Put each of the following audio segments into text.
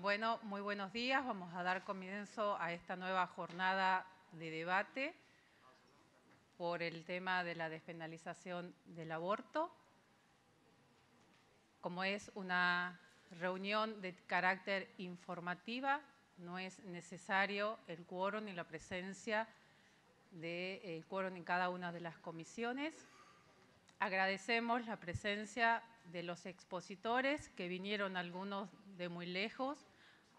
Bueno, muy buenos días. Vamos a dar comienzo a esta nueva jornada de debate por el tema de la despenalización del aborto. Como es una reunión de carácter informativa, no es necesario el quórum y la presencia del de eh, quórum en cada una de las comisiones. Agradecemos la presencia de los expositores que vinieron algunos de muy lejos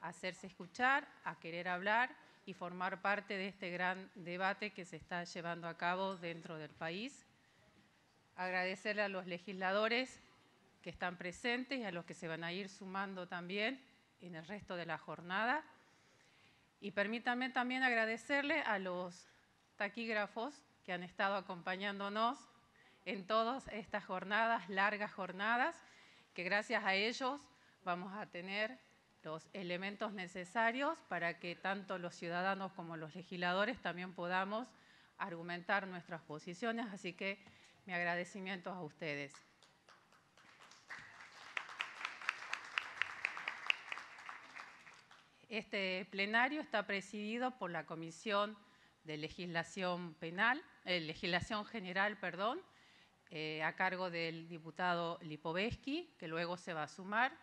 hacerse escuchar, a querer hablar y formar parte de este gran debate que se está llevando a cabo dentro del país. Agradecerle a los legisladores que están presentes y a los que se van a ir sumando también en el resto de la jornada. Y permítanme también agradecerle a los taquígrafos que han estado acompañándonos en todas estas jornadas, largas jornadas, que gracias a ellos vamos a tener los elementos necesarios para que tanto los ciudadanos como los legisladores también podamos argumentar nuestras posiciones. Así que mi agradecimiento a ustedes. Este plenario está presidido por la Comisión de Legislación Penal, eh, Legislación General, perdón, eh, a cargo del diputado Lipovetsky, que luego se va a sumar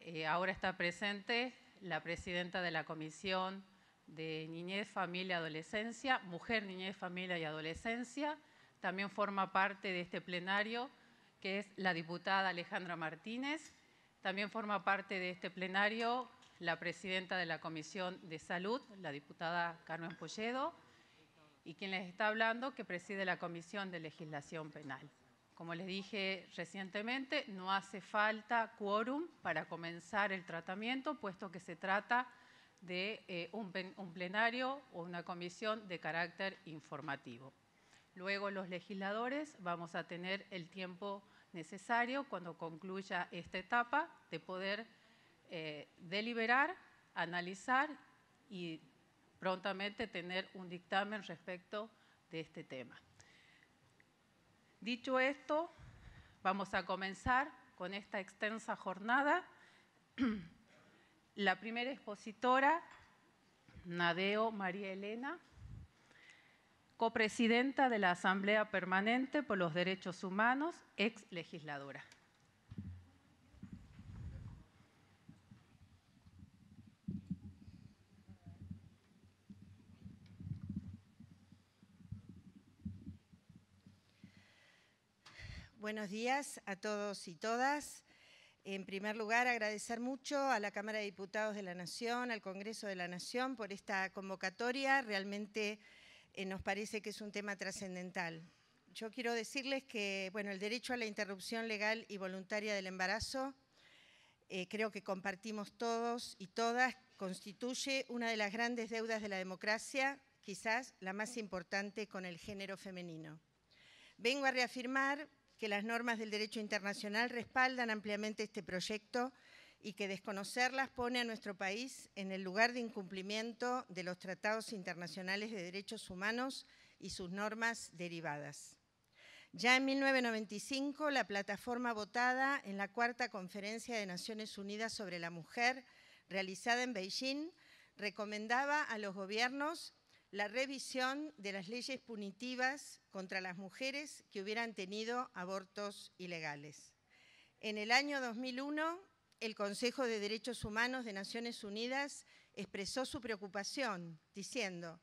eh, ahora está presente la presidenta de la Comisión de Niñez, Familia, y Adolescencia, Mujer, Niñez, Familia y Adolescencia. También forma parte de este plenario que es la diputada Alejandra Martínez. También forma parte de este plenario la presidenta de la Comisión de Salud, la diputada Carmen Polledo, y quien les está hablando, que preside la Comisión de Legislación Penal. Como les dije recientemente, no hace falta quórum para comenzar el tratamiento, puesto que se trata de eh, un, plenario o una comisión de carácter informativo. Luego los legisladores vamos a tener el tiempo necesario cuando concluya esta etapa de poder eh, deliberar, analizar y prontamente tener un dictamen respecto de este tema. Dicho esto, vamos a comenzar con esta extensa jornada. La primera expositora, Nadeo María Elena, copresidenta de la Asamblea Permanente por los Derechos Humanos, ex legisladora. Buenos días a todos y todas. En primer lugar, agradecer mucho a la Cámara de Diputados de la Nación, al Congreso de la Nación por esta convocatoria. Realmente eh, nos parece que es un tema trascendental. Yo quiero decirles que bueno, el derecho a la interrupción legal y voluntaria del embarazo, eh, creo que compartimos todos y todas, constituye una de las grandes deudas de la democracia, quizás la más importante con el género femenino. Vengo a reafirmar que las normas del derecho internacional respaldan ampliamente este proyecto y que desconocerlas pone a nuestro país en el lugar de incumplimiento de los tratados internacionales de derechos humanos y sus normas derivadas. Ya en 1995, la plataforma votada en la Cuarta Conferencia de Naciones Unidas sobre la Mujer, realizada en Beijing, recomendaba a los gobiernos la revisión de las leyes punitivas contra las mujeres que hubieran tenido abortos ilegales. En el año 2001, el Consejo de Derechos Humanos de Naciones Unidas expresó su preocupación, diciendo,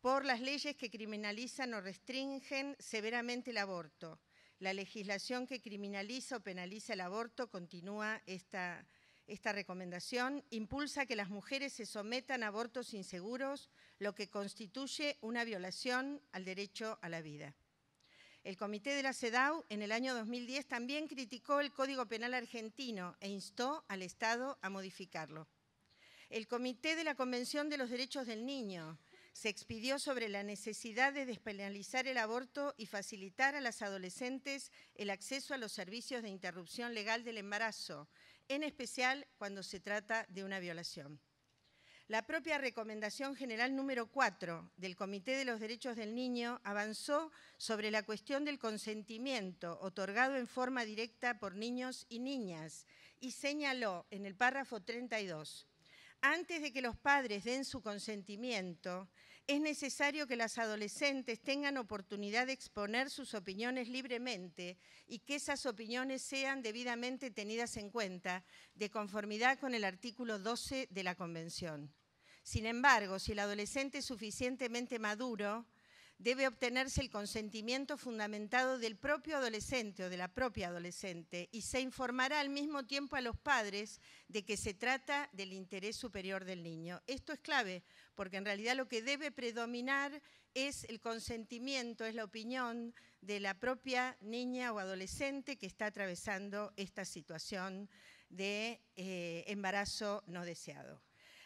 por las leyes que criminalizan o restringen severamente el aborto. La legislación que criminaliza o penaliza el aborto continúa esta esta recomendación impulsa que las mujeres se sometan a abortos inseguros, lo que constituye una violación al derecho a la vida. El comité de la CEDAW en el año 2010 también criticó el Código Penal argentino e instó al Estado a modificarlo. El comité de la Convención de los Derechos del Niño se expidió sobre la necesidad de despenalizar el aborto y facilitar a las adolescentes el acceso a los servicios de interrupción legal del embarazo en especial cuando se trata de una violación. La propia Recomendación General número 4 del Comité de los Derechos del Niño avanzó sobre la cuestión del consentimiento otorgado en forma directa por niños y niñas y señaló en el párrafo 32, antes de que los padres den su consentimiento, es necesario que las adolescentes tengan oportunidad de exponer sus opiniones libremente y que esas opiniones sean debidamente tenidas en cuenta de conformidad con el artículo 12 de la Convención. Sin embargo, si el adolescente es suficientemente maduro, debe obtenerse el consentimiento fundamentado del propio adolescente o de la propia adolescente y se informará al mismo tiempo a los padres de que se trata del interés superior del niño. Esto es clave porque en realidad lo que debe predominar es el consentimiento, es la opinión de la propia niña o adolescente que está atravesando esta situación de eh, embarazo no deseado.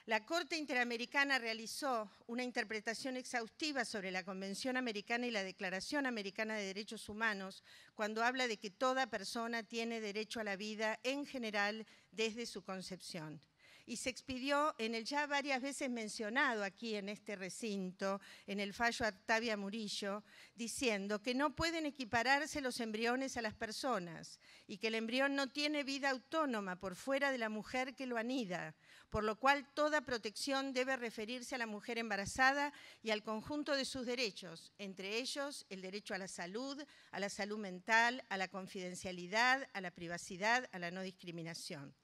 La Corte Interamericana realizó una interpretación exhaustiva sobre la Convención Americana y la Declaración Americana de Derechos Humanos cuando habla de que toda persona tiene derecho a la vida en general desde su concepción y se expidió en el ya varias veces mencionado aquí en este recinto, en el fallo Octavia Murillo, diciendo que no pueden equipararse los embriones a las personas y que el embrión no tiene vida autónoma por fuera de la mujer que lo anida, por lo cual toda protección debe referirse a la mujer embarazada y al conjunto de sus derechos, entre ellos el derecho a la salud, a la salud mental, a la confidencialidad, a la privacidad, a la no discriminación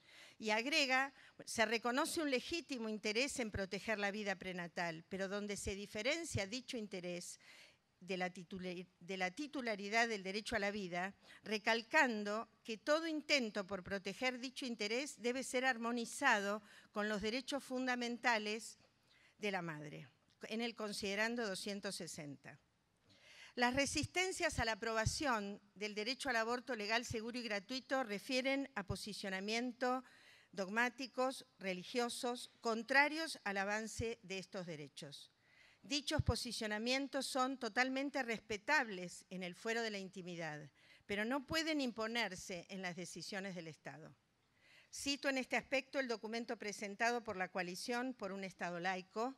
y agrega, se reconoce un legítimo interés en proteger la vida prenatal, pero donde se diferencia dicho interés de la, titularidad del derecho a la vida, recalcando que todo intento por proteger dicho interés debe ser armonizado con los derechos fundamentales de la madre, en el considerando 260. Las resistencias a la aprobación del derecho al aborto legal, seguro y gratuito refieren a posicionamiento dogmáticos, religiosos, contrarios al avance de estos derechos. Dichos posicionamientos son totalmente respetables en el fuero de la intimidad, pero no pueden imponerse en las decisiones del Estado. Cito en este aspecto el documento presentado por la coalición por un Estado laico,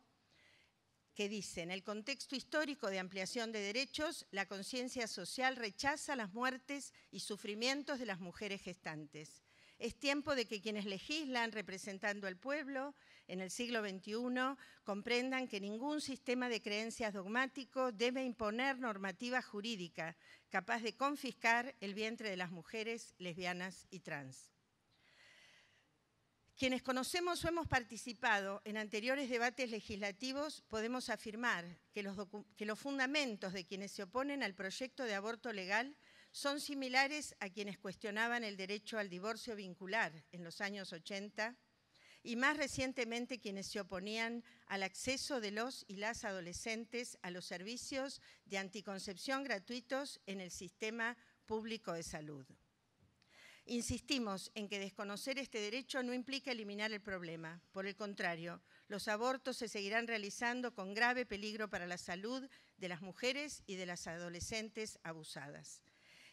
que dice, en el contexto histórico de ampliación de derechos, la conciencia social rechaza las muertes y sufrimientos de las mujeres gestantes es tiempo de que quienes legislan representando al pueblo en el siglo XXI comprendan que ningún sistema de creencias dogmático debe imponer normativa jurídica capaz de confiscar el vientre de las mujeres lesbianas y trans. Quienes conocemos o hemos participado en anteriores debates legislativos podemos afirmar que los, que los fundamentos de quienes se oponen al proyecto de aborto legal son similares a quienes cuestionaban el derecho al divorcio vincular en los años 80 y más recientemente quienes se oponían al acceso de los y las adolescentes a los servicios de anticoncepción gratuitos en el sistema público de salud. Insistimos en que desconocer este derecho no implica eliminar el problema. Por el contrario, los abortos se seguirán realizando con grave peligro para la salud de las mujeres y de las adolescentes abusadas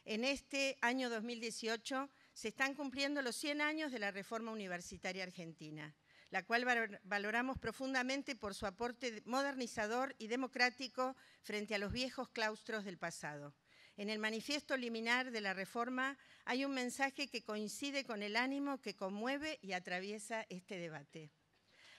en este año 2018 se están cumpliendo los 100 años de la Reforma Universitaria Argentina, la cual valoramos profundamente por su aporte modernizador y democrático frente a los viejos claustros del pasado. En el manifiesto liminar de la reforma hay un mensaje que coincide con el ánimo que conmueve y atraviesa este debate.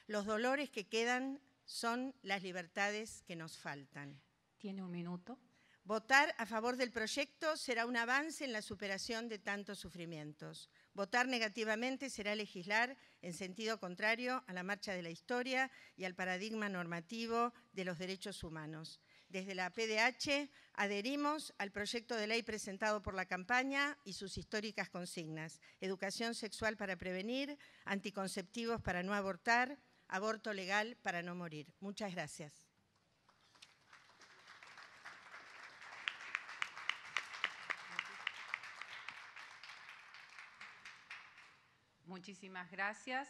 Los dolores que quedan son las libertades que nos faltan. Tiene un minuto. Votar a favor del proyecto será un avance en la superación de tantos sufrimientos. Votar negativamente será legislar en sentido contrario a la marcha de la historia y al paradigma normativo de los derechos humanos. Desde la PDH adherimos al proyecto de ley presentado por la campaña y sus históricas consignas. Educación sexual para prevenir, anticonceptivos para no abortar, aborto legal para no morir. Muchas gracias. Muchísimas gracias.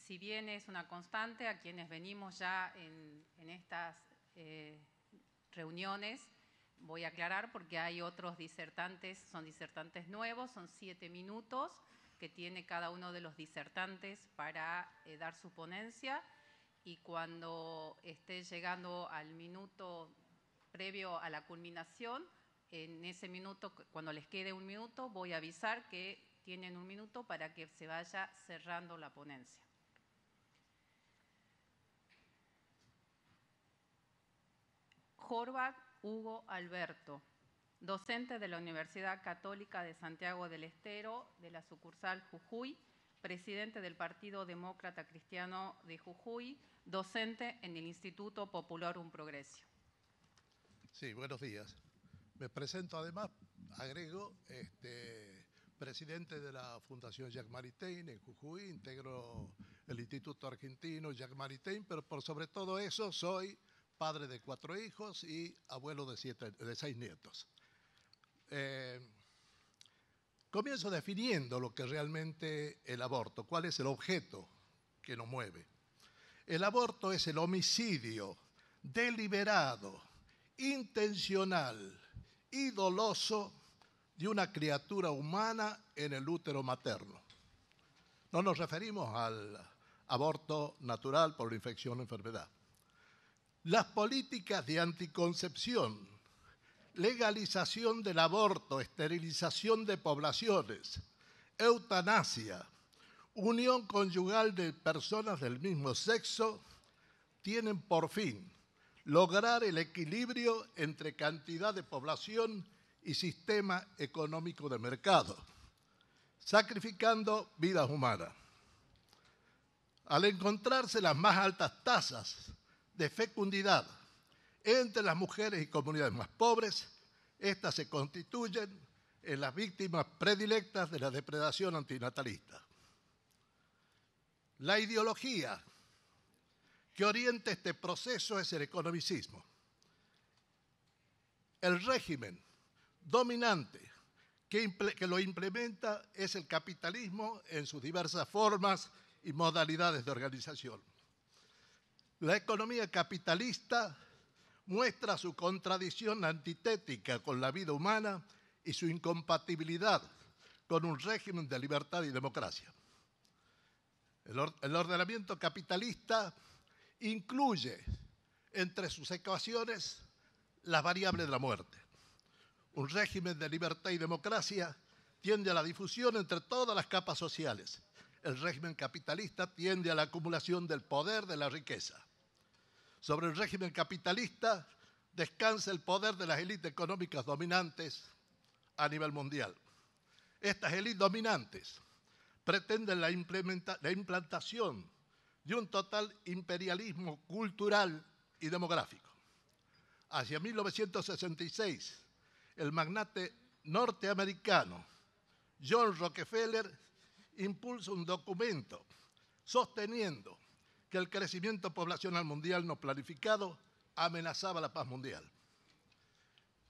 Si bien es una constante a quienes venimos ya en, estas eh, reuniones, voy a aclarar porque hay otros disertantes, son disertantes nuevos, son siete minutos que tiene cada uno de los disertantes para eh, dar su ponencia y cuando esté llegando al minuto previo a la culminación, en ese minuto, cuando les quede un minuto, voy a avisar que tienen un minuto para que se vaya cerrando la ponencia. Jorba Hugo Alberto, docente de la Universidad Católica de Santiago del Estero, de la sucursal Jujuy, presidente del Partido Demócrata Cristiano de Jujuy, docente en el Instituto Popular Un Progreso. Sí, buenos días. Me presento además, agrego, este, presidente de la Fundación Jacques Maritain en Jujuy, integro el Instituto Argentino Jacques Maritain, pero por sobre todo eso soy padre de cuatro hijos y abuelo de, seis nietos. Eh, comienzo definiendo lo que realmente el aborto, cuál es el objeto que nos mueve. El aborto es el homicidio deliberado, intencional y doloso de una criatura humana en el útero materno. No nos referimos al aborto natural por infección o enfermedad. Las políticas de anticoncepción, legalización del aborto, esterilización de poblaciones, eutanasia, unión conyugal de personas del mismo sexo, tienen por fin lograr el equilibrio entre cantidad de población y sistema económico de mercado, sacrificando vidas humanas. Al encontrarse las más altas tasas de fecundidad entre las mujeres y comunidades más pobres, estas se constituyen en las víctimas predilectas de la depredación antinatalista. La ideología que orienta este proceso es el economicismo. El régimen dominante que, lo implementa es el capitalismo en sus diversas formas y modalidades de organización. La economía capitalista muestra su contradicción antitética con la vida humana y su incompatibilidad con un régimen de libertad y democracia. el, el ordenamiento capitalista incluye entre sus ecuaciones las variables de la muerte un régimen de libertad y democracia tiende a la difusión entre todas las capas sociales. El régimen capitalista tiende a la acumulación del poder de la riqueza. Sobre el régimen capitalista descansa el poder de las élites económicas dominantes a nivel mundial. Estas élites dominantes pretenden la, implantación de un total imperialismo cultural y demográfico. Hacia 1966, el magnate norteamericano John Rockefeller impulsa un documento sosteniendo que el crecimiento poblacional mundial no planificado amenazaba la paz mundial.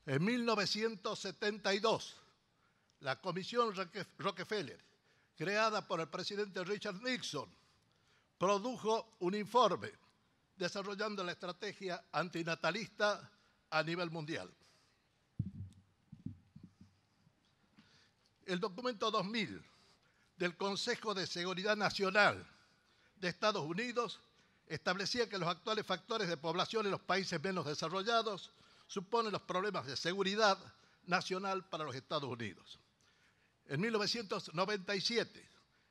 En 1972, la Comisión Rockefeller, creada por el presidente Richard Nixon, produjo un informe desarrollando la estrategia antinatalista a nivel mundial. el documento 2000 del Consejo de Seguridad Nacional de Estados Unidos establecía que los actuales factores de población en los países menos desarrollados suponen los problemas de seguridad nacional para los Estados Unidos. En 1997,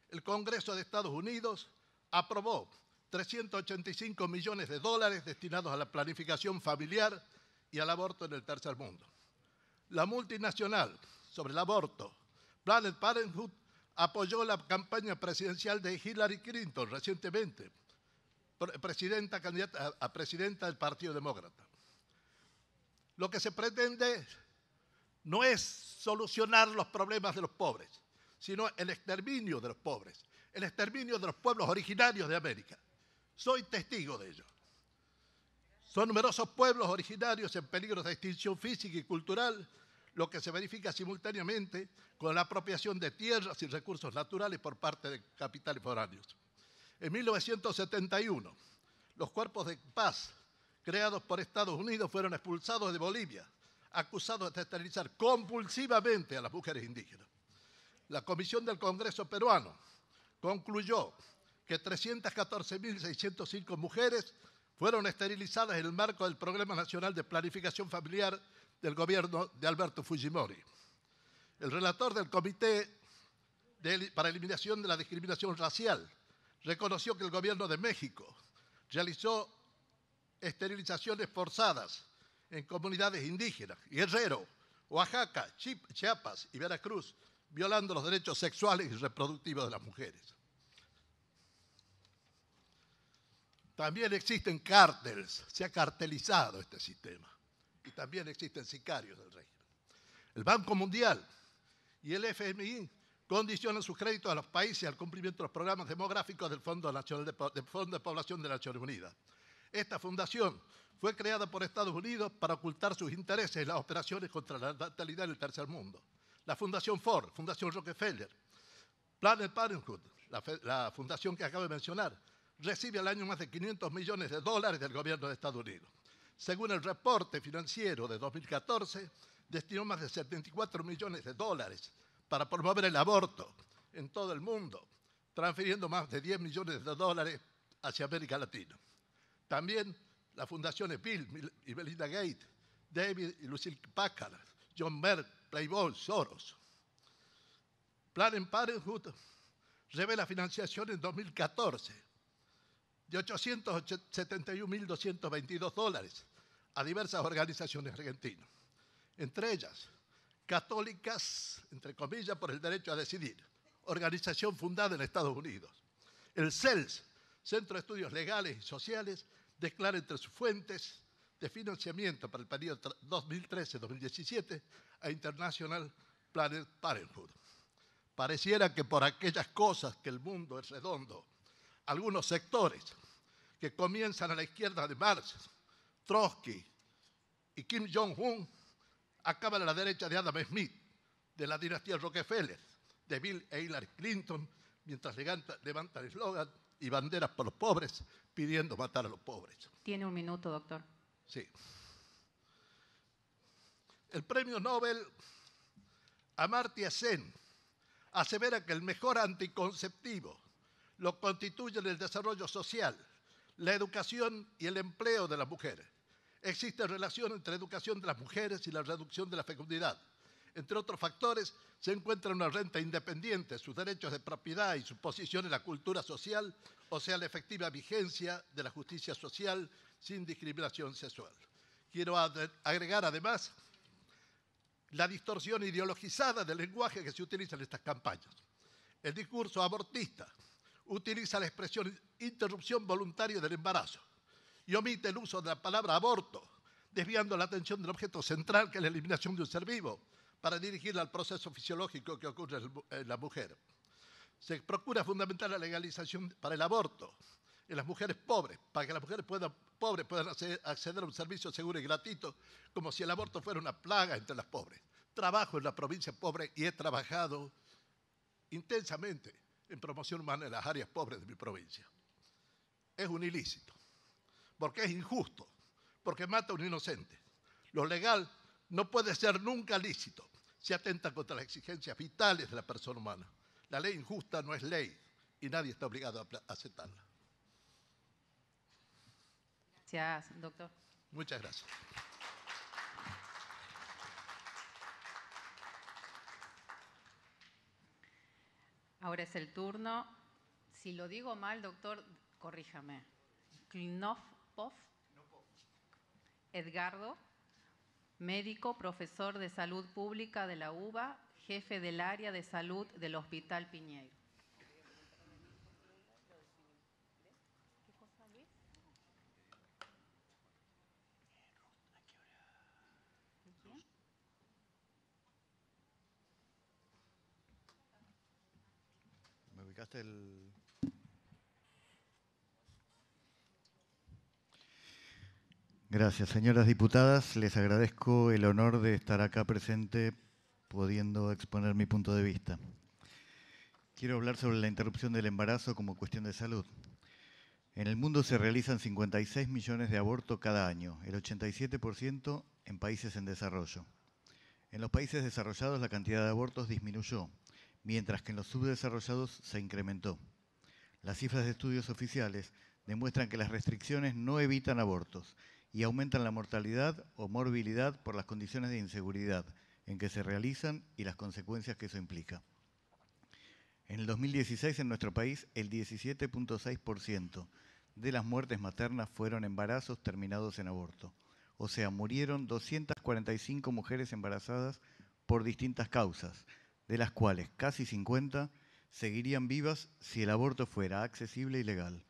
el Congreso de Estados Unidos aprobó 385 millones de dólares destinados a la planificación familiar y al aborto en el tercer mundo. La multinacional sobre el aborto Planned Parenthood apoyó la campaña presidencial de Hillary Clinton recientemente, presidenta, candidata a presidenta del Partido Demócrata. Lo que se pretende no es solucionar los problemas de los pobres, sino el exterminio de los pobres, el exterminio de los pueblos originarios de América. Soy testigo de ello. Son numerosos pueblos originarios en peligro de extinción física y cultural lo que se verifica simultáneamente con la apropiación de tierras y recursos naturales por parte de capitales foráneos. En 1971, los cuerpos de paz creados por Estados Unidos fueron expulsados de Bolivia, acusados de esterilizar compulsivamente a las mujeres indígenas. La Comisión del Congreso peruano concluyó que 314.605 mujeres fueron esterilizadas en el marco del Programa Nacional de Planificación Familiar del gobierno de Alberto Fujimori. El relator del Comité para Eliminación de la Discriminación Racial reconoció que el gobierno de México realizó esterilizaciones forzadas en comunidades indígenas, Guerrero, Oaxaca, Chiapas y Veracruz, violando los derechos sexuales y reproductivos de las mujeres. También existen cárteles, se ha cartelizado este sistema y también existen sicarios del régimen. El Banco Mundial y el FMI condicionan sus créditos a los países al cumplimiento de los programas demográficos del Fondo, de, de Población de Naciones Unidas. Esta fundación fue creada por Estados Unidos para ocultar sus intereses en las operaciones contra la natalidad en el tercer mundo. La Fundación Ford, Fundación Rockefeller, Planet Parenthood, la fundación que acabo de mencionar, recibe al año más de 500 millones de dólares del gobierno de Estados Unidos. Según el reporte financiero de 2014, destinó más de 74 millones de dólares para promover el aborto en todo el mundo, transfiriendo más de 10 millones de dólares hacia América Latina. También las fundaciones Bill y Melinda Gates, David y Lucille Packard, John Merck, Playboy, Soros. plan Parenthood revela financiación en 2014 de 871.222 dólares a diversas organizaciones argentinas, entre ellas Católicas, entre comillas, por el derecho a decidir, organización fundada en Estados Unidos. El CELS, Centro de Estudios Legales y Sociales, declara entre sus fuentes de financiamiento para el periodo 2013-2017 a International Planet Parenthood. Pareciera que por aquellas cosas que el mundo es redondo algunos sectores que comienzan a la izquierda de Marx, Trotsky y Kim Jong-un, acaban a la derecha de Adam Smith, de la dinastía Rockefeller, de Bill e Hillary Clinton, mientras levantan eslogan y banderas por los pobres, pidiendo matar a los pobres. Tiene un minuto, doctor. Sí. El premio Nobel a Marty Sen asevera que el mejor anticonceptivo lo constituyen el desarrollo social, la educación y el empleo de las mujeres. Existe relación entre la educación de las mujeres y la reducción de la fecundidad. Entre otros factores, se encuentra una renta independiente, sus derechos de propiedad y su posición en la cultura social, o sea, la efectiva vigencia de la justicia social sin discriminación sexual. Quiero agregar además la distorsión ideologizada del lenguaje que se utiliza en estas campañas. El discurso abortista, utiliza la expresión interrupción voluntaria del embarazo y omite el uso de la palabra aborto, desviando la atención del objeto central que es la eliminación de un ser vivo para dirigirla al proceso fisiológico que ocurre en la mujer. Se procura fundamentar la legalización para el aborto en las mujeres pobres, para que las mujeres puedan, pobres puedan acceder a un servicio seguro y gratuito, como si el aborto fuera una plaga entre las pobres. Trabajo en la provincia pobre y he trabajado intensamente en promoción humana en las áreas pobres de mi provincia. Es un ilícito, porque es injusto, porque mata a un inocente. Lo legal no puede ser nunca lícito si atenta contra las exigencias vitales de la persona humana. La ley injusta no es ley y nadie está obligado a aceptarla. Gracias, doctor. Muchas gracias. Ahora es el turno. Si lo digo mal, doctor, corríjame. Klinovpov. Edgardo, médico, profesor de salud pública de la UBA, jefe del área de salud del Hospital Piñeiro. Gracias, señoras diputadas. Les agradezco el honor de estar acá presente pudiendo exponer mi punto de vista. Quiero hablar sobre la interrupción del embarazo como cuestión de salud. En el mundo se realizan 56 millones de abortos cada año, el 87% en países en desarrollo. En los países desarrollados la cantidad de abortos disminuyó, mientras que en los subdesarrollados se incrementó. Las cifras de estudios oficiales demuestran que las restricciones no evitan abortos y aumentan la mortalidad o morbilidad por las condiciones de inseguridad en que se realizan y las consecuencias que eso implica. En el 2016 en nuestro país el 17.6% de las muertes maternas fueron embarazos terminados en aborto. O sea, murieron 245 mujeres embarazadas por distintas causas, de las cuales casi 50 seguirían vivas si el aborto fuera accesible y legal.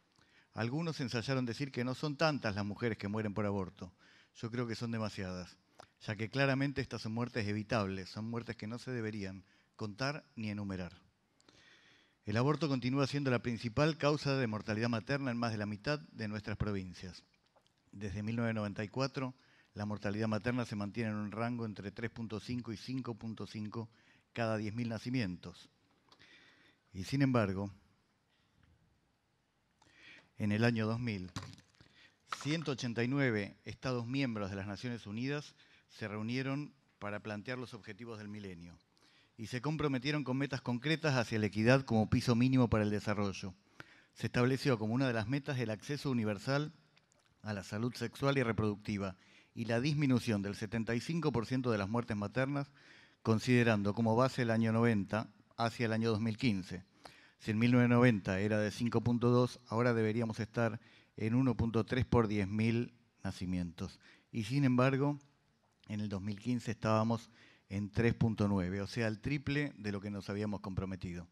Algunos ensayaron decir que no son tantas las mujeres que mueren por aborto. Yo creo que son demasiadas, ya que claramente estas son muertes evitables, son muertes que no se deberían contar ni enumerar. El aborto continúa siendo la principal causa de mortalidad materna en más de la mitad de nuestras provincias. Desde 1994, la mortalidad materna se mantiene en un rango entre 3.5 y 5.5 cada 10.000 nacimientos. Y sin embargo, en el año 2000, 189 Estados miembros de las Naciones Unidas se reunieron para plantear los objetivos del milenio y se comprometieron con metas concretas hacia la equidad como piso mínimo para el desarrollo. Se estableció como una de las metas el acceso universal a la salud sexual y reproductiva y la disminución del 75% de las muertes maternas considerando como base el año 90 hacia el año 2015. Si en 1990 era de 5.2, ahora deberíamos estar en 1.3 por 10.000 nacimientos. Y sin embargo, en el 2015 estábamos en 3.9, o sea, el triple de lo que nos habíamos comprometido.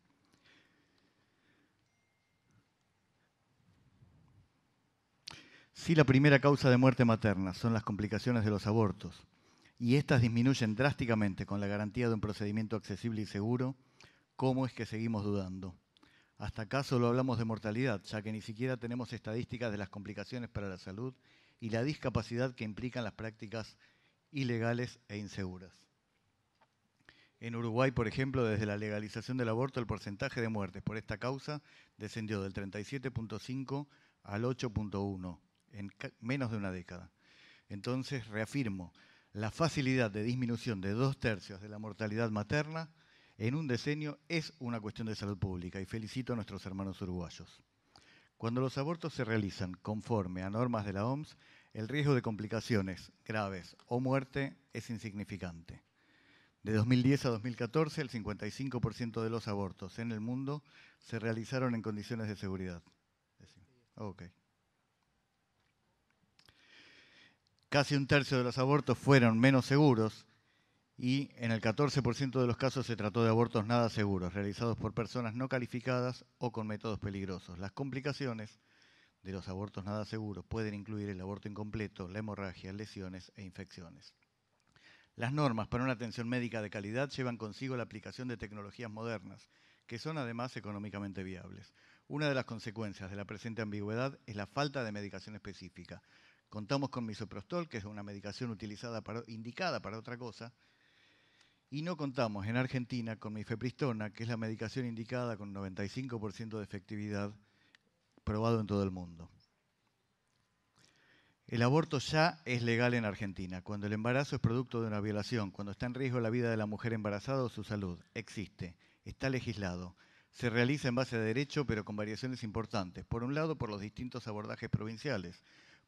Si la primera causa de muerte materna son las complicaciones de los abortos, y estas disminuyen drásticamente con la garantía de un procedimiento accesible y seguro, ¿cómo es que seguimos dudando? Hasta acá solo hablamos de mortalidad, ya que ni siquiera tenemos estadísticas de las complicaciones para la salud y la discapacidad que implican las prácticas ilegales e inseguras. En Uruguay, por ejemplo, desde la legalización del aborto, el porcentaje de muertes por esta causa descendió del 37.5 al 8.1 en menos de una década. Entonces, reafirmo, la facilidad de disminución de dos tercios de la mortalidad materna en un decenio es una cuestión de salud pública y felicito a nuestros hermanos uruguayos. Cuando los abortos se realizan conforme a normas de la OMS, el riesgo de complicaciones graves o muerte es insignificante. De 2010 a 2014, el 55% de los abortos en el mundo se realizaron en condiciones de seguridad. Okay. casi un tercio de los abortos fueron menos seguros y en el 14% de los casos se trató de abortos nada seguros, realizados por personas no calificadas o con métodos peligrosos. Las complicaciones de los abortos nada seguros pueden incluir el aborto incompleto, la hemorragia, lesiones e infecciones. Las normas para una atención médica de calidad llevan consigo la aplicación de tecnologías modernas, que son además económicamente viables. Una de las consecuencias de la presente ambigüedad es la falta de medicación específica, Contamos con misoprostol, que es una medicación utilizada indicada para otra cosa, y no contamos en Argentina con mifepristona, que es la medicación indicada con 95% de efectividad, probado en todo el mundo. El aborto ya es legal en Argentina, cuando el embarazo es producto de una violación, cuando está en riesgo la vida de la mujer embarazada o su salud. Existe, está legislado, se realiza en base a derecho, pero con variaciones importantes. Por un lado, por los distintos abordajes provinciales,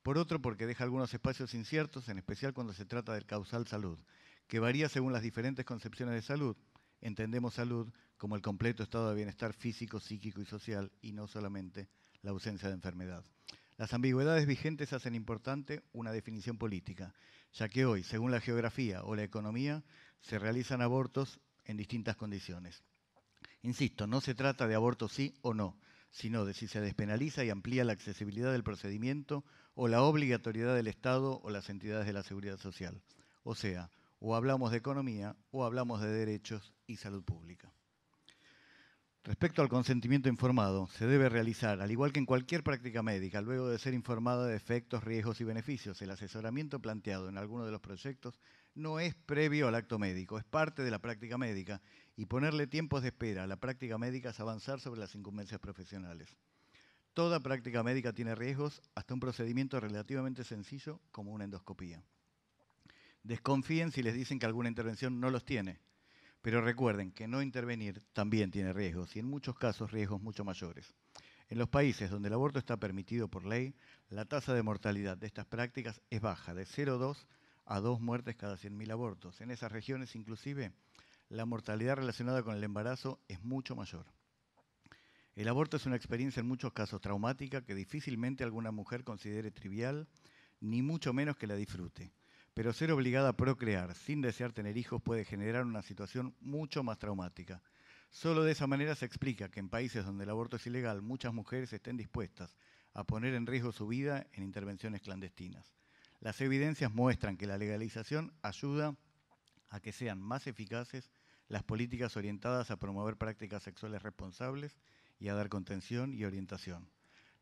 por otro, porque deja algunos espacios inciertos, en especial cuando se trata del causal salud, que varía según las diferentes concepciones de salud. Entendemos salud como el completo estado de bienestar físico, psíquico y social y no solamente la ausencia de enfermedad. Las ambigüedades vigentes hacen importante una definición política, ya que hoy, según la geografía o la economía, se realizan abortos en distintas condiciones. Insisto, no se trata de aborto sí o no, sino de si se despenaliza y amplía la accesibilidad del procedimiento o la obligatoriedad del Estado o las entidades de la seguridad social. O sea, o hablamos de economía o hablamos de derechos y salud pública. Respecto al consentimiento informado, se debe realizar, al igual que en cualquier práctica médica, luego de ser informada de efectos, riesgos y beneficios. El asesoramiento planteado en alguno de los proyectos no es previo al acto médico, es parte de la práctica médica y ponerle tiempos de espera a la práctica médica es avanzar sobre las incumbencias profesionales. Toda práctica médica tiene riesgos, hasta un procedimiento relativamente sencillo como una endoscopía. Desconfíen si les dicen que alguna intervención no los tiene, pero recuerden que no intervenir también tiene riesgos y en muchos casos riesgos mucho mayores. En los países donde el aborto está permitido por ley, la tasa de mortalidad de estas prácticas es baja, de 0,2 a 2 muertes cada 100.000 abortos. En esas regiones inclusive la mortalidad relacionada con el embarazo es mucho mayor. El aborto es una experiencia en muchos casos traumática que difícilmente alguna mujer considere trivial, ni mucho menos que la disfrute. Pero ser obligada a procrear sin desear tener hijos puede generar una situación mucho más traumática. Solo de esa manera se explica que en países donde el aborto es ilegal muchas mujeres estén dispuestas a poner en riesgo su vida en intervenciones clandestinas. Las evidencias muestran que la legalización ayuda a que sean más eficaces las políticas orientadas a promover prácticas sexuales responsables y a dar contención y orientación.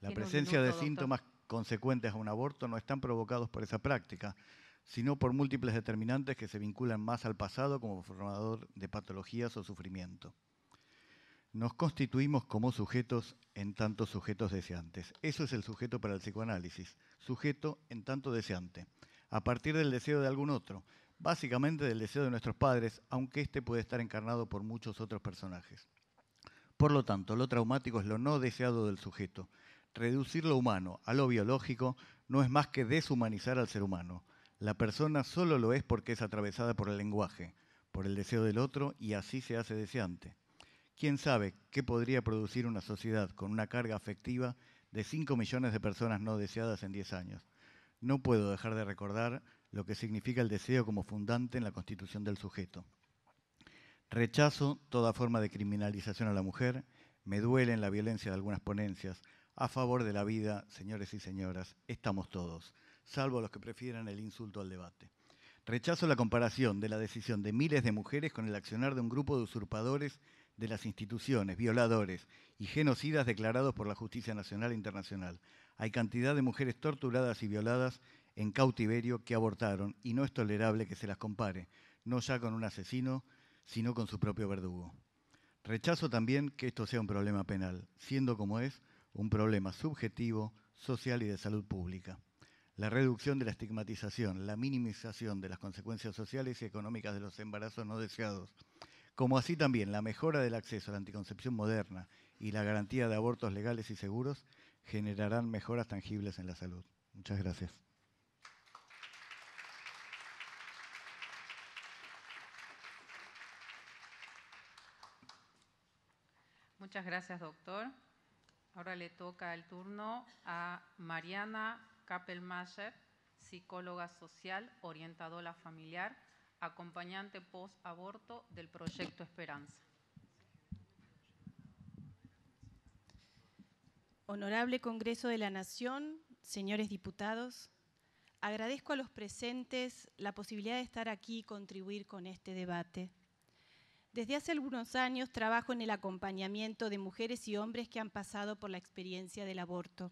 La presencia de síntomas consecuentes a un aborto no están provocados por esa práctica, sino por múltiples determinantes que se vinculan más al pasado como formador de patologías o sufrimiento. Nos constituimos como sujetos en tanto sujetos deseantes. Eso es el sujeto para el psicoanálisis, sujeto en tanto deseante, a partir del deseo de algún otro, básicamente del deseo de nuestros padres, aunque este puede estar encarnado por muchos otros personajes. Por lo tanto, lo traumático es lo no deseado del sujeto. Reducir lo humano a lo biológico no es más que deshumanizar al ser humano. La persona solo lo es porque es atravesada por el lenguaje, por el deseo del otro y así se hace deseante. ¿Quién sabe qué podría producir una sociedad con una carga afectiva de 5 millones de personas no deseadas en 10 años? No puedo dejar de recordar lo que significa el deseo como fundante en la constitución del sujeto. Rechazo toda forma de criminalización a la mujer, me duele en la violencia de algunas ponencias, a favor de la vida, señores y señoras, estamos todos, salvo los que prefieran el insulto al debate. Rechazo la comparación de la decisión de miles de mujeres con el accionar de un grupo de usurpadores de las instituciones, violadores y genocidas declarados por la justicia nacional e internacional. Hay cantidad de mujeres torturadas y violadas en cautiverio que abortaron y no es tolerable que se las compare, no ya con un asesino, sino con su propio verdugo. Rechazo también que esto sea un problema penal, siendo como es un problema subjetivo, social y de salud pública. La reducción de la estigmatización, la minimización de las consecuencias sociales y económicas de los embarazos no deseados, como así también la mejora del acceso a la anticoncepción moderna y la garantía de abortos legales y seguros, generarán mejoras tangibles en la salud. Muchas gracias. Muchas gracias, doctor. Ahora le toca el turno a Mariana Kappelmacher, psicóloga social, orientadora familiar, acompañante post-aborto del proyecto Esperanza. Honorable Congreso de la Nación, señores diputados, agradezco a los presentes la posibilidad de estar aquí y contribuir con este debate. Desde hace algunos años trabajo en el acompañamiento de mujeres y hombres que han pasado por la experiencia del aborto.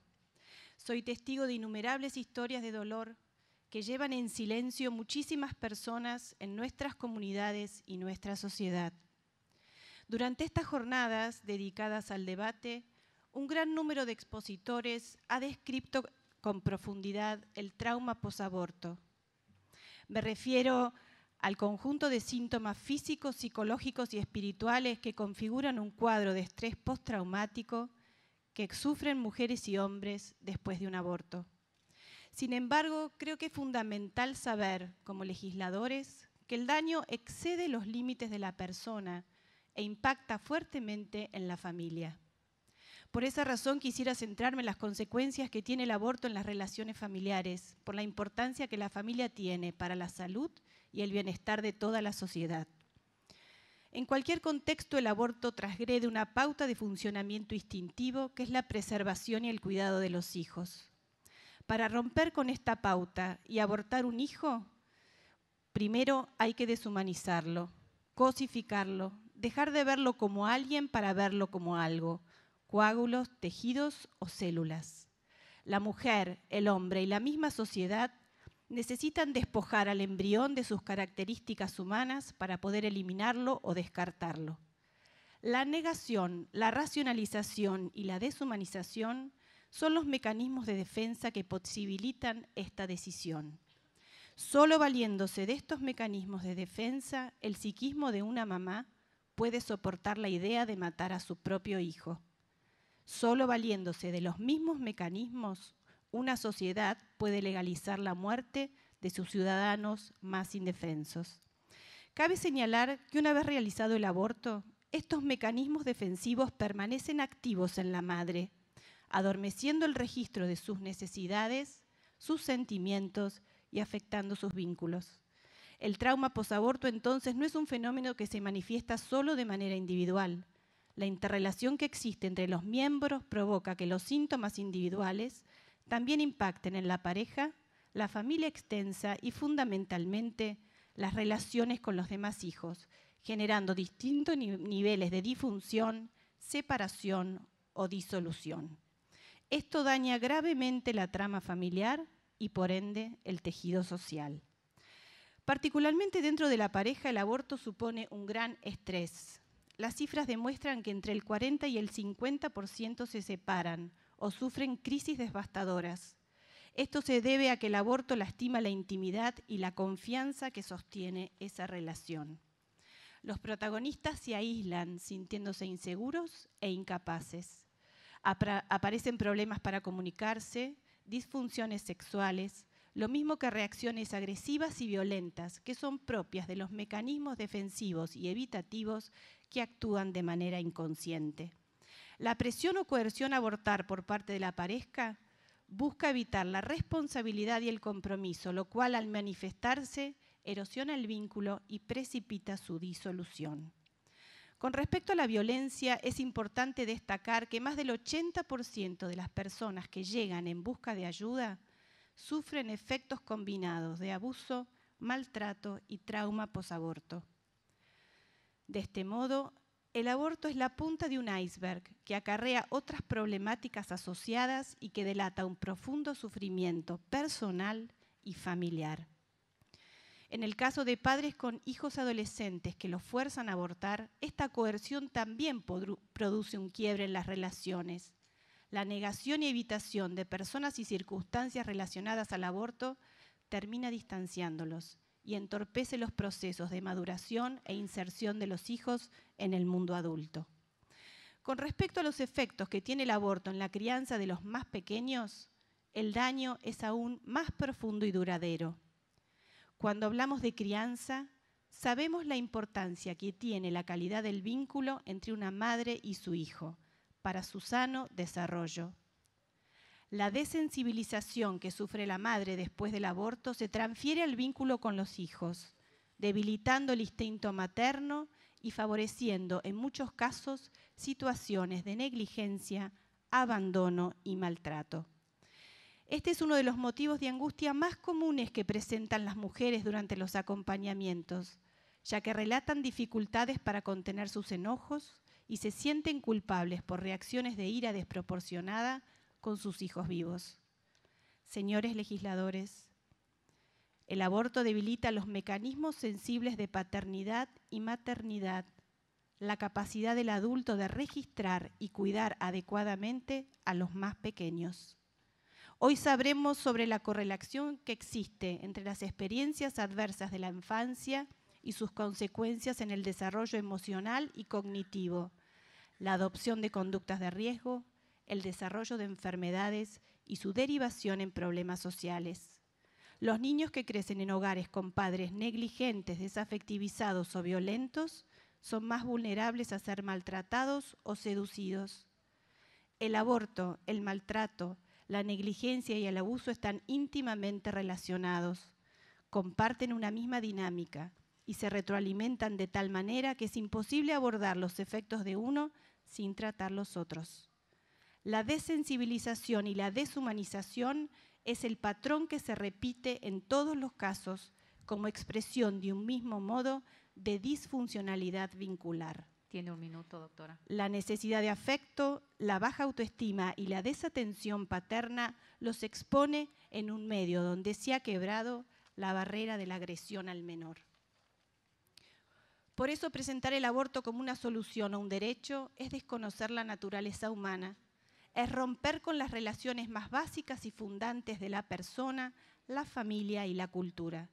Soy testigo de innumerables historias de dolor que llevan en silencio muchísimas personas en nuestras comunidades y nuestra sociedad. Durante estas jornadas dedicadas al debate, un gran número de expositores ha descrito con profundidad el trauma posaborto. Me refiero a al conjunto de síntomas físicos, psicológicos y espirituales que configuran un cuadro de estrés postraumático que sufren mujeres y hombres después de un aborto. Sin embargo, creo que es fundamental saber, como legisladores, que el daño excede los límites de la persona e impacta fuertemente en la familia. Por esa razón quisiera centrarme en las consecuencias que tiene el aborto en las relaciones familiares, por la importancia que la familia tiene para la salud y el bienestar de toda la sociedad. En cualquier contexto, el aborto transgrede una pauta de funcionamiento instintivo que es la preservación y el cuidado de los hijos. Para romper con esta pauta y abortar un hijo, primero hay que deshumanizarlo, cosificarlo, dejar de verlo como alguien para verlo como algo, coágulos, tejidos o células. La mujer, el hombre y la misma sociedad necesitan despojar al embrión de sus características humanas para poder eliminarlo o descartarlo. La negación, la racionalización y la deshumanización son los mecanismos de defensa que posibilitan esta decisión. Solo valiéndose de estos mecanismos de defensa, el psiquismo de una mamá puede soportar la idea de matar a su propio hijo. Solo valiéndose de los mismos mecanismos, una sociedad puede legalizar la muerte de sus ciudadanos más indefensos. Cabe señalar que una vez realizado el aborto, estos mecanismos defensivos permanecen activos en la madre, adormeciendo el registro de sus necesidades, sus sentimientos y afectando sus vínculos. El trauma posaborto entonces no es un fenómeno que se manifiesta solo de manera individual. La interrelación que existe entre los miembros provoca que los síntomas individuales también impacten en la pareja, la familia extensa y fundamentalmente las relaciones con los demás hijos, generando distintos niveles de difunción, separación o disolución. Esto daña gravemente la trama familiar y por ende el tejido social. Particularmente dentro de la pareja el aborto supone un gran estrés. Las cifras demuestran que entre el 40 y el 50% se separan o sufren crisis devastadoras. Esto se debe a que el aborto lastima la intimidad y la confianza que sostiene esa relación. Los protagonistas se aíslan sintiéndose inseguros e incapaces. aparecen problemas para comunicarse, disfunciones sexuales, lo mismo que reacciones agresivas y violentas, que son propias de los mecanismos defensivos y evitativos que actúan de manera inconsciente. La presión o coerción a abortar por parte de la pareja busca evitar la responsabilidad y el compromiso, lo cual al manifestarse erosiona el vínculo y precipita su disolución. Con respecto a la violencia, es importante destacar que más del 80% de las personas que llegan en busca de ayuda sufren efectos combinados de abuso, maltrato y trauma posaborto. De este modo, el aborto es la punta de un iceberg que acarrea otras problemáticas asociadas y que delata un profundo sufrimiento personal y familiar. En el caso de padres con hijos adolescentes que los fuerzan a abortar, esta coerción también produce un quiebre en las relaciones. La negación y evitación de personas y circunstancias relacionadas al aborto termina distanciándolos y entorpece los procesos de maduración e inserción de los hijos en el mundo adulto. Con respecto a los efectos que tiene el aborto en la crianza de los más pequeños, el daño es aún más profundo y duradero. Cuando hablamos de crianza, sabemos la importancia que tiene la calidad del vínculo entre una madre y su hijo para su sano desarrollo la desensibilización que sufre la madre después del aborto se transfiere al vínculo con los hijos, debilitando el instinto materno y favoreciendo en muchos casos situaciones de negligencia, abandono y maltrato. Este es uno de los motivos de angustia más comunes que presentan las mujeres durante los acompañamientos, ya que relatan dificultades para contener sus enojos y se sienten culpables por reacciones de ira desproporcionada con sus hijos vivos. Señores legisladores, el aborto debilita los mecanismos sensibles de paternidad y maternidad, la capacidad del adulto de registrar y cuidar adecuadamente a los más pequeños. Hoy sabremos sobre la correlación que existe entre las experiencias adversas de la infancia y sus consecuencias en el desarrollo emocional y cognitivo, la adopción de conductas de riesgo, el desarrollo de enfermedades y su derivación en problemas sociales. Los niños que crecen en hogares con padres negligentes, desafectivizados o violentos son más vulnerables a ser maltratados o seducidos. El aborto, el maltrato, la negligencia y el abuso están íntimamente relacionados, comparten una misma dinámica y se retroalimentan de tal manera que es imposible abordar los efectos de uno sin tratar los otros. La desensibilización y la deshumanización es el patrón que se repite en todos los casos como expresión de un mismo modo de disfuncionalidad vincular. Tiene un minuto, doctora. La necesidad de afecto, la baja autoestima y la desatención paterna los expone en un medio donde se ha quebrado la barrera de la agresión al menor. Por eso presentar el aborto como una solución o un derecho es desconocer la naturaleza humana es romper con las relaciones más básicas y fundantes de la persona, la familia y la cultura.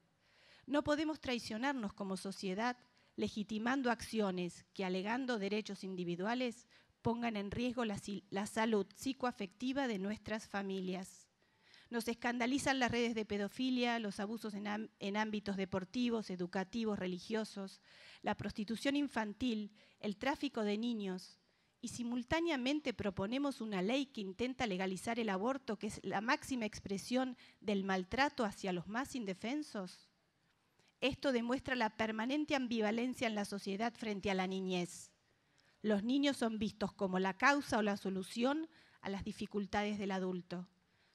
No podemos traicionarnos como sociedad legitimando acciones que, alegando derechos individuales, pongan en riesgo la, salud psicoafectiva de nuestras familias. Nos escandalizan las redes de pedofilia, los abusos en ámbitos deportivos, educativos, religiosos, la prostitución infantil, el tráfico de niños, y simultáneamente proponemos una ley que intenta legalizar el aborto, que es la máxima expresión del maltrato hacia los más indefensos? Esto demuestra la permanente ambivalencia en la sociedad frente a la niñez. Los niños son vistos como la causa o la solución a las dificultades del adulto.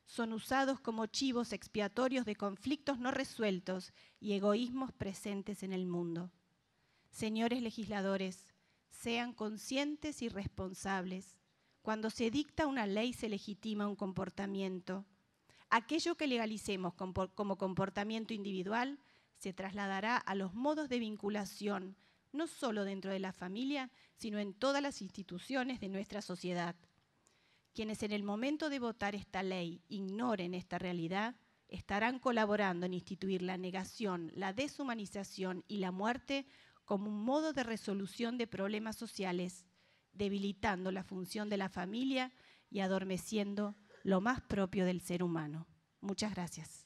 Son usados como chivos expiatorios de conflictos no resueltos y egoísmos presentes en el mundo. Señores legisladores, sean conscientes y responsables. Cuando se dicta una ley se legitima un comportamiento. Aquello que legalicemos como comportamiento individual se trasladará a los modos de vinculación, no solo dentro de la familia, sino en todas las instituciones de nuestra sociedad. Quienes en el momento de votar esta ley ignoren esta realidad, estarán colaborando en instituir la negación, la deshumanización y la muerte como un modo de resolución de problemas sociales, debilitando la función de la familia y adormeciendo lo más propio del ser humano. Muchas gracias.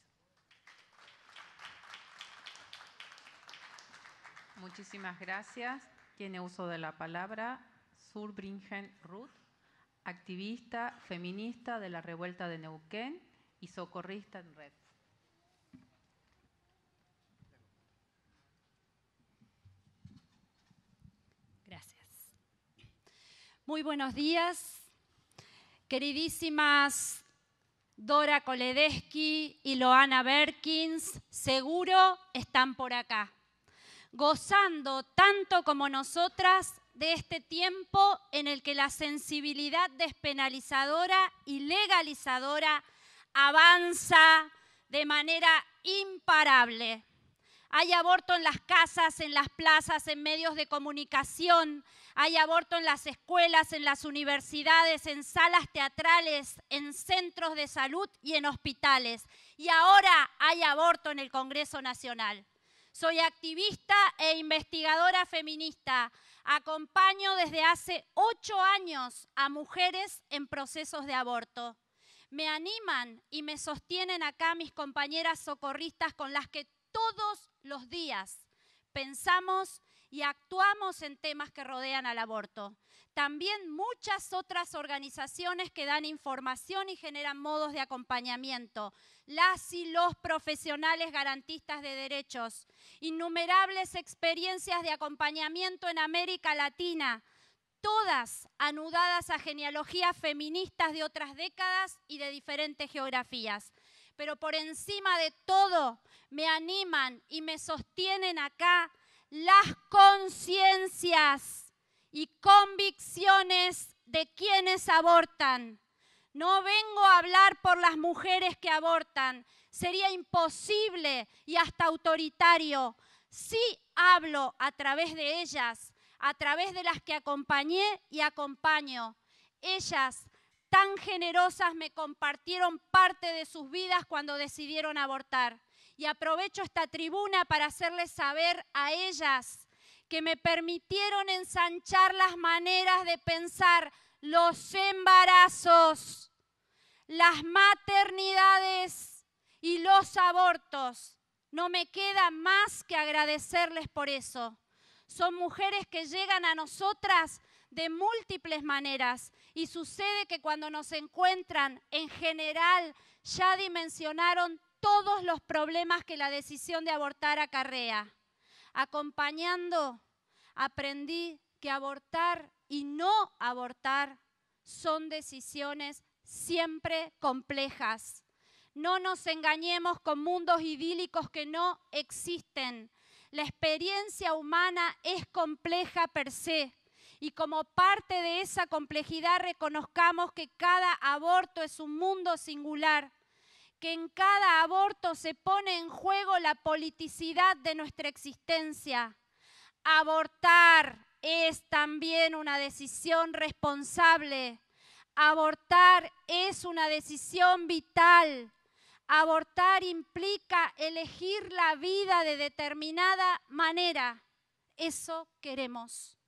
Muchísimas gracias. Tiene uso de la palabra Surbringen Ruth, activista feminista de la revuelta de Neuquén y socorrista en red. Muy buenos días, queridísimas Dora Koledeschi y Loana Berkins, seguro están por acá, gozando tanto como nosotras de este tiempo en el que la sensibilidad despenalizadora y legalizadora avanza de manera imparable. Hay aborto en las casas, en las plazas, en medios de comunicación. Hay aborto en las escuelas, en las universidades, en salas teatrales, en centros de salud y en hospitales. Y ahora hay aborto en el Congreso Nacional. Soy activista e investigadora feminista. Acompaño desde hace ocho años a mujeres en procesos de aborto. Me animan y me sostienen acá mis compañeras socorristas con las que todos los días pensamos y actuamos en temas que rodean al aborto. También muchas otras organizaciones que dan información y generan modos de acompañamiento. Las y los profesionales garantistas de derechos. Innumerables experiencias de acompañamiento en América Latina. Todas anudadas a genealogías feministas de otras décadas y de diferentes geografías. Pero por encima de todo, me animan y me sostienen acá las conciencias y convicciones de quienes abortan. No vengo a hablar por las mujeres que abortan, sería imposible y hasta autoritario. Sí hablo a través de ellas, a través de las que acompañé y acompaño. Ellas, tan generosas, me compartieron parte de sus vidas cuando decidieron abortar y aprovecho esta tribuna para hacerles saber a ellas que me permitieron ensanchar las maneras de pensar los embarazos, las maternidades y los abortos. No me queda más que agradecerles por eso. Son mujeres que llegan a nosotras de múltiples maneras y sucede que cuando nos encuentran, en general, ya dimensionaron todos los problemas que la decisión de abortar acarrea. Acompañando, aprendí que abortar y no abortar son decisiones siempre complejas. No nos engañemos con mundos idílicos que no existen. La experiencia humana es compleja per se y como parte de esa complejidad reconozcamos que cada aborto es un mundo singular que en cada aborto se pone en juego la politicidad de nuestra existencia. Abortar es también una decisión responsable. Abortar es una decisión vital. Abortar implica elegir la vida de determinada manera. Eso queremos.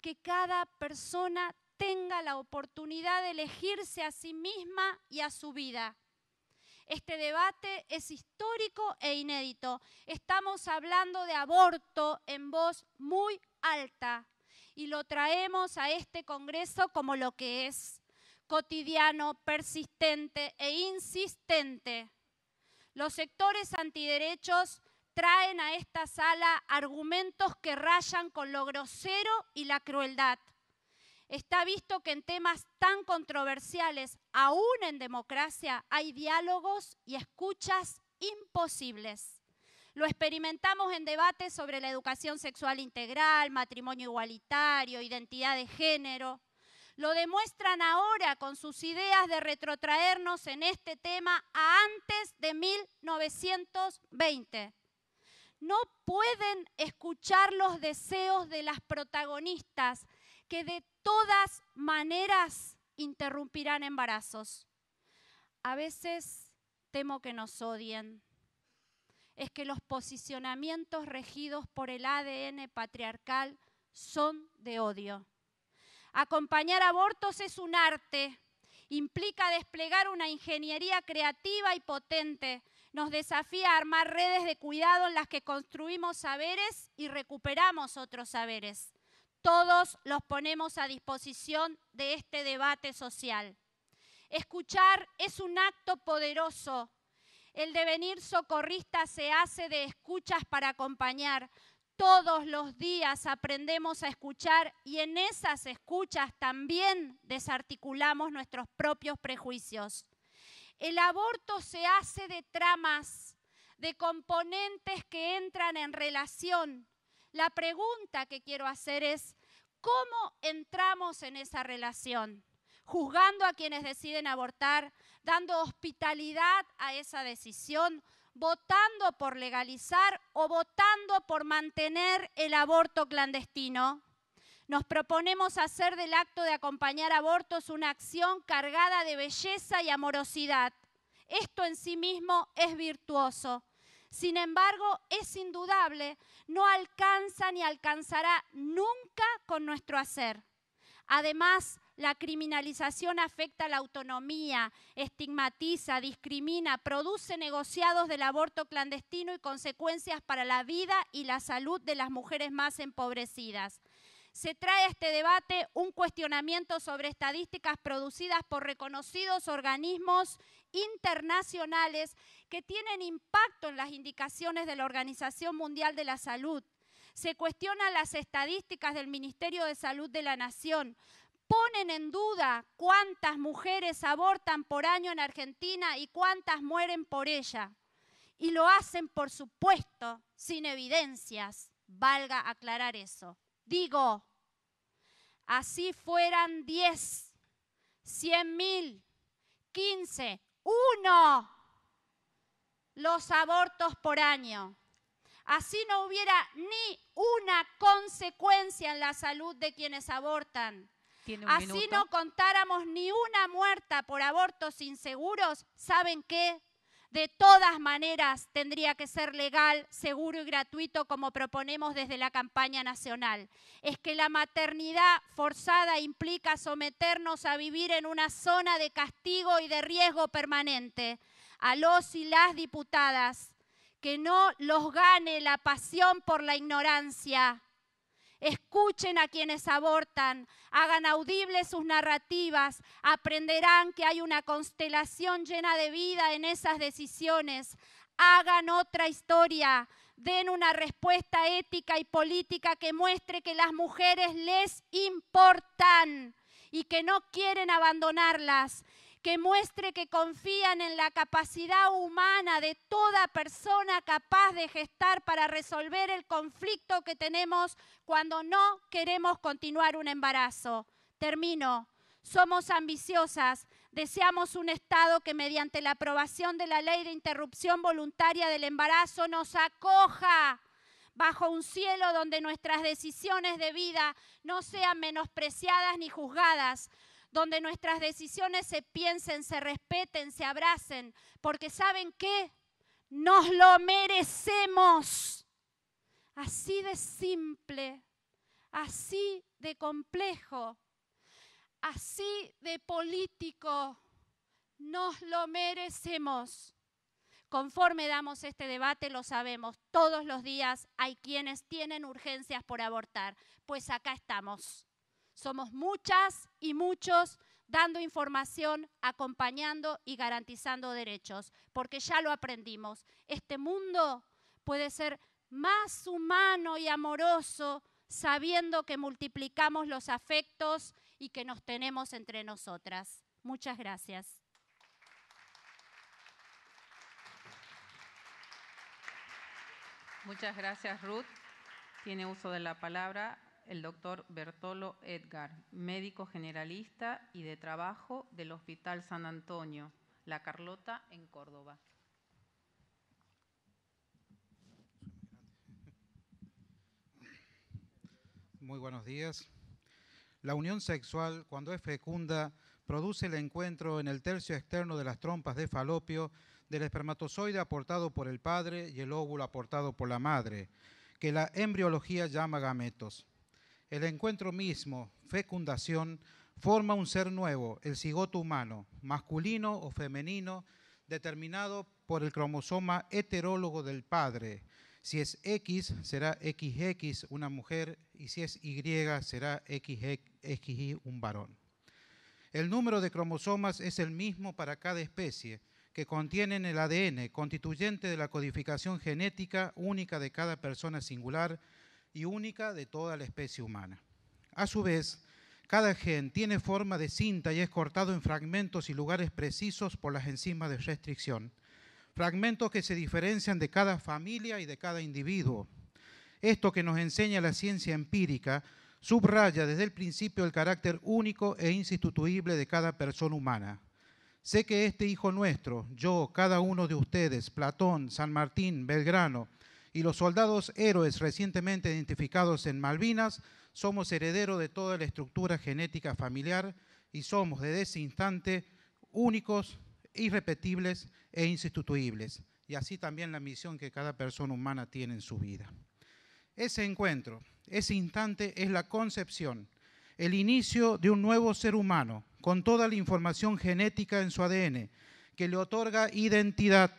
Que cada persona tenga la oportunidad de elegirse a sí misma y a su vida. Este debate es histórico e inédito. Estamos hablando de aborto en voz muy alta y lo traemos a este Congreso como lo que es, cotidiano, persistente e insistente. Los sectores antiderechos traen a esta sala argumentos que rayan con lo grosero y la crueldad. Está visto que en temas tan controversiales, aún en democracia hay diálogos y escuchas imposibles. Lo experimentamos en debates sobre la educación sexual integral, matrimonio igualitario, identidad de género. Lo demuestran ahora con sus ideas de retrotraernos en este tema a antes de 1920. No pueden escuchar los deseos de las protagonistas que de todas maneras interrumpirán embarazos. A veces temo que nos odien. Es que los posicionamientos regidos por el ADN patriarcal son de odio. Acompañar abortos es un arte. Implica desplegar una ingeniería creativa y potente. Nos desafía a armar redes de cuidado en las que construimos saberes y recuperamos otros saberes todos los ponemos a disposición de este debate social. Escuchar es un acto poderoso. El devenir socorrista se hace de escuchas para acompañar. Todos los días aprendemos a escuchar y en esas escuchas también desarticulamos nuestros propios prejuicios. El aborto se hace de tramas, de componentes que entran en relación. La pregunta que quiero hacer es, ¿Cómo entramos en esa relación? Juzgando a quienes deciden abortar, dando hospitalidad a esa decisión, votando por legalizar o votando por mantener el aborto clandestino. Nos proponemos hacer del acto de acompañar abortos una acción cargada de belleza y amorosidad. Esto en sí mismo es virtuoso, sin embargo, es indudable, no alcanza ni alcanzará nunca con nuestro hacer. Además, la criminalización afecta la autonomía, estigmatiza, discrimina, produce negociados del aborto clandestino y consecuencias para la vida y la salud de las mujeres más empobrecidas. Se trae a este debate un cuestionamiento sobre estadísticas producidas por reconocidos organismos internacionales que tienen impacto en las indicaciones de la Organización Mundial de la Salud. Se cuestionan las estadísticas del Ministerio de Salud de la Nación. Ponen en duda cuántas mujeres abortan por año en Argentina y cuántas mueren por ella. Y lo hacen, por supuesto, sin evidencias. Valga aclarar eso. Digo, así fueran 10, 100 mil, 15, uno los abortos por año. Así no hubiera ni una consecuencia en la salud de quienes abortan. Así no contáramos ni una muerta por abortos inseguros, ¿saben qué? De todas maneras, tendría que ser legal, seguro y gratuito como proponemos desde la campaña nacional. Es que la maternidad forzada implica someternos a vivir en una zona de castigo y de riesgo permanente. A los y las diputadas, que no los gane la pasión por la ignorancia, Escuchen a quienes abortan, hagan audibles sus narrativas, aprenderán que hay una constelación llena de vida en esas decisiones. Hagan otra historia, den una respuesta ética y política que muestre que las mujeres les importan y que no quieren abandonarlas, que muestre que confían en la capacidad humana de toda persona capaz de gestar para resolver el conflicto que tenemos cuando no queremos continuar un embarazo. Termino. Somos ambiciosas, deseamos un Estado que mediante la aprobación de la ley de interrupción voluntaria del embarazo nos acoja bajo un cielo donde nuestras decisiones de vida no sean menospreciadas ni juzgadas, donde nuestras decisiones se piensen, se respeten, se abracen, porque ¿saben qué? Nos lo merecemos. Así de simple, así de complejo, así de político, nos lo merecemos. Conforme damos este debate, lo sabemos, todos los días hay quienes tienen urgencias por abortar, pues acá estamos somos muchas y muchos dando información, acompañando y garantizando derechos, porque ya lo aprendimos. Este mundo puede ser más humano y amoroso sabiendo que multiplicamos los afectos y que nos tenemos entre nosotras. Muchas gracias. Muchas gracias, Ruth. Tiene uso de la palabra el doctor Bertolo Edgar, médico generalista y de trabajo del Hospital San Antonio, La Carlota, en Córdoba. Muy buenos días. La unión sexual, cuando es fecunda, produce el encuentro en el tercio externo de las trompas de falopio del espermatozoide aportado por el padre y el óvulo aportado por la madre, que la embriología llama gametos. El encuentro mismo, fecundación, forma un ser nuevo, el cigoto humano, masculino o femenino, determinado por el cromosoma heterólogo del padre. Si es X, será XX una mujer, y si es Y, será XY un varón. El número de cromosomas es el mismo para cada especie, que contienen el ADN, constituyente de la codificación genética única de cada persona singular, y única de toda la especie humana. A su vez, cada gen tiene forma de cinta y es cortado en fragmentos y lugares precisos por las enzimas de restricción, fragmentos que se diferencian de cada familia y de cada individuo. Esto que nos enseña la ciencia empírica subraya desde el principio el carácter único e insustituible de cada persona humana. Sé que este hijo nuestro, yo, cada uno de ustedes, Platón, San Martín, Belgrano, y los soldados héroes recientemente identificados en Malvinas somos herederos de toda la estructura genética familiar y somos desde ese instante únicos, irrepetibles e insustituibles. Y así también la misión que cada persona humana tiene en su vida. Ese encuentro, ese instante es la concepción, el inicio de un nuevo ser humano con toda la información genética en su ADN que le otorga identidad,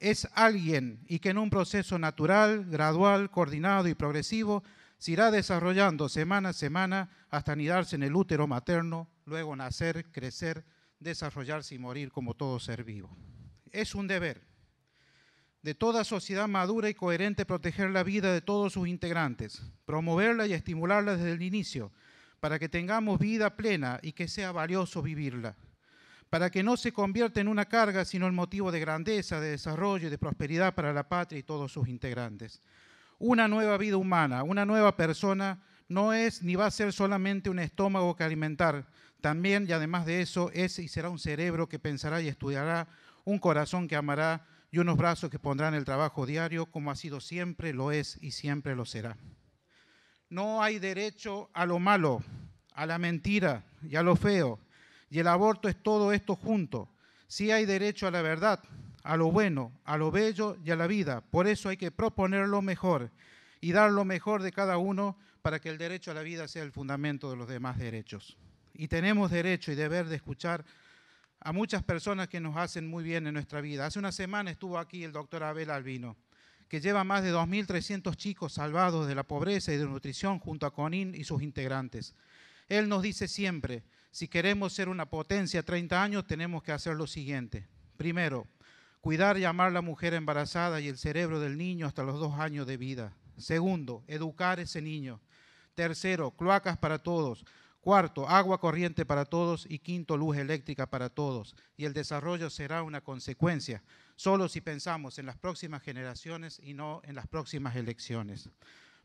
es alguien y que en un proceso natural, gradual, coordinado y progresivo se irá desarrollando semana a semana hasta anidarse en el útero materno, luego nacer, crecer, desarrollarse y morir como todo ser vivo. Es un deber de toda sociedad madura y coherente proteger la vida de todos sus integrantes, promoverla y estimularla desde el inicio, para que tengamos vida plena y que sea valioso vivirla para que no se convierta en una carga, sino el motivo de grandeza, de desarrollo y de prosperidad para la patria y todos sus integrantes. Una nueva vida humana, una nueva persona, no es ni va a ser solamente un estómago que alimentar, también y además de eso es y será un cerebro que pensará y estudiará, un corazón que amará y unos brazos que pondrán el trabajo diario como ha sido siempre, lo es y siempre lo será. No hay derecho a lo malo, a la mentira y a lo feo, y el aborto es todo esto junto. Sí hay derecho a la verdad, a lo bueno, a lo bello y a la vida. Por eso hay que proponer lo mejor y dar lo mejor de cada uno para que el derecho a la vida sea el fundamento de los demás derechos. Y tenemos derecho y deber de escuchar a muchas personas que nos hacen muy bien en nuestra vida. Hace una semana estuvo aquí el doctor Abel Albino, que lleva más de 2.300 chicos salvados de la pobreza y de nutrición junto a Conin y sus integrantes. Él nos dice siempre, si queremos ser una potencia 30 años, tenemos que hacer lo siguiente. Primero, cuidar y amar a la mujer embarazada y el cerebro del niño hasta los dos años de vida. Segundo, educar ese niño. Tercero, cloacas para todos. Cuarto, agua corriente para todos. Y quinto, luz eléctrica para todos. Y el desarrollo será una consecuencia, solo si pensamos en las próximas generaciones y no en las próximas elecciones.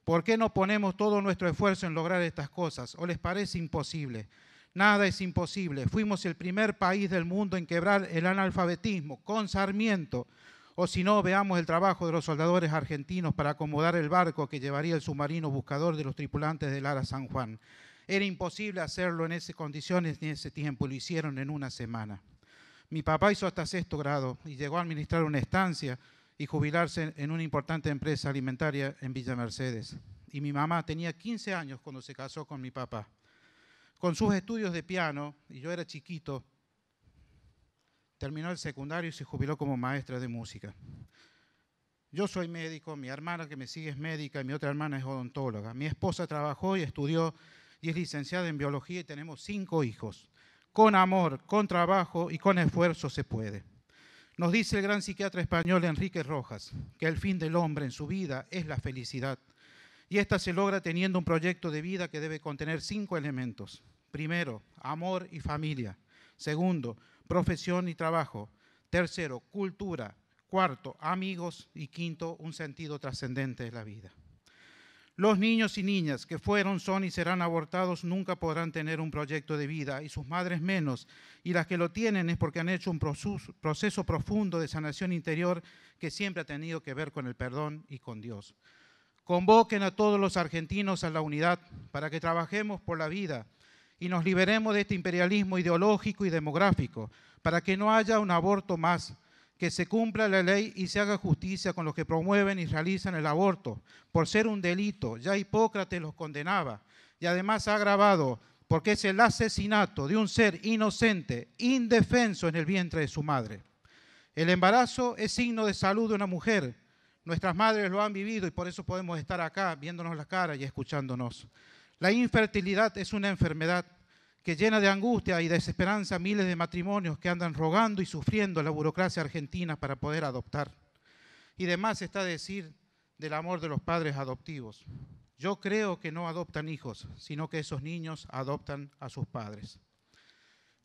¿Por qué no ponemos todo nuestro esfuerzo en lograr estas cosas? ¿O les parece imposible? Nada es imposible. Fuimos el primer país del mundo en quebrar el analfabetismo con Sarmiento. O si no, veamos el trabajo de los soldadores argentinos para acomodar el barco que llevaría el submarino buscador de los tripulantes del Ara San Juan. Era imposible hacerlo en esas condiciones ni en ese tiempo. Lo hicieron en una semana. Mi papá hizo hasta sexto grado y llegó a administrar una estancia y jubilarse en una importante empresa alimentaria en Villa Mercedes. Y mi mamá tenía 15 años cuando se casó con mi papá con sus estudios de piano, y yo era chiquito, terminó el secundario y se jubiló como maestra de música. Yo soy médico, mi hermana que me sigue es médica y mi otra hermana es odontóloga. Mi esposa trabajó y estudió y es licenciada en biología y tenemos cinco hijos. Con amor, con trabajo y con esfuerzo se puede. Nos dice el gran psiquiatra español Enrique Rojas que el fin del hombre en su vida es la felicidad y esta se logra teniendo un proyecto de vida que debe contener cinco elementos. Primero, amor y familia. Segundo, profesión y trabajo. Tercero, cultura. Cuarto, amigos. Y quinto, un sentido trascendente de la vida. Los niños y niñas que fueron, son y serán abortados nunca podrán tener un proyecto de vida y sus madres menos. Y las que lo tienen es porque han hecho un proceso profundo de sanación interior que siempre ha tenido que ver con el perdón y con Dios. Convoquen a todos los argentinos a la unidad para que trabajemos por la vida y nos liberemos de este imperialismo ideológico y demográfico, para que no haya un aborto más, que se cumpla la ley y se haga justicia con los que promueven y realizan el aborto, por ser un delito, ya Hipócrates los condenaba, y además ha agravado, porque es el asesinato de un ser inocente, indefenso en el vientre de su madre. El embarazo es signo de salud de una mujer, Nuestras madres lo han vivido y por eso podemos estar acá viéndonos la cara y escuchándonos. La infertilidad es una enfermedad que llena de angustia y desesperanza miles de matrimonios que andan rogando y sufriendo la burocracia argentina para poder adoptar. Y demás está decir del amor de los padres adoptivos. Yo creo que no adoptan hijos, sino que esos niños adoptan a sus padres.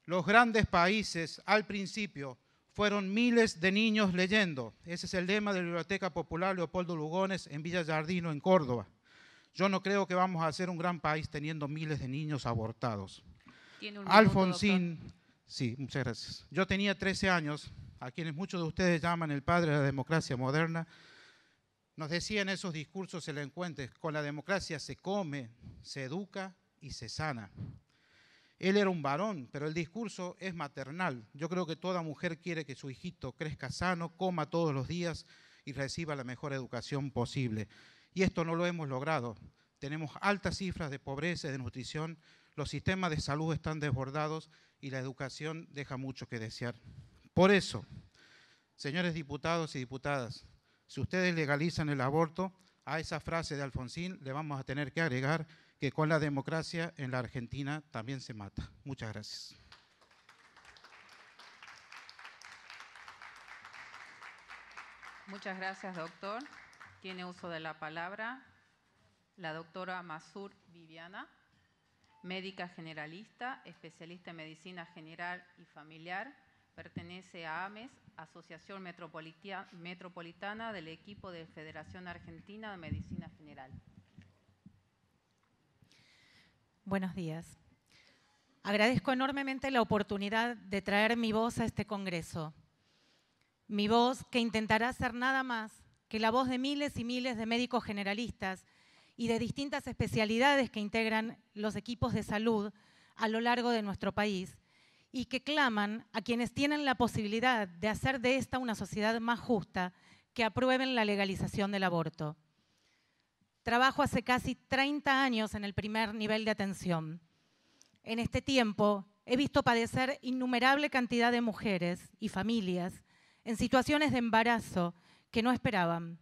Los grandes países al principio fueron miles de niños leyendo. Ese es el lema de la Biblioteca Popular Leopoldo Lugones en Villa Jardino, en Córdoba. Yo no creo que vamos a ser un gran país teniendo miles de niños abortados. ¿Tiene Alfonsín, sí, muchas gracias. Yo tenía 13 años, a quienes muchos de ustedes llaman el padre de la democracia moderna. Nos decían esos discursos elencuentes, con la democracia se come, se educa y se sana. Él era un varón, pero el discurso es maternal. Yo creo que toda mujer quiere que su hijito crezca sano, coma todos los días y reciba la mejor educación posible. Y esto no lo hemos logrado. Tenemos altas cifras de pobreza y de nutrición, los sistemas de salud están desbordados y la educación deja mucho que desear. Por eso, señores diputados y diputadas, si ustedes legalizan el aborto, a esa frase de Alfonsín le vamos a tener que agregar que con la democracia en la Argentina también se mata. Muchas gracias. Muchas gracias, doctor. Tiene uso de la palabra la doctora Masur Viviana, médica generalista, especialista en medicina general y familiar, pertenece a AMES, Asociación Metropolitana del equipo de Federación Argentina de Medicina General. Buenos días. Agradezco enormemente la oportunidad de traer mi voz a este Congreso. Mi voz que intentará ser nada más que la voz de miles y miles de médicos generalistas y de distintas especialidades que integran los equipos de salud a lo largo de nuestro país y que claman a quienes tienen la posibilidad de hacer de esta una sociedad más justa que aprueben la legalización del aborto. Trabajo hace casi 30 años en el primer nivel de atención. En este tiempo he visto padecer innumerable cantidad de mujeres y familias en situaciones de embarazo que no esperaban.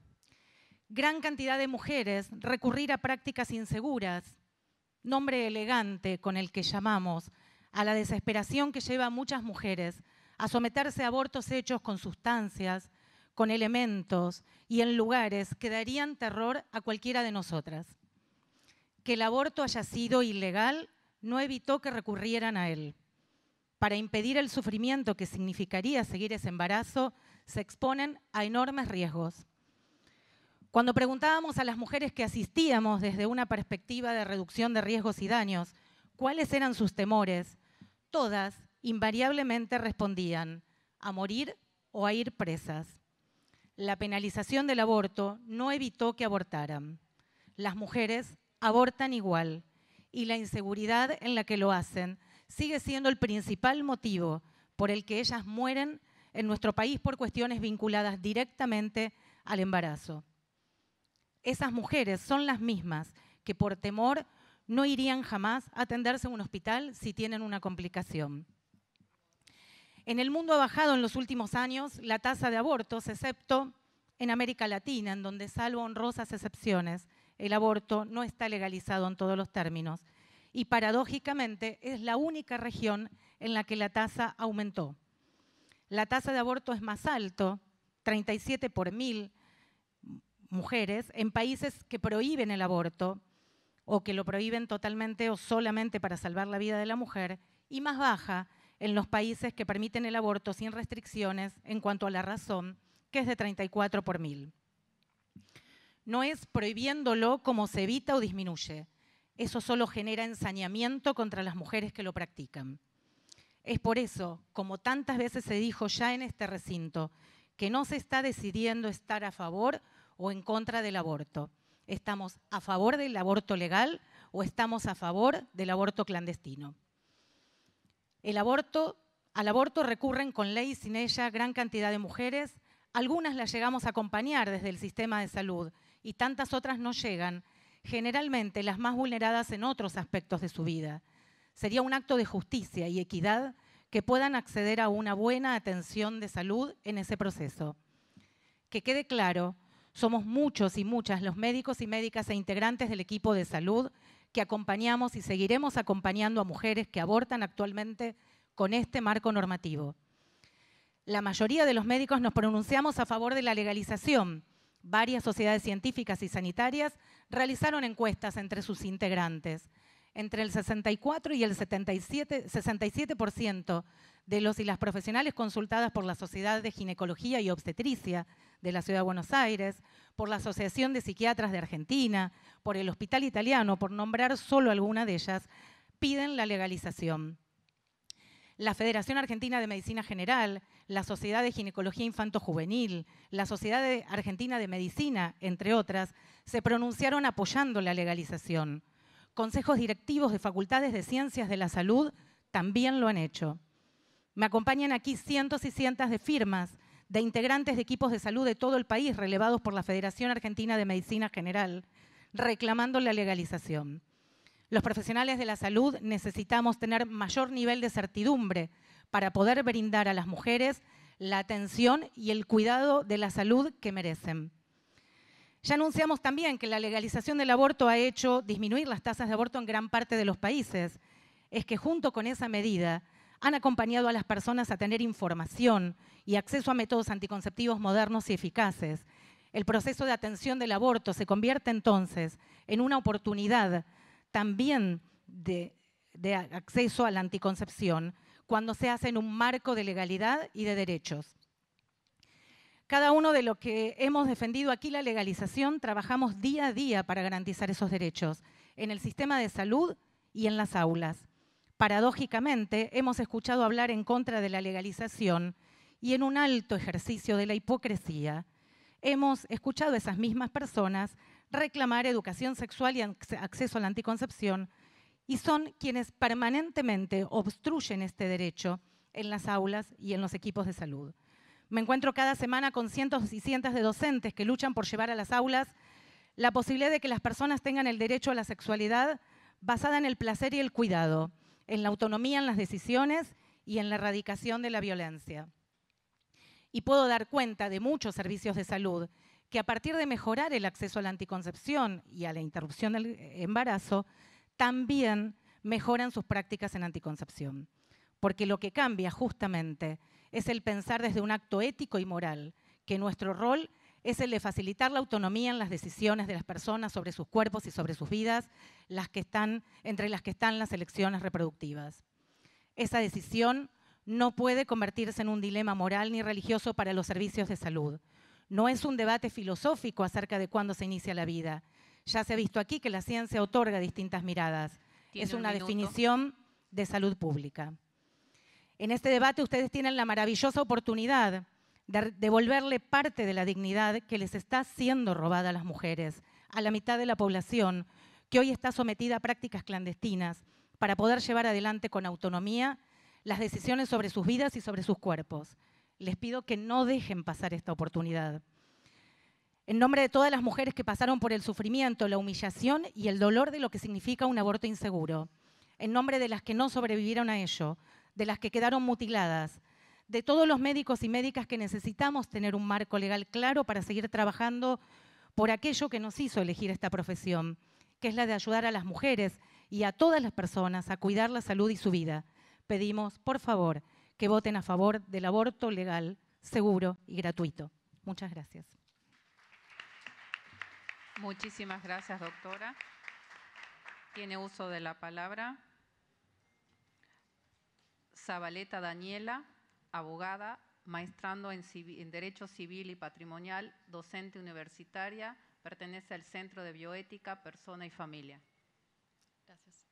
Gran cantidad de mujeres recurrir a prácticas inseguras, nombre elegante con el que llamamos a la desesperación que lleva a muchas mujeres a someterse a abortos hechos con sustancias con elementos y en lugares que darían terror a cualquiera de nosotras. Que el aborto haya sido ilegal no evitó que recurrieran a él. Para impedir el sufrimiento que significaría seguir ese embarazo, se exponen a enormes riesgos. Cuando preguntábamos a las mujeres que asistíamos desde una perspectiva de reducción de riesgos y daños, cuáles eran sus temores, todas invariablemente respondían a morir o a ir presas. La penalización del aborto no evitó que abortaran. Las mujeres abortan igual y la inseguridad en la que lo hacen sigue siendo el principal motivo por el que ellas mueren en nuestro país por cuestiones vinculadas directamente al embarazo. Esas mujeres son las mismas que por temor no irían jamás a atenderse a un hospital si tienen una complicación. En el mundo ha bajado en los últimos años la tasa de abortos, excepto en América Latina, en donde, salvo honrosas excepciones, el aborto no está legalizado en todos los términos. Y paradójicamente es la única región en la que la tasa aumentó. La tasa de aborto es más alto, 37 por mil mujeres, en países que prohíben el aborto o que lo prohíben totalmente o solamente para salvar la vida de la mujer, y más baja en los países que permiten el aborto sin restricciones en cuanto a la razón, que es de 34 por mil. No es prohibiéndolo como se evita o disminuye. Eso solo genera ensañamiento contra las mujeres que lo practican. Es por eso, como tantas veces se dijo ya en este recinto, que no se está decidiendo estar a favor o en contra del aborto. ¿Estamos a favor del aborto legal o estamos a favor del aborto clandestino? aborto, al aborto recurren con ley y sin ella gran cantidad de mujeres. Algunas las llegamos a acompañar desde el sistema de salud y tantas otras no llegan, generalmente las más vulneradas en otros aspectos de su vida. Sería un acto de justicia y equidad que puedan acceder a una buena atención de salud en ese proceso. Que quede claro, somos muchos y muchas los médicos y médicas e integrantes del equipo de salud que acompañamos y seguiremos acompañando a mujeres que abortan actualmente con este marco normativo. La mayoría de los médicos nos pronunciamos a favor de la legalización. Varias sociedades científicas y sanitarias realizaron encuestas entre sus integrantes. Entre el 64 y el 77, 67% de los y las profesionales consultadas por la Sociedad de Ginecología y Obstetricia de la Ciudad de Buenos Aires, por la Asociación de Psiquiatras de Argentina, por el Hospital Italiano, por nombrar solo alguna de ellas, piden la legalización. La Federación Argentina de Medicina General, la Sociedad de Ginecología Infanto-Juvenil, la Sociedad Argentina de Medicina, entre otras, se pronunciaron apoyando la legalización. Consejos directivos de facultades de ciencias de la salud también lo han hecho. Me acompañan aquí cientos y cientos de firmas de integrantes de equipos de salud de todo el país relevados por la Federación Argentina de Medicina General, reclamando la legalización. Los profesionales de la salud necesitamos tener mayor nivel de certidumbre para poder brindar a las mujeres la atención y el cuidado de la salud que merecen. Ya anunciamos también que la legalización del aborto ha hecho disminuir las tasas de aborto en gran parte de los países. Es que junto con esa medida han acompañado a las personas a tener información y acceso a métodos anticonceptivos modernos y eficaces. El proceso de atención del aborto se convierte entonces en una oportunidad también de, acceso a la anticoncepción cuando se hace en un marco de legalidad y de derechos. Cada uno de los que hemos defendido aquí la legalización trabajamos día a día para garantizar esos derechos en el sistema de salud y en las aulas. Paradójicamente, hemos escuchado hablar en contra de la legalización y en un alto ejercicio de la hipocresía, hemos escuchado a esas mismas personas reclamar educación sexual y acceso a la anticoncepción y son quienes permanentemente obstruyen este derecho en las aulas y en los equipos de salud. Me encuentro cada semana con cientos y cientos de docentes que luchan por llevar a las aulas la posibilidad de que las personas tengan el derecho a la sexualidad basada en el placer y el cuidado, en la autonomía en las decisiones y en la erradicación de la violencia. Y puedo dar cuenta de muchos servicios de salud que a partir de mejorar el acceso a la anticoncepción y a la interrupción del embarazo, también mejoran sus prácticas en anticoncepción. Porque lo que cambia justamente es el pensar desde un acto ético y moral que nuestro rol es el de facilitar la autonomía en las decisiones de las personas sobre sus cuerpos y sobre sus vidas, las que están, entre las que están las elecciones reproductivas. Esa decisión no puede convertirse en un dilema moral ni religioso para los servicios de salud. No es un debate filosófico acerca de cuándo se inicia la vida. Ya se ha visto aquí que la ciencia otorga distintas miradas. Es una definición de salud pública. En este debate ustedes tienen la maravillosa oportunidad devolverle parte de la dignidad que les está siendo robada a las mujeres, a la mitad de la población que hoy está sometida a prácticas clandestinas para poder llevar adelante con autonomía las decisiones sobre sus vidas y sobre sus cuerpos. Les pido que no dejen pasar esta oportunidad. En nombre de todas las mujeres que pasaron por el sufrimiento, la humillación y el dolor de lo que significa un aborto inseguro. En nombre de las que no sobrevivieron a ello, de las que quedaron mutiladas, de todos los médicos y médicas que necesitamos tener un marco legal claro para seguir trabajando por aquello que nos hizo elegir esta profesión, que es la de ayudar a las mujeres y a todas las personas a cuidar la salud y su vida. Pedimos, por favor, que voten a favor del aborto legal, seguro y gratuito. Muchas gracias. Muchísimas gracias, doctora. Tiene uso de la palabra. Zabaleta Daniela abogada, maestrando en, Derecho Civil y Patrimonial, docente universitaria, pertenece al Centro de Bioética, Persona y Familia. Gracias.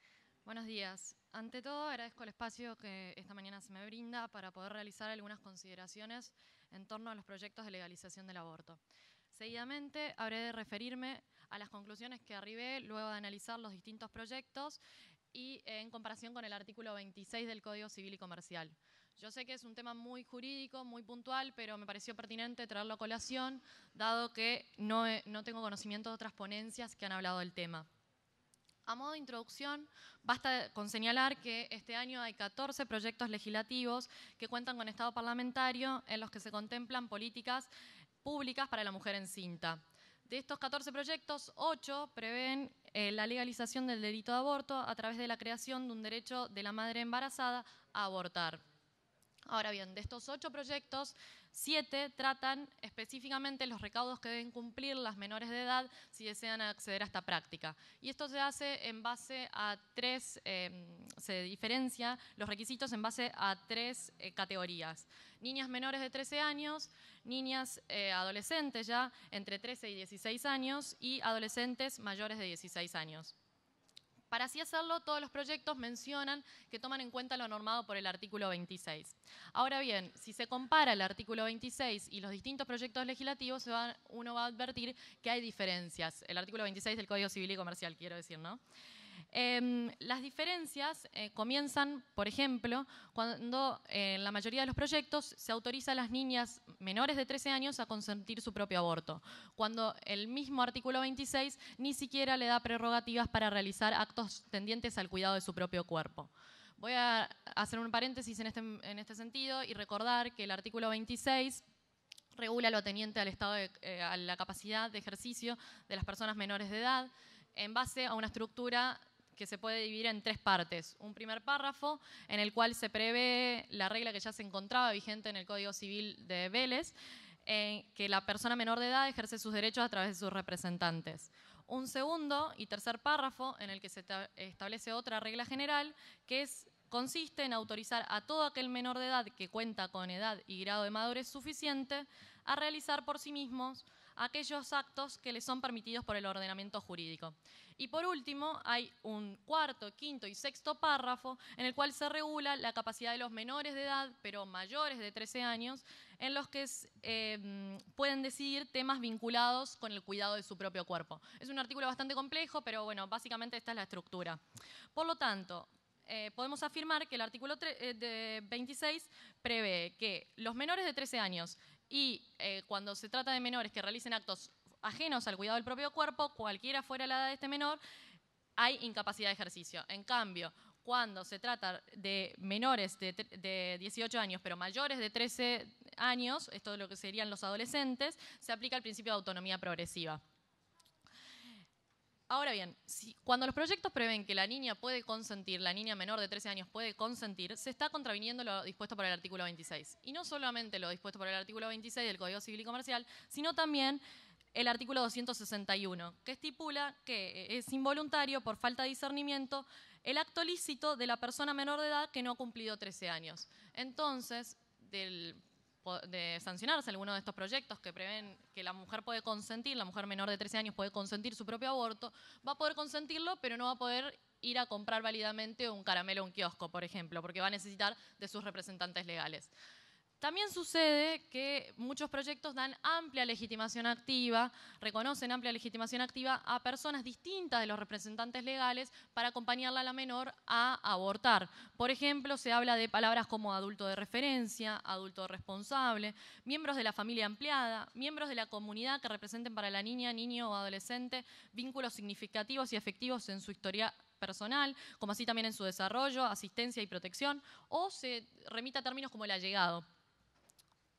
Buenos días. Ante todo, agradezco el espacio que esta mañana se me brinda para poder realizar algunas consideraciones en torno a los proyectos de legalización del aborto. Seguidamente, habré de referirme a las conclusiones que arribé luego de analizar los distintos proyectos y en comparación con el artículo 26 del Código Civil y Comercial. Yo sé que es un tema muy jurídico, muy puntual, pero me pareció pertinente traerlo a colación, dado que no, tengo conocimiento de otras ponencias que han hablado del tema. A modo de introducción, basta con señalar que este año hay 14 proyectos legislativos que cuentan con Estado parlamentario en los que se contemplan políticas públicas para la mujer encinta. De estos 14 proyectos, 8 prevén eh, la legalización del delito de aborto a través de la creación de un derecho de la madre embarazada a abortar. Ahora bien, de estos ocho proyectos, siete tratan específicamente los recaudos que deben cumplir las menores de edad si desean acceder a esta práctica. Y esto se hace en base a tres, em, se diferencia los requisitos en base a tres eh, categorías. Niñas menores de 13 años, niñas eh, adolescentes ya entre 13 y 16 años y adolescentes mayores de 16 años. Para así hacerlo, todos los proyectos mencionan que toman en cuenta lo normado por el artículo 26. Ahora bien, si se compara el artículo 26 y los distintos proyectos legislativos, uno va a advertir que hay diferencias. El artículo 26 del Código Civil y Comercial, quiero decir, ¿no? Em, las diferencias eh, comienzan, por ejemplo, cuando eh, en la mayoría de los proyectos se autoriza a las niñas menores de 13 años a consentir su propio aborto, cuando el mismo artículo 26 ni siquiera le da prerrogativas para realizar actos tendientes al cuidado de su propio cuerpo. Voy a hacer un paréntesis en este, este sentido y recordar que el artículo 26 regula lo teniente al estado eh, a la capacidad de ejercicio de las personas menores de edad en base a una estructura que se puede dividir en tres partes. Un primer párrafo en el cual se prevé la regla que ya se encontraba vigente en el Código Civil de Vélez, que la persona menor de edad ejerce sus derechos a través de sus representantes. Un segundo y tercer párrafo en el que se establece otra regla general, que es consiste en autorizar a todo aquel menor de edad que cuenta con edad y grado de madurez suficiente a realizar por sí mismos aquellos actos que les son permitidos por el ordenamiento jurídico. Y por último, hay un cuarto, quinto y sexto párrafo en el cual se regula la capacidad de los menores de edad, pero mayores de 13 años, en los que eh, pueden decidir temas vinculados con el cuidado de su propio cuerpo. Es un artículo bastante complejo, pero bueno, básicamente esta es la estructura. Por lo tanto, eh, podemos afirmar que el artículo 26 eh, prevé que los menores de 13 años y eh, cuando se trata de menores que realicen actos ajenos al cuidado del propio cuerpo, cualquiera fuera la edad de este menor, hay incapacidad de ejercicio. En cambio, cuando se trata de menores de, de, 18 años, pero mayores de 13 años, esto es lo que serían los adolescentes, se aplica el principio de autonomía progresiva. Ahora bien, si, cuando los proyectos prevén que la niña puede consentir, la niña menor de 13 años puede consentir, se está contraviniendo lo dispuesto por el artículo 26. Y no solamente lo dispuesto por el artículo 26 del Código Civil y Comercial, sino también el artículo 261, que estipula que es involuntario por falta de discernimiento el acto lícito de la persona menor de edad que no ha cumplido 13 años. Entonces, del de sancionarse alguno de estos proyectos que prevén que la mujer puede consentir, la mujer menor de 13 años puede consentir su propio aborto, va a poder consentirlo, pero no va a poder ir a comprar válidamente un caramelo a un kiosco, por ejemplo, porque va a necesitar de sus representantes legales. También sucede que muchos proyectos dan amplia legitimación activa, reconocen amplia legitimación activa a personas distintas de los representantes legales para acompañarla a la menor a abortar. Por ejemplo, se habla de palabras como adulto de referencia, adulto responsable, miembros de la familia ampliada, miembros de la comunidad que representen para la niña, niño o adolescente vínculos significativos y efectivos en su historia personal, como así también en su desarrollo, asistencia y protección, o se remita a términos como el allegado.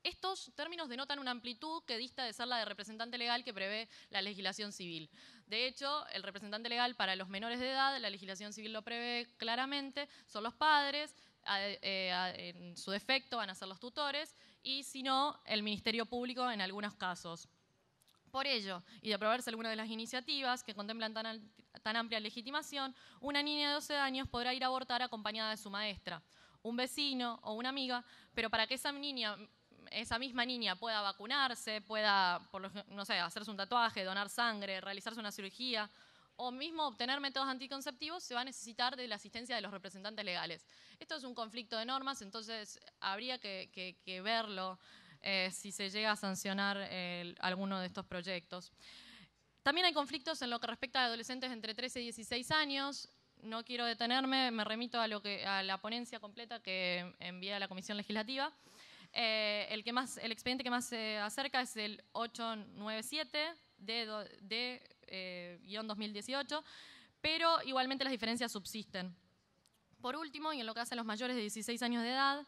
Estos términos denotan una amplitud que dista de ser la de representante legal que prevé la legislación civil. De hecho, el representante legal para los menores de edad, la legislación civil lo prevé claramente, son los padres, eh, en su defecto van a ser los tutores, y si no, el Ministerio Público en algunos casos. Por ello, y de aprobarse alguna de las iniciativas que contemplan tan, tan, amplia legitimación, una niña de 12 años podrá ir a abortar acompañada de su maestra, un vecino o una amiga, pero para que esa niña esa misma niña pueda vacunarse, pueda, hacerse un tatuaje, donar sangre, realizarse una cirugía o mismo obtener métodos anticonceptivos, se va a necesitar de la asistencia de los representantes legales. Esto es un conflicto de normas, entonces habría que, verlo eh, si se llega a sancionar alguno de estos proyectos. También hay conflictos en lo que respecta a adolescentes entre 13 y 16 años. No quiero detenerme, me remito a, a la ponencia completa que envía la Comisión Legislativa. Eh, el, que más, el expediente que más se acerca es el 897 de, 2018, eh, pero igualmente las diferencias subsisten. Por último, y en lo que hace a los mayores de 16 años de edad,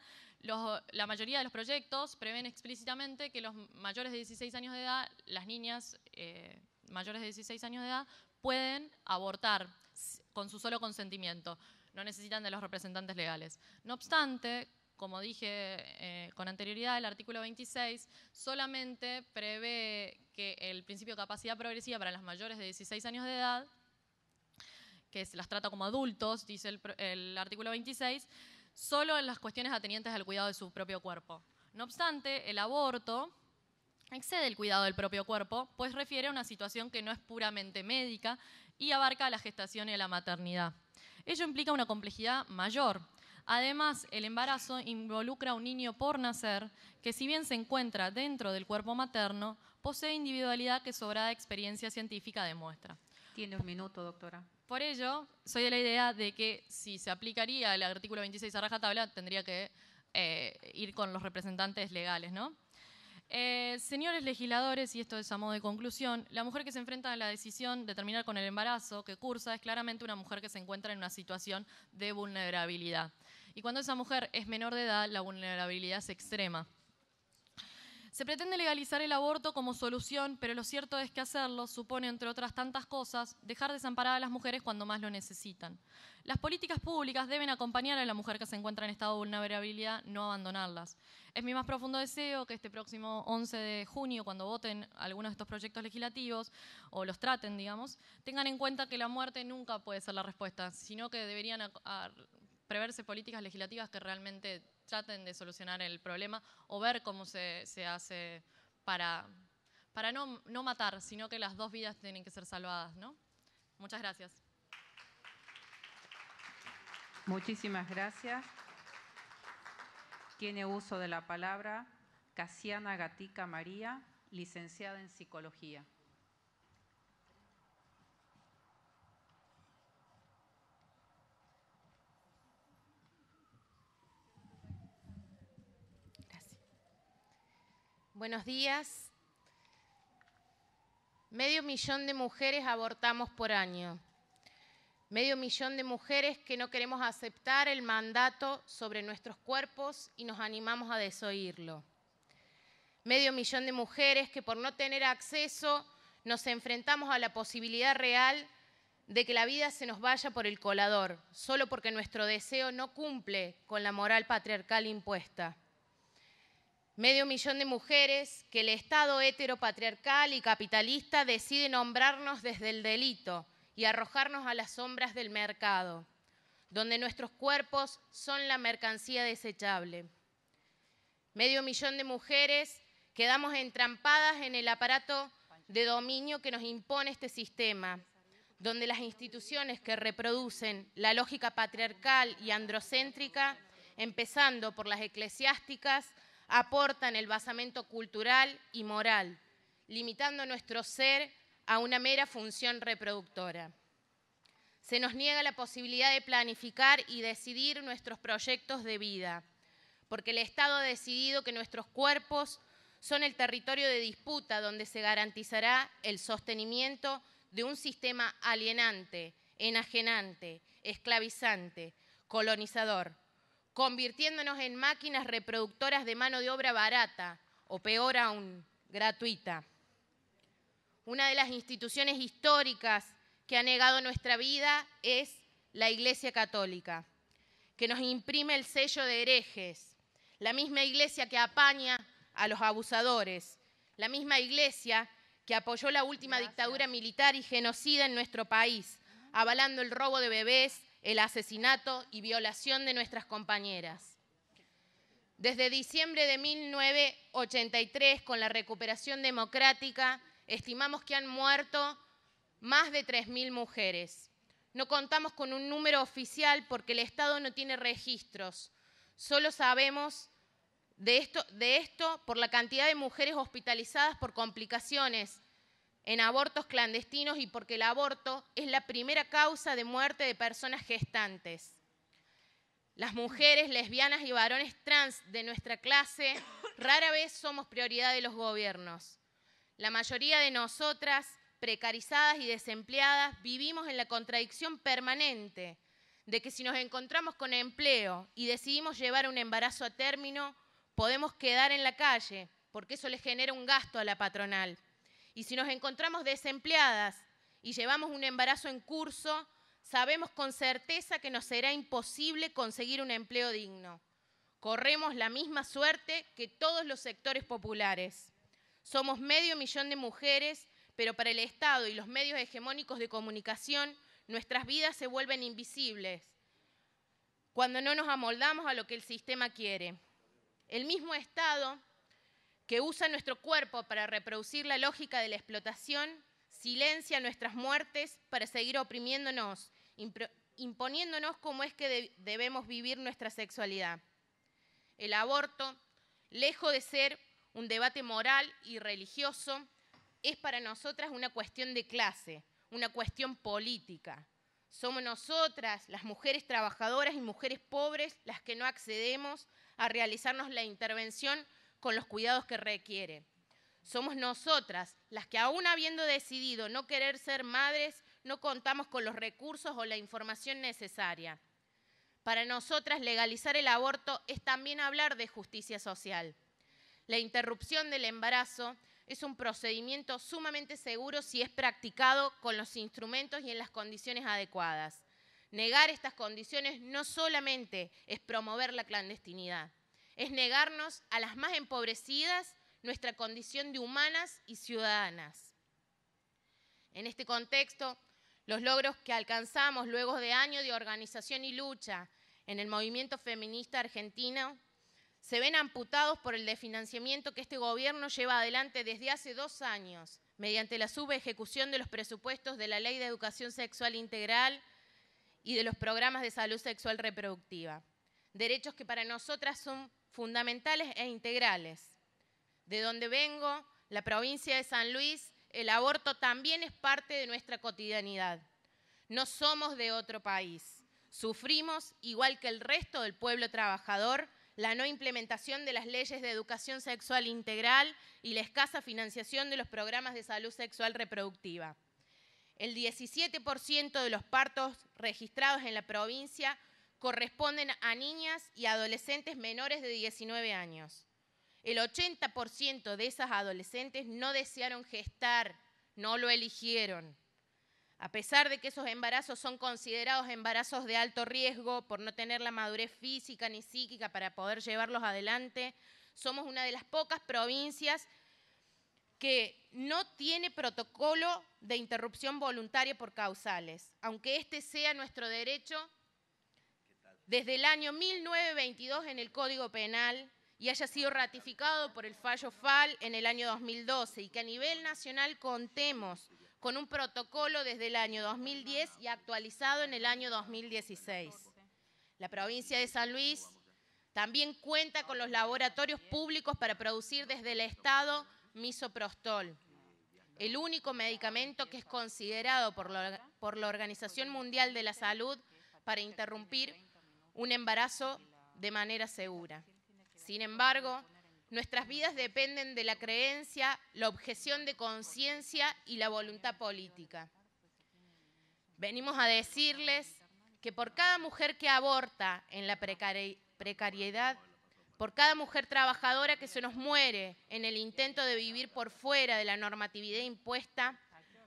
la mayoría de los proyectos prevén explícitamente que los mayores de 16 años de edad, las niñas eh, mayores de 16 años de edad, pueden abortar con su solo consentimiento. No necesitan de los representantes legales. No obstante, como dije eh, con anterioridad, el artículo 26 solamente prevé que el principio de capacidad progresiva para las mayores de 16 años de edad, que se las trata como adultos, dice el, artículo 26, solo en las cuestiones atenientes al cuidado de su propio cuerpo. No obstante, el aborto excede el cuidado del propio cuerpo, pues refiere a una situación que no es puramente médica y abarca la gestación y la maternidad. Ello implica una complejidad mayor, Además, el embarazo involucra a un niño por nacer que si bien se encuentra dentro del cuerpo materno, posee individualidad que sobrada experiencia científica demuestra. Tiene un minuto, doctora. Por ello, soy de la idea de que si se aplicaría el artículo 26 a rajatabla, tendría que eh, ir con los representantes legales, ¿no? Eh, señores legisladores, y esto es a modo de conclusión, la mujer que se enfrenta a la decisión de terminar con el embarazo que cursa es claramente una mujer que se encuentra en una situación de vulnerabilidad. Y cuando esa mujer es menor de edad, la vulnerabilidad es extrema. Se pretende legalizar el aborto como solución, pero lo cierto es que hacerlo supone, entre otras tantas cosas, dejar desamparadas a las mujeres cuando más lo necesitan. Las políticas públicas deben acompañar a la mujer que se encuentra en estado de vulnerabilidad, no abandonarlas. Es mi más profundo deseo que este próximo 11 de junio, cuando voten algunos de estos proyectos legislativos, o los traten, digamos, tengan en cuenta que la muerte nunca puede ser la respuesta, sino que deberían preverse políticas legislativas que realmente traten de solucionar el problema o ver cómo se, se hace para, no, matar, sino que las dos vidas tienen que ser salvadas. ¿no? Muchas gracias. Muchísimas gracias. Tiene uso de la palabra Casiana Gatica María, licenciada en Psicología. Buenos días. Medio millón de mujeres abortamos por año. Medio millón de mujeres que no queremos aceptar el mandato sobre nuestros cuerpos y nos animamos a desoírlo. Medio millón de mujeres que por no tener acceso nos enfrentamos a la posibilidad real de que la vida se nos vaya por el colador, solo porque nuestro deseo no cumple con la moral patriarcal impuesta medio millón de mujeres que el Estado heteropatriarcal y capitalista decide nombrarnos desde el delito y arrojarnos a las sombras del mercado, donde nuestros cuerpos son la mercancía desechable. Medio millón de mujeres quedamos entrampadas en el aparato de dominio que nos impone este sistema, donde las instituciones que reproducen la lógica patriarcal y androcéntrica, empezando por las eclesiásticas, aportan el basamento cultural y moral, limitando nuestro ser a una mera función reproductora. Se nos niega la posibilidad de planificar y decidir nuestros proyectos de vida, porque el Estado ha decidido que nuestros cuerpos son el territorio de disputa donde se garantizará el sostenimiento de un sistema alienante, enajenante, esclavizante, colonizador, convirtiéndonos en máquinas reproductoras de mano de obra barata o peor aún, gratuita. Una de las instituciones históricas que ha negado nuestra vida es la Iglesia Católica, que nos imprime el sello de herejes, la misma Iglesia que apaña a los abusadores, la misma Iglesia que apoyó la última dictadura militar y genocida en nuestro país, avalando el robo de bebés el asesinato y violación de nuestras compañeras. Desde diciembre de 1983, con la recuperación democrática, estimamos que han muerto más de 3.000 mujeres. No contamos con un número oficial porque el Estado no tiene registros. Solo sabemos de esto, de esto por la cantidad de mujeres hospitalizadas por complicaciones en abortos clandestinos y porque el aborto es la primera causa de muerte de personas gestantes. Las mujeres, lesbianas y varones trans de nuestra clase rara vez somos prioridad de los gobiernos. La mayoría de nosotras, precarizadas y desempleadas, vivimos en la contradicción permanente de que si nos encontramos con empleo y decidimos llevar un embarazo a término, podemos quedar en la calle, porque eso le genera un gasto a la patronal. Y si nos encontramos desempleadas y llevamos un embarazo en curso, sabemos con certeza que nos será imposible conseguir un empleo digno. Corremos la misma suerte que todos los sectores populares. Somos medio millón de mujeres, pero para el Estado y los medios hegemónicos de comunicación, nuestras vidas se vuelven invisibles cuando no nos amoldamos a lo que el sistema quiere. El mismo Estado que usa nuestro cuerpo para reproducir la lógica de la explotación, silencia nuestras muertes para seguir oprimiéndonos, imponiéndonos cómo es que debemos vivir nuestra sexualidad. El aborto, lejos de ser un debate moral y religioso, es para nosotras una cuestión de clase, una cuestión política. Somos nosotras, las mujeres trabajadoras y mujeres pobres, las que no accedemos a realizarnos la intervención con los cuidados que requiere. Somos nosotras las que aún habiendo decidido no querer ser madres, no contamos con los recursos o la información necesaria. Para nosotras legalizar el aborto es también hablar de justicia social. La interrupción del embarazo es un procedimiento sumamente seguro si es practicado con los instrumentos y en las condiciones adecuadas. Negar estas condiciones no solamente es promover la clandestinidad, es negarnos a las más empobrecidas nuestra condición de humanas y ciudadanas. En este contexto, los logros que alcanzamos luego de años de organización y lucha en el movimiento feminista argentino se ven amputados por el desfinanciamiento que este gobierno lleva adelante desde hace dos años mediante la subejecución de los presupuestos de la Ley de Educación Sexual Integral y de los programas de salud sexual reproductiva derechos que para nosotras son fundamentales e integrales. De donde vengo, la provincia de San Luis, el aborto también es parte de nuestra cotidianidad. No somos de otro país. Sufrimos, igual que el resto del pueblo trabajador, la no implementación de las leyes de educación sexual integral y la escasa financiación de los programas de salud sexual reproductiva. El 17% de los partos registrados en la provincia corresponden a niñas y adolescentes menores de 19 años. El 80% de esas adolescentes no desearon gestar, no lo eligieron. A pesar de que esos embarazos son considerados embarazos de alto riesgo por no tener la madurez física ni psíquica para poder llevarlos adelante, somos una de las pocas provincias que no tiene protocolo de interrupción voluntaria por causales, aunque este sea nuestro derecho desde el año 1922 en el Código Penal y haya sido ratificado por el fallo FAL en el año 2012 y que a nivel nacional contemos con un protocolo desde el año 2010 y actualizado en el año 2016. La provincia de San Luis también cuenta con los laboratorios públicos para producir desde el Estado misoprostol, el único medicamento que es considerado por la, por la Organización Mundial de la Salud para interrumpir un embarazo de manera segura. Sin embargo, nuestras vidas dependen de la creencia, la objeción de conciencia y la voluntad política. Venimos a decirles que por cada mujer que aborta en la precariedad, por cada mujer trabajadora que se nos muere en el intento de vivir por fuera de la normatividad impuesta,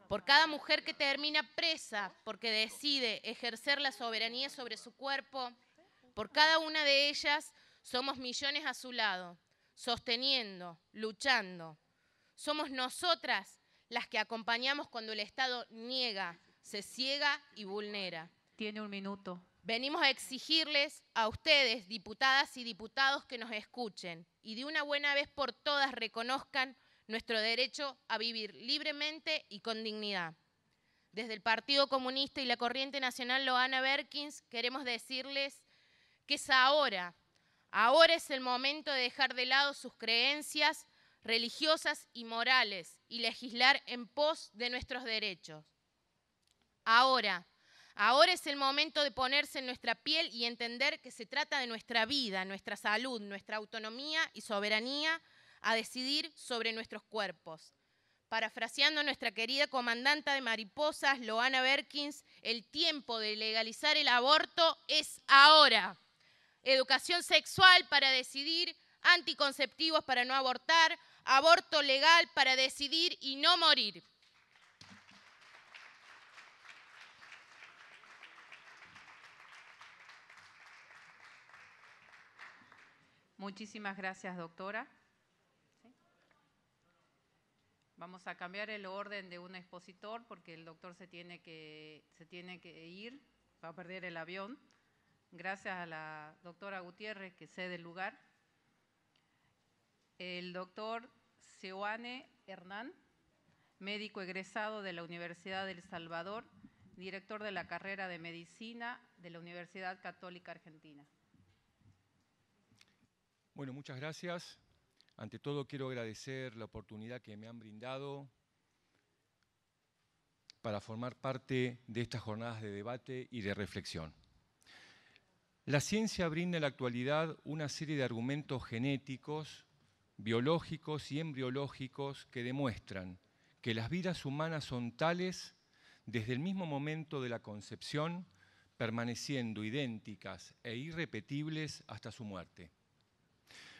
por cada mujer que termina presa porque decide ejercer la soberanía sobre su cuerpo, por cada una de ellas somos millones a su lado, sosteniendo, luchando. Somos nosotras las que acompañamos cuando el Estado niega, se ciega y vulnera. Tiene un minuto. Venimos a exigirles a ustedes, diputadas y diputados, que nos escuchen y de una buena vez por todas reconozcan nuestro derecho a vivir libremente y con dignidad. Desde el Partido Comunista y la Corriente Nacional Loana Berkins queremos decirles es ahora. Ahora es el momento de dejar de lado sus creencias religiosas y morales y legislar en pos de nuestros derechos. Ahora, ahora es el momento de ponerse en nuestra piel y entender que se trata de nuestra vida, nuestra salud, nuestra autonomía y soberanía a decidir sobre nuestros cuerpos. Parafraseando a nuestra querida comandanta de mariposas, Loana Berkins, el tiempo de legalizar el aborto es ahora educación sexual para decidir, anticonceptivos para no abortar, aborto legal para decidir y no morir. Muchísimas gracias, doctora. Vamos a cambiar el orden de un expositor porque el doctor se tiene que, se tiene que ir, va a perder el avión gracias a la doctora Gutiérrez que cede el lugar, el doctor Seoane Hernán, médico egresado de la Universidad del Salvador, director de la carrera de medicina de la Universidad Católica Argentina. Bueno, muchas gracias. Ante todo quiero agradecer la oportunidad que me han brindado para formar parte de estas jornadas de debate y de reflexión. La ciencia brinda en la actualidad una serie de argumentos genéticos, biológicos y embriológicos que demuestran que las vidas humanas son tales desde el mismo momento de la concepción, permaneciendo idénticas e irrepetibles hasta su muerte.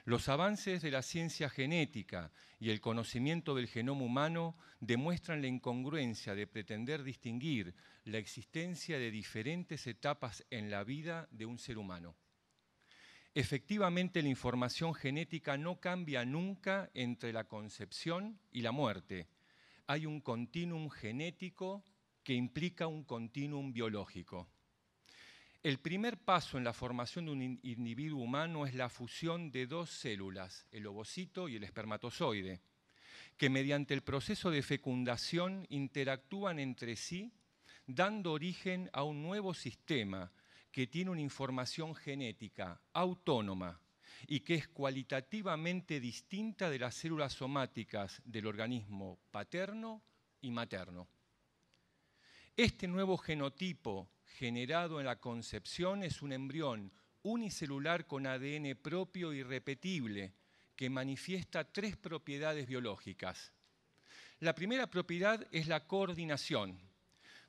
Los avances de la ciencia genética y el conocimiento del genoma humano demuestran la incongruencia de pretender distinguir la existencia de diferentes etapas en la vida de un ser humano. Efectivamente, la información genética no cambia nunca entre la concepción y la muerte. Hay un continuum genético que implica un continuum biológico. El primer paso en la formación de un individuo humano es la fusión de dos células, el ovocito y el espermatozoide, que mediante el proceso de fecundación interactúan entre sí, dando origen a un nuevo sistema que tiene una información genética autónoma y que es cualitativamente distinta de las células somáticas del organismo paterno y materno. Este nuevo genotipo generado en la concepción es un embrión unicelular con ADN propio y repetible que manifiesta tres propiedades biológicas. La primera propiedad es la coordinación.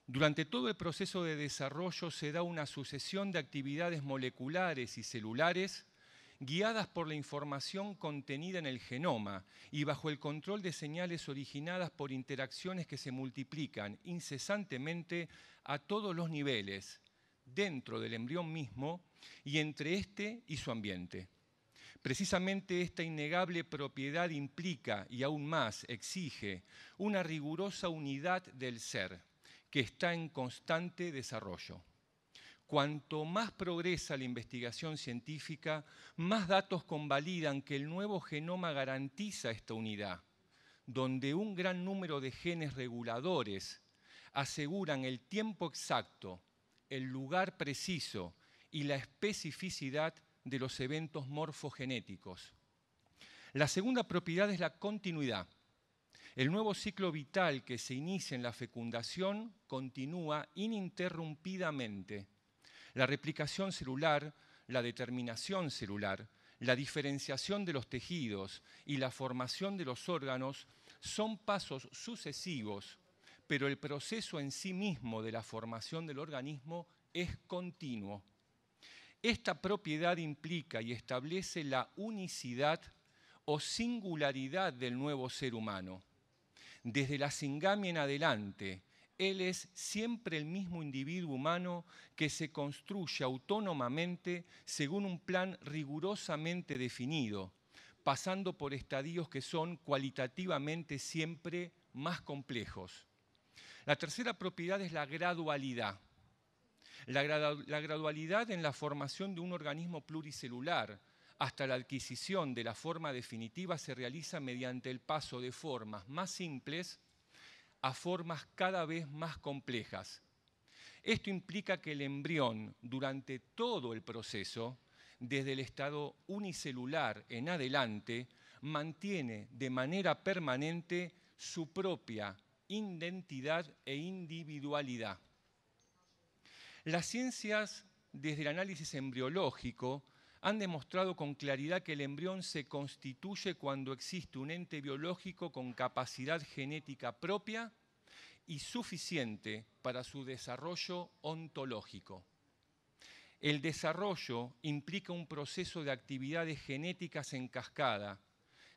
Durante todo el proceso de desarrollo se da una sucesión de actividades moleculares y celulares guiadas por la información contenida en el genoma y bajo el control de señales originadas por interacciones que se multiplican incesantemente a todos los niveles, dentro del embrión mismo y entre éste y su ambiente. Precisamente esta innegable propiedad implica, y aún más exige, una rigurosa unidad del ser que está en constante desarrollo. Cuanto más progresa la investigación científica, más datos convalidan que el nuevo genoma garantiza esta unidad, donde un gran número de genes reguladores aseguran el tiempo exacto, el lugar preciso y la especificidad de los eventos morfogenéticos. La segunda propiedad es la continuidad. El nuevo ciclo vital que se inicia en la fecundación continúa ininterrumpidamente la replicación celular, la determinación celular, la diferenciación de los tejidos y la formación de los órganos son pasos sucesivos, pero el proceso en sí mismo de la formación del organismo es continuo. Esta propiedad implica y establece la unicidad o singularidad del nuevo ser humano. Desde la singamia en adelante, él es siempre el mismo individuo humano que se construye autónomamente según un plan rigurosamente definido, pasando por estadios que son cualitativamente siempre más complejos. La tercera propiedad es la gradualidad. La, gradualidad en la formación de un organismo pluricelular hasta la adquisición de la forma definitiva se realiza mediante el paso de formas más simples a formas cada vez más complejas. Esto implica que el embrión, durante todo el proceso, desde el estado unicelular en adelante, mantiene de manera permanente su propia identidad e individualidad. Las ciencias, desde el análisis embriológico, han demostrado con claridad que el embrión se constituye cuando existe un ente biológico con capacidad genética propia y suficiente para su desarrollo ontológico. El desarrollo implica un proceso de actividades genéticas en cascada,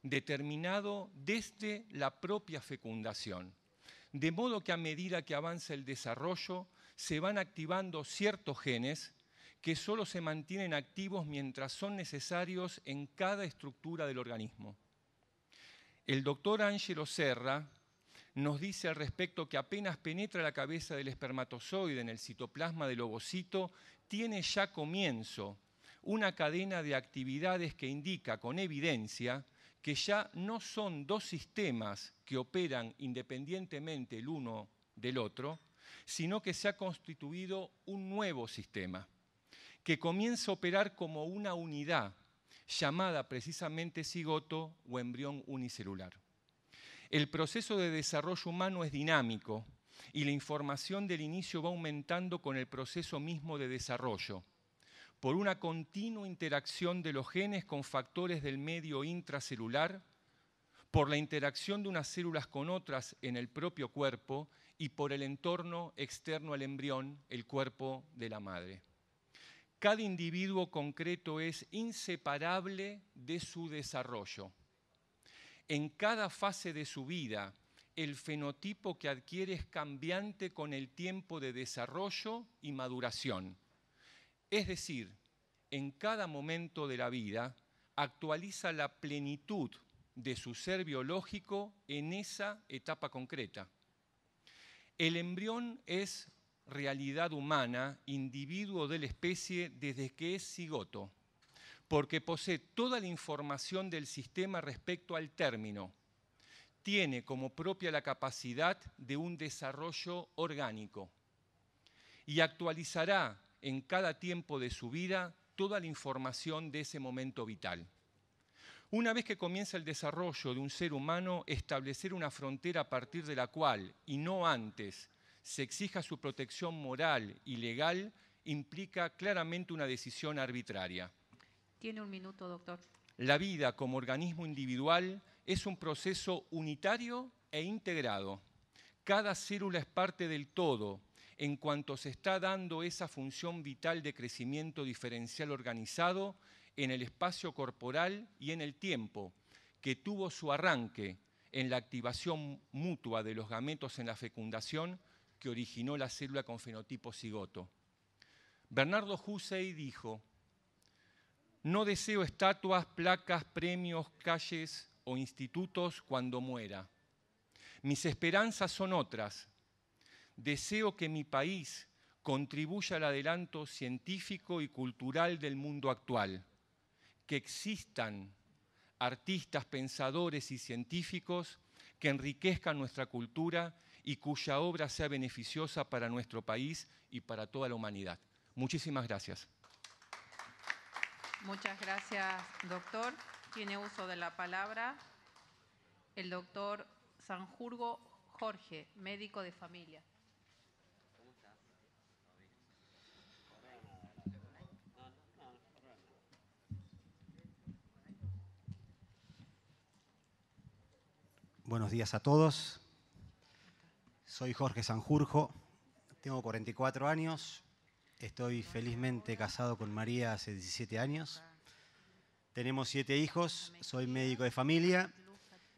determinado desde la propia fecundación. De modo que a medida que avanza el desarrollo, se van activando ciertos genes que solo se mantienen activos mientras son necesarios en cada estructura del organismo. El doctor Ángelo Serra nos dice al respecto que apenas penetra la cabeza del espermatozoide en el citoplasma del ovocito, tiene ya comienzo una cadena de actividades que indica con evidencia que ya no son dos sistemas que operan independientemente el uno del otro, sino que se ha constituido un nuevo sistema que comienza a operar como una unidad llamada precisamente cigoto o embrión unicelular. El proceso de desarrollo humano es dinámico y la información del inicio va aumentando con el proceso mismo de desarrollo, por una continua interacción de los genes con factores del medio intracelular, por la interacción de unas células con otras en el propio cuerpo y por el entorno externo al embrión, el cuerpo de la madre. Cada individuo concreto es inseparable de su desarrollo. En cada fase de su vida, el fenotipo que adquiere es cambiante con el tiempo de desarrollo y maduración. Es decir, en cada momento de la vida actualiza la plenitud de su ser biológico en esa etapa concreta. El embrión es realidad humana, individuo de la especie, desde que es cigoto, porque posee toda la información del sistema respecto al término. Tiene como propia la capacidad de un desarrollo orgánico y actualizará en cada tiempo de su vida toda la información de ese momento vital. Una vez que comienza el desarrollo de un ser humano, establecer una frontera a partir de la cual, y no antes, se exija su protección moral y legal implica claramente una decisión arbitraria. Tiene un minuto, doctor. La vida como organismo individual es un proceso unitario e integrado. Cada célula es parte del todo en cuanto se está dando esa función vital de crecimiento diferencial organizado en el espacio corporal y en el tiempo, que tuvo su arranque en la activación mutua de los gametos en la fecundación que originó la célula con fenotipo cigoto. Bernardo Hussey dijo, no deseo estatuas, placas, premios, calles o institutos cuando muera. Mis esperanzas son otras. Deseo que mi país contribuya al adelanto científico y cultural del mundo actual, que existan artistas, pensadores y científicos que enriquezcan nuestra cultura y cuya obra sea beneficiosa para nuestro país y para toda la humanidad. Muchísimas gracias. Muchas gracias, doctor. Tiene uso de la palabra el doctor Sanjurgo Jorge, médico de familia. Buenos días a todos. Soy Jorge Sanjurjo, tengo 44 años, estoy felizmente casado con María hace 17 años. Tenemos siete hijos, soy médico de familia,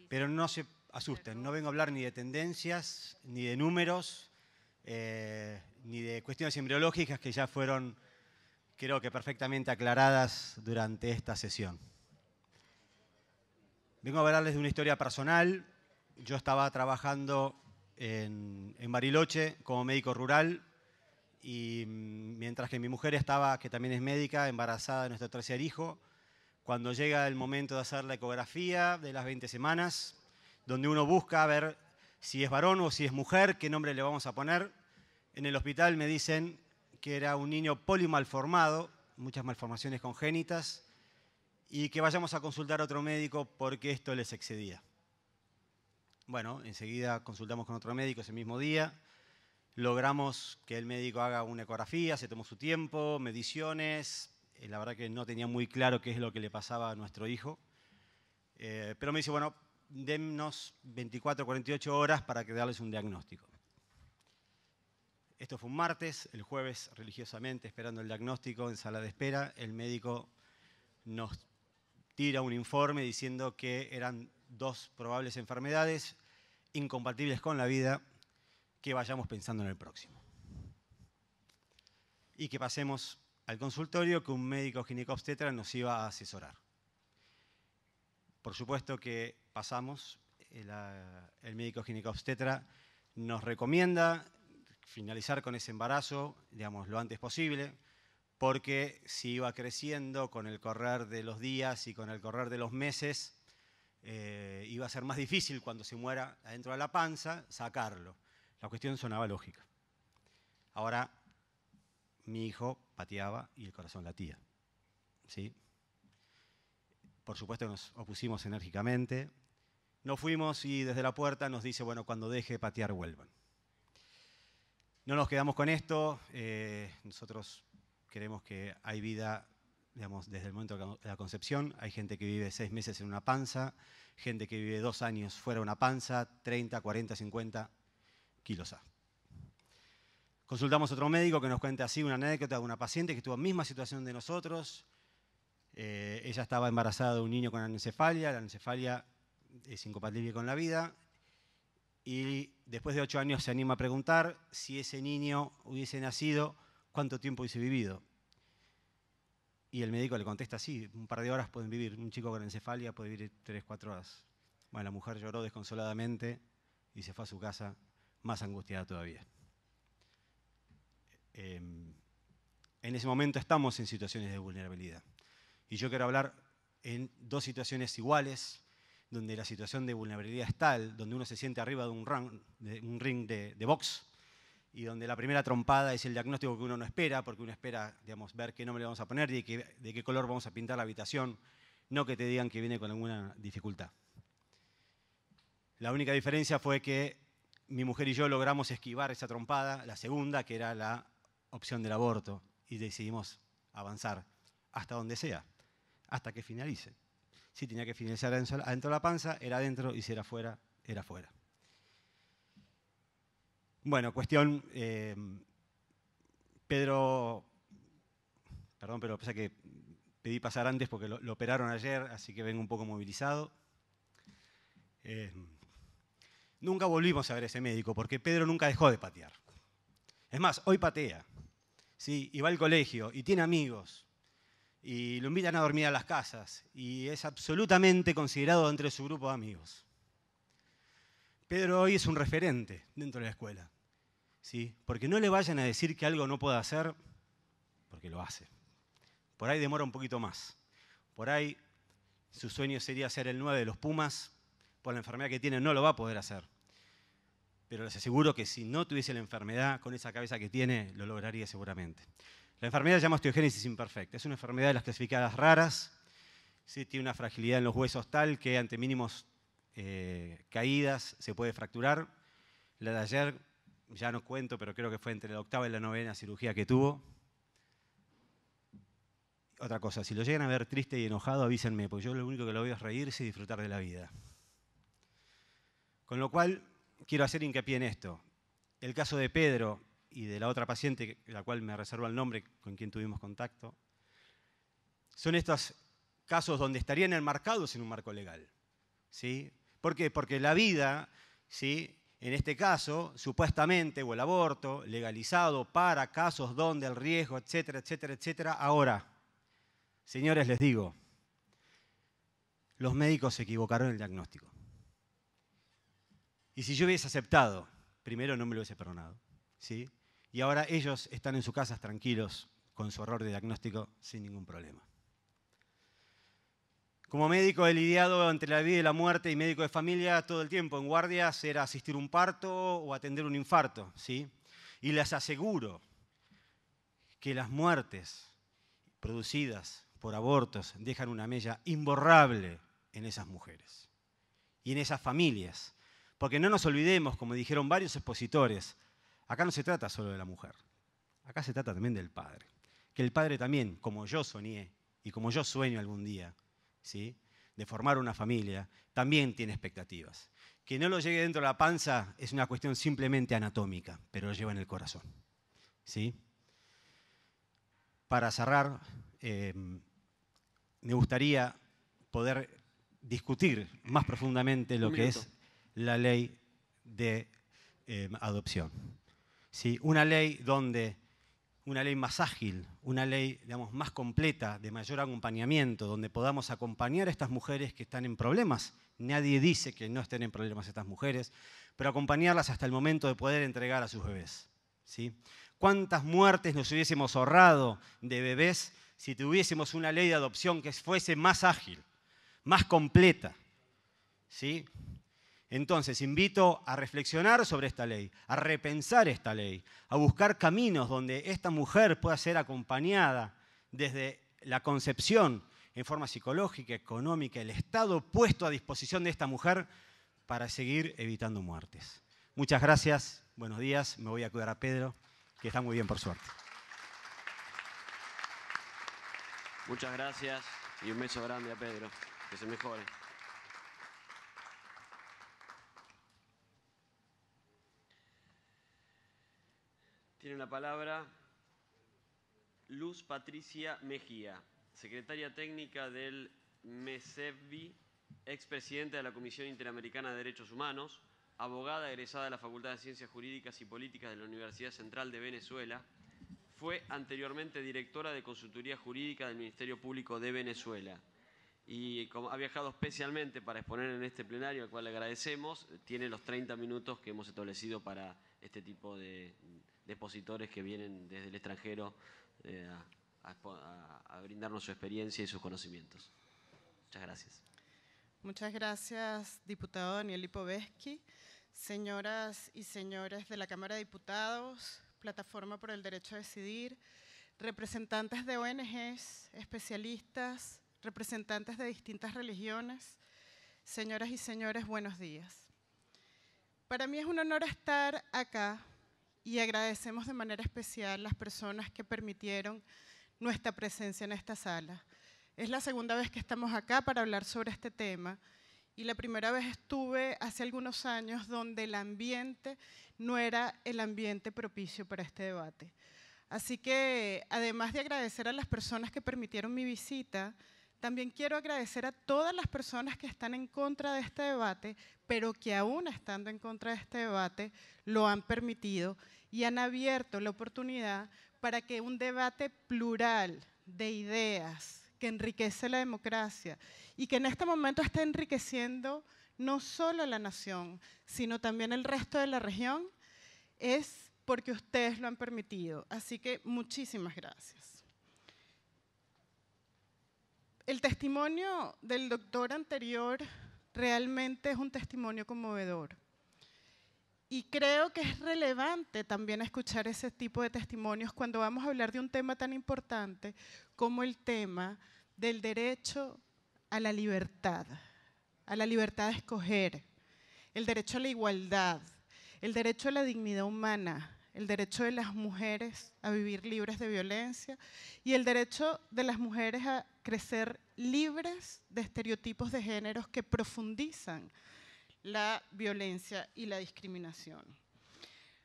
pero no se asusten, no vengo a hablar ni de tendencias, ni de números, eh, ni de cuestiones embriológicas que ya fueron, creo que perfectamente aclaradas durante esta sesión. Vengo a hablarles de una historia personal. Yo estaba trabajando en, Bariloche como médico rural y mm, mientras que mi mujer estaba, que también es médica, embarazada de nuestro tercer hijo, cuando llega el momento de hacer la ecografía de las 20 semanas, donde uno busca ver si es varón o si es mujer, qué nombre le vamos a poner, en el hospital me dicen que era un niño polimalformado, muchas malformaciones congénitas, y que vayamos a consultar a otro médico porque esto les excedía. Bueno, enseguida consultamos con otro médico ese mismo día. Logramos que el médico haga una ecografía, se tomó su tiempo, mediciones. Eh, la verdad que no tenía muy claro qué es lo que le pasaba a nuestro hijo. Eh, pero me dice, bueno, dennos 24, 48 horas para que darles un diagnóstico. Esto fue un martes, el jueves religiosamente esperando el diagnóstico en sala de espera, el médico nos tira un informe diciendo que eran dos probables enfermedades incompatibles con la vida que vayamos pensando en el próximo. Y que pasemos al consultorio que un médico ginecobstetra nos iba a asesorar. Por supuesto que pasamos, eh, el, médico médico ginecobstetra nos recomienda finalizar con ese embarazo, digamos, lo antes posible, porque si iba creciendo con el correr de los días y con el correr de los meses, eh, iba a ser más difícil cuando se muera adentro de la panza sacarlo. La cuestión sonaba lógica. Ahora, mi hijo pateaba y el corazón latía. ¿Sí? Por supuesto nos opusimos enérgicamente. Nos fuimos y desde la puerta nos dice, bueno, cuando deje de patear vuelvan. No nos quedamos con esto. Eh, nosotros queremos que hay vida digamos, desde el momento de la concepción. Hay gente que vive seis meses en una panza, gente que vive dos años fuera de una panza, 30, 40, 50 kilos A. Consultamos a otro médico que nos cuenta así una anécdota de una paciente que estuvo en misma situación de nosotros. Eh, ella estaba embarazada de un niño con anencefalia, la anencefalia es incompatible con la vida. Y después de ocho años se anima a preguntar si ese niño hubiese nacido, cuánto tiempo hubiese vivido. Y el médico le contesta, sí, un par de horas pueden vivir, un chico con encefalia puede vivir tres, cuatro horas. Bueno, la mujer lloró desconsoladamente y se fue a su casa más angustiada todavía. Em, en ese momento estamos en situaciones de vulnerabilidad. Y yo quiero hablar en dos situaciones iguales, donde la situación de vulnerabilidad es tal, donde uno se siente arriba de un, ring de, de box y donde la primera trompada es el diagnóstico que uno no espera, porque uno espera digamos, ver qué nombre le vamos a poner y de qué color vamos a pintar la habitación, no que te digan que viene con alguna dificultad. La única diferencia fue que mi mujer y yo logramos esquivar esa trompada, la segunda, que era la opción del aborto, y decidimos avanzar hasta donde sea, hasta que finalice. Si tenía que finalizar adentro de la panza, era adentro, y si era fuera, era fuera. Bueno, cuestión, eh, Pedro, perdón, pero pasa que pedí pasar antes porque lo, operaron ayer, así que vengo un poco movilizado. Eh, nunca volvimos a ver a ese médico porque Pedro nunca dejó de patear. Es más, hoy patea, ¿sí? y va al colegio, y tiene amigos, y lo invitan a dormir a las casas, y es absolutamente considerado entre su grupo de amigos. Pedro hoy es un referente dentro de la escuela. Porque no le vayan a decir que algo no pueda hacer, porque lo hace. Por ahí demora un poquito más. Por ahí su sueño sería ser el 9 de los Pumas, por la enfermedad que tiene no lo va a poder hacer. Pero les aseguro que si no tuviese la enfermedad, con esa cabeza que tiene, lo lograría seguramente. La enfermedad se llama osteogénesis imperfecta. Es una enfermedad de las clasificadas raras. ¿sí? Tiene una fragilidad en los huesos tal que ante mínimos eh, caídas se puede fracturar. La de ayer ya no cuento, pero creo que fue entre la octava y la novena cirugía que tuvo. Otra cosa, si lo llegan a ver triste y enojado, avísenme, porque yo lo único que lo veo es reírse y disfrutar de la vida. Con lo cual, quiero hacer hincapié en esto. El caso de Pedro y de la otra paciente, la cual me reservo el nombre, con quien tuvimos contacto, son estos casos donde estarían enmarcados en un marco legal. ¿sí? ¿Por qué? Porque la vida ¿sí? En este caso, supuestamente, o el aborto, legalizado para casos donde el riesgo, etcétera, etcétera, etcétera. Ahora, señores, les digo, los médicos se equivocaron en el diagnóstico. Y si yo hubiese aceptado, primero no me lo hubiese perdonado. ¿sí? Y ahora ellos están en sus casas tranquilos, con su error de diagnóstico, sin ningún problema. Como médico he lidiado entre la vida y la muerte y médico de familia todo el tiempo. En guardias era asistir un parto o atender un infarto, ¿sí? Y les aseguro que las muertes producidas por abortos dejan una mella imborrable en esas mujeres y en esas familias. Porque no nos olvidemos, como dijeron varios expositores, acá no se trata solo de la mujer, acá se trata también del padre. Que el padre también, como yo soñé y como yo sueño algún día, de formar una familia, también tiene expectativas. Que no lo llegue dentro de la panza es una cuestión simplemente anatómica, pero lo lleva en el corazón. ¿sí? Para cerrar, em, me gustaría poder discutir más profundamente lo que es la ley de em, adopción. ¿Sí? Una ley donde una ley más ágil, una ley digamos, más completa, de mayor acompañamiento, donde podamos acompañar a estas mujeres que están en problemas. Nadie dice que no estén en problemas estas mujeres, pero acompañarlas hasta el momento de poder entregar a sus bebés. ¿sí? ¿Cuántas muertes nos hubiésemos ahorrado de bebés si tuviésemos una ley de adopción que fuese más ágil, más completa? ¿sí? Entonces, invito a reflexionar sobre esta ley, a repensar esta ley, a buscar caminos donde esta mujer pueda ser acompañada desde la concepción en forma psicológica, económica, el Estado puesto a disposición de esta mujer para seguir evitando muertes. Muchas gracias, buenos días, me voy a cuidar a Pedro, que está muy bien por suerte. Muchas gracias y un beso grande a Pedro, que se mejore. Tiene la palabra Luz Patricia Mejía, secretaria técnica del MESEBI, expresidente de la Comisión Interamericana de Derechos Humanos, abogada egresada de la Facultad de Ciencias Jurídicas y Políticas de la Universidad Central de Venezuela, fue anteriormente directora de Consultoría Jurídica del Ministerio Público de Venezuela y ha viajado especialmente para exponer en este plenario, al cual le agradecemos, tiene los 30 minutos que hemos establecido para este tipo de, depositores que vienen desde el extranjero eh, a, brindarnos su experiencia y sus conocimientos. Muchas gracias. Muchas gracias, diputado Daniel Lipovetsky. Señoras y señores de la Cámara de Diputados, Plataforma por el Derecho a Decidir, representantes de ONGs, especialistas, representantes de distintas religiones, señoras y señores, buenos días. Para mí es un honor estar acá y agradecemos de manera especial las personas que permitieron nuestra presencia en esta sala. Es la segunda vez que estamos acá para hablar sobre este tema y la primera vez estuve hace algunos años donde el ambiente no era el ambiente propicio para este debate. Así que, además de agradecer a las personas que permitieron mi visita, también quiero agradecer a todas las personas que están en contra de este debate, pero que aún estando en contra de este debate, lo han permitido y han abierto la oportunidad para que un debate plural de ideas que enriquece la democracia y que en este momento está enriqueciendo no solo la nación, sino también el resto de la región, es porque ustedes lo han permitido. Así que muchísimas gracias. El testimonio del doctor anterior realmente es un testimonio conmovedor. Y creo que es relevante también escuchar ese tipo de testimonios cuando vamos a hablar de un tema tan importante como el tema del derecho a la libertad, a la libertad de escoger, el derecho a la igualdad, el derecho a la dignidad humana, el derecho de las mujeres a vivir libres de violencia y el derecho de las mujeres a crecer libres de estereotipos de géneros que profundizan la violencia y la discriminación.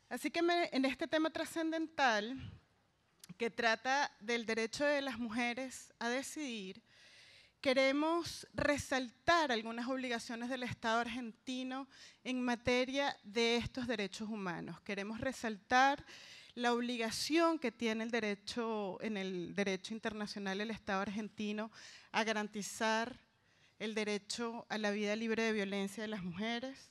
Así que en este tema trascendental, que trata del derecho de las mujeres a decidir, queremos resaltar algunas obligaciones del Estado argentino en materia de estos derechos humanos. Queremos resaltar la obligación que tiene el derecho en el derecho internacional el Estado argentino a garantizar el derecho a la vida libre de violencia de las mujeres,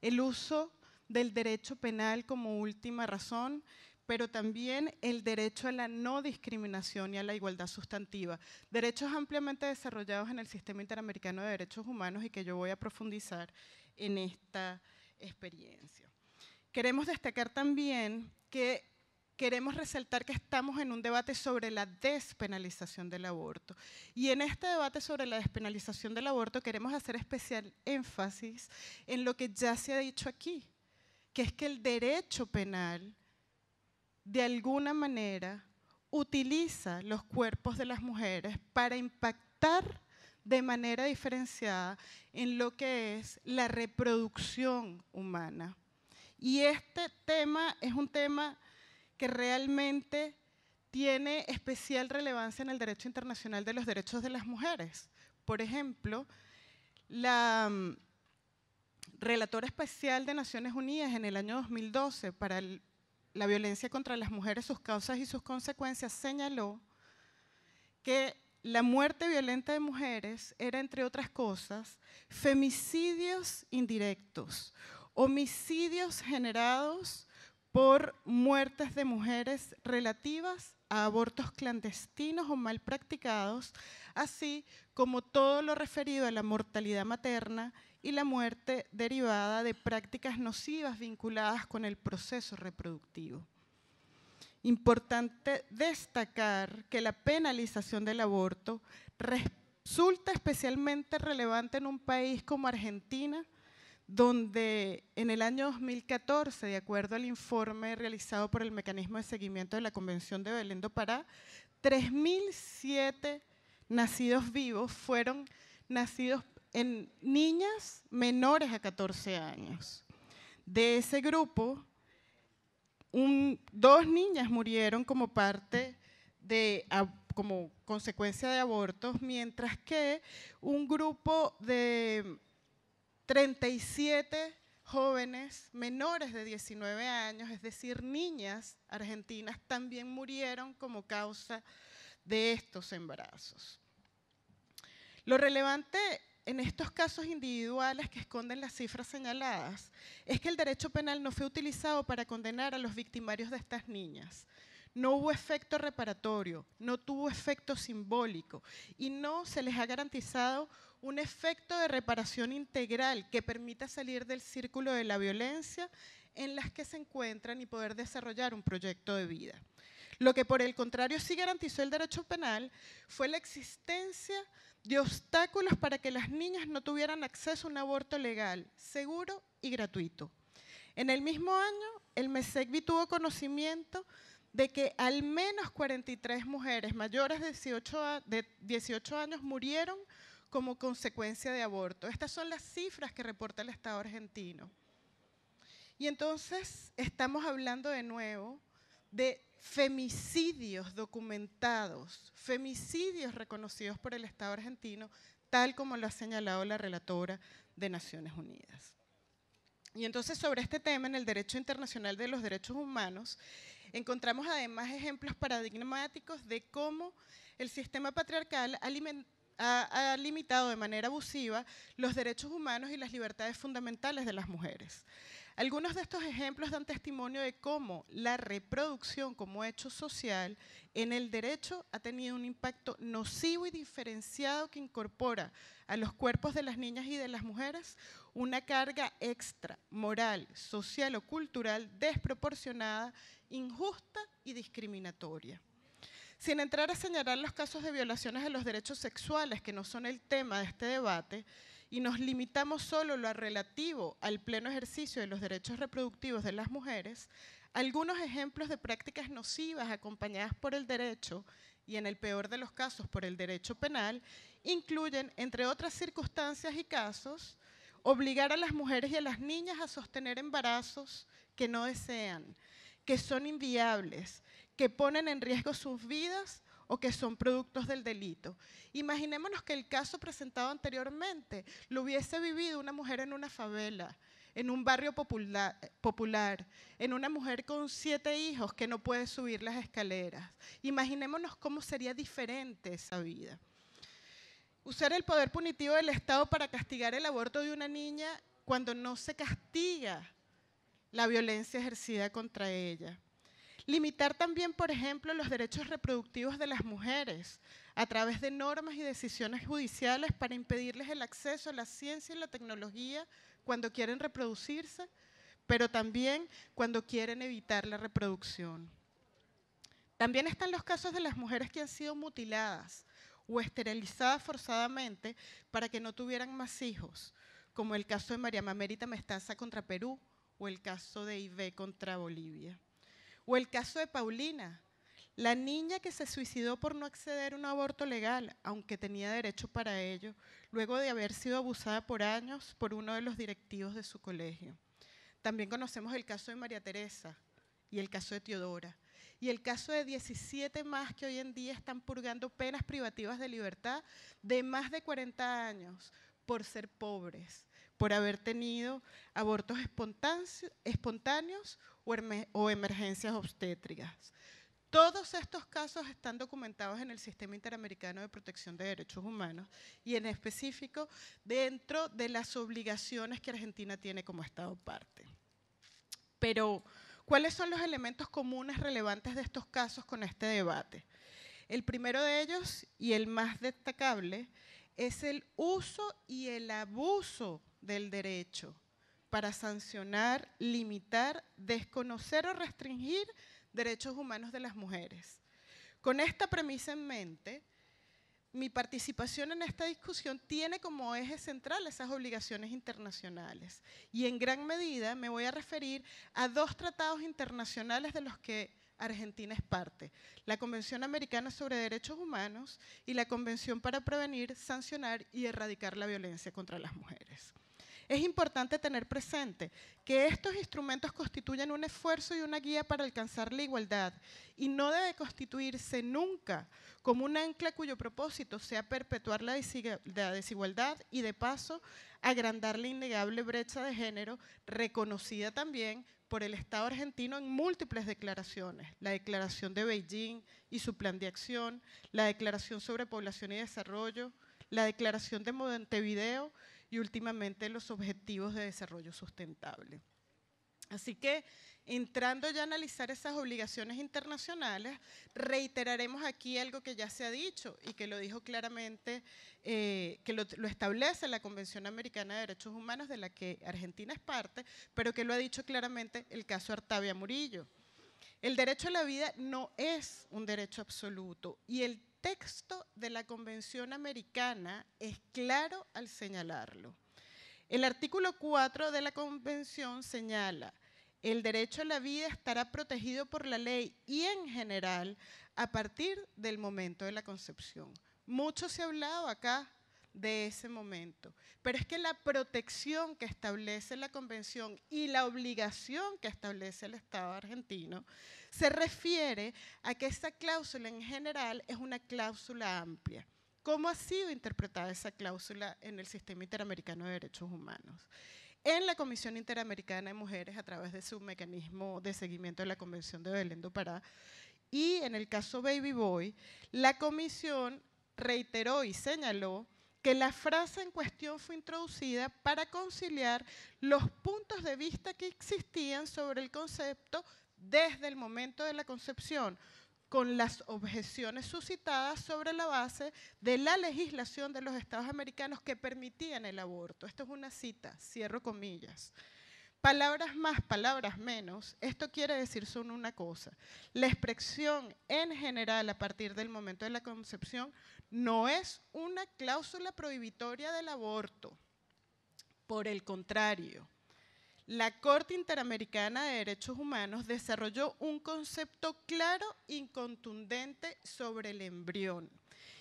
el uso del derecho penal como última razón, pero también el derecho a la no discriminación y a la igualdad sustantiva. Derechos ampliamente desarrollados en el sistema interamericano de derechos humanos y que yo voy a profundizar en esta experiencia. Queremos destacar también que queremos resaltar que estamos en un debate sobre la despenalización del aborto. Y en este debate sobre la despenalización del aborto queremos hacer especial énfasis en lo que ya se ha dicho aquí, que es que el derecho penal, de alguna manera, utiliza los cuerpos de las mujeres para impactar de manera diferenciada en lo que es la reproducción humana. Y este tema es un tema que realmente tiene especial relevancia en el derecho internacional de los derechos de las mujeres. Por ejemplo, la mm, relatora especial de Naciones Unidas en el año 2012 para la violencia contra las mujeres, sus causas y sus consecuencias, señaló que la muerte violenta de mujeres era, entre otras cosas, femicidios indirectos, homicidios generados por muertes de mujeres relativas a abortos clandestinos o mal practicados, así como todo lo referido a la mortalidad materna y la muerte derivada de prácticas nocivas vinculadas con el proceso reproductivo. Importante destacar que la penalización del aborto resulta especialmente relevante en un país como Argentina, donde en el año 2014, de acuerdo al informe realizado por el Mecanismo de Seguimiento de la Convención de Belén do Pará, 3.007 nacidos vivos fueron nacidos en niñas menores a 14 años. De ese grupo, dos niñas murieron como parte de como consecuencia de abortos, mientras que un grupo de 37 jóvenes menores de 19 años, es decir, niñas argentinas, también murieron como causa de estos embarazos. Lo relevante en estos casos individuales que esconden las cifras señaladas es que el derecho penal no fue utilizado para condenar a los victimarios de estas niñas. No hubo efecto reparatorio, no tuvo efecto simbólico y no se les ha garantizado un efecto de reparación integral que permita salir del círculo de la violencia en las que se encuentran y poder desarrollar un proyecto de vida. Lo que por el contrario sí garantizó el derecho penal fue la existencia de obstáculos para que las niñas no tuvieran acceso a un aborto legal, seguro y gratuito. En el mismo año, el MESECBI tuvo conocimiento de que al menos 43 mujeres mayores de 18, de 18 años murieron como consecuencia de aborto. Estas son las cifras que reporta el Estado argentino. Y entonces estamos hablando de nuevo de femicidios documentados, femicidios reconocidos por el Estado argentino, tal como lo ha señalado la relatora de Naciones Unidas. Y entonces sobre este tema en el Derecho Internacional de los Derechos Humanos encontramos además ejemplos paradigmáticos de cómo el sistema patriarcal alimenta ha, limitado de manera abusiva los derechos humanos y las libertades fundamentales de las mujeres. Algunos de estos ejemplos dan testimonio de cómo la reproducción como hecho social en el derecho ha tenido un impacto nocivo y diferenciado que incorpora a los cuerpos de las niñas y de las mujeres una carga extra, moral, social o cultural desproporcionada, injusta y discriminatoria. Sin entrar a señalar los casos de violaciones de los derechos sexuales, que no son el tema de este debate, y nos limitamos solo lo relativo al pleno ejercicio de los derechos reproductivos de las mujeres, algunos ejemplos de prácticas nocivas acompañadas por el derecho y en el peor de los casos por el derecho penal, incluyen, entre otras circunstancias y casos, obligar a las mujeres y a las niñas a sostener embarazos que no desean, que son inviables, que ponen en riesgo sus vidas o que son productos del delito. Imaginémonos que el caso presentado anteriormente lo hubiese vivido una mujer en una favela, en un barrio popular, en una mujer con siete hijos que no puede subir las escaleras. Imaginémonos cómo sería diferente esa vida. Usar el poder punitivo del Estado para castigar el aborto de una niña cuando no se castiga la violencia ejercida contra ella. Limitar también, por ejemplo, los derechos reproductivos de las mujeres a través de normas y decisiones judiciales para impedirles el acceso a la ciencia y la tecnología cuando quieren reproducirse, pero también cuando quieren evitar la reproducción. También están los casos de las mujeres que han sido mutiladas o esterilizadas forzadamente para que no tuvieran más hijos, como el caso de María Mamérita Mestaza contra Perú o el caso de Ibe contra Bolivia. O el caso de Paulina, la niña que se suicidó por no acceder a un aborto legal, aunque tenía derecho para ello, luego de haber sido abusada por años por uno de los directivos de su colegio. También conocemos el caso de María Teresa y el caso de Teodora y el caso de 17 más que hoy en día están purgando penas privativas de libertad de más de 40 años por ser pobres, por haber tenido abortos espontáneos o emergencias obstétricas. Todos estos casos están documentados en el Sistema Interamericano de Protección de Derechos Humanos y en específico dentro de las obligaciones que Argentina tiene como Estado parte. Pero, ¿cuáles son los elementos comunes relevantes de estos casos con este debate? El primero de ellos y el más destacable es el uso y el abuso del derecho para sancionar, limitar, desconocer o restringir derechos humanos de las mujeres. Con esta premisa en mente, mi participación en esta discusión tiene como eje central esas obligaciones internacionales y en gran medida me voy a referir a dos tratados internacionales de los que Argentina es parte, la Convención Americana sobre Derechos Humanos y la Convención para Prevenir, Sancionar y Erradicar la Violencia contra las Mujeres es importante tener presente que estos instrumentos constituyen un esfuerzo y una guía para alcanzar la igualdad y no debe constituirse nunca como un ancla cuyo propósito sea perpetuar la desigualdad y de paso agrandar la innegable brecha de género reconocida también por el Estado argentino en múltiples declaraciones, la Declaración de Beijing y su plan de acción, la Declaración sobre Población y Desarrollo, la Declaración de Montevideo y últimamente los Objetivos de Desarrollo Sustentable. Así que entrando ya a analizar esas obligaciones internacionales, reiteraremos aquí algo que ya se ha dicho y que lo dijo claramente, eh, que lo, establece la Convención Americana de Derechos Humanos de la que Argentina es parte, pero que lo ha dicho claramente el caso Artavia Murillo. El derecho a la vida no es un derecho absoluto y el texto de la Convención Americana es claro al señalarlo. El artículo 4 de la Convención señala, el derecho a la vida estará protegido por la ley y en general a partir del momento de la concepción. Mucho se ha hablado acá de ese momento. Pero es que la protección que establece la Convención y la obligación que establece el Estado argentino se refiere a que esa cláusula en general es una cláusula amplia. ¿Cómo ha sido interpretada esa cláusula en el sistema interamericano de derechos humanos? en la Comisión Interamericana de Mujeres a través de su mecanismo de seguimiento de la Convención de Belén do Pará. Y en el caso Baby Boy, la Comisión reiteró y señaló que la frase en cuestión fue introducida para conciliar los puntos de vista que existían sobre el concepto desde el momento de la concepción, con las objeciones suscitadas sobre la base de la legislación de los estados americanos que permitían el aborto. Esto es una cita, cierro comillas. Palabras más, palabras menos, esto quiere decir solo una cosa. La expresión en general a partir del momento de la concepción no es una cláusula prohibitoria del aborto. Por el contrario, la Corte Interamericana de Derechos Humanos desarrolló un concepto claro y contundente sobre el embrión.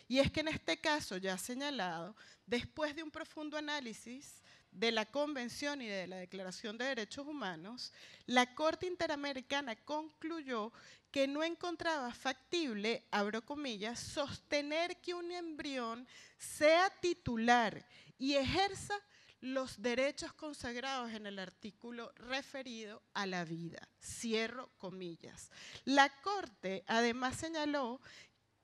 Y es que en este caso ya señalado, después de un profundo análisis de la Convención y de la Declaración de Derechos Humanos, la Corte Interamericana concluyó que no encontraba factible, abro comillas, sostener que un embrión sea titular y ejerza los derechos consagrados en el artículo referido a la vida. Cierro comillas. La Corte además señaló,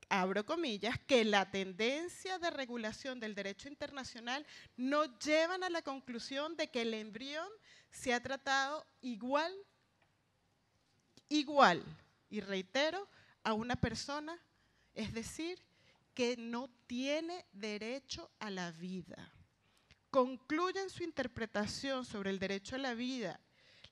abro comillas, que la tendencia de regulación del derecho internacional no llevan a la conclusión de que el embrión se ha tratado igual, igual y reitero, a una persona, es decir, que no tiene derecho a la vida. Concluyen su interpretación sobre el derecho a la vida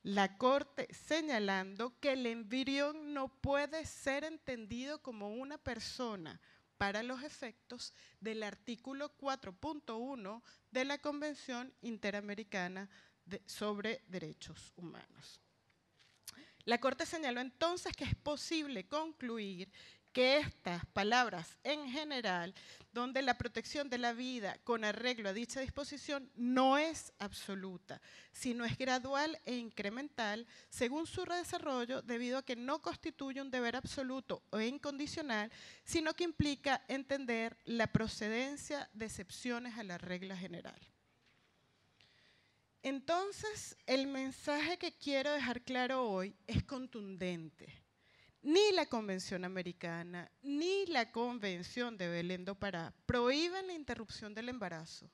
la Corte señalando que el embrión no puede ser entendido como una persona para los efectos del artículo 4.1 de la Convención Interamericana sobre Derechos Humanos. La Corte señaló entonces que es posible concluir que estas palabras en general, donde la protección de la vida con arreglo a dicha disposición no es absoluta, sino es gradual e incremental según su redesarrollo, debido a que no constituye un deber absoluto o incondicional, sino que implica entender la procedencia de excepciones a la regla general. Entonces, el mensaje que quiero dejar claro hoy es contundente. Ni la Convención Americana ni la Convención de Belén do Pará prohíben la interrupción del embarazo.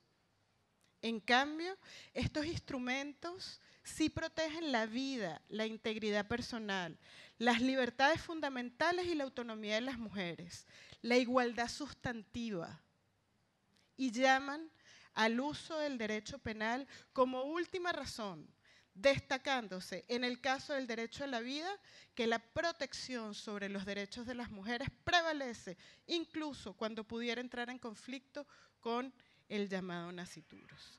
En cambio, estos instrumentos sí protegen la vida, la integridad personal, las libertades fundamentales y la autonomía de las mujeres, la igualdad sustantiva y llaman al uso del derecho penal como última razón, destacándose en el caso del derecho a la vida que la protección sobre los derechos de las mujeres prevalece incluso cuando pudiera entrar en conflicto con el llamado nacituros.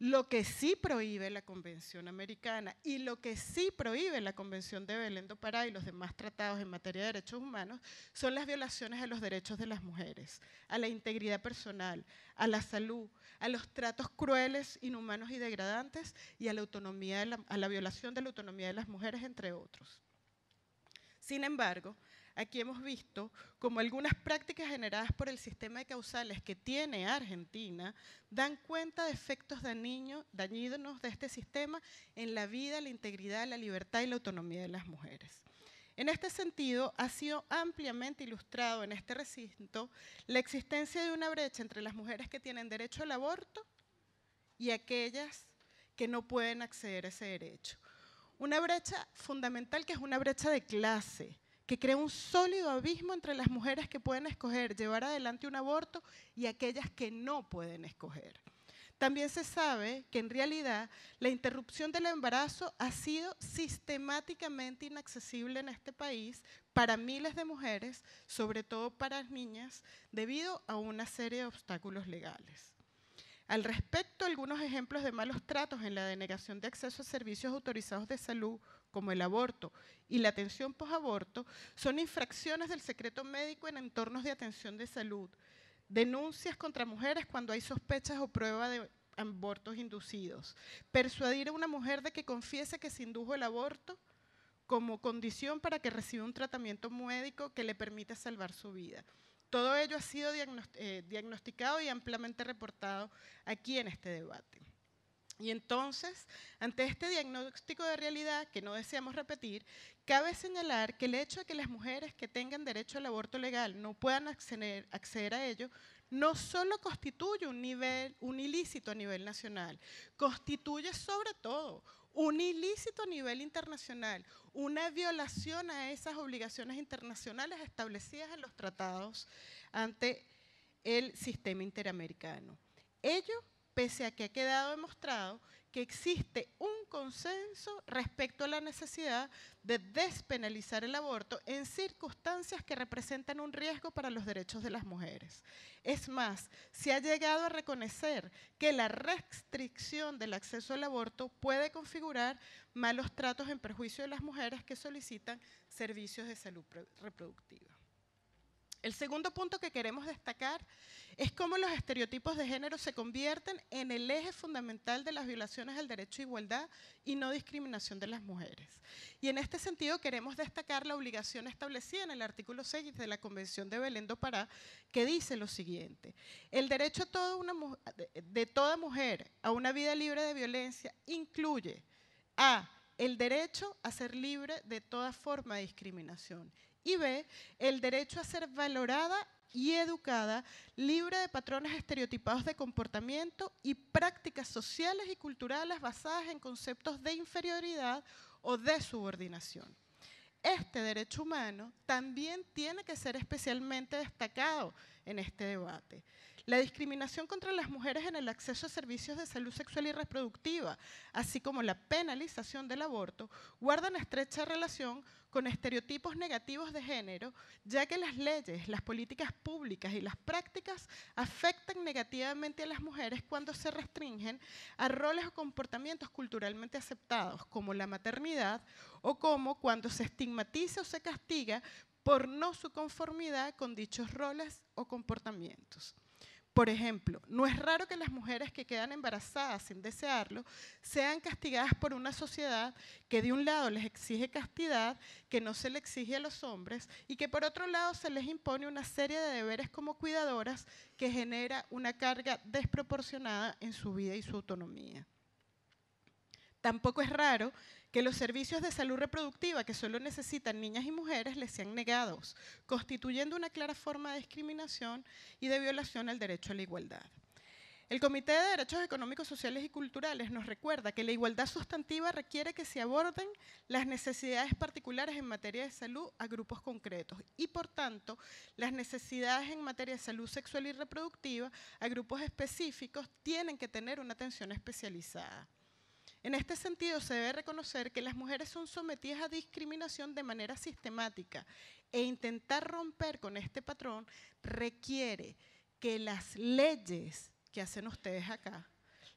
Lo que sí prohíbe la Convención Americana y lo que sí prohíbe la Convención de Belén do Pará y los demás tratados en materia de derechos humanos son las violaciones a los derechos de las mujeres, a la integridad personal, a la salud, a los tratos crueles, inhumanos y degradantes y a la, a la violación de la autonomía de las mujeres, entre otros. Sin embargo, aquí hemos visto como algunas prácticas generadas por el sistema de causales que tiene Argentina dan cuenta de efectos dañinos de este sistema en la vida, la integridad, la libertad y la autonomía de las mujeres. En este sentido, ha sido ampliamente ilustrado en este recinto la existencia de una brecha entre las mujeres que tienen derecho al aborto y aquellas que no pueden acceder a ese derecho. Una brecha fundamental que es una brecha de clase, que crea un sólido abismo entre las mujeres que pueden escoger llevar adelante un aborto y aquellas que no pueden escoger. También se sabe que en realidad la interrupción del embarazo ha sido sistemáticamente inaccesible en este país para miles de mujeres, sobre todo para niñas, debido a una serie de obstáculos legales. Al respecto, algunos ejemplos de malos tratos en la denegación de acceso a servicios autorizados de salud como el aborto y la atención posaborto, son infracciones del secreto médico en entornos de atención de salud, denuncias contra mujeres cuando hay sospechas o prueba de abortos inducidos, persuadir a una mujer de que confiese que se indujo el aborto como condición para que reciba un tratamiento médico que le permita salvar su vida. Todo ello ha sido eh, diagnosticado y ampliamente reportado aquí en este debate. Y entonces, ante este diagnóstico de realidad que no deseamos repetir, cabe señalar que el hecho de que las mujeres que tengan derecho al aborto legal no puedan acceder, a ello no solo constituye un, nivel, un ilícito a nivel nacional, constituye sobre todo un ilícito a nivel internacional, una violación a esas obligaciones internacionales establecidas en los tratados ante el sistema interamericano. Ello pese a que ha quedado demostrado que existe un consenso respecto a la necesidad de despenalizar el aborto en circunstancias que representan un riesgo para los derechos de las mujeres. Es más, se ha llegado a reconocer que la restricción del acceso al aborto puede configurar malos tratos en perjuicio de las mujeres que solicitan servicios de salud reproductiva. El segundo punto que queremos destacar es cómo los estereotipos de género se convierten en el eje fundamental de las violaciones al derecho a igualdad y no discriminación de las mujeres. Y en este sentido queremos destacar la obligación establecida en el artículo 6 de la Convención de Belén do Pará, que dice lo siguiente, el derecho de toda mujer a una vida libre de violencia incluye a el derecho a ser libre de toda forma de discriminación y B, el derecho a ser valorada y educada, libre de patrones estereotipados de comportamiento y prácticas sociales y culturales basadas en conceptos de inferioridad o de subordinación. Este derecho humano también tiene que ser especialmente destacado en este debate. La discriminación contra las mujeres en el acceso a servicios de salud sexual y reproductiva, así como la penalización del aborto, guardan estrecha relación con estereotipos negativos de género, ya que las leyes, las políticas públicas y las prácticas afectan negativamente a las mujeres cuando se restringen a roles o comportamientos culturalmente aceptados, como la maternidad, o como cuando se estigmatiza o se castiga por no su conformidad con dichos roles o comportamientos. Por ejemplo, no es raro que las mujeres que quedan embarazadas sin desearlo sean castigadas por una sociedad que de un lado les exige castidad que no se le exige a los hombres y que por otro lado se les impone una serie de deberes como cuidadoras que genera una carga desproporcionada en su vida y su autonomía. Tampoco es raro que los servicios de salud reproductiva que solo necesitan niñas y mujeres les sean negados, constituyendo una clara forma de discriminación y de violación al derecho a la igualdad. El Comité de Derechos Económicos, Sociales y Culturales nos recuerda que la igualdad sustantiva requiere que se aborden las necesidades particulares en materia de salud a grupos concretos y, por tanto, las necesidades en materia de salud sexual y reproductiva a grupos específicos tienen que tener una atención especializada. En este sentido, se debe reconocer que las mujeres son sometidas a discriminación de manera sistemática e intentar romper con este patrón requiere que las leyes que hacen ustedes acá,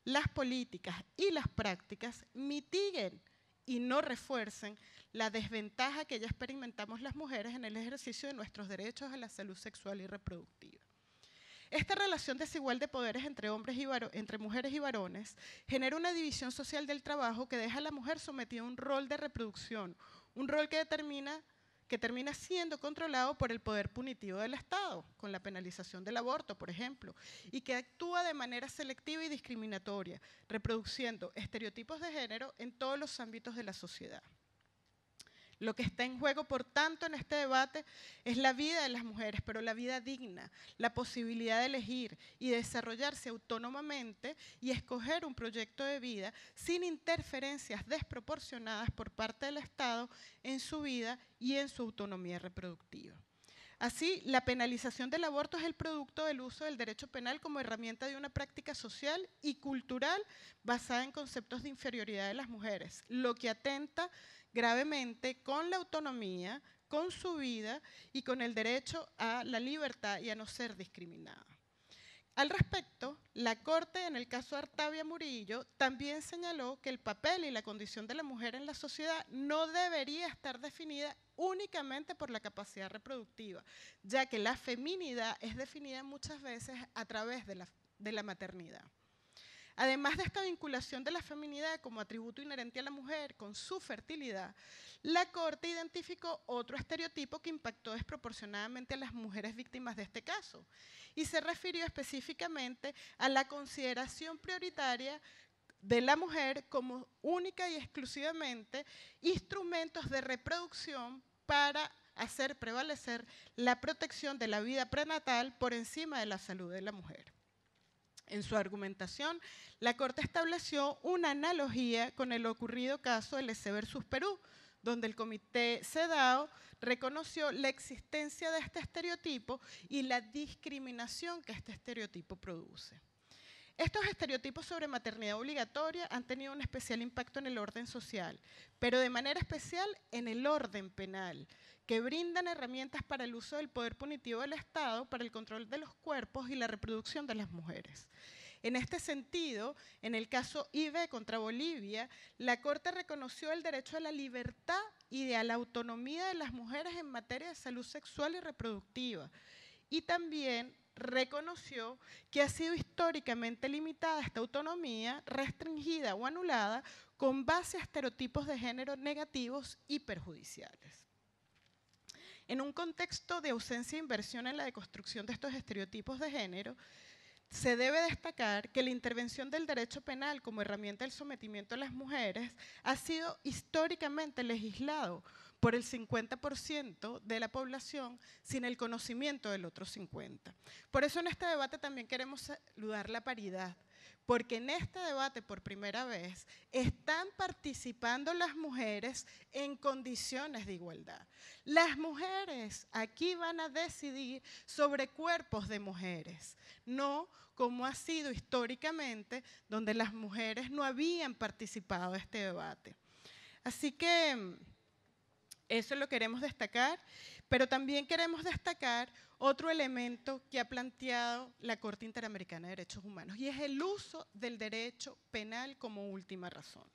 las políticas y las prácticas mitiguen y no refuercen la desventaja que ya experimentamos las mujeres en el ejercicio de nuestros derechos a la salud sexual y reproductiva. Esta relación desigual de poderes entre, hombres y entre mujeres y varones genera una división social del trabajo que deja a la mujer sometida a un rol de reproducción, un rol que determina que termina siendo controlado por el poder punitivo del Estado, con la penalización del aborto, por ejemplo, y que actúa de manera selectiva y discriminatoria, reproduciendo estereotipos de género en todos los ámbitos de la sociedad. Lo que está en juego, por tanto, en este debate es la vida de las mujeres, pero la vida digna, la posibilidad de elegir y desarrollarse autónomamente y escoger un proyecto de vida sin interferencias desproporcionadas por parte del Estado en su vida y en su autonomía reproductiva. Así, la penalización del aborto es el producto del uso del derecho penal como herramienta de una práctica social y cultural basada en conceptos de inferioridad de las mujeres, lo que atenta gravemente con la autonomía, con su vida y con el derecho a la libertad y a no ser discriminada. Al respecto, la Corte, en el caso de Artavia Murillo, también señaló que el papel y la condición de la mujer en la sociedad no debería estar definida únicamente por la capacidad reproductiva, ya que la feminidad es definida muchas veces a través de la, de la maternidad. Además de esta vinculación de la feminidad como atributo inherente a la mujer con su fertilidad, la Corte identificó otro estereotipo que impactó desproporcionadamente a las mujeres víctimas de este caso y se refirió específicamente a la consideración prioritaria de la mujer como única y exclusivamente instrumentos de reproducción para hacer prevalecer la protección de la vida prenatal por encima de la salud de la mujer. En su argumentación, la Corte estableció una analogía con el ocurrido caso LC versus Perú, donde el comité CEDAO reconoció la existencia de este estereotipo y la discriminación que este estereotipo produce. Estos estereotipos sobre maternidad obligatoria han tenido un especial impacto en el orden social, pero de manera especial en el orden penal, que brindan herramientas para el uso del poder punitivo del Estado para el control de los cuerpos y la reproducción de las mujeres. En este sentido, en el caso IV contra Bolivia, la Corte reconoció el derecho a la libertad y a la autonomía de las mujeres en materia de salud sexual y reproductiva. Y también reconoció que ha sido históricamente limitada esta autonomía, restringida o anulada con base a estereotipos de género negativos y perjudiciales. En un contexto de ausencia de inversión en la deconstrucción de estos estereotipos de género, se debe destacar que la intervención del derecho penal como herramienta del sometimiento a las mujeres ha sido históricamente legislado por el 50% de la población sin el conocimiento del otro 50%. Por eso en este debate también queremos saludar la paridad, porque en este debate por primera vez están participando las mujeres en condiciones de igualdad. Las mujeres aquí van a decidir sobre cuerpos de mujeres, no como ha sido históricamente, donde las mujeres no habían participado en este debate. Así que mm, eso lo queremos destacar pero también queremos destacar otro elemento que ha planteado la Corte Interamericana de Derechos Humanos y es el uso del derecho penal como última razón.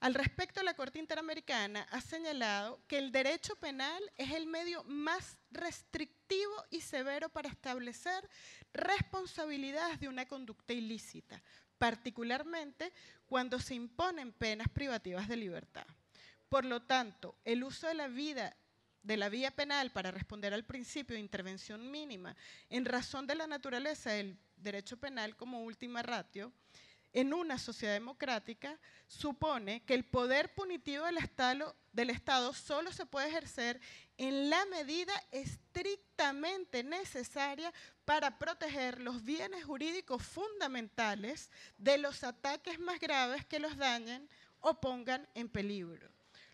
Al respecto, la Corte Interamericana ha señalado que el derecho penal es el medio más restrictivo y severo para establecer responsabilidades de una conducta ilícita, particularmente cuando se imponen penas privativas de libertad. Por lo tanto, el uso de la vida de la vía penal para responder al principio de intervención mínima en razón de la naturaleza del derecho penal como última ratio, en una sociedad democrática supone que el poder punitivo del Estado, solo se puede ejercer en la medida estrictamente necesaria para proteger los bienes jurídicos fundamentales de los ataques más graves que los dañen o pongan en peligro.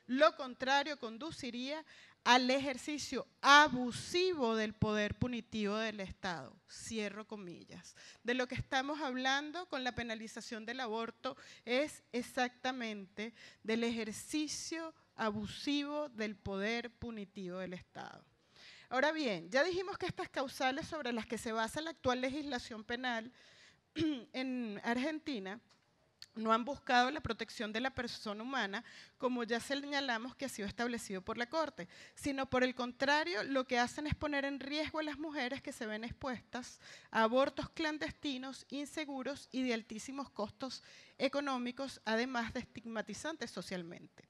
Lo contrario conduciría al ejercicio abusivo del poder punitivo del Estado, cierro comillas. De lo que estamos hablando con la penalización del aborto es exactamente del ejercicio abusivo del poder punitivo del Estado. Ahora bien, ya dijimos que estas causales sobre las que se basa la actual legislación penal en Argentina no han buscado la protección de la persona humana, como ya señalamos que ha sido establecido por la Corte, sino por el contrario, lo que hacen es poner en riesgo a las mujeres que se ven expuestas a abortos clandestinos, inseguros y de altísimos costos económicos, además de estigmatizantes socialmente.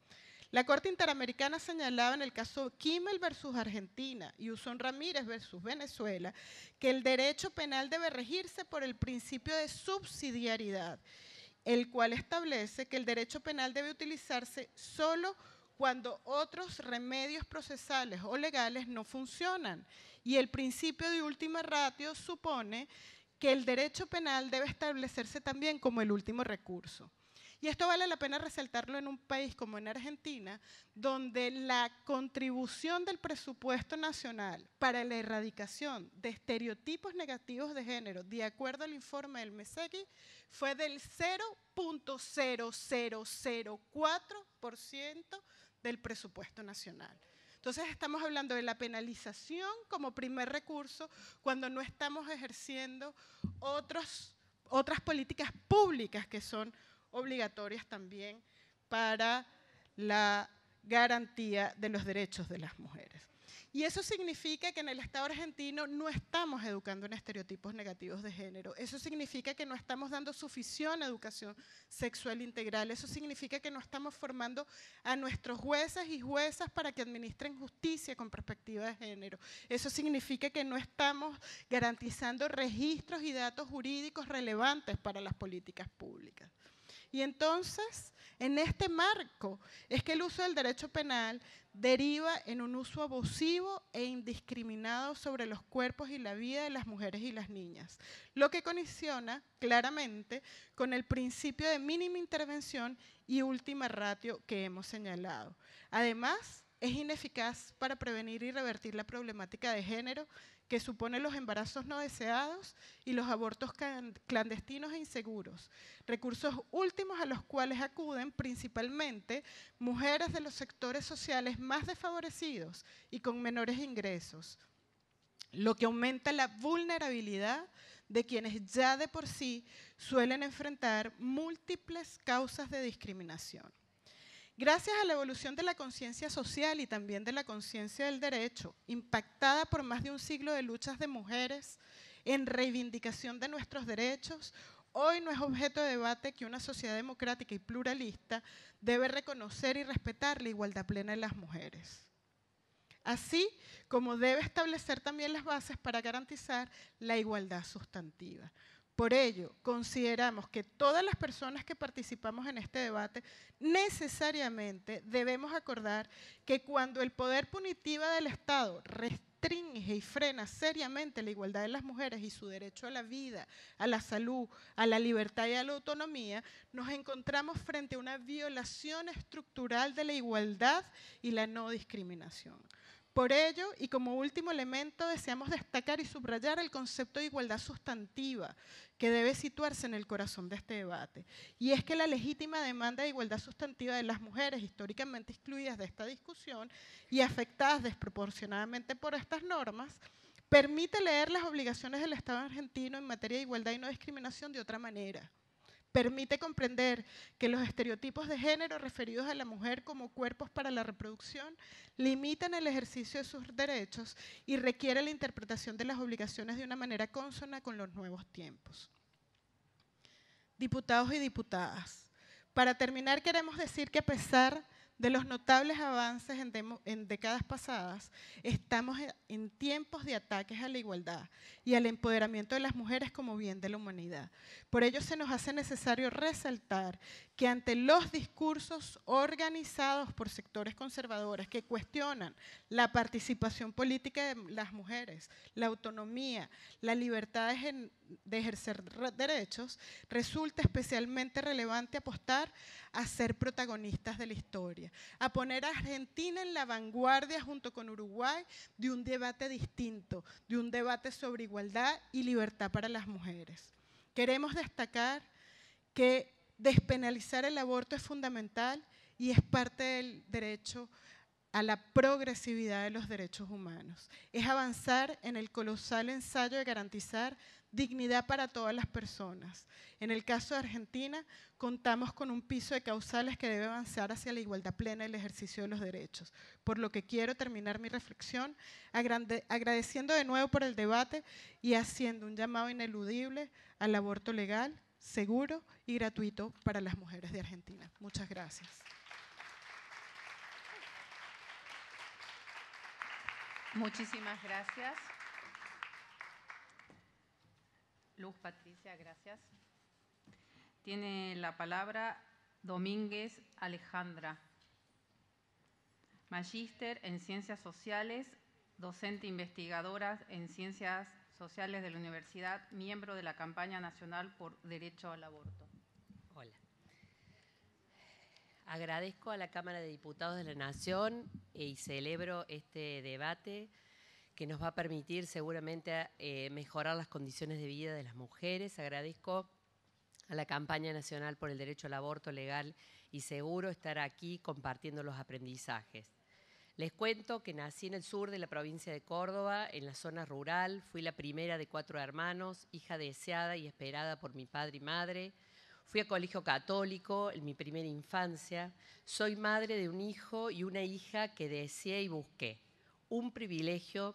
La Corte Interamericana señalaba en el caso Kimmel versus Argentina y Usón Ramírez versus Venezuela que el derecho penal debe regirse por el principio de subsidiariedad el cual establece que el derecho penal debe utilizarse solo cuando otros remedios procesales o legales no funcionan. Y el principio de última ratio supone que el derecho penal debe establecerse también como el último recurso. Y esto vale la pena resaltarlo en un país como en Argentina, donde la contribución del presupuesto nacional para la erradicación de estereotipos negativos de género, de acuerdo al informe del MESEGI, fue del 0.0004% del presupuesto nacional. Entonces estamos hablando de la penalización como primer recurso cuando no estamos ejerciendo otras políticas públicas que son obligatorias también para la garantía de los derechos de las mujeres. Y eso significa que en el Estado argentino no estamos educando en estereotipos negativos de género. Eso significa que no estamos dando suficiente educación sexual integral. Eso significa que no estamos formando a nuestros jueces y juezas para que administren justicia con perspectiva de género. Eso significa que no estamos garantizando registros y datos jurídicos relevantes para las políticas públicas. Y entonces, en este marco, es que el uso del derecho penal deriva en un uso abusivo e indiscriminado sobre los cuerpos y la vida de las mujeres y las niñas, lo que condiciona claramente con el principio de mínima intervención y última ratio que hemos señalado. Además, es ineficaz para prevenir y revertir la problemática de género que supone los embarazos no deseados y los abortos clandestinos e inseguros, recursos últimos a los cuales acuden principalmente mujeres de los sectores sociales más desfavorecidos y con menores ingresos, lo que aumenta la vulnerabilidad de quienes ya de por sí suelen enfrentar múltiples causas de discriminación. Gracias a la evolución de la conciencia social y también de la conciencia del derecho, impactada por más de un siglo de luchas de mujeres en reivindicación de nuestros derechos, hoy no es objeto de debate que una sociedad democrática y pluralista debe reconocer y respetar la igualdad plena de las mujeres. Así como debe establecer también las bases para garantizar la igualdad sustantiva. Por ello, consideramos que todas las personas que participamos en este debate necesariamente debemos acordar que cuando el poder punitivo del Estado restringe y frena seriamente la igualdad de las mujeres y su derecho a la vida, a la salud, a la libertad y a la autonomía, nos encontramos frente a una violación estructural de la igualdad y la no discriminación. Por ello, y como último elemento, deseamos destacar y subrayar el concepto de igualdad sustantiva que debe situarse en el corazón de este debate. Y es que la legítima demanda de igualdad sustantiva de las mujeres históricamente excluidas de esta discusión y afectadas desproporcionadamente por estas normas, permite leer las obligaciones del Estado argentino en materia de igualdad y no discriminación de otra manera permite comprender que los estereotipos de género referidos a la mujer como cuerpos para la reproducción limitan el ejercicio de sus derechos y requiere la interpretación de las obligaciones de una manera consona con los nuevos tiempos. Diputados y diputadas, para terminar queremos decir que a pesar de los notables avances en, décadas pasadas, estamos en tiempos de ataques a la igualdad y al empoderamiento de las mujeres como bien de la humanidad. Por ello se nos hace necesario resaltar que ante los discursos organizados por sectores conservadores que cuestionan la participación política de las mujeres, la autonomía, la libertad de ejercer derechos, resulta especialmente relevante apostar a ser protagonistas de la historia a poner a Argentina en la vanguardia junto con Uruguay de un debate distinto, de un debate sobre igualdad y libertad para las mujeres. Queremos destacar que despenalizar el aborto es fundamental y es parte del derecho a la progresividad de los derechos humanos. Es avanzar en el colosal ensayo de garantizar dignidad para todas las personas. En el caso de Argentina, contamos con un piso de causales que debe avanzar hacia la igualdad plena y el ejercicio de los derechos. Por lo que quiero terminar mi reflexión agradeciendo de nuevo por el debate y haciendo un llamado ineludible al aborto legal, seguro y gratuito para las mujeres de Argentina. Muchas gracias. Muchísimas gracias. Luz Patricia, gracias. Tiene la palabra Domínguez Alejandra, magíster en Ciencias Sociales, docente investigadora en Ciencias Sociales de la Universidad, miembro de la campaña nacional por Derecho al Aborto. Hola. Agradezco a la Cámara de Diputados de la Nación y celebro este debate que nos va a permitir seguramente eh, mejorar las condiciones de vida de las mujeres. Agradezco a la campaña nacional por el derecho al aborto legal y seguro estar aquí compartiendo los aprendizajes. Les cuento que nací en el sur de la provincia de Córdoba, en la zona rural, fui la primera de cuatro hermanos, hija deseada y esperada por mi padre y madre. Fui a colegio católico en mi primera infancia. Soy madre de un hijo y una hija que deseé y busqué. Un privilegio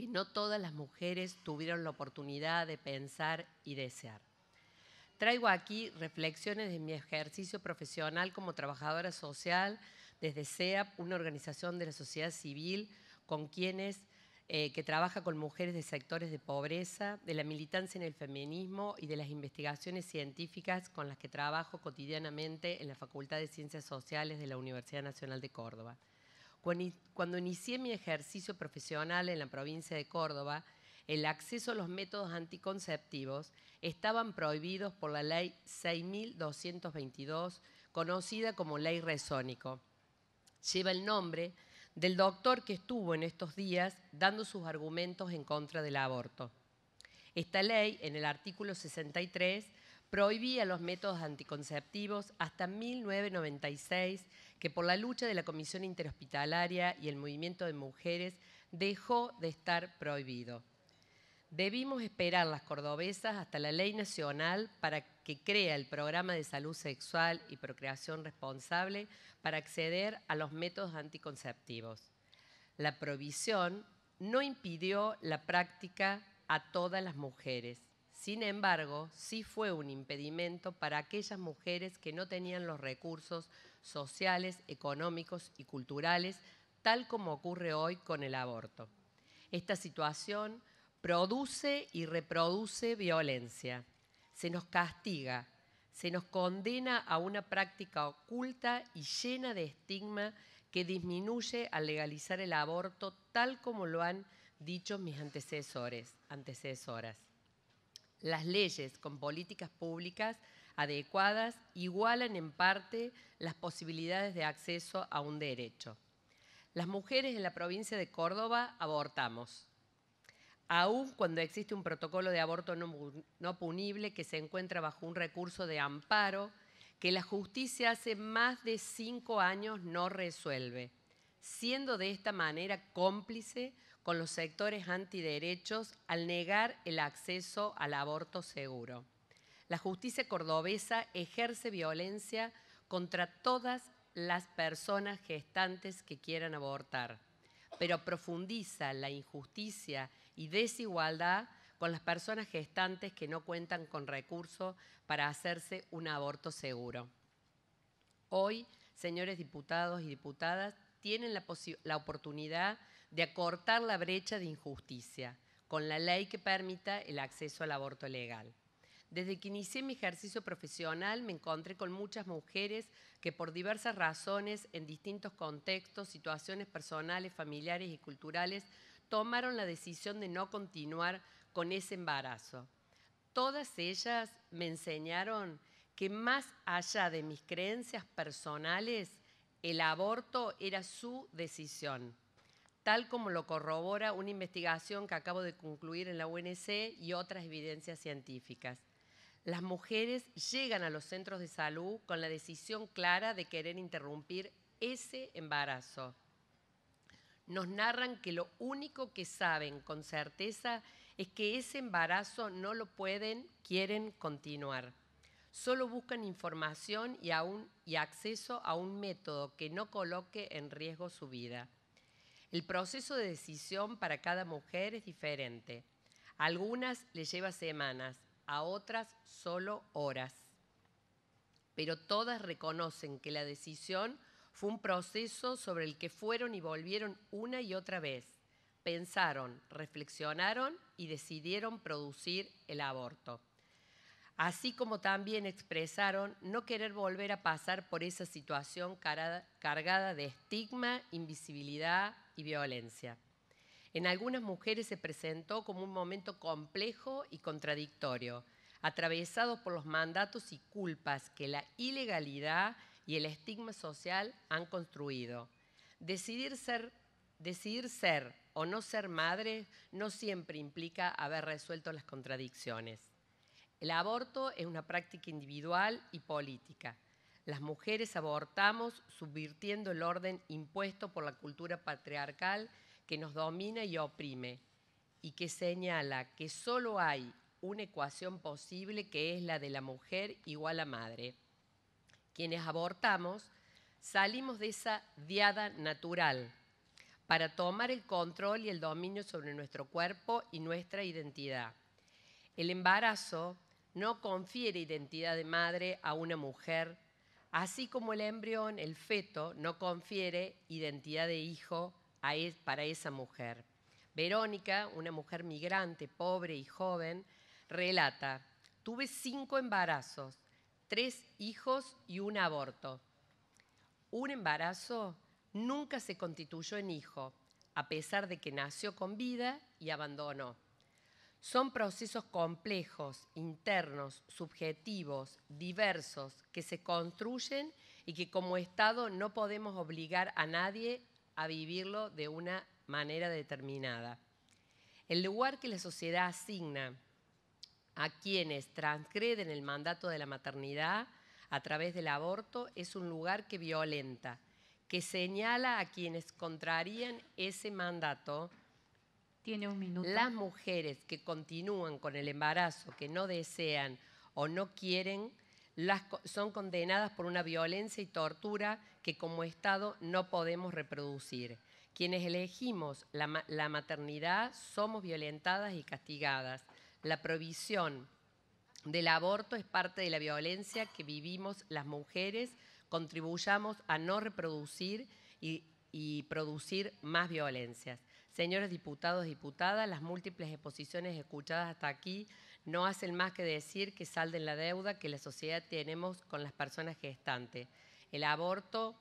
y no todas las mujeres tuvieron la oportunidad de pensar y desear. Traigo aquí reflexiones de mi ejercicio profesional como trabajadora social desde SEAP, una organización de la sociedad civil con quienes eh, que trabaja con mujeres de sectores de pobreza, de la militancia en el feminismo y de las investigaciones científicas con las que trabajo cotidianamente en la Facultad de Ciencias Sociales de la Universidad Nacional de Córdoba. Cuando inicié mi ejercicio profesional en la provincia de Córdoba, el acceso a los métodos anticonceptivos estaban prohibidos por la ley 6222, conocida como ley Resónico. Lleva el nombre del doctor que estuvo en estos días dando sus argumentos en contra del aborto. Esta ley, en el artículo 63, prohibía los métodos anticonceptivos hasta 1996, que por la lucha de la Comisión Interhospitalaria y el movimiento de mujeres dejó de estar prohibido. Debimos esperar las cordobesas hasta la ley nacional para que crea el programa de salud sexual y procreación responsable para acceder a los métodos anticonceptivos. La prohibición no impidió la práctica a todas las mujeres. Sin embargo, sí fue un impedimento para aquellas mujeres que no tenían los recursos sociales, económicos y culturales, tal como ocurre hoy con el aborto. Esta situación produce y reproduce violencia. Se nos castiga, se nos condena a una práctica oculta y llena de estigma que disminuye al legalizar el aborto tal como lo han dicho mis antecesores, antecesoras. Las leyes con políticas públicas adecuadas igualan en parte las posibilidades de acceso a un derecho. Las mujeres en la provincia de Córdoba abortamos, aun cuando existe un protocolo de aborto no, punible que se encuentra bajo un recurso de amparo que la justicia hace más de cinco años no resuelve, siendo de esta manera cómplice con los sectores antiderechos al negar el acceso al aborto seguro. La justicia cordobesa ejerce violencia contra todas las personas gestantes que quieran abortar, pero profundiza la injusticia y desigualdad con las personas gestantes que no cuentan con recursos para hacerse un aborto seguro. Hoy, señores diputados y diputadas, tienen la, la oportunidad de acortar la brecha de injusticia con la ley que permita el acceso al aborto legal. Desde que inicié mi ejercicio profesional me encontré con muchas mujeres que por diversas razones, en distintos contextos, situaciones personales, familiares y culturales, tomaron la decisión de no continuar con ese embarazo. Todas ellas me enseñaron que más allá de mis creencias personales, el aborto era su decisión tal como lo corrobora una investigación que acabo de concluir en la UNC y otras evidencias científicas. Las mujeres llegan a los centros de salud con la decisión clara de querer interrumpir ese embarazo. Nos narran que lo único que saben con certeza es que ese embarazo no lo pueden, quieren continuar. Solo buscan información y, y acceso a un método que no coloque en riesgo su vida. El proceso de decisión para cada mujer es diferente. algunas le lleva semanas, a otras solo horas. Pero todas reconocen que la decisión fue un proceso sobre el que fueron y volvieron una y otra vez. Pensaron, reflexionaron y decidieron producir el aborto así como también expresaron no querer volver a pasar por esa situación cargada de estigma, invisibilidad violencia. En algunas mujeres se presentó como un momento complejo y contradictorio, atravesado por los mandatos y culpas que la ilegalidad y el estigma social han construido. Decidir ser, decidir ser o no ser madre no siempre implica haber resuelto las contradicciones. El aborto es una práctica individual y política las mujeres abortamos subvirtiendo el orden impuesto por la cultura patriarcal que nos domina y oprime y que señala que solo hay una ecuación posible que es la de la mujer igual a madre. Quienes abortamos salimos de esa diada natural para tomar el control y el dominio sobre nuestro cuerpo y nuestra identidad. El embarazo no confiere identidad de madre a una mujer Así como el embrión, el feto, no confiere identidad de hijo para esa mujer. Verónica, una mujer migrante, pobre y joven, relata, tuve cinco embarazos, tres hijos y un aborto. Un embarazo nunca se constituyó en hijo, a pesar de que nació con vida y abandonó. Son procesos complejos, internos, subjetivos, diversos, que se construyen y que como Estado no podemos obligar a nadie a vivirlo de una manera determinada. El lugar que la sociedad asigna a quienes transgreden el mandato de la maternidad a través del aborto es un lugar que violenta, que señala a quienes contrarían ese mandato las mujeres que continúan con el embarazo, que no desean o no quieren, son condenadas por una violencia y tortura que como Estado no podemos reproducir. Quienes elegimos la, maternidad somos violentadas y castigadas. La provisión del aborto es parte de la violencia que vivimos las mujeres, contribuyamos a no reproducir y, y producir más violencias. Señores diputados, diputadas, las múltiples exposiciones escuchadas hasta aquí no hacen más que decir que salden la deuda que la sociedad tenemos con las personas gestantes. El aborto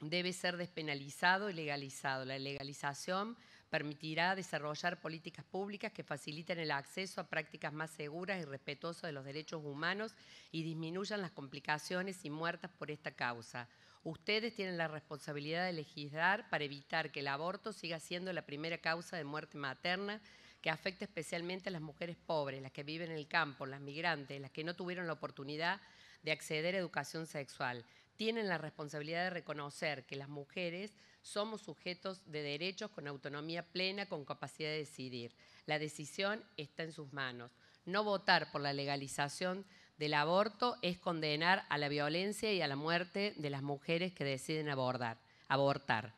debe ser despenalizado y legalizado. La legalización permitirá desarrollar políticas públicas que faciliten el acceso a prácticas más seguras y respetuosas de los derechos humanos y disminuyan las complicaciones y muertas por esta causa. Ustedes tienen la responsabilidad de legislar para evitar que el aborto siga siendo la primera causa de muerte materna que afecta especialmente a las mujeres pobres, las que viven en el campo, las migrantes, las que no tuvieron la oportunidad de acceder a educación sexual. Tienen la responsabilidad de reconocer que las mujeres somos sujetos de derechos con autonomía plena, con capacidad de decidir. La decisión está en sus manos. No votar por la legalización del aborto es condenar a la violencia y a la muerte de las mujeres que deciden abortar.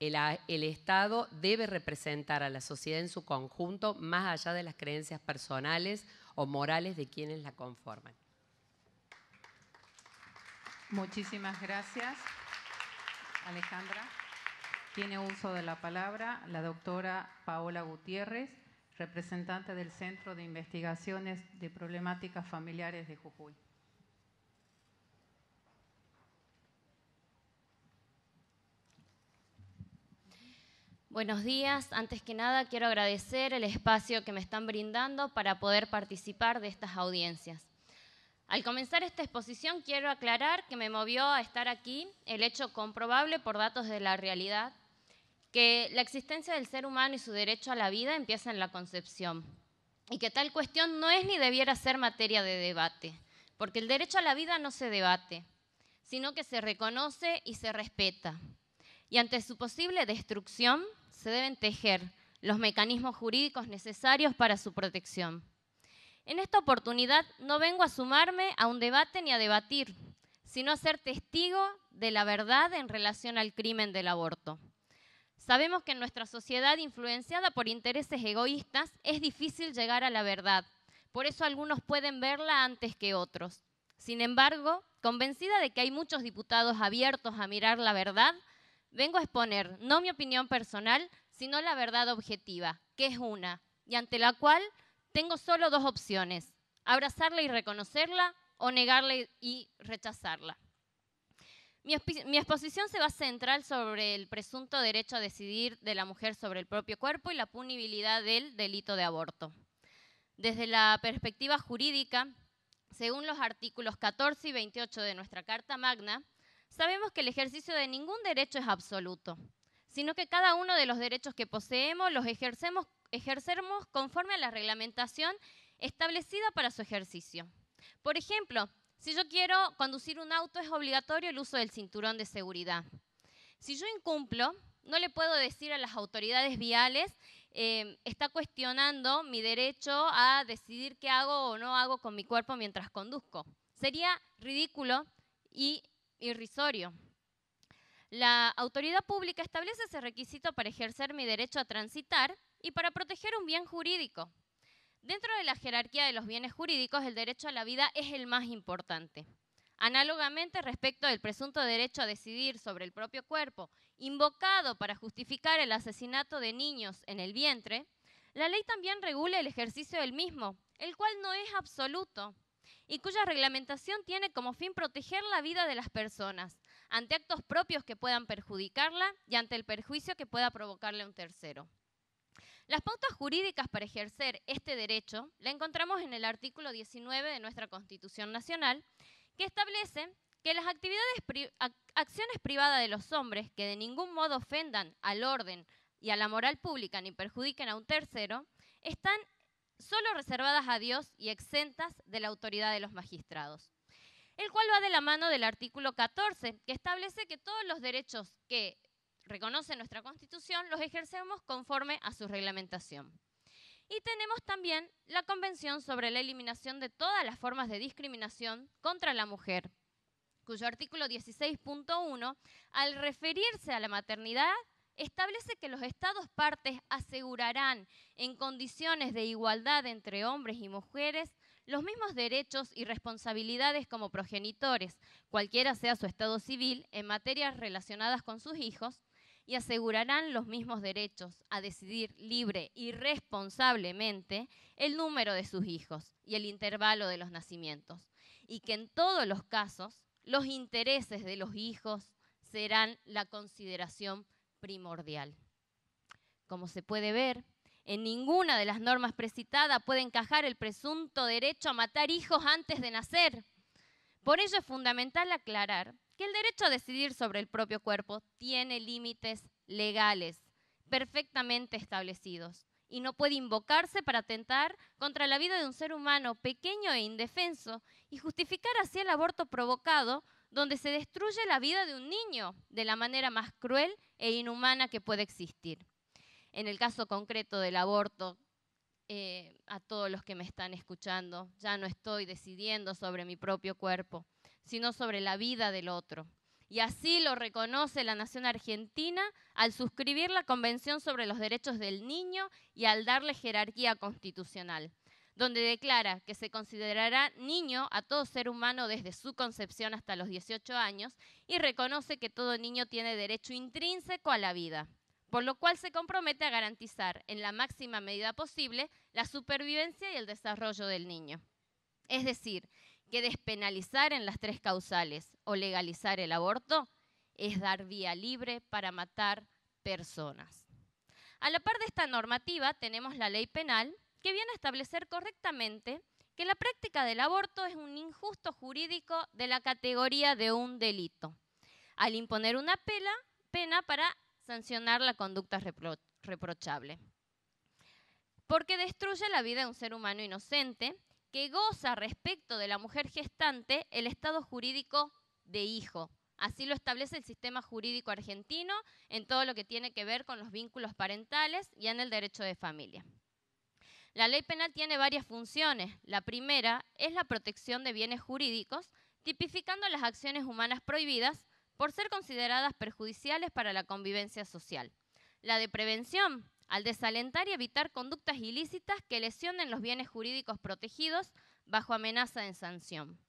El, el, Estado debe representar a la sociedad en su conjunto más allá de las creencias personales o morales de quienes la conforman. Muchísimas gracias, Alejandra. Tiene uso de la palabra la doctora Paola Gutiérrez, representante del Centro de Investigaciones de Problemáticas Familiares de Jujuy. Buenos días. Antes que nada, quiero agradecer el espacio que me están brindando para poder participar de estas audiencias. Al comenzar esta exposición, quiero aclarar que me movió a estar aquí el hecho comprobable por datos de la realidad que la existencia del ser humano y su derecho a la vida empieza en la concepción y que tal cuestión no es ni debiera ser materia de debate, porque el derecho a la vida no se debate, sino que se reconoce y se respeta. Y ante su posible destrucción se deben tejer los mecanismos jurídicos necesarios para su protección. En esta oportunidad no vengo a sumarme a un debate ni a debatir, sino a ser testigo de la verdad en relación al crimen del aborto. Sabemos que en nuestra sociedad influenciada por intereses egoístas es difícil llegar a la verdad. Por eso algunos pueden verla antes que otros. Sin embargo, convencida de que hay muchos diputados abiertos a mirar la verdad, vengo a exponer no mi opinión personal, sino la verdad objetiva, que es una, y ante la cual tengo solo dos opciones, abrazarla y reconocerla o negarla y rechazarla. Mi, exposición se va a centrar sobre el presunto derecho a decidir de la mujer sobre el propio cuerpo y la punibilidad del delito de aborto. Desde la perspectiva jurídica, según los artículos 14 y 28 de nuestra Carta Magna, sabemos que el ejercicio de ningún derecho es absoluto, sino que cada uno de los derechos que poseemos los ejercemos conforme a la reglamentación establecida para su ejercicio. Por ejemplo, si yo quiero conducir un auto, es obligatorio el uso del cinturón de seguridad. Si yo incumplo, no le puedo decir a las autoridades viales, em, está cuestionando mi derecho a decidir qué hago o no hago con mi cuerpo mientras conduzco. Sería ridículo y irrisorio. La autoridad pública establece ese requisito para ejercer mi derecho a transitar y para proteger un bien jurídico, Dentro de la jerarquía de los bienes jurídicos, el derecho a la vida es el más importante. Análogamente, respecto del presunto derecho a decidir sobre el propio cuerpo, invocado para justificar el asesinato de niños en el vientre, la ley también regula el ejercicio del mismo, el cual no es absoluto y cuya reglamentación tiene como fin proteger la vida de las personas ante actos propios que puedan perjudicarla y ante el perjuicio que pueda provocarle un tercero. Las pautas jurídicas para ejercer este derecho la encontramos en el artículo 19 de nuestra Constitución Nacional, que establece que las actividades acciones privadas de los hombres que de ningún modo ofendan al orden y a la moral pública ni perjudiquen a un tercero, están solo reservadas a Dios y exentas de la autoridad de los magistrados. El cual va de la mano del artículo 14, que establece que todos los derechos que reconoce nuestra Constitución, los ejercemos conforme a su reglamentación. Y tenemos también la Convención sobre la Eliminación de todas las formas de discriminación contra la mujer, cuyo artículo 16.1, al referirse a la maternidad, establece que los Estados partes asegurarán en condiciones de igualdad entre hombres y mujeres los mismos derechos y responsabilidades como progenitores, cualquiera sea su estado civil, en materias relacionadas con sus hijos, y asegurarán los mismos derechos a decidir libre y responsablemente el número de sus hijos y el intervalo de los nacimientos, y que en todos los casos los intereses de los hijos serán la consideración primordial. Como se puede ver, en ninguna de las normas precitadas puede encajar el presunto derecho a matar hijos antes de nacer. Por ello es fundamental aclarar que el derecho a decidir sobre el propio cuerpo tiene límites legales perfectamente establecidos y no puede invocarse para atentar contra la vida de un ser humano pequeño e indefenso y justificar así el aborto provocado donde se destruye la vida de un niño de la manera más cruel e inhumana que puede existir. En el caso concreto del aborto, eh, a todos los que me están escuchando, ya no estoy decidiendo sobre mi propio cuerpo sino sobre la vida del otro. Y así lo reconoce la Nación Argentina al suscribir la Convención sobre los Derechos del Niño y al darle jerarquía constitucional, donde declara que se considerará niño a todo ser humano desde su concepción hasta los 18 años y reconoce que todo niño tiene derecho intrínseco a la vida por lo cual se compromete a garantizar en la máxima medida posible la supervivencia y el desarrollo del niño. Es decir, que despenalizar en las tres causales o legalizar el aborto es dar vía libre para matar personas. A la par de esta normativa tenemos la ley penal que viene a establecer correctamente que la práctica del aborto es un injusto jurídico de la categoría de un delito, al imponer una pena para sancionar la conducta reprochable. Porque destruye la vida de un ser humano inocente que goza respecto de la mujer gestante el estado jurídico de hijo. Así lo establece el sistema jurídico argentino en todo lo que tiene que ver con los vínculos parentales y en el derecho de familia. La ley penal tiene varias funciones. La primera es la protección de bienes jurídicos, tipificando las acciones humanas prohibidas por ser consideradas perjudiciales para la convivencia social. La de prevención al desalentar y evitar conductas ilícitas que lesionen los bienes jurídicos protegidos bajo amenaza de sanción.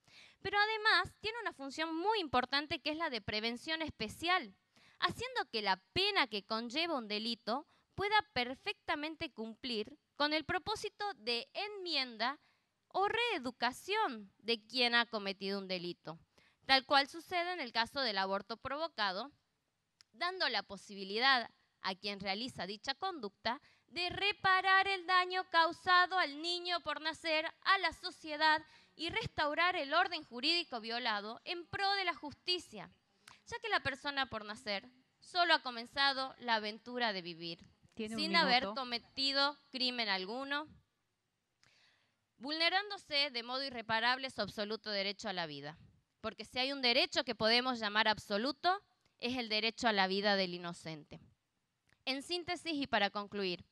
Pero además tiene una función muy importante que es la de prevención especial, haciendo que la pena que conlleva un delito pueda perfectamente cumplir con el propósito de enmienda o reeducación de quien ha cometido un delito, tal cual sucede en el caso del aborto provocado, dando la posibilidad a quien realiza dicha conducta de reparar el daño causado al niño por nacer, a la sociedad y restaurar el orden jurídico violado en pro de la justicia, ya que la persona por nacer solo ha comenzado la aventura de vivir, sin haber cometido crimen alguno, vulnerándose de modo irreparable su absoluto derecho a la vida. Porque si hay un derecho que podemos llamar absoluto, es el derecho a la vida del inocente. En síntesis y para concluir,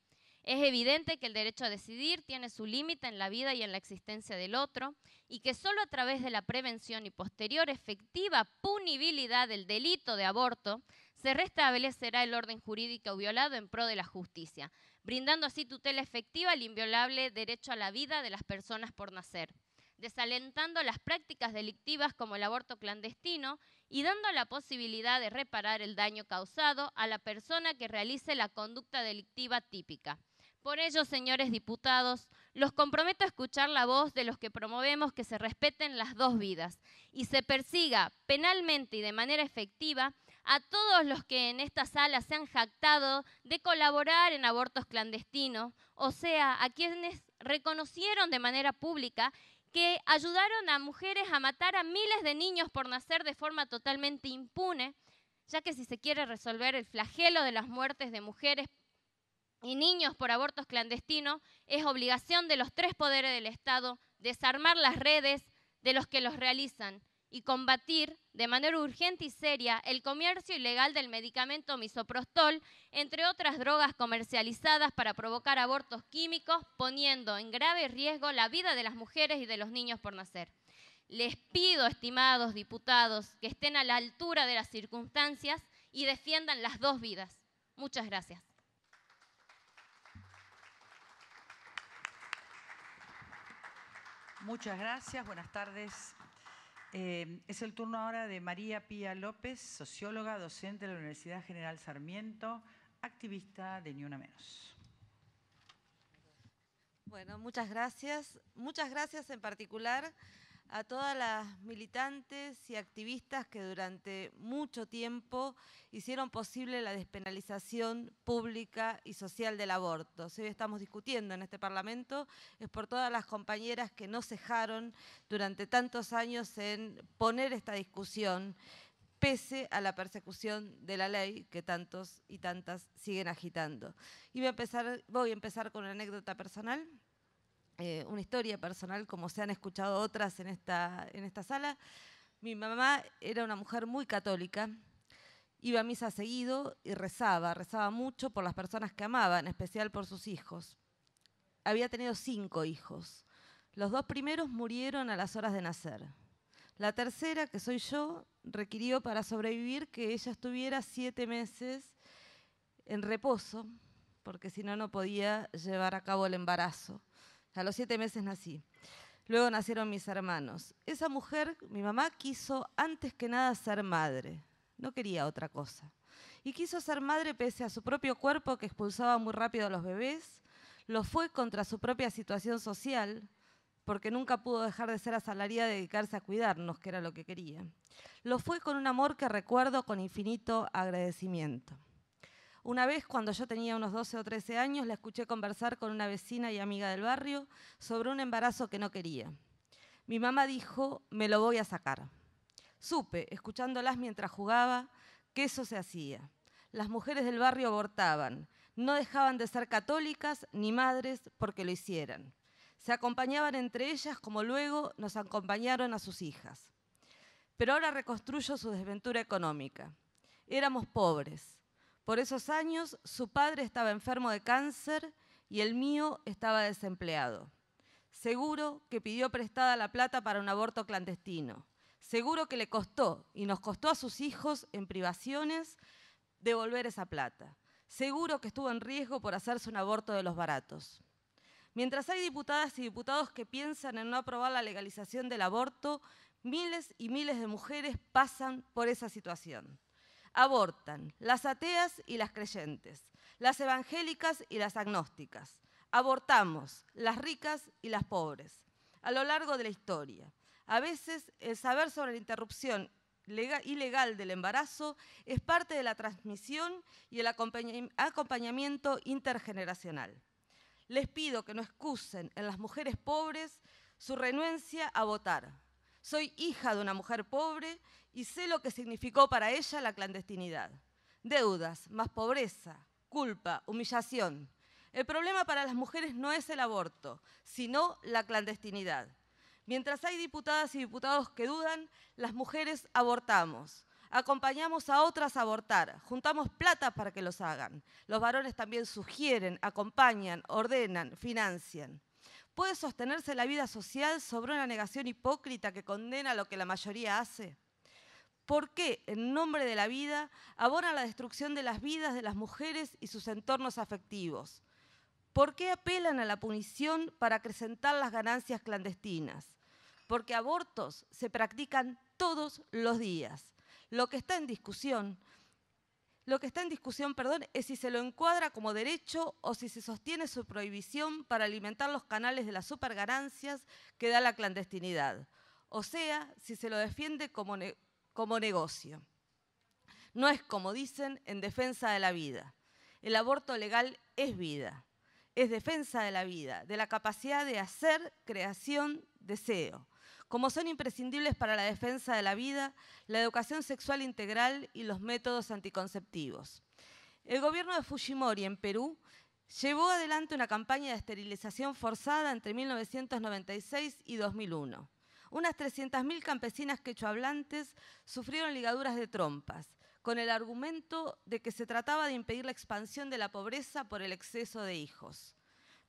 es evidente que el derecho a decidir tiene su límite en la vida y en la existencia del otro y que solo a través de la prevención y posterior efectiva punibilidad del delito de aborto se restablecerá el orden jurídico violado en pro de la justicia, brindando así tutela efectiva al inviolable derecho a la vida de las personas por nacer, desalentando las prácticas delictivas como el aborto clandestino y dando la posibilidad de reparar el daño causado a la persona que realice la conducta delictiva típica. Por ello, señores diputados, los comprometo a escuchar la voz de los que promovemos que se respeten las dos vidas y se persiga penalmente y de manera efectiva a todos los que en esta sala se han jactado de colaborar en abortos clandestinos, o sea, a quienes reconocieron de manera pública que ayudaron a mujeres a matar a miles de niños por nacer de forma totalmente impune, ya que si se quiere resolver el flagelo de las muertes de mujeres y niños por abortos clandestinos, es obligación de los tres poderes del Estado desarmar las redes de los que los realizan y combatir de manera urgente y seria el comercio ilegal del medicamento misoprostol, entre otras drogas comercializadas para provocar abortos químicos, poniendo en grave riesgo la vida de las mujeres y de los niños por nacer. Les pido, estimados diputados, que estén a la altura de las circunstancias y defiendan las dos vidas. Muchas gracias. Muchas gracias, buenas tardes. Eh, es el turno ahora de María Pía López, socióloga, docente de la Universidad General Sarmiento, activista de Ni Una Menos. Bueno, muchas gracias. Muchas gracias en particular a todas las militantes y activistas que durante mucho tiempo hicieron posible la despenalización pública y social del aborto. Si hoy estamos discutiendo en este Parlamento es por todas las compañeras que no cejaron durante tantos años en poner esta discusión pese a la persecución de la ley que tantos y tantas siguen agitando. Y voy a empezar, voy a empezar con una anécdota personal. Eh, una historia personal, como se han escuchado otras en esta, en esta sala. Mi mamá era una mujer muy católica, iba a misa seguido y rezaba, rezaba mucho por las personas que amaba, en especial por sus hijos. Había tenido cinco hijos. Los dos primeros murieron a las horas de nacer. La tercera, que soy yo, requirió para sobrevivir que ella estuviera siete meses en reposo, porque si no, no podía llevar a cabo el embarazo. A los siete meses nací. Luego nacieron mis hermanos. Esa mujer, mi mamá, quiso antes que nada ser madre. No quería otra cosa. Y quiso ser madre pese a su propio cuerpo que expulsaba muy rápido a los bebés. Lo fue contra su propia situación social, porque nunca pudo dejar de ser asalariada y dedicarse a cuidarnos, que era lo que quería. Lo fue con un amor que recuerdo con infinito agradecimiento. Una vez, cuando yo tenía unos 12 o 13 años, la escuché conversar con una vecina y amiga del barrio sobre un embarazo que no quería. Mi mamá dijo, me lo voy a sacar. Supe, escuchándolas mientras jugaba, que eso se hacía. Las mujeres del barrio abortaban, no dejaban de ser católicas ni madres porque lo hicieran. Se acompañaban entre ellas como luego nos acompañaron a sus hijas. Pero ahora reconstruyo su desventura económica. Éramos pobres, por esos años su padre estaba enfermo de cáncer y el mío estaba desempleado. Seguro que pidió prestada la plata para un aborto clandestino. Seguro que le costó y nos costó a sus hijos en privaciones devolver esa plata. Seguro que estuvo en riesgo por hacerse un aborto de los baratos. Mientras hay diputadas y diputados que piensan en no aprobar la legalización del aborto, miles y miles de mujeres pasan por esa situación. Abortan las ateas y las creyentes, las evangélicas y las agnósticas. Abortamos las ricas y las pobres a lo largo de la historia. A veces el saber sobre la interrupción ilegal del embarazo es parte de la transmisión y el acompañamiento intergeneracional. Les pido que no excusen en las mujeres pobres su renuencia a votar, soy hija de una mujer pobre y sé lo que significó para ella la clandestinidad. Deudas, más pobreza, culpa, humillación. El problema para las mujeres no es el aborto, sino la clandestinidad. Mientras hay diputadas y diputados que dudan, las mujeres abortamos. Acompañamos a otras a abortar, juntamos plata para que los hagan. Los varones también sugieren, acompañan, ordenan, financian. ¿Puede sostenerse la vida social sobre una negación hipócrita que condena lo que la mayoría hace? ¿Por qué, en nombre de la vida, abona la destrucción de las vidas de las mujeres y sus entornos afectivos? ¿Por qué apelan a la punición para acrecentar las ganancias clandestinas? Porque abortos se practican todos los días. Lo que está en discusión lo que está en discusión, perdón, es si se lo encuadra como derecho o si se sostiene su prohibición para alimentar los canales de las supergarancias que da la clandestinidad. O sea, si se lo defiende como negocio. No es, como dicen, en defensa de la vida. El aborto legal es vida, es defensa de la vida, de la capacidad de hacer, creación, deseo como son imprescindibles para la defensa de la vida, la educación sexual integral y los métodos anticonceptivos. El gobierno de Fujimori en Perú llevó adelante una campaña de esterilización forzada entre 1996 y 2001. Unas 300.000 campesinas quechohablantes sufrieron ligaduras de trompas, con el argumento de que se trataba de impedir la expansión de la pobreza por el exceso de hijos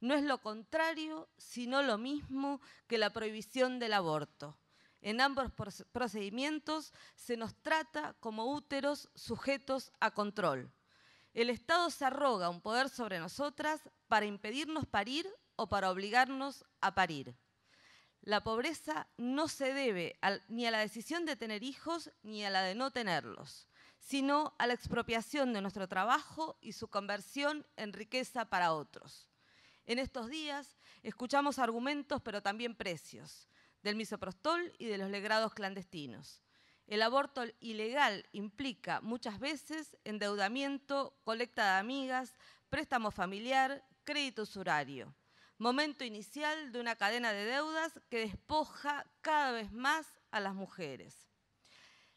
no es lo contrario, sino lo mismo que la prohibición del aborto. En ambos procedimientos se nos trata como úteros sujetos a control. El Estado se arroga un poder sobre nosotras para impedirnos parir o para obligarnos a parir. La pobreza no se debe ni a la decisión de tener hijos ni a la de no tenerlos, sino a la expropiación de nuestro trabajo y su conversión en riqueza para otros. En estos días escuchamos argumentos, pero también precios, del misoprostol y de los legrados clandestinos. El aborto ilegal implica muchas veces endeudamiento, colecta de amigas, préstamo familiar, crédito usurario. Momento inicial de una cadena de deudas que despoja cada vez más a las mujeres.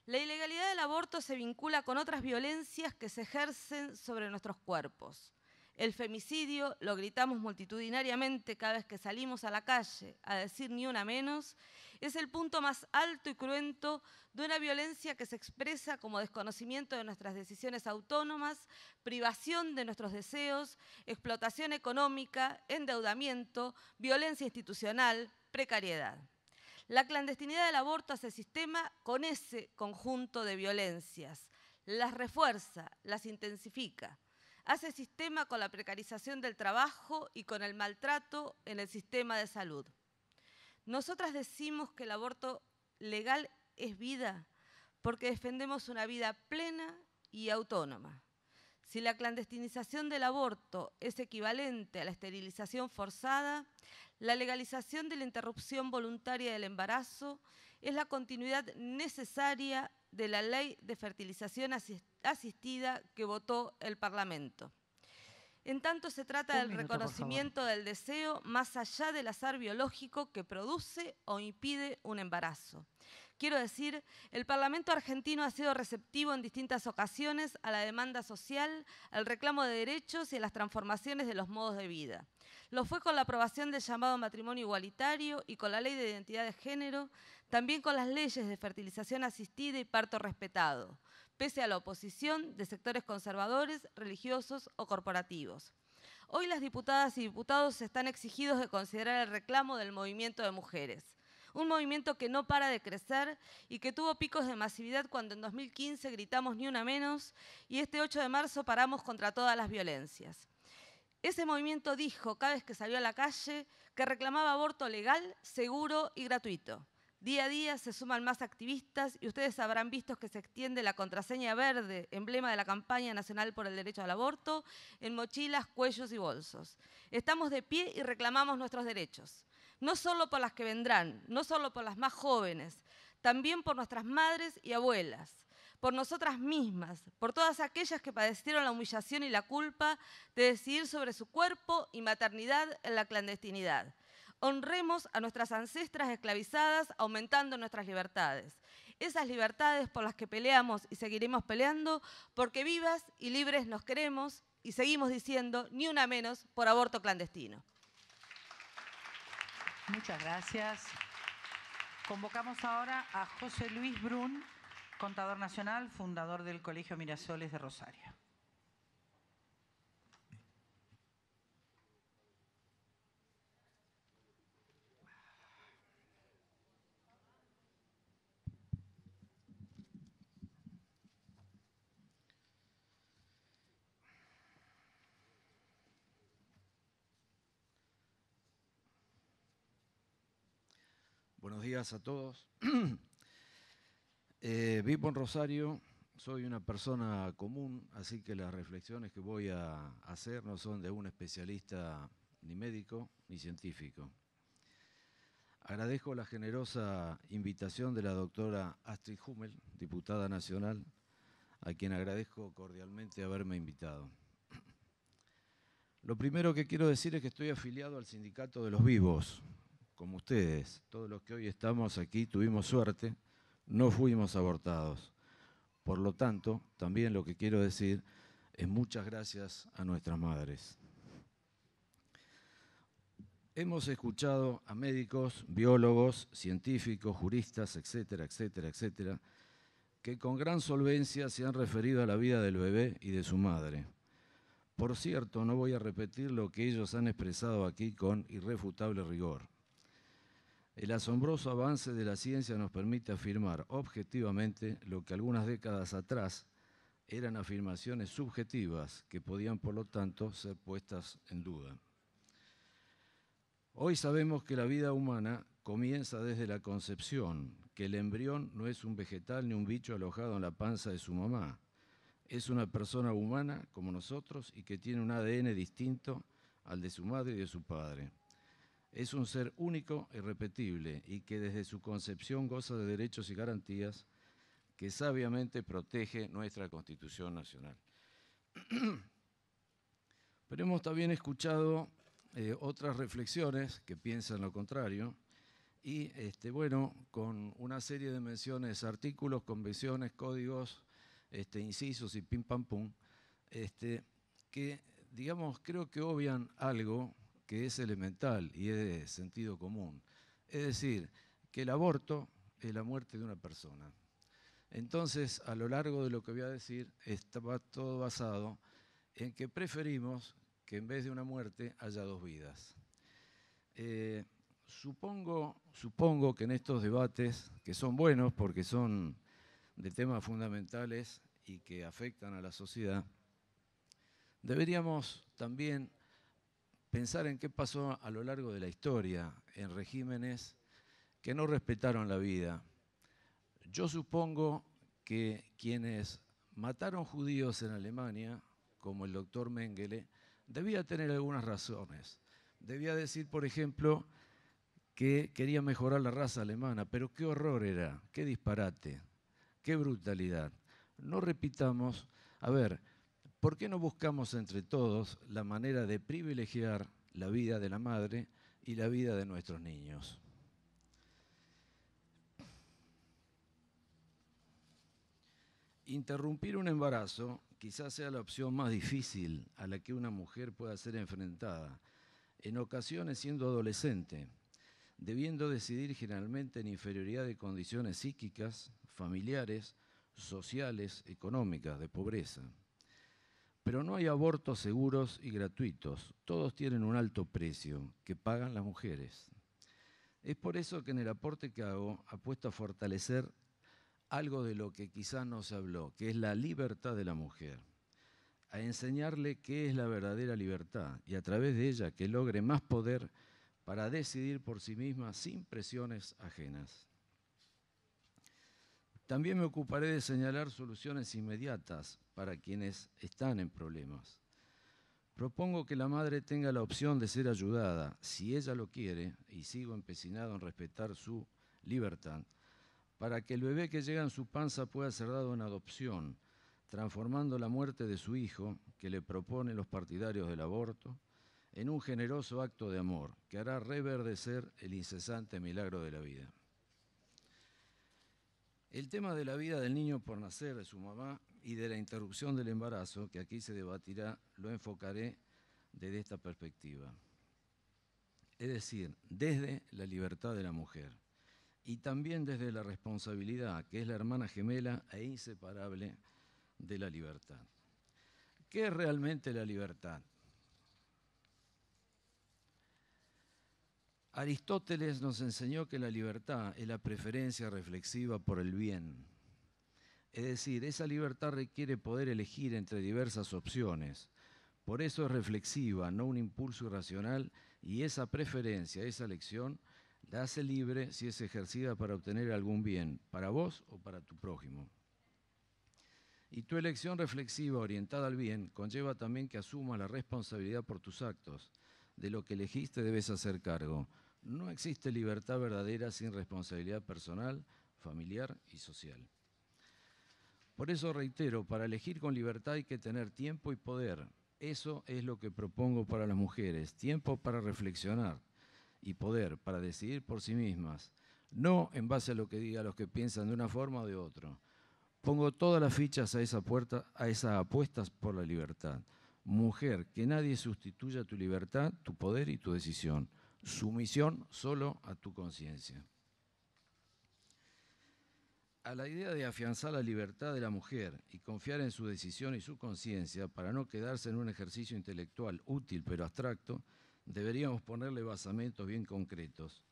La ilegalidad del aborto se vincula con otras violencias que se ejercen sobre nuestros cuerpos. El femicidio lo gritamos multitudinariamente cada vez que salimos a la calle, a decir ni una menos, es el punto más alto y cruento de una violencia que se expresa como desconocimiento de nuestras decisiones autónomas, privación de nuestros deseos, explotación económica, endeudamiento, violencia institucional, precariedad. La clandestinidad del aborto hace sistema con ese conjunto de violencias, las refuerza, las intensifica hace sistema con la precarización del trabajo y con el maltrato en el sistema de salud. Nosotras decimos que el aborto legal es vida porque defendemos una vida plena y autónoma. Si la clandestinización del aborto es equivalente a la esterilización forzada, la legalización de la interrupción voluntaria del embarazo es la continuidad necesaria de la ley de fertilización asistida que votó el Parlamento. En tanto se trata del reconocimiento del deseo más allá del azar biológico que produce o impide un embarazo. Quiero decir, el Parlamento argentino ha sido receptivo en distintas ocasiones a la demanda social, al reclamo de derechos y a las transformaciones de los modos de vida. Lo fue con la aprobación del llamado matrimonio igualitario y con la ley de identidad de género, también con las leyes de fertilización asistida y parto respetado, pese a la oposición de sectores conservadores, religiosos o corporativos. Hoy las diputadas y diputados están exigidos de considerar el reclamo del movimiento de mujeres un movimiento que no para de crecer y que tuvo picos de masividad cuando en 2015 gritamos ni una menos y este 8 de marzo paramos contra todas las violencias. Ese movimiento dijo cada vez que salió a la calle que reclamaba aborto legal, seguro y gratuito. Día a día se suman más activistas y ustedes habrán visto que se extiende la contraseña verde, emblema de la campaña nacional por el derecho al aborto, en mochilas, cuellos y bolsos. Estamos de pie y reclamamos nuestros derechos, no solo por las que vendrán, no solo por las más jóvenes, también por nuestras madres y abuelas por nosotras mismas, por todas aquellas que padecieron la humillación y la culpa de decidir sobre su cuerpo y maternidad en la clandestinidad. Honremos a nuestras ancestras esclavizadas aumentando nuestras libertades. Esas libertades por las que peleamos y seguiremos peleando porque vivas y libres nos queremos y seguimos diciendo ni una menos por aborto clandestino. Muchas gracias. Convocamos ahora a José Luis Brun, contador nacional, fundador del Colegio Mirasoles de Rosario. días a todos. Eh, vivo en Rosario, soy una persona común, así que las reflexiones que voy a hacer no son de un especialista ni médico ni científico. Agradezco la generosa invitación de la doctora Astrid Hummel, diputada nacional, a quien agradezco cordialmente haberme invitado. Lo primero que quiero decir es que estoy afiliado al Sindicato de los Vivos, como ustedes, todos los que hoy estamos aquí tuvimos suerte, no fuimos abortados. Por lo tanto, también lo que quiero decir es muchas gracias a nuestras madres. Hemos escuchado a médicos, biólogos, científicos, juristas, etcétera, etcétera, etcétera, que con gran solvencia se han referido a la vida del bebé y de su madre. Por cierto, no voy a repetir lo que ellos han expresado aquí con irrefutable rigor. El asombroso avance de la ciencia nos permite afirmar objetivamente lo que algunas décadas atrás eran afirmaciones subjetivas que podían, por lo tanto, ser puestas en duda. Hoy sabemos que la vida humana comienza desde la concepción, que el embrión no es un vegetal ni un bicho alojado en la panza de su mamá. Es una persona humana como nosotros y que tiene un ADN distinto al de su madre y de su padre es un ser único y repetible y que desde su concepción goza de derechos y garantías que sabiamente protege nuestra Constitución Nacional. Pero hemos también escuchado eh, otras reflexiones que piensan lo contrario y, este, bueno, con una serie de menciones, artículos, convenciones, códigos, este, incisos y pim pam pum, este, que, digamos, creo que obvian algo que es elemental y es de sentido común. Es decir, que el aborto es la muerte de una persona. Entonces, a lo largo de lo que voy a decir, estaba todo basado en que preferimos que en vez de una muerte haya dos vidas. Eh, supongo, supongo que en estos debates, que son buenos porque son de temas fundamentales y que afectan a la sociedad, deberíamos también pensar en qué pasó a lo largo de la historia en regímenes que no respetaron la vida. Yo supongo que quienes mataron judíos en Alemania, como el doctor Mengele, debía tener algunas razones. Debía decir, por ejemplo, que quería mejorar la raza alemana, pero qué horror era, qué disparate, qué brutalidad. No repitamos, a ver, ¿por qué no buscamos entre todos la manera de privilegiar la vida de la madre y la vida de nuestros niños? Interrumpir un embarazo quizás sea la opción más difícil a la que una mujer pueda ser enfrentada, en ocasiones siendo adolescente, debiendo decidir generalmente en inferioridad de condiciones psíquicas, familiares, sociales, económicas, de pobreza. Pero no hay abortos seguros y gratuitos. Todos tienen un alto precio que pagan las mujeres. Es por eso que en el aporte que hago apuesto a fortalecer algo de lo que quizá no se habló, que es la libertad de la mujer. A enseñarle qué es la verdadera libertad y a través de ella que logre más poder para decidir por sí misma sin presiones ajenas. También me ocuparé de señalar soluciones inmediatas para quienes están en problemas. Propongo que la madre tenga la opción de ser ayudada, si ella lo quiere, y sigo empecinado en respetar su libertad, para que el bebé que llega en su panza pueda ser dado en adopción, transformando la muerte de su hijo, que le proponen los partidarios del aborto, en un generoso acto de amor que hará reverdecer el incesante milagro de la vida. El tema de la vida del niño por nacer de su mamá y de la interrupción del embarazo, que aquí se debatirá, lo enfocaré desde esta perspectiva. Es decir, desde la libertad de la mujer y también desde la responsabilidad, que es la hermana gemela e inseparable de la libertad. ¿Qué es realmente la libertad? Aristóteles nos enseñó que la libertad es la preferencia reflexiva por el bien, es decir, esa libertad requiere poder elegir entre diversas opciones. Por eso es reflexiva, no un impulso irracional, y esa preferencia, esa elección, la hace libre si es ejercida para obtener algún bien, para vos o para tu prójimo. Y tu elección reflexiva orientada al bien conlleva también que asumas la responsabilidad por tus actos. De lo que elegiste debes hacer cargo. No existe libertad verdadera sin responsabilidad personal, familiar y social. Por eso reitero, para elegir con libertad hay que tener tiempo y poder. Eso es lo que propongo para las mujeres, tiempo para reflexionar y poder para decidir por sí mismas, no en base a lo que digan los que piensan de una forma o de otra. Pongo todas las fichas a esa puerta, a esas apuestas por la libertad. Mujer, que nadie sustituya tu libertad, tu poder y tu decisión. Sumisión solo a tu conciencia a la idea de afianzar la libertad de la mujer y confiar en su decisión y su conciencia para no quedarse en un ejercicio intelectual útil pero abstracto, deberíamos ponerle basamentos bien concretos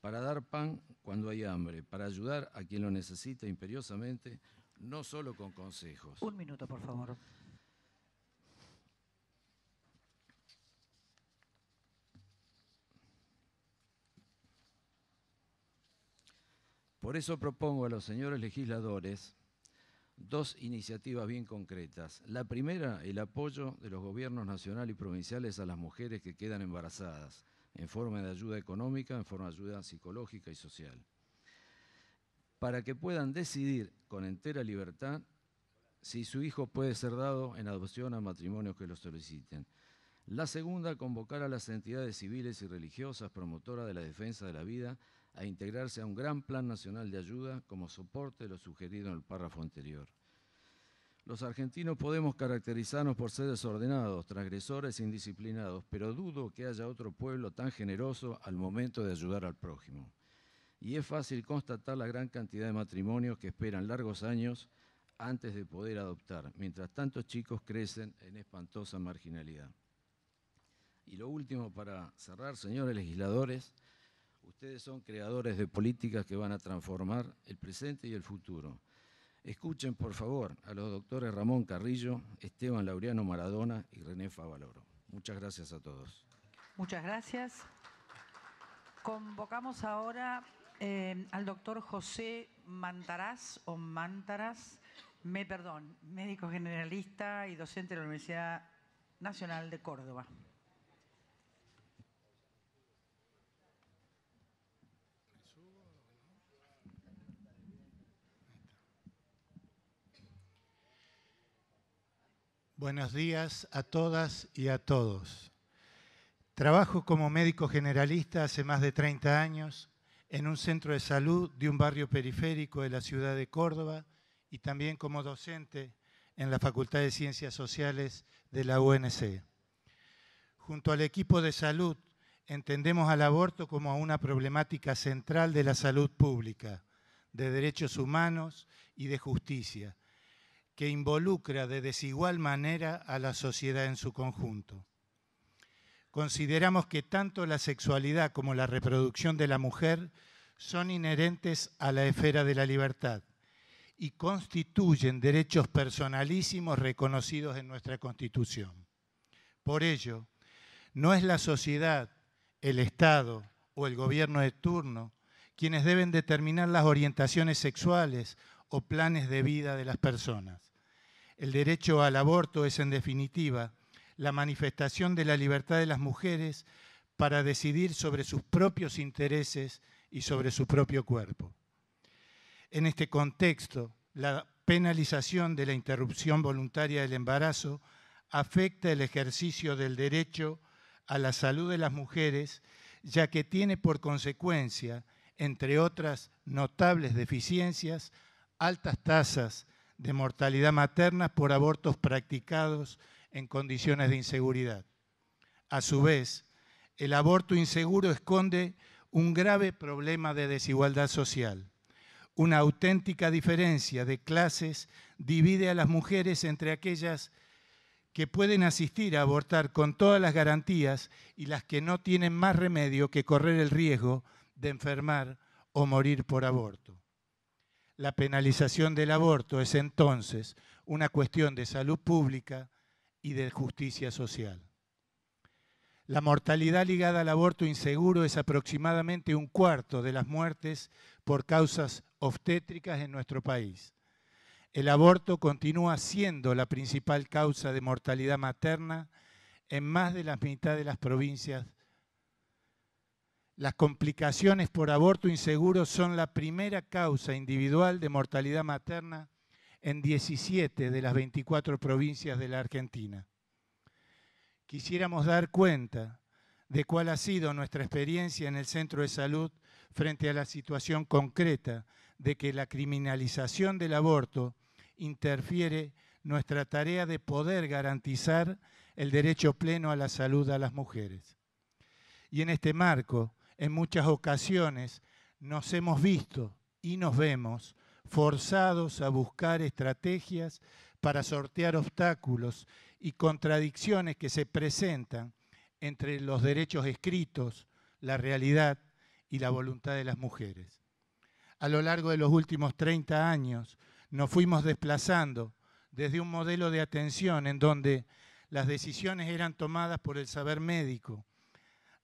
para dar pan cuando hay hambre, para ayudar a quien lo necesita imperiosamente, no solo con consejos. Un minuto, por favor. Por eso propongo a los señores legisladores dos iniciativas bien concretas. La primera, el apoyo de los gobiernos nacionales y provinciales a las mujeres que quedan embarazadas, en forma de ayuda económica, en forma de ayuda psicológica y social, para que puedan decidir con entera libertad si su hijo puede ser dado en adopción a matrimonios que lo soliciten. La segunda, convocar a las entidades civiles y religiosas promotoras de la defensa de la vida a integrarse a un gran plan nacional de ayuda como soporte de lo sugerido en el párrafo anterior. Los argentinos podemos caracterizarnos por ser desordenados, transgresores e indisciplinados, pero dudo que haya otro pueblo tan generoso al momento de ayudar al prójimo. Y es fácil constatar la gran cantidad de matrimonios que esperan largos años antes de poder adoptar, mientras tantos chicos crecen en espantosa marginalidad. Y lo último para cerrar, señores legisladores, Ustedes son creadores de políticas que van a transformar el presente y el futuro. Escuchen, por favor, a los doctores Ramón Carrillo, Esteban Laureano Maradona y René Favaloro. Muchas gracias a todos. Muchas gracias. Convocamos ahora eh, al doctor José Mantarás o me perdón, médico generalista y docente de la Universidad Nacional de Córdoba. Buenos días a todas y a todos. Trabajo como médico generalista hace más de 30 años en un centro de salud de un barrio periférico de la ciudad de Córdoba y también como docente en la Facultad de Ciencias Sociales de la UNC. Junto al equipo de salud entendemos al aborto como una problemática central de la salud pública, de derechos humanos y de justicia, que involucra de desigual manera a la sociedad en su conjunto. Consideramos que tanto la sexualidad como la reproducción de la mujer son inherentes a la esfera de la libertad y constituyen derechos personalísimos reconocidos en nuestra Constitución. Por ello, no es la sociedad, el Estado o el gobierno de turno quienes deben determinar las orientaciones sexuales o planes de vida de las personas. El derecho al aborto es, en definitiva, la manifestación de la libertad de las mujeres para decidir sobre sus propios intereses y sobre su propio cuerpo. En este contexto, la penalización de la interrupción voluntaria del embarazo afecta el ejercicio del derecho a la salud de las mujeres, ya que tiene por consecuencia, entre otras notables deficiencias, altas tasas de mortalidad materna por abortos practicados en condiciones de inseguridad. A su vez, el aborto inseguro esconde un grave problema de desigualdad social. Una auténtica diferencia de clases divide a las mujeres entre aquellas que pueden asistir a abortar con todas las garantías y las que no tienen más remedio que correr el riesgo de enfermar o morir por aborto la penalización del aborto es entonces una cuestión de salud pública y de justicia social. La mortalidad ligada al aborto inseguro es aproximadamente un cuarto de las muertes por causas obstétricas en nuestro país. El aborto continúa siendo la principal causa de mortalidad materna en más de la mitad de las provincias las complicaciones por aborto inseguro son la primera causa individual de mortalidad materna en 17 de las 24 provincias de la Argentina. Quisiéramos dar cuenta de cuál ha sido nuestra experiencia en el centro de salud frente a la situación concreta de que la criminalización del aborto interfiere nuestra tarea de poder garantizar el derecho pleno a la salud a las mujeres. Y en este marco, en muchas ocasiones nos hemos visto y nos vemos forzados a buscar estrategias para sortear obstáculos y contradicciones que se presentan entre los derechos escritos, la realidad y la voluntad de las mujeres. A lo largo de los últimos 30 años nos fuimos desplazando desde un modelo de atención en donde las decisiones eran tomadas por el saber médico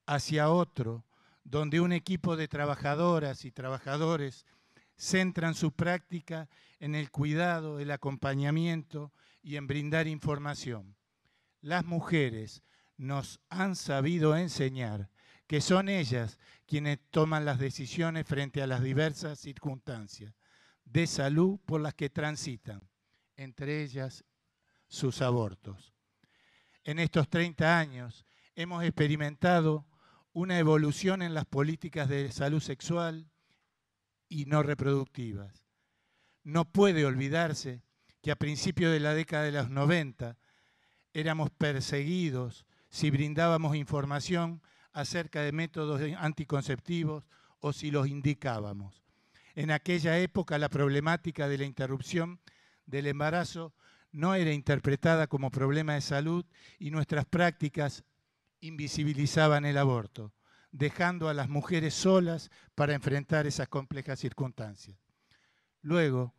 hacia otro donde un equipo de trabajadoras y trabajadores centran su práctica en el cuidado, el acompañamiento y en brindar información. Las mujeres nos han sabido enseñar que son ellas quienes toman las decisiones frente a las diversas circunstancias de salud por las que transitan, entre ellas sus abortos. En estos 30 años hemos experimentado una evolución en las políticas de salud sexual y no reproductivas. No puede olvidarse que a principios de la década de los 90 éramos perseguidos si brindábamos información acerca de métodos anticonceptivos o si los indicábamos. En aquella época la problemática de la interrupción del embarazo no era interpretada como problema de salud y nuestras prácticas invisibilizaban el aborto, dejando a las mujeres solas para enfrentar esas complejas circunstancias. Luego,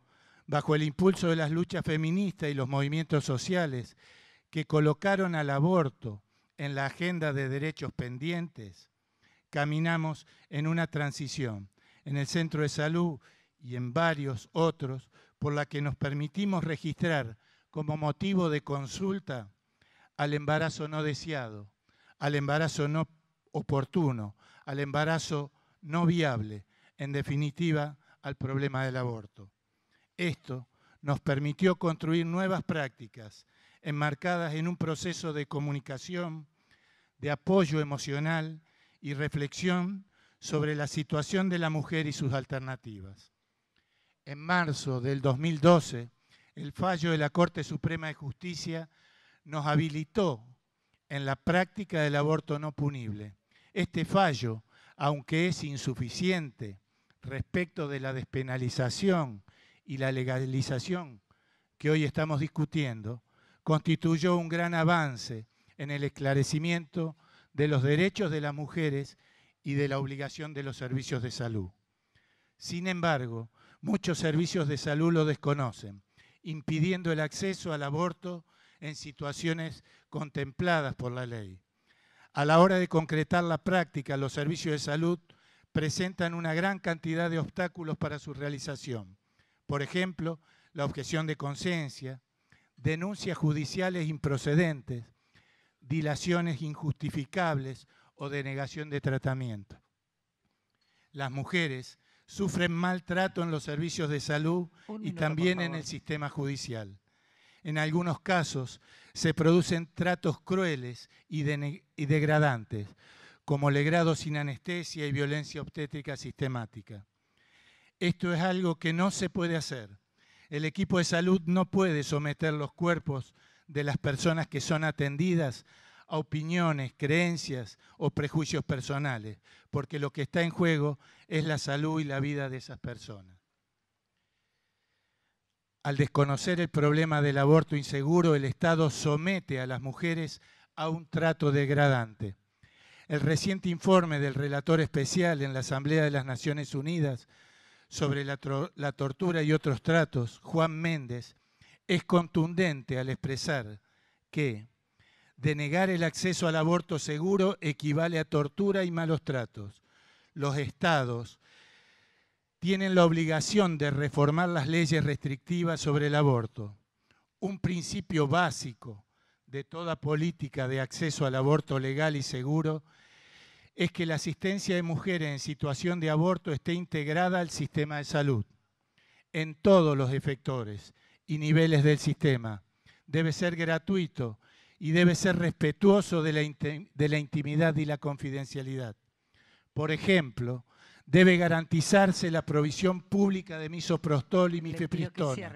bajo el impulso de las luchas feministas y los movimientos sociales que colocaron al aborto en la agenda de derechos pendientes, caminamos en una transición en el centro de salud y en varios otros por la que nos permitimos registrar como motivo de consulta al embarazo no deseado, al embarazo no oportuno, al embarazo no viable, en definitiva, al problema del aborto. Esto nos permitió construir nuevas prácticas enmarcadas en un proceso de comunicación, de apoyo emocional y reflexión sobre la situación de la mujer y sus alternativas. En marzo del 2012, el fallo de la Corte Suprema de Justicia nos habilitó en la práctica del aborto no punible. Este fallo, aunque es insuficiente respecto de la despenalización y la legalización que hoy estamos discutiendo, constituyó un gran avance en el esclarecimiento de los derechos de las mujeres y de la obligación de los servicios de salud. Sin embargo, muchos servicios de salud lo desconocen, impidiendo el acceso al aborto en situaciones contempladas por la ley. A la hora de concretar la práctica, los servicios de salud presentan una gran cantidad de obstáculos para su realización. Por ejemplo, la objeción de conciencia, denuncias judiciales improcedentes, dilaciones injustificables o denegación de tratamiento. Las mujeres sufren maltrato en los servicios de salud y también en el sistema judicial. En algunos casos se producen tratos crueles y, degradantes, como legrado sin anestesia y violencia obstétrica sistemática. Esto es algo que no se puede hacer. El equipo de salud no puede someter los cuerpos de las personas que son atendidas a opiniones, creencias o prejuicios personales, porque lo que está en juego es la salud y la vida de esas personas. Al desconocer el problema del aborto inseguro, el Estado somete a las mujeres a un trato degradante. El reciente informe del relator especial en la Asamblea de las Naciones Unidas sobre la, tortura y otros tratos, Juan Méndez, es contundente al expresar que denegar el acceso al aborto seguro equivale a tortura y malos tratos. Los estados tienen la obligación de reformar las leyes restrictivas sobre el aborto, un principio básico de toda política de acceso al aborto legal y seguro es que la asistencia de mujeres en situación de aborto esté integrada al sistema de salud, en todos los efectores y niveles del sistema. Debe ser gratuito y debe ser respetuoso de la, de la intimidad y la confidencialidad. Por ejemplo, debe garantizarse la provisión pública de misoprostol y mifepristona.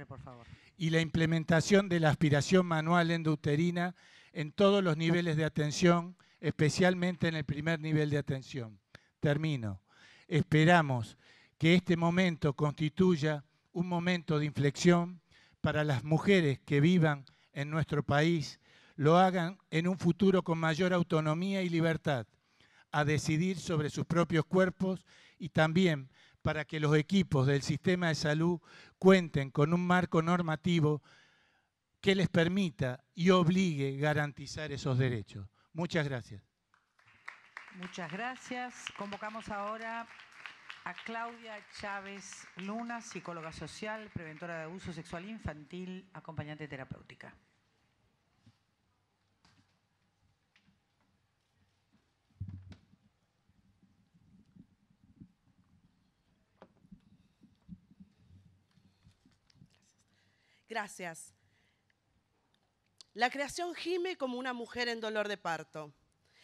Y la implementación de la aspiración manual endouterina en todos los niveles de atención, especialmente en el primer nivel de atención. Termino. Esperamos que este momento constituya un momento de inflexión para las mujeres que vivan en nuestro país, lo hagan en un futuro con mayor autonomía y libertad a decidir sobre sus propios cuerpos y también para que los equipos del sistema de salud cuenten con un marco normativo que les permita y obligue garantizar esos derechos. Muchas gracias. Muchas gracias. Convocamos ahora a Claudia Chávez Luna, psicóloga social, preventora de abuso sexual infantil, acompañante terapéutica. Gracias. La creación gime como una mujer en dolor de parto.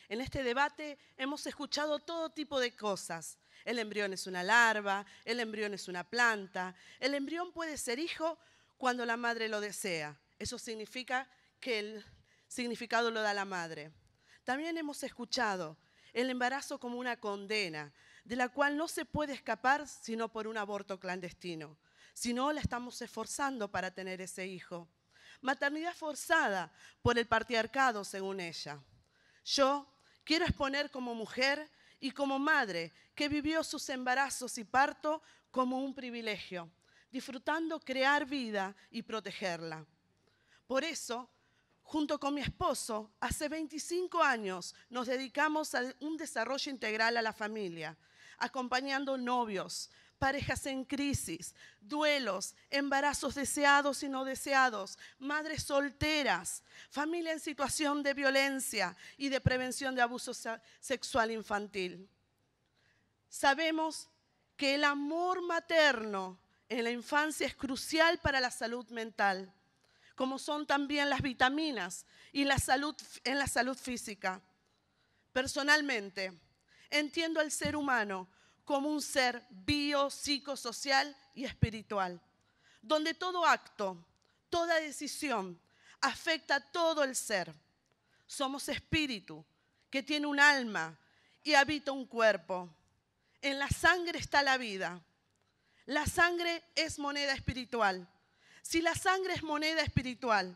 En este debate hemos escuchado todo tipo de cosas. El embrión es una larva, el embrión es una planta, el embrión puede ser hijo cuando la madre lo desea. Eso significa que el significado lo da la madre. También hemos escuchado el embarazo como una condena, de la cual no se puede escapar sino por un aborto clandestino si no la estamos esforzando para tener ese hijo. Maternidad forzada por el patriarcado, según ella. Yo quiero exponer como mujer y como madre que vivió sus embarazos y parto como un privilegio, disfrutando crear vida y protegerla. Por eso, junto con mi esposo, hace 25 años nos dedicamos a un desarrollo integral a la familia, acompañando novios, parejas en crisis, duelos, embarazos deseados y no deseados, madres solteras, familia en situación de violencia y de prevención de abuso sexual infantil. Sabemos que el amor materno en la infancia es crucial para la salud mental, como son también las vitaminas y la salud en la salud física. Personalmente, entiendo al ser humano como un ser bio, psicosocial y espiritual, donde todo acto, toda decisión afecta a todo el ser. Somos espíritu que tiene un alma y habita un cuerpo. En la sangre está la vida. La sangre es moneda espiritual. Si la sangre es moneda espiritual,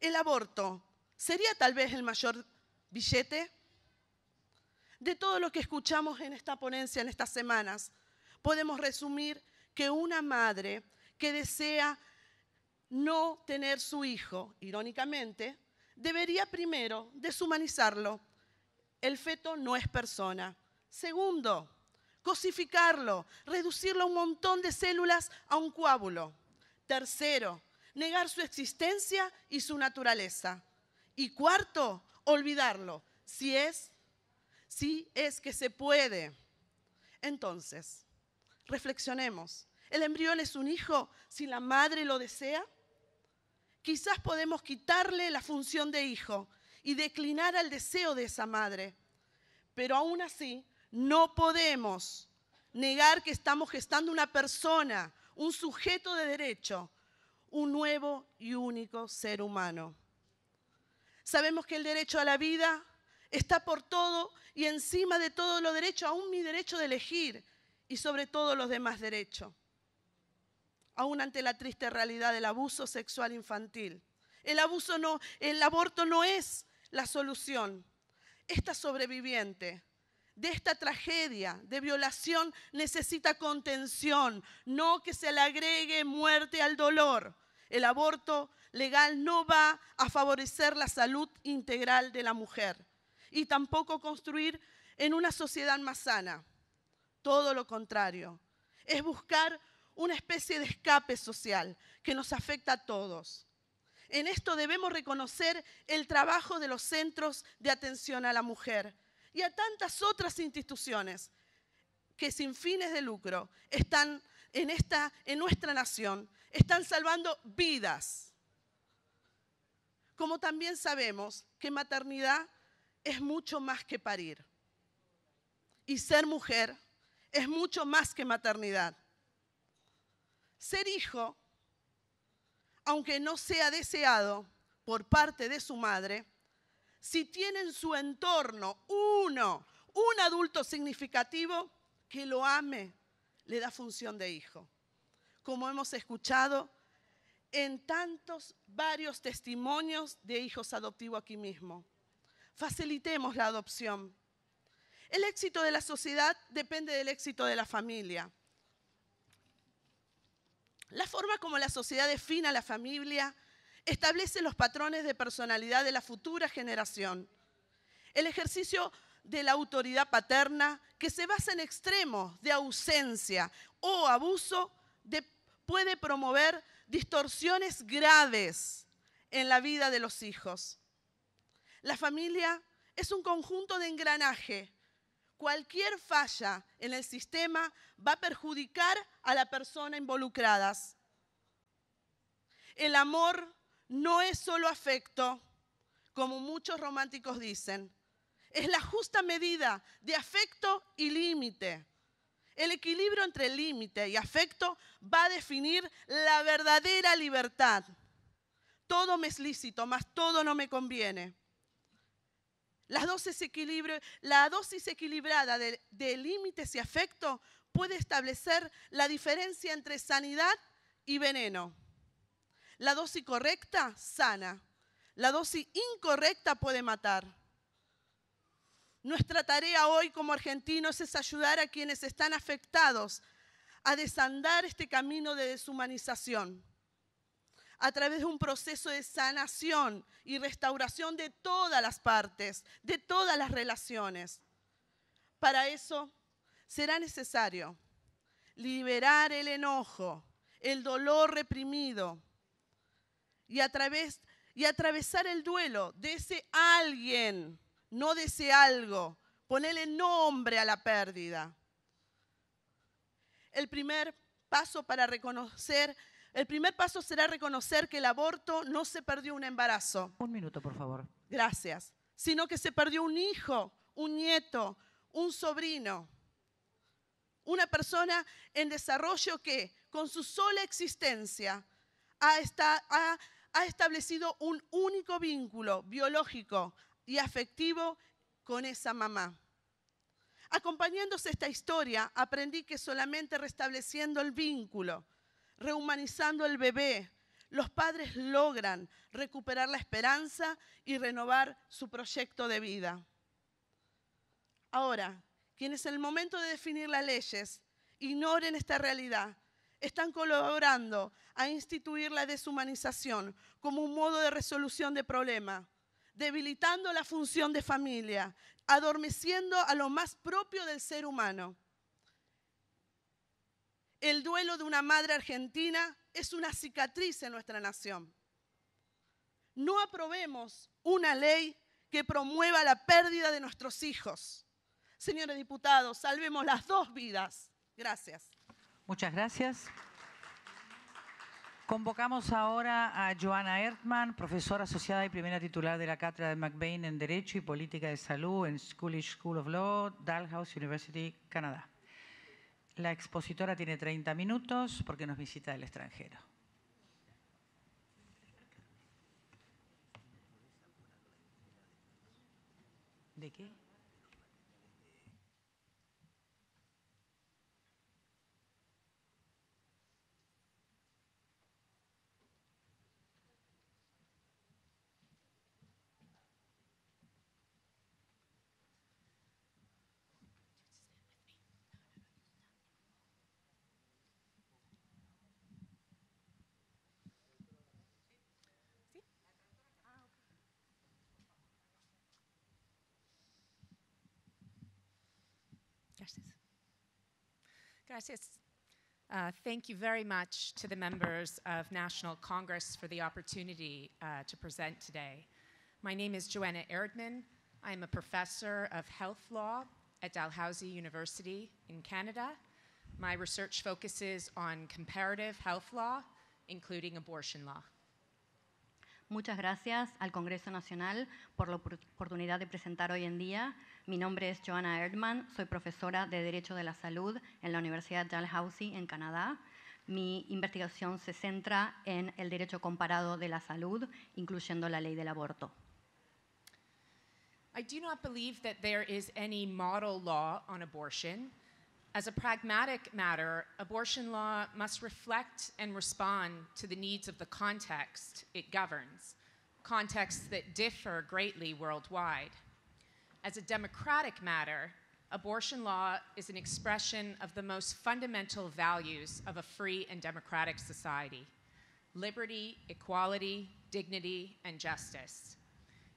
el aborto sería tal vez el mayor billete de todo lo que escuchamos en esta ponencia, en estas semanas, podemos resumir que una madre que desea no tener su hijo, irónicamente, debería primero deshumanizarlo. El feto no es persona. Segundo, cosificarlo, reducirlo a un montón de células a un coágulo. Tercero, negar su existencia y su naturaleza. Y cuarto, olvidarlo, si es si es que se puede. Entonces, reflexionemos. ¿El embrión es un hijo si la madre lo desea? Quizás podemos quitarle la función de hijo y declinar al deseo de esa madre. Pero aún así, no podemos negar que estamos gestando una persona, un sujeto de derecho, un nuevo y único ser humano. Sabemos que el derecho a la vida, está por todo y encima de todo lo derecho, aún mi derecho de elegir y sobre todo los demás derechos. Aún ante la triste realidad del abuso sexual infantil. El abuso no, el aborto no es la solución. Esta sobreviviente de esta tragedia de violación necesita contención, no que se le agregue muerte al dolor. El aborto legal no va a favorecer la salud integral de la mujer y tampoco construir en una sociedad más sana. Todo lo contrario, es buscar una especie de escape social que nos afecta a todos. En esto debemos reconocer el trabajo de los centros de atención a la mujer y a tantas otras instituciones que sin fines de lucro están en, esta, en nuestra nación, están salvando vidas. Como también sabemos que maternidad es mucho más que parir. Y ser mujer es mucho más que maternidad. Ser hijo, aunque no sea deseado por parte de su madre, si tiene en su entorno uno, un adulto significativo que lo ame, le da función de hijo. Como hemos escuchado en tantos varios testimonios de hijos adoptivos aquí mismo facilitemos la adopción. El éxito de la sociedad depende del éxito de la familia. La forma como la sociedad define a la familia establece los patrones de personalidad de la futura generación. El ejercicio de la autoridad paterna, que se basa en extremos de ausencia o abuso, puede promover distorsiones graves en la vida de los hijos. La familia es un conjunto de engranaje. Cualquier falla en el sistema va a perjudicar a la persona involucrada. El amor no es solo afecto, como muchos románticos dicen. Es la justa medida de afecto y límite. El equilibrio entre límite y afecto va a definir la verdadera libertad. Todo me es lícito, mas todo no me conviene. La dosis, equilibrada de límites y afecto puede establecer la diferencia entre sanidad y veneno. La dosis correcta sana. La dosis incorrecta puede matar. Nuestra tarea hoy como argentinos es ayudar a quienes están afectados a desandar este camino de deshumanización a través de un proceso de sanación y restauración de todas las partes, de todas las relaciones. Para eso será necesario liberar el enojo, el dolor reprimido y, a través, y atravesar el duelo de ese alguien, no de ese algo, ponerle nombre a la pérdida. El primer paso para reconocer el primer paso será reconocer que el aborto no se perdió un embarazo. Un minuto, por favor. Gracias. Sino que se perdió un hijo, un nieto, un sobrino. Una persona en desarrollo que con su sola existencia ha, establecido un único vínculo biológico y afectivo con esa mamá. Acompañándose esta historia, aprendí que solamente restableciendo el vínculo, rehumanizando el bebé, los padres logran recuperar la esperanza y renovar su proyecto de vida. Ahora, quienes en el momento de definir las leyes ignoren esta realidad, están colaborando a instituir la deshumanización como un modo de resolución de problema, debilitando la función de familia, adormeciendo a lo más propio del ser humano. El duelo de una madre argentina es una cicatriz en nuestra nación. No aprobemos una ley que promueva la pérdida de nuestros hijos. Señores diputados, salvemos las dos vidas. Gracias. Muchas gracias. Convocamos ahora a Joana Erdman, profesora asociada y primera titular de la Cátedra de McBain en Derecho y Política de Salud en Schoolish School of Law, Dalhousie University, Canadá. La expositora tiene 30 minutos porque nos visita del extranjero. ¿De qué? Gracias. Uh, thank you very much to the members of National Congress for the opportunity uh, to present today. My name is Joanna Erdman. I am a professor of health law at Dalhousie University in Canada. My research focuses on comparative health law, including abortion law. Muchas gracias al Congreso Nacional por la oportunidad de presentar hoy en día. Mi nombre es Joana Erdman, soy profesora de Derecho de la Salud en la Universidad Dalhousie en Canadá. Mi investigación se centra en el derecho comparado de la salud, incluyendo la ley del aborto. I do not believe that there is any model law on abortion. As a pragmatic matter, abortion law must reflect and respond to the needs of the context it governs, contexts that differ greatly worldwide. As a democratic matter, abortion law is an expression of the most fundamental values of a free and democratic society liberty, equality, dignity, and justice.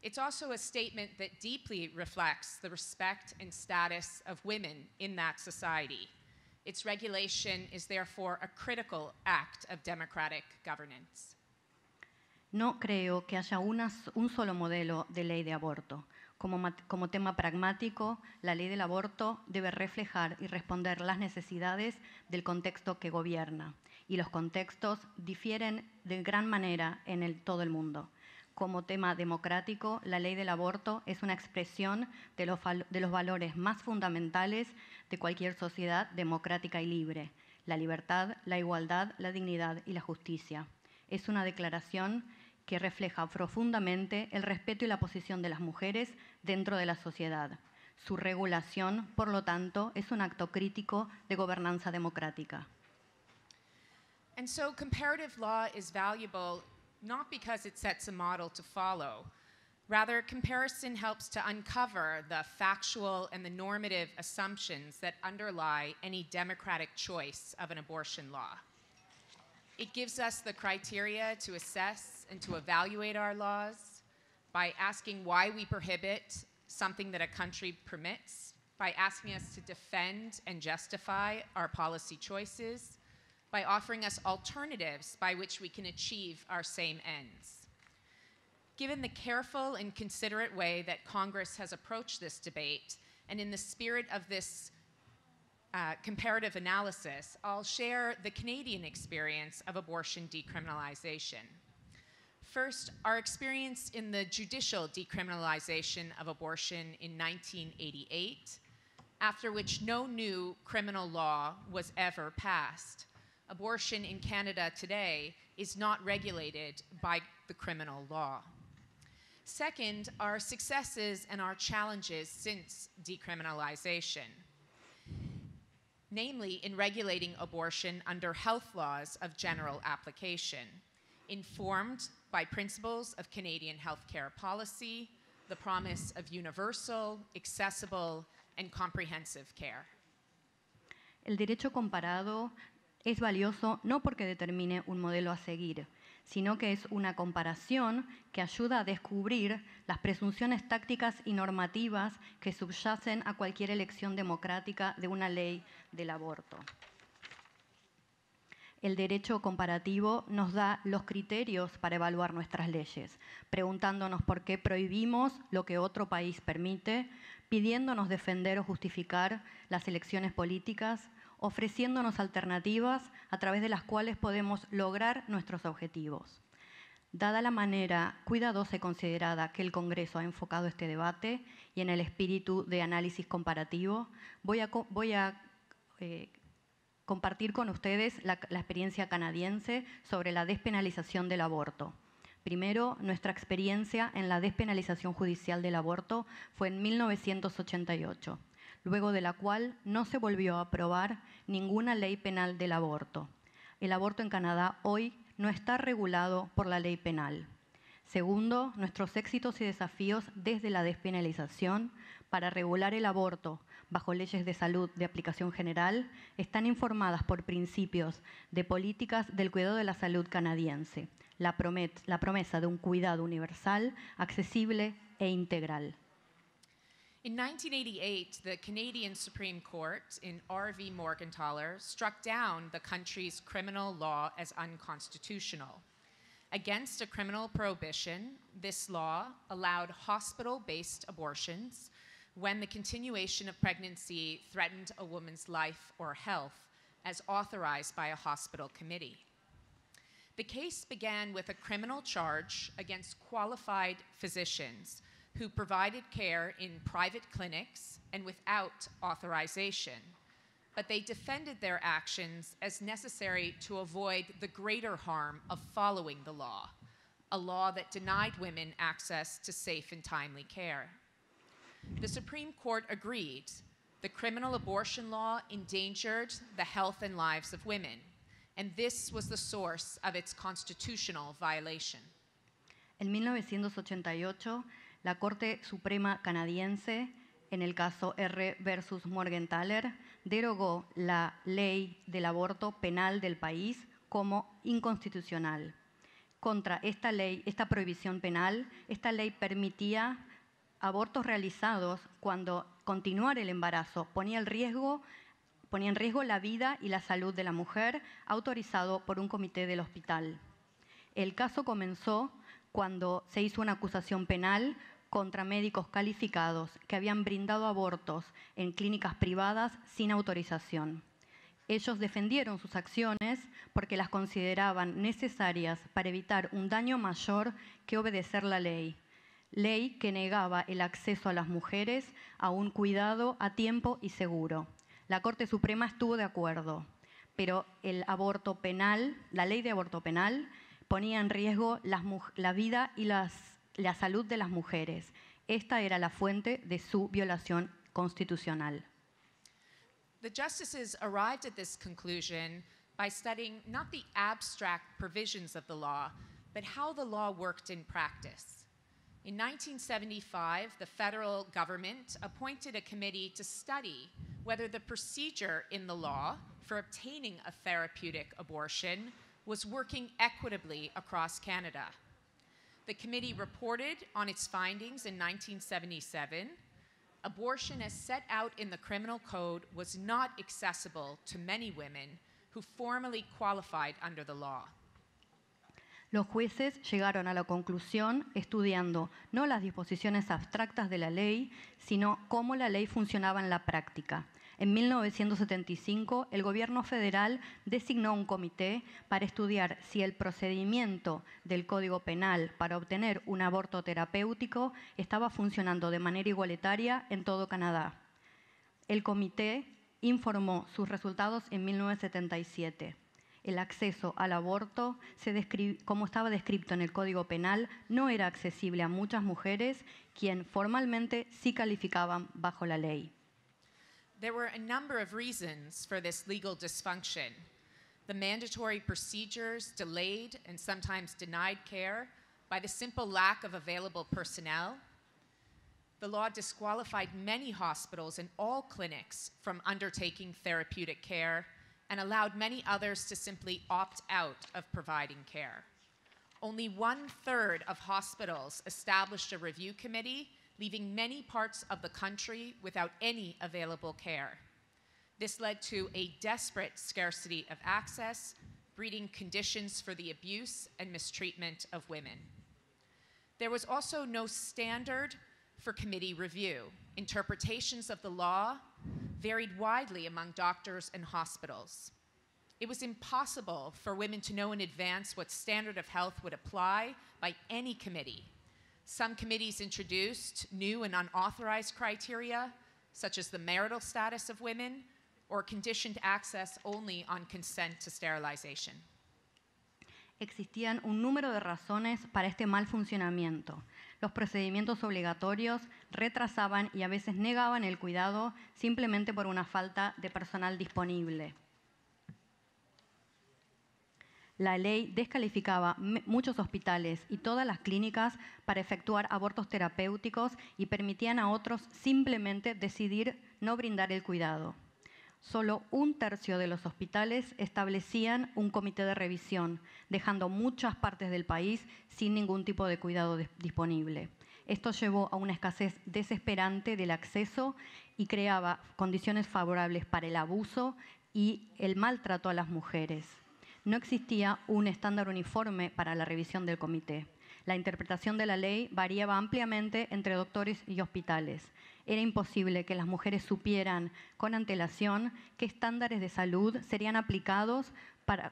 It's also a statement that deeply reflects the respect and status of women in that society. Its regulation is therefore a critical act of democratic governance. No creo que haya una, un solo modelo de ley de aborto. Como, como tema pragmático, la ley del aborto debe reflejar y responder las necesidades del contexto que gobierna. Y los contextos difieren de gran manera en el, todo el mundo como tema democrático, la ley del aborto es una expresión de los, valores más fundamentales de cualquier sociedad democrática y libre, la libertad, la igualdad, la dignidad y la justicia. Es una declaración que refleja profundamente el respeto y la posición de las mujeres dentro de la sociedad. Su regulación, por lo tanto, es un acto crítico de gobernanza democrática. so comparative law valuable not because it sets a model to follow. Rather, comparison helps to uncover the factual and the normative assumptions that underlie any democratic choice of an abortion law. It gives us the criteria to assess and to evaluate our laws by asking why we prohibit something that a country permits, by asking us to defend and justify our policy choices, by offering us alternatives by which we can achieve our same ends. Given the careful and considerate way that Congress has approached this debate, and in the spirit of this uh, comparative analysis, I'll share the Canadian experience of abortion decriminalization. First, our experience in the judicial decriminalization of abortion in 1988, after which no new criminal law was ever passed abortion in Canada today is not regulated by the criminal law. Second, our successes and our challenges since decriminalization, namely in regulating abortion under health laws of general application, informed by principles of Canadian healthcare policy, the promise of universal, accessible, and comprehensive care. El derecho comparado es valioso no porque determine un modelo a seguir, sino que es una comparación que ayuda a descubrir las presunciones tácticas y normativas que subyacen a cualquier elección democrática de una ley del aborto. El derecho comparativo nos da los criterios para evaluar nuestras leyes, preguntándonos por qué prohibimos lo que otro país permite, pidiéndonos defender o justificar las elecciones políticas ofreciéndonos alternativas a través de las cuales podemos lograr nuestros objetivos. Dada la manera cuidadosa y considerada que el Congreso ha enfocado este debate y en el espíritu de análisis comparativo, voy a, eh, compartir con ustedes la experiencia canadiense sobre la despenalización del aborto. Primero, nuestra experiencia en la despenalización judicial del aborto fue en 1988 luego de la cual no se volvió a aprobar ninguna ley penal del aborto. El aborto en Canadá hoy no está regulado por la ley penal. Segundo, nuestros éxitos y desafíos desde la despenalización para regular el aborto bajo leyes de salud de aplicación general están informadas por principios de políticas del cuidado de la salud canadiense, la, promesa de un cuidado universal, accesible e integral. In 1988, the Canadian Supreme Court in R.V. Morgenthaler struck down the country's criminal law as unconstitutional. Against a criminal prohibition, this law allowed hospital based abortions when the continuation of pregnancy threatened a woman's life or health, as authorized by a hospital committee. The case began with a criminal charge against qualified physicians who provided care in private clinics and without authorization, but they defended their actions as necessary to avoid the greater harm of following the law, a law that denied women access to safe and timely care. The Supreme Court agreed the criminal abortion law endangered the health and lives of women, and this was the source of its constitutional violation. In 1988, la Corte Suprema canadiense, en el caso R versus Morgenthaler, derogó la ley del aborto penal del país como inconstitucional. Contra esta ley, esta prohibición penal, esta ley permitía abortos realizados cuando continuar el embarazo ponía riesgo ponía en riesgo la vida y la salud de la mujer, autorizado por un comité del hospital. El caso comenzó cuando se hizo una acusación penal contra médicos calificados que habían brindado abortos en clínicas privadas sin autorización. Ellos defendieron sus acciones porque las consideraban necesarias para evitar un daño mayor que obedecer la ley, ley que negaba el acceso a las mujeres a un cuidado a tiempo y seguro. La Corte Suprema estuvo de acuerdo, pero el aborto penal, la ley de aborto penal, ponía en riesgo la vida y las la salud de las mujeres. Esta era la fuente de su violación constitucional. The justices arrived at this conclusion by studying not the abstract provisions of the law, but how the law worked in practice. In 1975, the federal government appointed a committee to study whether the procedure in the law for obtaining a therapeutic abortion was working equitably across Canada. The committee reported on its findings in 1977. Abortion, as set out in the criminal code, was not accessible to many women who formally qualified under the law. Los jueces llegaron a la conclusión estudiando no las disposiciones abstractas de la ley, sino cómo la ley funcionaba en la práctica. En 1975, el gobierno federal designó un comité para estudiar si el procedimiento del Código Penal para obtener un aborto terapéutico estaba funcionando de manera igualitaria en todo Canadá. El comité informó sus resultados en 1977 el acceso al aborto, como estaba descrito en el Código Penal, no era accesible a muchas mujeres, quien formalmente sí calificaban bajo la ley. There were a number of reasons for this legal dysfunction. The mandatory procedures delayed and sometimes denied care by the simple lack of available personnel. The law disqualified many hospitals and all clinics from undertaking therapeutic care and allowed many others to simply opt out of providing care. Only one third of hospitals established a review committee leaving many parts of the country without any available care. This led to a desperate scarcity of access, breeding conditions for the abuse and mistreatment of women. There was also no standard for committee review. Interpretations of the law varied widely among doctors and hospitals. It was impossible for women to know in advance what standard of health would apply by any committee, Some committees introduced new and unauthorized criteria, such as the marital status of women, or conditioned access only on consent to sterilization. Existían un número de razones para este mal funcionamiento. Los procedimientos obligatorios retrasaban y a veces negaban el cuidado simplemente por una falta de personal disponible la ley descalificaba muchos hospitales y todas las clínicas para efectuar abortos terapéuticos y permitían a otros simplemente decidir no brindar el cuidado. Solo un tercio de los hospitales establecían un comité de revisión, dejando muchas partes del país sin ningún tipo de cuidado disponible. Esto llevó a una escasez desesperante del acceso y creaba condiciones favorables para el abuso y el maltrato a las mujeres no existía un estándar uniforme para la revisión del comité. La interpretación de la ley variaba ampliamente entre doctores y hospitales. Era imposible que las mujeres supieran con antelación qué estándares de salud serían aplicados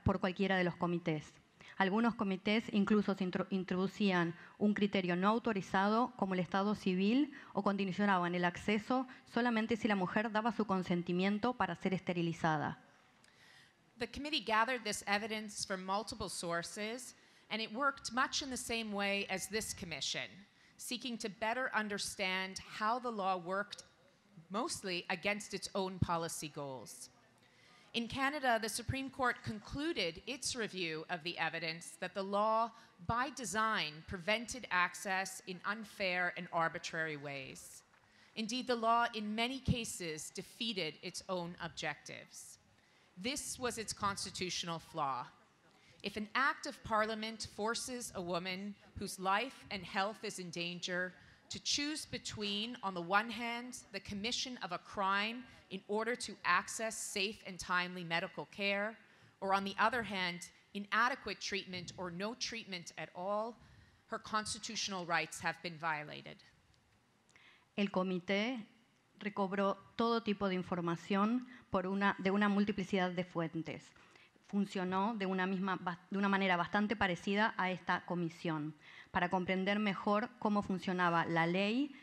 por cualquiera de los comités. Algunos comités incluso introducían un criterio no autorizado como el Estado civil o condicionaban el acceso solamente si la mujer daba su consentimiento para ser esterilizada. the committee gathered this evidence from multiple sources, and it worked much in the same way as this commission, seeking to better understand how the law worked mostly against its own policy goals. In Canada, the Supreme Court concluded its review of the evidence that the law, by design, prevented access in unfair and arbitrary ways. Indeed, the law in many cases defeated its own objectives. This was its constitutional flaw. If an act of parliament forces a woman whose life and health is in danger to choose between, on the one hand, the commission of a crime in order to access safe and timely medical care, or on the other hand, inadequate treatment or no treatment at all, her constitutional rights have been violated. El comité recobró todo tipo de información de una multiplicidad de fuentes. Funcionó de una, de una manera bastante parecida a esta comisión, para comprender mejor cómo funcionaba la ley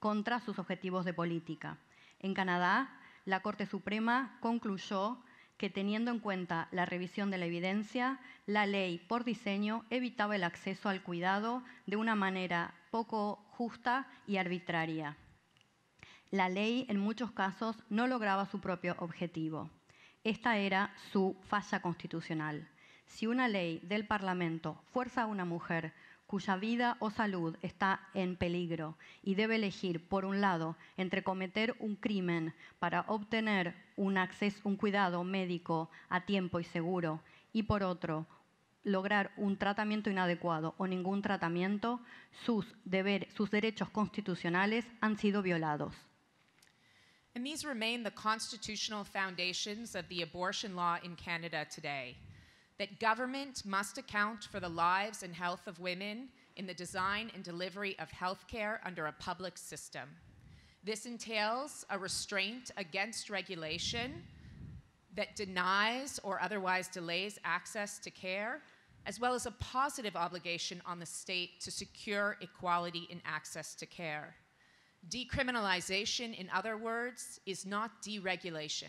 contra sus objetivos de política. En Canadá, la Corte Suprema concluyó que teniendo en cuenta la revisión de la evidencia, la ley por diseño evitaba el acceso al cuidado de una manera poco justa y arbitraria la ley en muchos casos no lograba su propio objetivo. Esta era su falla constitucional. Si una ley del Parlamento fuerza a una mujer cuya vida o salud está en peligro y debe elegir, por un lado, entre cometer un crimen para obtener un, acceso, un cuidado médico a tiempo y seguro y, por otro, lograr un tratamiento inadecuado o ningún tratamiento, sus, sus derechos constitucionales han sido violados. And these remain the constitutional foundations of the abortion law in Canada today that government must account for the lives and health of women in the design and delivery of healthcare under a public system. This entails a restraint against regulation that denies or otherwise delays access to care, as well as a positive obligation on the state to secure equality in access to care. Decriminalization, in other words, is not deregulation.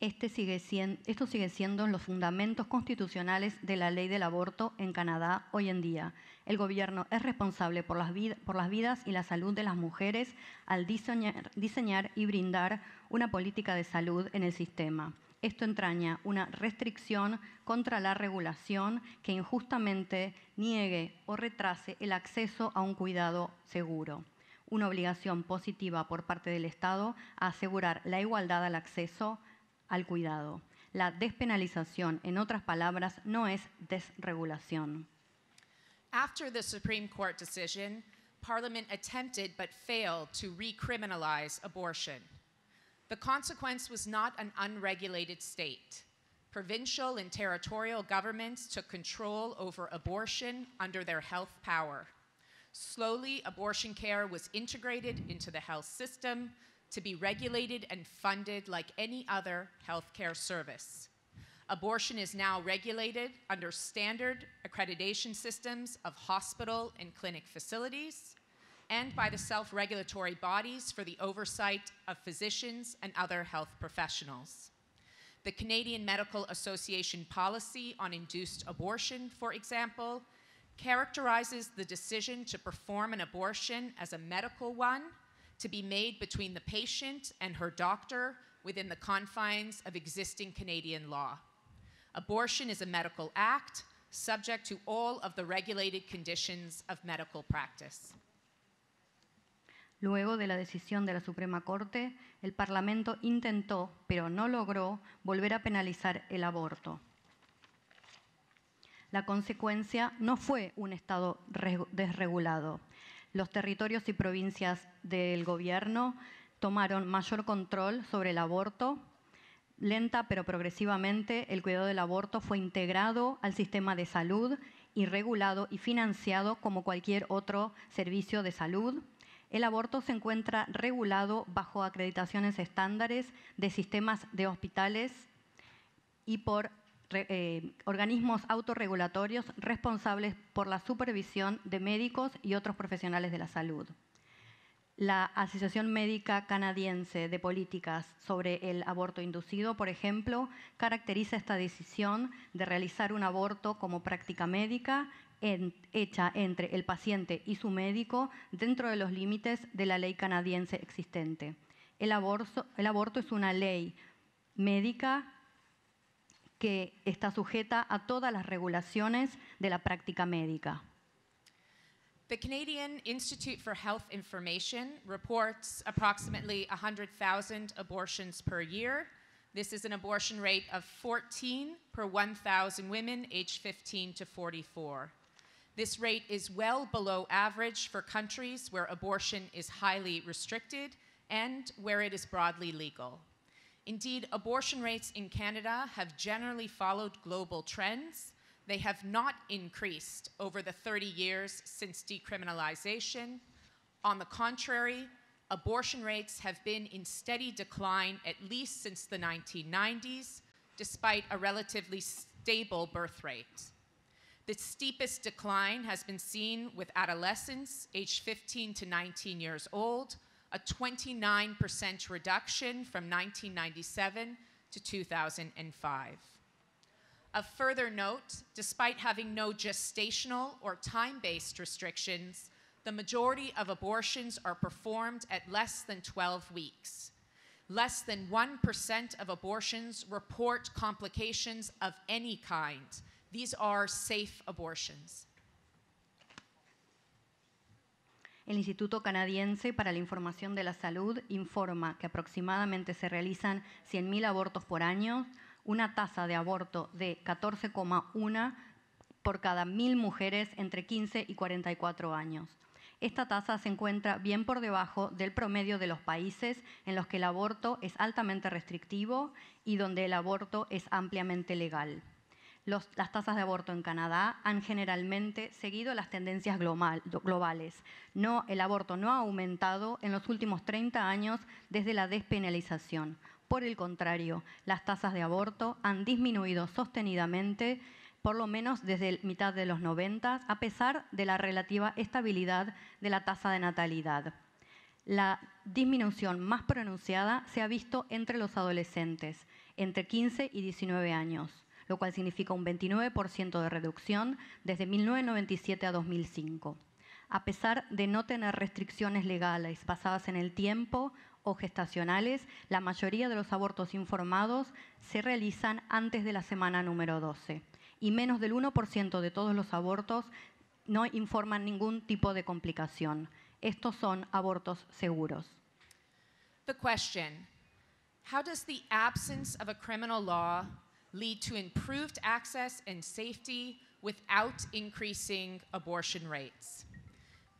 Este sigue siendo, los fundamentos constitucionales de la ley del aborto en Canadá hoy en día. El gobierno es responsable por las, vidas y la salud de las mujeres al diseñar, diseñar y brindar una política de salud en el sistema. Esto entraña una restricción contra la regulación que injustamente niegue o retrase el acceso a un cuidado seguro una obligación positiva por parte del Estado a asegurar la igualdad al acceso al cuidado. La despenalización, en otras palabras, no es desregulación. After the Supreme Court decision, Parliament attempted but failed to recriminalize abortion. The consequence was not an unregulated state. Provincial and territorial governments took control over abortion under their health power. Slowly, abortion care was integrated into the health system to be regulated and funded like any other healthcare service. Abortion is now regulated under standard accreditation systems of hospital and clinic facilities and by the self-regulatory bodies for the oversight of physicians and other health professionals. The Canadian Medical Association policy on induced abortion, for example, characterizes the decision to perform an abortion as a medical one to be made between the patient and her doctor within the confines of existing Canadian law. Abortion is a medical act subject to all of the regulated conditions of medical practice. Luego de la decisión de la Suprema Corte, el Parlamento intentó, pero no logró, volver a penalizar el aborto. La consecuencia no fue un Estado desregulado. Los territorios y provincias del gobierno tomaron mayor control sobre el aborto. Lenta pero progresivamente, el cuidado del aborto fue integrado al sistema de salud y regulado y financiado como cualquier otro servicio de salud. El aborto se encuentra regulado bajo acreditaciones estándares de sistemas de hospitales y por eh, organismos autorregulatorios responsables por la supervisión de médicos y otros profesionales de la salud. La Asociación Médica Canadiense de Políticas sobre el Aborto Inducido, por ejemplo, caracteriza esta decisión de realizar un aborto como práctica médica hecha entre el paciente y su médico dentro de los límites de la ley canadiense existente. el aborto es una ley médica que está sujeta a todas las regulaciones de la práctica médica. The Canadian Institute for Health Information reports approximately 100,000 abortions per year. This is an abortion rate of 14 per 1,000 women aged 15 to 44. This rate is well below average for countries where abortion is highly restricted and where it is broadly legal. Indeed, abortion rates in Canada have generally followed global trends. They have not increased over the 30 years since decriminalization. On the contrary, abortion rates have been in steady decline at least since the 1990s, despite a relatively stable birth rate. The steepest decline has been seen with adolescents aged 15 to 19 years old, a 29% reduction from 1997 to 2005. A further note, despite having no gestational or time-based restrictions, the majority of abortions are performed at less than 12 weeks. Less than 1% of abortions report complications of any kind. These are safe abortions. el Instituto Canadiense para la Información de la Salud informa que aproximadamente se realizan 100.000 abortos por año, una tasa de aborto de 14,1 por cada 1.000 mujeres entre 15 y 44 años. Esta tasa se encuentra bien por debajo del promedio de los países en los que el aborto es altamente restrictivo y donde el aborto es ampliamente legal las tasas de aborto en Canadá han generalmente seguido las tendencias globales. No, el aborto no ha aumentado en los últimos 30 años desde la despenalización. Por el contrario, las tasas de aborto han disminuido sostenidamente por lo menos desde la mitad de los 90, a pesar de la relativa estabilidad de la tasa de natalidad. La disminución más pronunciada se ha visto entre los adolescentes, entre 15 y 19 años lo cual significa un 29% de reducción desde 1997 a 2005, a pesar de no tener restricciones legales basadas en el tiempo o gestacionales, la mayoría de los abortos informados se realizan antes de la semana número 12 y menos del 1% de todos los abortos no informan ningún tipo de complicación. Estos son abortos seguros. The question, how does the absence of a criminal law lead to improved access and safety without increasing abortion rates?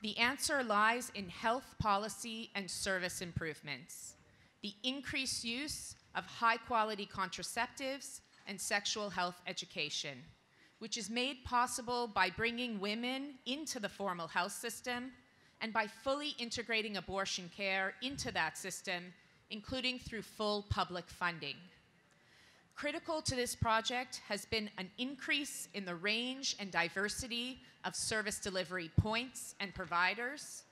The answer lies in health policy and service improvements, the increased use of high quality contraceptives and sexual health education, which is made possible by bringing women into the formal health system and by fully integrating abortion care into that system, including through full public funding. Critical to this project has been an increase in the range and diversity of service delivery points and providers.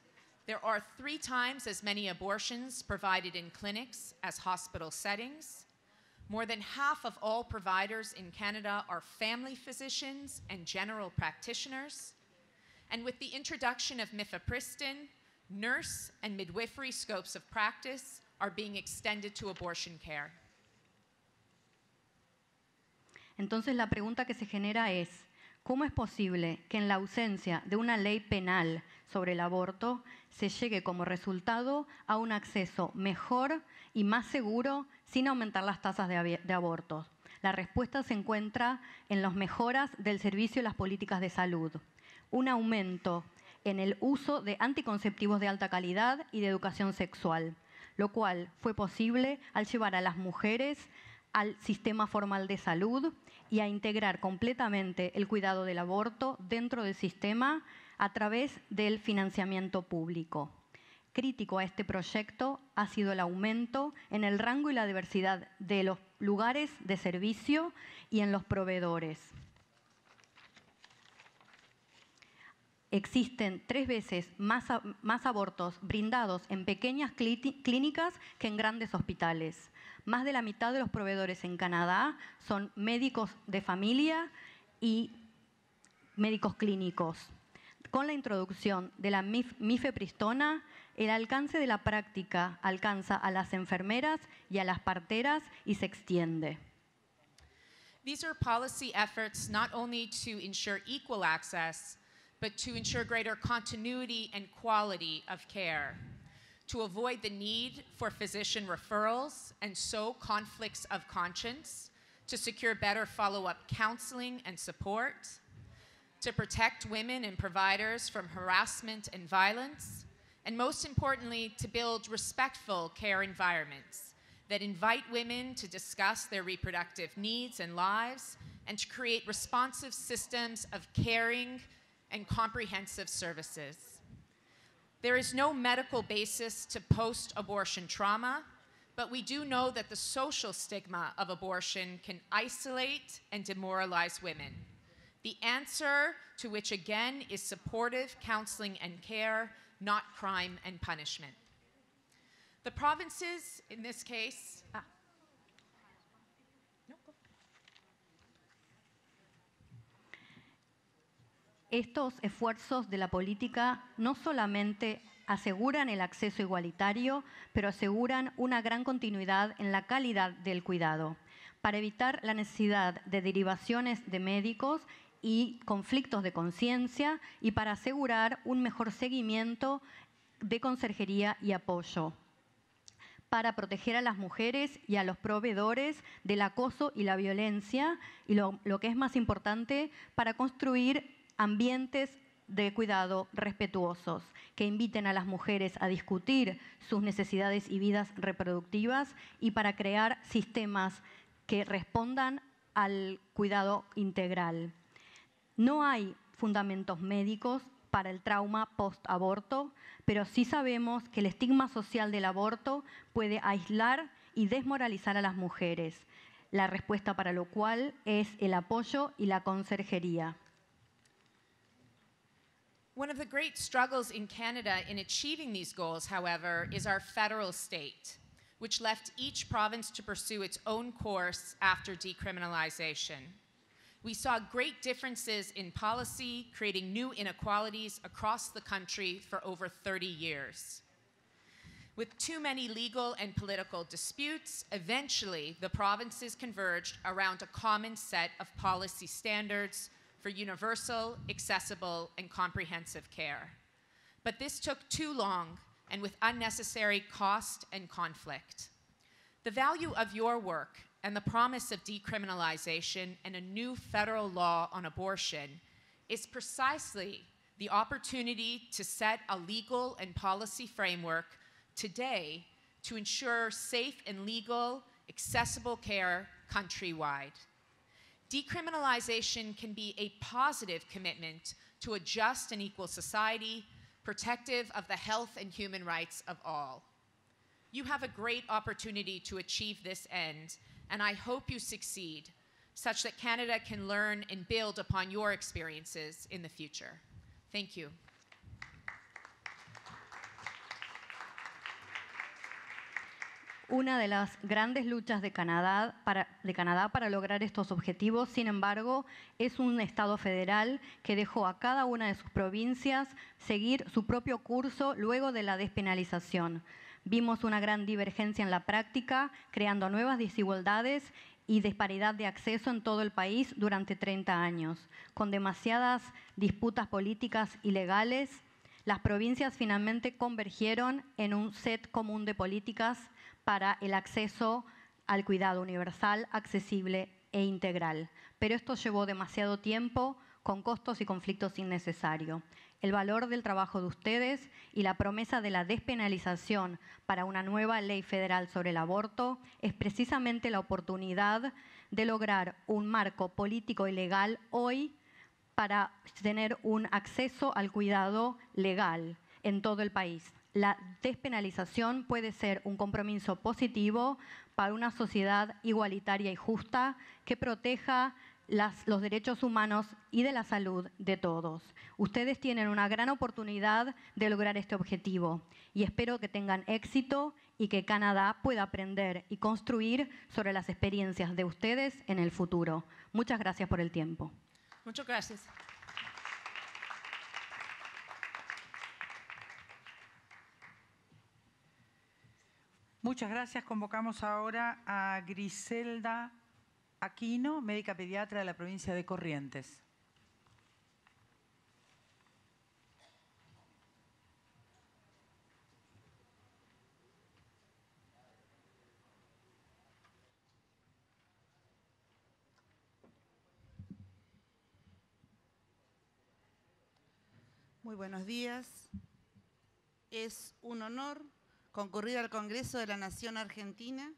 There are three times as many abortions provided in clinics as hospital settings. More than half of all providers in Canada are family physicians and general practitioners. And with the introduction of mifepristone, nurse and midwifery scopes of practice are being extended to abortion care. Entonces la pregunta que se genera es, ¿cómo es posible que en la ausencia de una ley penal sobre el aborto se llegue como resultado a un acceso mejor y más seguro sin aumentar las tasas de, abortos? La respuesta se encuentra en las mejoras del servicio y las políticas de salud, un aumento en el uso de anticonceptivos de alta calidad y de educación sexual, lo cual fue posible al llevar a las mujeres al sistema formal de salud y a integrar completamente el cuidado del aborto dentro del sistema a través del financiamiento público. Crítico a este proyecto ha sido el aumento en el rango y la diversidad de los lugares de servicio y en los proveedores. Existen tres veces más, más abortos brindados en pequeñas clínicas que en grandes hospitales más de la mitad de los proveedores en Canadá son médicos de familia y médicos clínicos. Con la introducción de la MIFE mifepristona, el alcance de la práctica alcanza a las enfermeras y a las parteras y se extiende. These are policy efforts not only to ensure equal access, but to ensure greater continuity and quality of care. to avoid the need for physician referrals and so conflicts of conscience, to secure better follow-up counseling and support, to protect women and providers from harassment and violence, and most importantly, to build respectful care environments that invite women to discuss their reproductive needs and lives, and to create responsive systems of caring and comprehensive services. There is no medical basis to post abortion trauma, but we do know that the social stigma of abortion can isolate and demoralize women. The answer to which, again, is supportive counseling and care, not crime and punishment. The provinces, in this case, ah, estos esfuerzos de la política no solamente aseguran el acceso igualitario, pero aseguran una gran continuidad en la calidad del cuidado, para evitar la necesidad de derivaciones de médicos y conflictos de conciencia y para asegurar un mejor seguimiento de conserjería y apoyo para proteger a las mujeres y a los proveedores del acoso y la violencia, y lo, que es más importante, para construir ambientes de cuidado respetuosos, que inviten a las mujeres a discutir sus necesidades y vidas reproductivas y para crear sistemas que respondan al cuidado integral. No hay fundamentos médicos para el trauma post-aborto, pero sí sabemos que el estigma social del aborto puede aislar y desmoralizar a las mujeres, la respuesta para lo cual es el apoyo y la conserjería. One of the great struggles in Canada in achieving these goals, however, is our federal state, which left each province to pursue its own course after decriminalization. We saw great differences in policy, creating new inequalities across the country for over 30 years. With too many legal and political disputes, eventually the provinces converged around a common set of policy standards for universal, accessible, and comprehensive care. But this took too long and with unnecessary cost and conflict. The value of your work and the promise of decriminalization and a new federal law on abortion is precisely the opportunity to set a legal and policy framework today to ensure safe and legal, accessible care countrywide. Decriminalization can be a positive commitment to a just and equal society, protective of the health and human rights of all. You have a great opportunity to achieve this end, and I hope you succeed, such that Canada can learn and build upon your experiences in the future. Thank you. una de las grandes luchas de Canadá, para, de Canadá para lograr estos objetivos. Sin embargo, es un Estado federal que dejó a cada una de sus provincias seguir su propio curso luego de la despenalización. Vimos una gran divergencia en la práctica, creando nuevas desigualdades y disparidad de acceso en todo el país durante 30 años, con demasiadas disputas políticas y legales las provincias finalmente convergieron en un set común de políticas para el acceso al cuidado universal, accesible e integral. Pero esto llevó demasiado tiempo con costos y conflictos innecesarios. El valor del trabajo de ustedes y la promesa de la despenalización para una nueva ley federal sobre el aborto es precisamente la oportunidad de lograr un marco político y legal hoy para tener un acceso al cuidado legal en todo el país la despenalización puede ser un compromiso positivo para una sociedad igualitaria y justa que proteja los derechos humanos y de la salud de todos. Ustedes tienen una gran oportunidad de lograr este objetivo y espero que tengan éxito y que Canadá pueda aprender y construir sobre las experiencias de ustedes en el futuro. Muchas gracias por el tiempo. Muchas gracias. Muchas gracias. Convocamos ahora a Griselda Aquino, médica pediatra de la provincia de Corrientes. Muy buenos días. Es un honor concurrir al Congreso de la Nación Argentina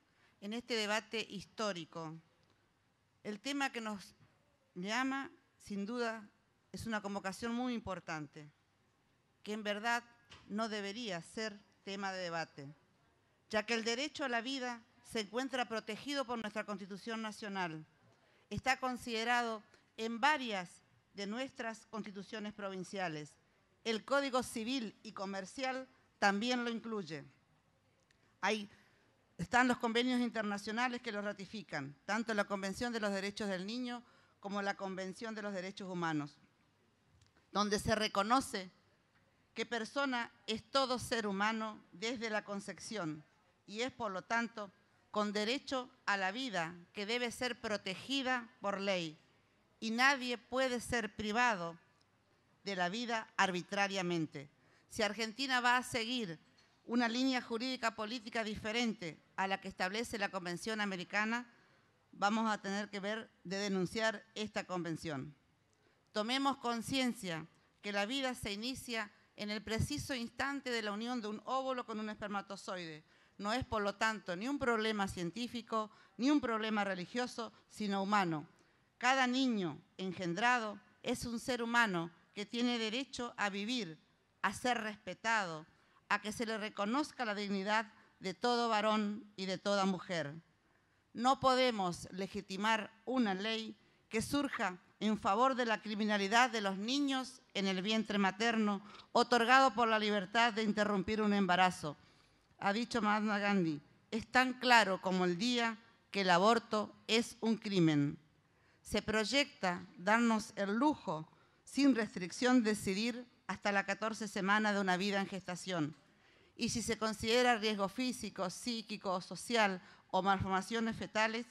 en este debate histórico. El tema que nos llama, sin duda, es una convocación muy importante, que en verdad no debería ser tema de debate, ya que el derecho a la vida se encuentra protegido por nuestra Constitución Nacional. Está considerado en varias de nuestras constituciones provinciales. El Código Civil y Comercial también lo incluye. Ahí están los convenios internacionales que los ratifican, tanto la Convención de los Derechos del Niño como la Convención de los Derechos Humanos, donde se reconoce que persona es todo ser humano desde la concepción y es, por lo tanto, con derecho a la vida que debe ser protegida por ley y nadie puede ser privado de la vida arbitrariamente. Si Argentina va a seguir una línea jurídica política diferente a la que establece la Convención Americana, vamos a tener que ver de denunciar esta convención. Tomemos conciencia que la vida se inicia en el preciso instante de la unión de un óvulo con un espermatozoide. No es, por lo tanto, ni un problema científico, ni un problema religioso, sino humano. Cada niño engendrado es un ser humano que tiene derecho a vivir, a ser respetado, a que se le reconozca la dignidad de todo varón y de toda mujer. No podemos legitimar una ley que surja en favor de la criminalidad de los niños en el vientre materno, otorgado por la libertad de interrumpir un embarazo. Ha dicho Mahatma Gandhi, es tan claro como el día que el aborto es un crimen. Se proyecta darnos el lujo, sin restricción, decidir hasta la 14 semana de una vida en gestación. Y si se considera riesgo físico, psíquico, social o malformaciones fetales,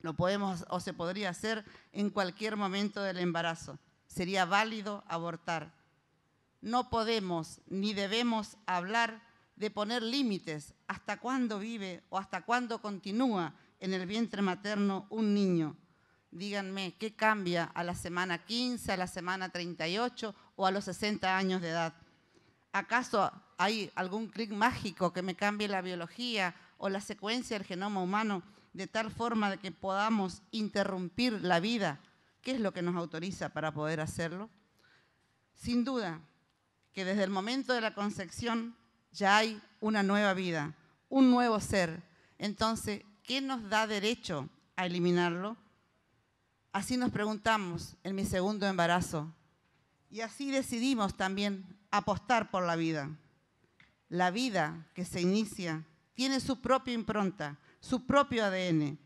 lo podemos o se podría hacer en cualquier momento del embarazo. Sería válido abortar. No podemos ni debemos hablar de poner límites hasta cuándo vive o hasta cuándo continúa en el vientre materno un niño. Díganme, ¿qué cambia a la semana 15, a la semana 38 o a los 60 años de edad. ¿Acaso hay algún clic mágico que me cambie la biología o la secuencia del genoma humano de tal forma de que podamos interrumpir la vida? ¿Qué es lo que nos autoriza para poder hacerlo? Sin duda que desde el momento de la concepción ya hay una nueva vida, un nuevo ser. Entonces, ¿qué nos da derecho a eliminarlo? Así nos preguntamos en mi segundo embarazo, y así decidimos también apostar por la vida. La vida que se inicia tiene su propia impronta, su propio ADN.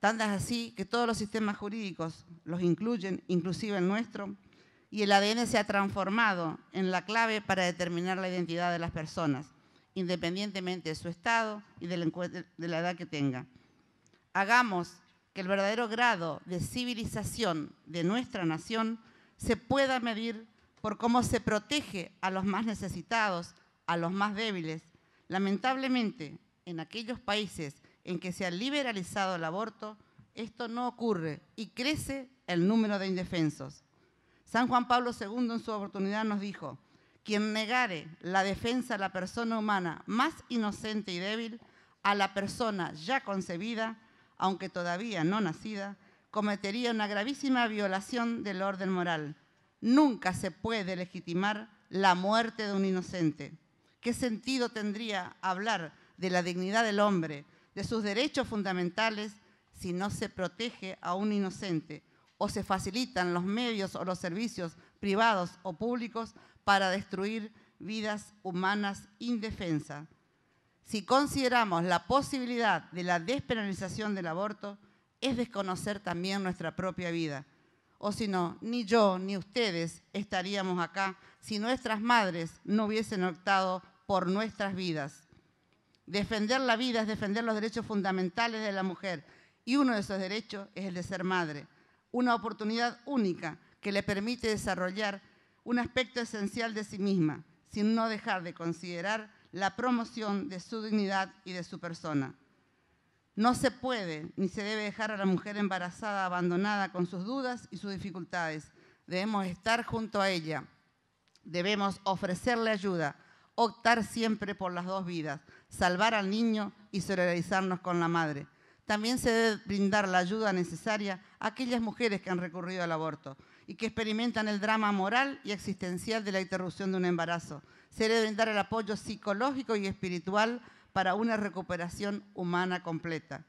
Tantas así que todos los sistemas jurídicos los incluyen, inclusive el nuestro, y el ADN se ha transformado en la clave para determinar la identidad de las personas, independientemente de su estado y de la edad que tenga. Hagamos que el verdadero grado de civilización de nuestra nación se pueda medir por cómo se protege a los más necesitados, a los más débiles. Lamentablemente, en aquellos países en que se ha liberalizado el aborto, esto no ocurre y crece el número de indefensos. San Juan Pablo II en su oportunidad nos dijo, quien negare la defensa a la persona humana más inocente y débil, a la persona ya concebida, aunque todavía no nacida, cometería una gravísima violación del orden moral. Nunca se puede legitimar la muerte de un inocente. ¿Qué sentido tendría hablar de la dignidad del hombre, de sus derechos fundamentales, si no se protege a un inocente o se facilitan los medios o los servicios privados o públicos para destruir vidas humanas indefensas? Si consideramos la posibilidad de la despenalización del aborto, es desconocer también nuestra propia vida. O si no, ni yo ni ustedes estaríamos acá si nuestras madres no hubiesen optado por nuestras vidas. Defender la vida es defender los derechos fundamentales de la mujer y uno de esos derechos es el de ser madre, una oportunidad única que le permite desarrollar un aspecto esencial de sí misma, sin no dejar de considerar la promoción de su dignidad y de su persona. No se puede ni se debe dejar a la mujer embarazada abandonada con sus dudas y sus dificultades. Debemos estar junto a ella. Debemos ofrecerle ayuda, optar siempre por las dos vidas, salvar al niño y solidarizarnos con la madre. También se debe brindar la ayuda necesaria a aquellas mujeres que han recurrido al aborto y que experimentan el drama moral y existencial de la interrupción de un embarazo. Se debe brindar el apoyo psicológico y espiritual para una recuperación humana completa.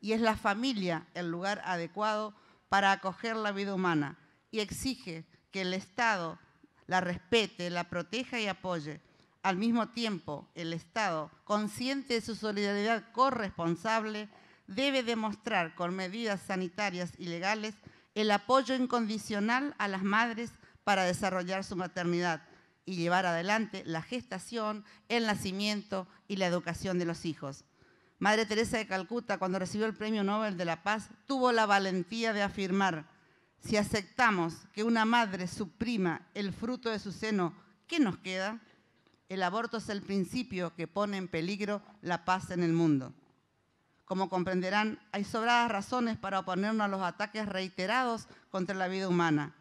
Y es la familia el lugar adecuado para acoger la vida humana y exige que el Estado la respete, la proteja y apoye. Al mismo tiempo, el Estado, consciente de su solidaridad corresponsable, debe demostrar con medidas sanitarias y legales el apoyo incondicional a las madres para desarrollar su maternidad, y llevar adelante la gestación, el nacimiento y la educación de los hijos. Madre Teresa de Calcuta, cuando recibió el Premio Nobel de la Paz, tuvo la valentía de afirmar, si aceptamos que una madre suprima el fruto de su seno, ¿qué nos queda? El aborto es el principio que pone en peligro la paz en el mundo. Como comprenderán, hay sobradas razones para oponernos a los ataques reiterados contra la vida humana.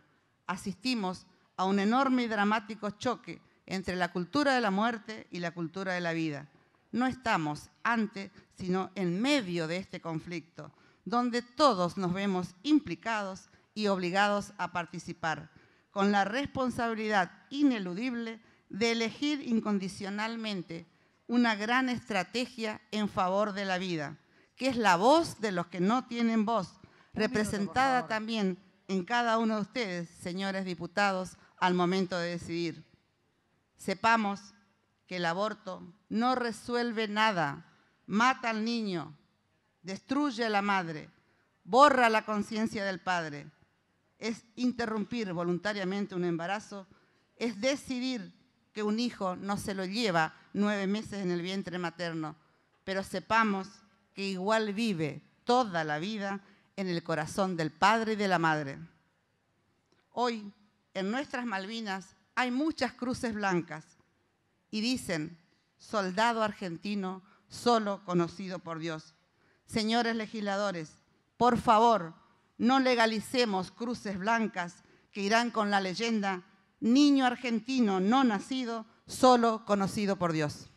Asistimos a un enorme y dramático choque entre la cultura de la muerte y la cultura de la vida. No estamos ante, sino en medio de este conflicto, donde todos nos vemos implicados y obligados a participar, con la responsabilidad ineludible de elegir incondicionalmente una gran estrategia en favor de la vida, que es la voz de los que no tienen voz, representada también en cada uno de ustedes, señores diputados, al momento de decidir. Sepamos que el aborto no resuelve nada, mata al niño, destruye a la madre, borra la conciencia del padre. Es interrumpir voluntariamente un embarazo, es decidir que un hijo no se lo lleva nueve meses en el vientre materno, pero sepamos que igual vive toda la vida en el corazón del padre y de la madre. Hoy en nuestras Malvinas hay muchas cruces blancas y dicen, soldado argentino solo conocido por Dios. Señores legisladores, por favor, no legalicemos cruces blancas que irán con la leyenda, niño argentino no nacido, solo conocido por Dios.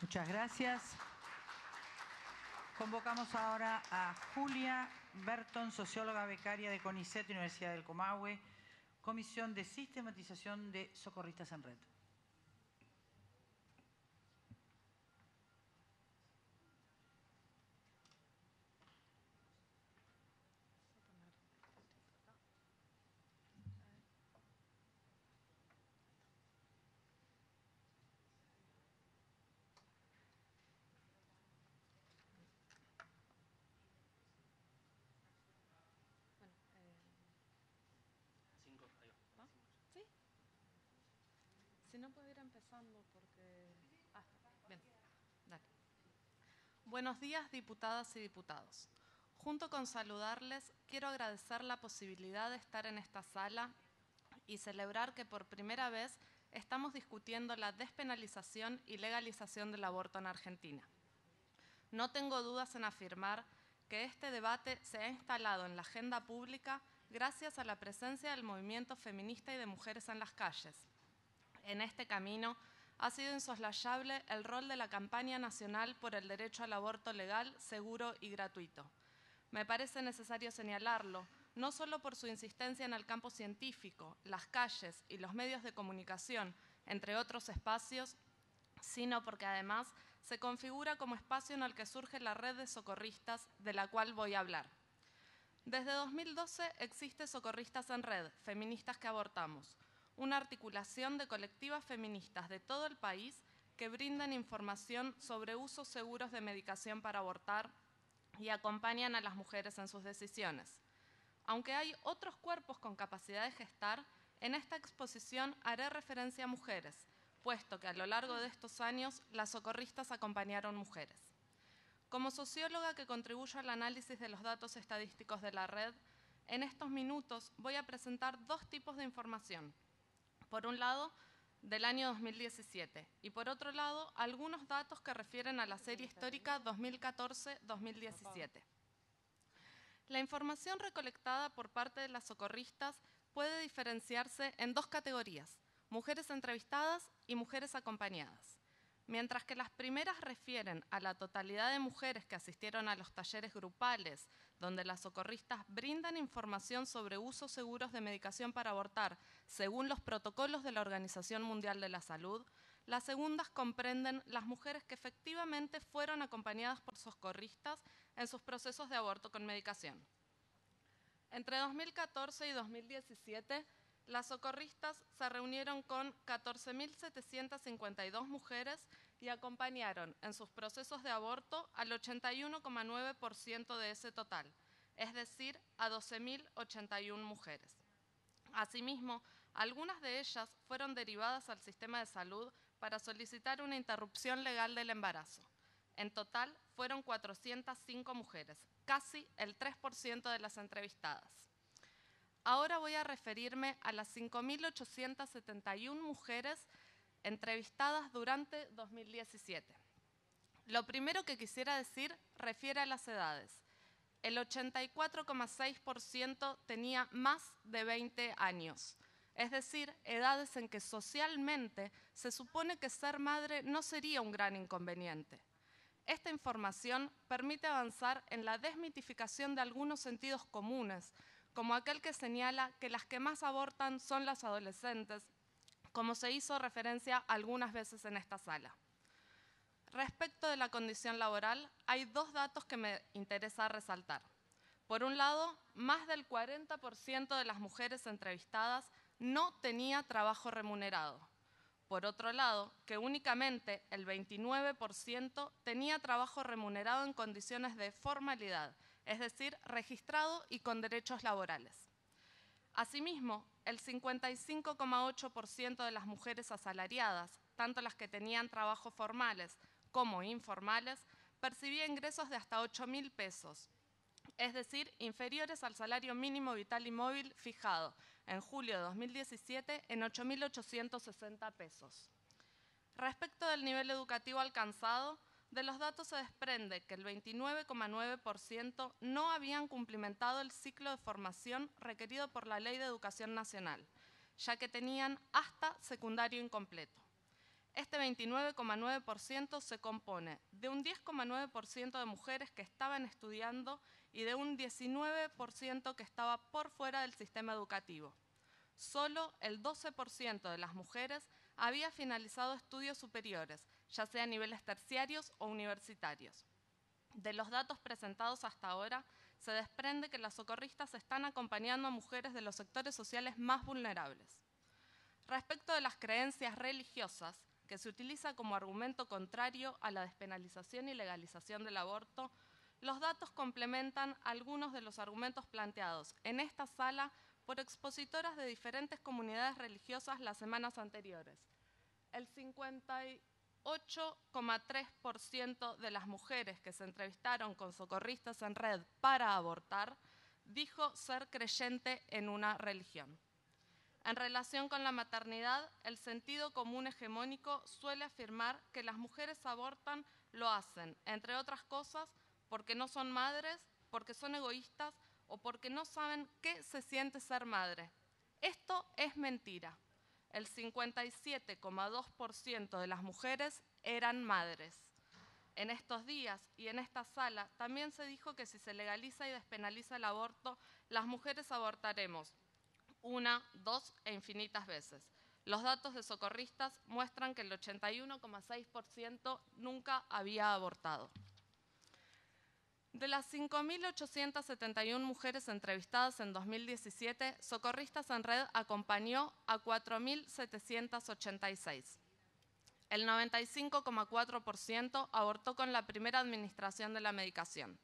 Muchas gracias. Convocamos ahora a Julia Berton, socióloga becaria de CONICET, Universidad del Comahue. Comisión de Sistematización de Socorristas en Red. Buenos días, diputadas y diputados. Junto con saludarles, quiero agradecer la posibilidad de estar en esta sala y celebrar que por primera vez estamos discutiendo la despenalización y legalización del aborto en Argentina. No tengo dudas en afirmar que este debate se ha instalado en la agenda pública gracias a la presencia del movimiento feminista y de mujeres en las calles. En este camino, ha sido insoslayable el rol de la campaña nacional por el derecho al aborto legal, seguro y gratuito. Me parece necesario señalarlo, no solo por su insistencia en el campo científico, las calles y los medios de comunicación, entre otros espacios, sino porque además se configura como espacio en el que surge la red de socorristas de la cual voy a hablar. Desde 2012 existe Socorristas en Red, Feministas que Abortamos, una articulación de colectivas feministas de todo el país que brindan información sobre usos seguros de medicación para abortar y acompañan a las mujeres en sus decisiones. Aunque hay otros cuerpos con capacidad de gestar, en esta exposición haré referencia a mujeres, puesto que a lo largo de estos años las socorristas acompañaron mujeres. Como socióloga que contribuye al análisis de los datos estadísticos de la red, en estos minutos voy a presentar dos tipos de información, por un lado, del año 2017 y por otro lado, algunos datos que refieren a la serie histórica 2014-2017. La información recolectada por parte de las socorristas puede diferenciarse en dos categorías, mujeres entrevistadas y mujeres acompañadas. Mientras que las primeras refieren a la totalidad de mujeres que asistieron a los talleres grupales, donde las socorristas brindan información sobre usos seguros de medicación para abortar según los protocolos de la Organización Mundial de la Salud, las segundas comprenden las mujeres que efectivamente fueron acompañadas por socorristas en sus procesos de aborto con medicación. Entre 2014 y 2017, las socorristas se reunieron con 14.752 mujeres y acompañaron en sus procesos de aborto al 81,9% de ese total, es decir, a 12.081 mujeres. Asimismo, algunas de ellas fueron derivadas al sistema de salud para solicitar una interrupción legal del embarazo. En total, fueron 405 mujeres, casi el 3% de las entrevistadas. Ahora voy a referirme a las 5.871 mujeres entrevistadas durante 2017. Lo primero que quisiera decir refiere a las edades. El 84,6% tenía más de 20 años, es decir, edades en que socialmente se supone que ser madre no sería un gran inconveniente. Esta información permite avanzar en la desmitificación de algunos sentidos comunes como aquel que señala que las que más abortan son las adolescentes, como se hizo referencia algunas veces en esta sala. Respecto de la condición laboral, hay dos datos que me interesa resaltar. Por un lado, más del 40% de las mujeres entrevistadas no tenía trabajo remunerado. Por otro lado, que únicamente el 29% tenía trabajo remunerado en condiciones de formalidad, es decir, registrado y con derechos laborales. Asimismo, el 55,8% de las mujeres asalariadas, tanto las que tenían trabajos formales como informales, percibía ingresos de hasta 8.000 pesos, es decir, inferiores al salario mínimo vital y móvil fijado en julio de 2017 en 8.860 pesos. Respecto del nivel educativo alcanzado, de los datos se desprende que el 29,9% no habían cumplimentado el ciclo de formación requerido por la Ley de Educación Nacional, ya que tenían hasta secundario incompleto. Este 29,9% se compone de un 10,9% de mujeres que estaban estudiando y de un 19% que estaba por fuera del sistema educativo. Solo el 12% de las mujeres había finalizado estudios superiores, ya sea a niveles terciarios o universitarios. De los datos presentados hasta ahora, se desprende que las socorristas están acompañando a mujeres de los sectores sociales más vulnerables. Respecto de las creencias religiosas, que se utiliza como argumento contrario a la despenalización y legalización del aborto, los datos complementan algunos de los argumentos planteados en esta sala por expositoras de diferentes comunidades religiosas las semanas anteriores. El 50 8,3% de las mujeres que se entrevistaron con socorristas en red para abortar dijo ser creyente en una religión. En relación con la maternidad, el sentido común hegemónico suele afirmar que las mujeres abortan lo hacen, entre otras cosas, porque no son madres, porque son egoístas o porque no saben qué se siente ser madre. Esto es mentira el 57,2% de las mujeres eran madres. En estos días y en esta sala también se dijo que si se legaliza y despenaliza el aborto, las mujeres abortaremos una, dos e infinitas veces. Los datos de socorristas muestran que el 81,6% nunca había abortado. De las 5.871 mujeres entrevistadas en 2017, Socorristas en Red acompañó a 4.786. El 95,4% abortó con la primera administración de la medicación.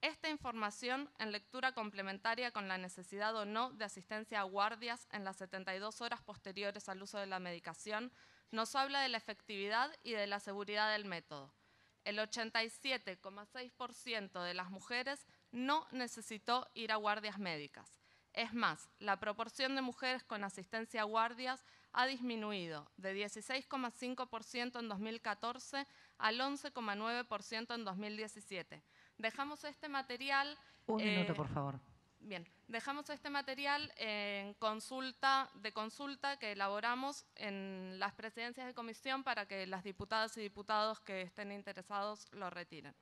Esta información en lectura complementaria con la necesidad o no de asistencia a guardias en las 72 horas posteriores al uso de la medicación nos habla de la efectividad y de la seguridad del método el 87,6% de las mujeres no necesitó ir a guardias médicas. Es más, la proporción de mujeres con asistencia a guardias ha disminuido de 16,5% en 2014 al 11,9% en 2017. Dejamos este material... Un eh, minuto, por favor. Bien. Dejamos este material en consulta, de consulta que elaboramos en las presidencias de comisión para que las diputadas y diputados que estén interesados lo retiren.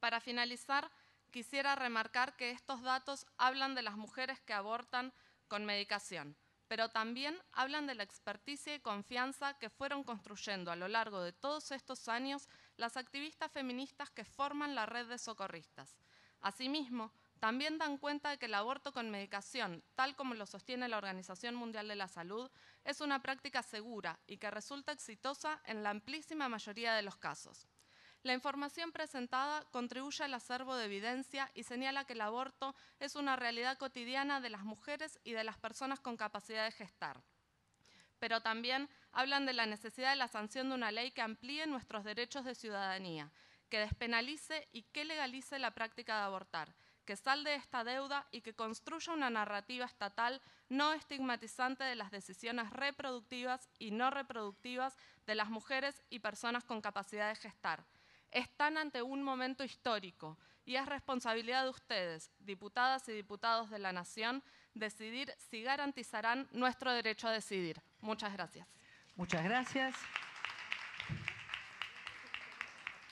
Para finalizar, quisiera remarcar que estos datos hablan de las mujeres que abortan con medicación, pero también hablan de la experticia y confianza que fueron construyendo a lo largo de todos estos años las activistas feministas que forman la red de socorristas. Asimismo, también dan cuenta de que el aborto con medicación, tal como lo sostiene la Organización Mundial de la Salud, es una práctica segura y que resulta exitosa en la amplísima mayoría de los casos. La información presentada contribuye al acervo de evidencia y señala que el aborto es una realidad cotidiana de las mujeres y de las personas con capacidad de gestar. Pero también hablan de la necesidad de la sanción de una ley que amplíe nuestros derechos de ciudadanía, que despenalice y que legalice la práctica de abortar que salde esta deuda y que construya una narrativa estatal no estigmatizante de las decisiones reproductivas y no reproductivas de las mujeres y personas con capacidad de gestar. Están ante un momento histórico y es responsabilidad de ustedes, diputadas y diputados de la Nación, decidir si garantizarán nuestro derecho a decidir. Muchas gracias. Muchas gracias.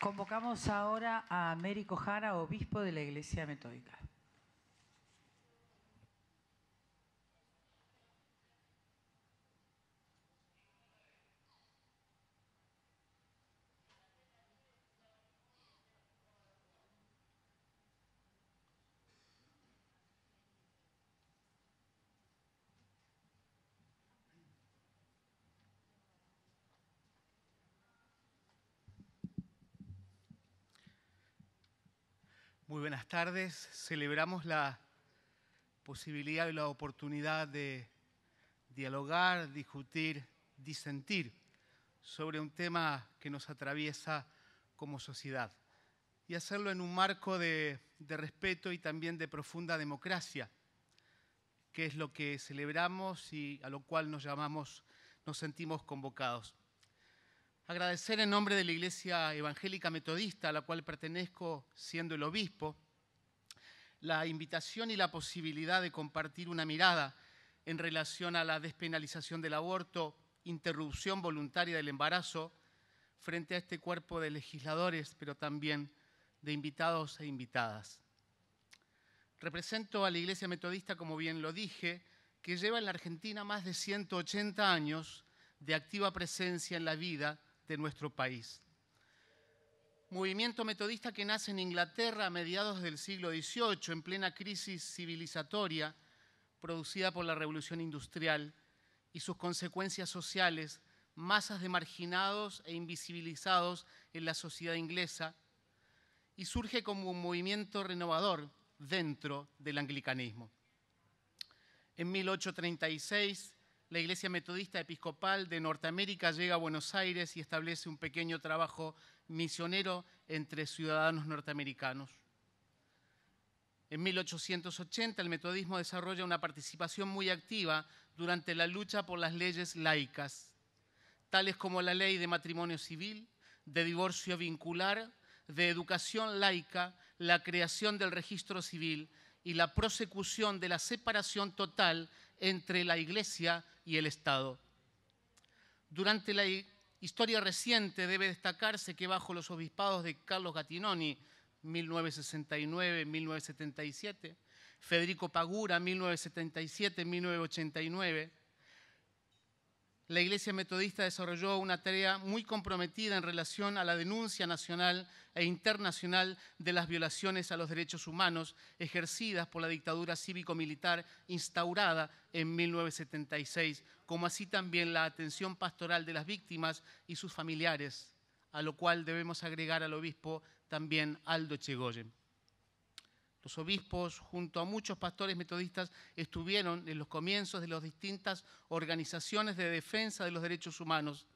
Convocamos ahora a Américo Jara, obispo de la Iglesia Metódica. buenas tardes. Celebramos la posibilidad y la oportunidad de dialogar, discutir, disentir sobre un tema que nos atraviesa como sociedad y hacerlo en un marco de, respeto y también de profunda democracia, que es lo que celebramos y a lo cual nos llamamos, nos sentimos convocados agradecer en nombre de la Iglesia Evangélica Metodista, a la cual pertenezco siendo el obispo, la invitación y la posibilidad de compartir una mirada en relación a la despenalización del aborto, interrupción voluntaria del embarazo, frente a este cuerpo de legisladores, pero también de invitados e invitadas. Represento a la Iglesia Metodista, como bien lo dije, que lleva en la Argentina más de 180 años de activa presencia en la vida de nuestro país. Movimiento metodista que nace en Inglaterra a mediados del siglo XVIII, en plena crisis civilizatoria producida por la Revolución Industrial y sus consecuencias sociales, masas de marginados e invisibilizados en la sociedad inglesa, y surge como un movimiento renovador dentro del anglicanismo. En 1836, la Iglesia Metodista Episcopal de Norteamérica llega a Buenos Aires y establece un pequeño trabajo misionero entre ciudadanos norteamericanos. En 1880 el metodismo desarrolla una participación muy activa durante la lucha por las leyes laicas, tales como la ley de matrimonio civil, de divorcio vincular, de educación laica, la creación del registro civil y la prosecución de la separación total entre la Iglesia y el Estado. Durante la historia reciente debe destacarse que bajo los obispados de Carlos Gatinoni, 1969-1977, Federico Pagura, 1977-1989, la Iglesia Metodista desarrolló una tarea muy comprometida en relación a la denuncia nacional e internacional de las violaciones a los derechos humanos ejercidas por la dictadura cívico-militar instaurada en 1976, como así también la atención pastoral de las víctimas y sus familiares, a lo cual debemos agregar al obispo también Aldo Chegoyen. Los obispos, junto a muchos pastores metodistas, estuvieron en los comienzos de las distintas organizaciones de defensa de los derechos humanos,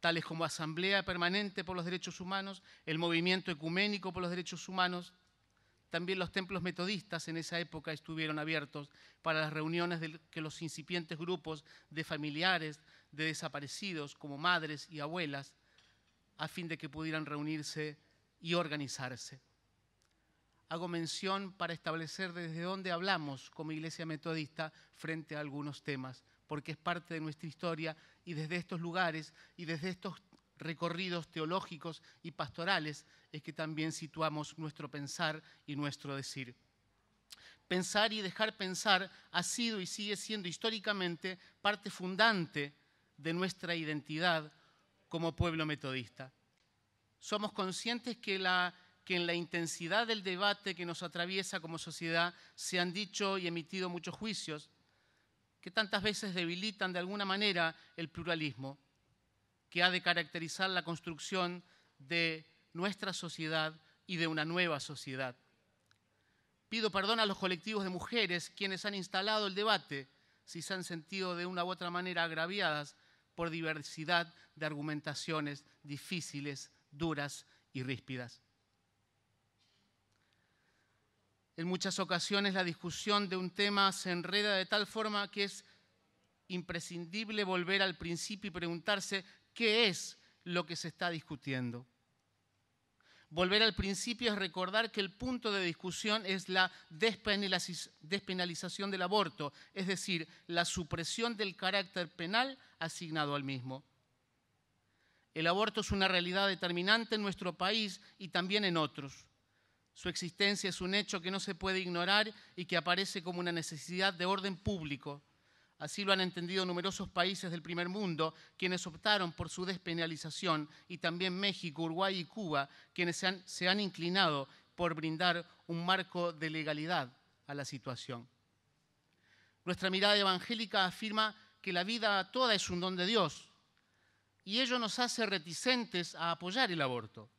tales como Asamblea Permanente por los Derechos Humanos, el Movimiento Ecuménico por los Derechos Humanos. También los templos metodistas en esa época estuvieron abiertos para las reuniones de que los incipientes grupos de familiares de desaparecidos, como madres y abuelas, a fin de que pudieran reunirse y organizarse hago mención para establecer desde dónde hablamos como iglesia metodista frente a algunos temas, porque es parte de nuestra historia y desde estos lugares y desde estos recorridos teológicos y pastorales es que también situamos nuestro pensar y nuestro decir. Pensar y dejar pensar ha sido y sigue siendo históricamente parte fundante de nuestra identidad como pueblo metodista. Somos conscientes que la que en la intensidad del debate que nos atraviesa como sociedad se han dicho y emitido muchos juicios que tantas veces debilitan de alguna manera el pluralismo que ha de caracterizar la construcción de nuestra sociedad y de una nueva sociedad. Pido perdón a los colectivos de mujeres quienes han instalado el debate si se han sentido de una u otra manera agraviadas por diversidad de argumentaciones difíciles, duras y ríspidas. En muchas ocasiones la discusión de un tema se enreda de tal forma que es imprescindible volver al principio y preguntarse qué es lo que se está discutiendo. Volver al principio es recordar que el punto de discusión es la despenalización del aborto, es decir, la supresión del carácter penal asignado al mismo. El aborto es una realidad determinante en nuestro país y también en otros. Su existencia es un hecho que no se puede ignorar y que aparece como una necesidad de orden público. Así lo han entendido numerosos países del primer mundo, quienes optaron por su despenalización, y también México, Uruguay y Cuba, quienes se han, inclinado por brindar un marco de legalidad a la situación. Nuestra mirada evangélica afirma que la vida toda es un don de Dios y ello nos hace reticentes a apoyar el aborto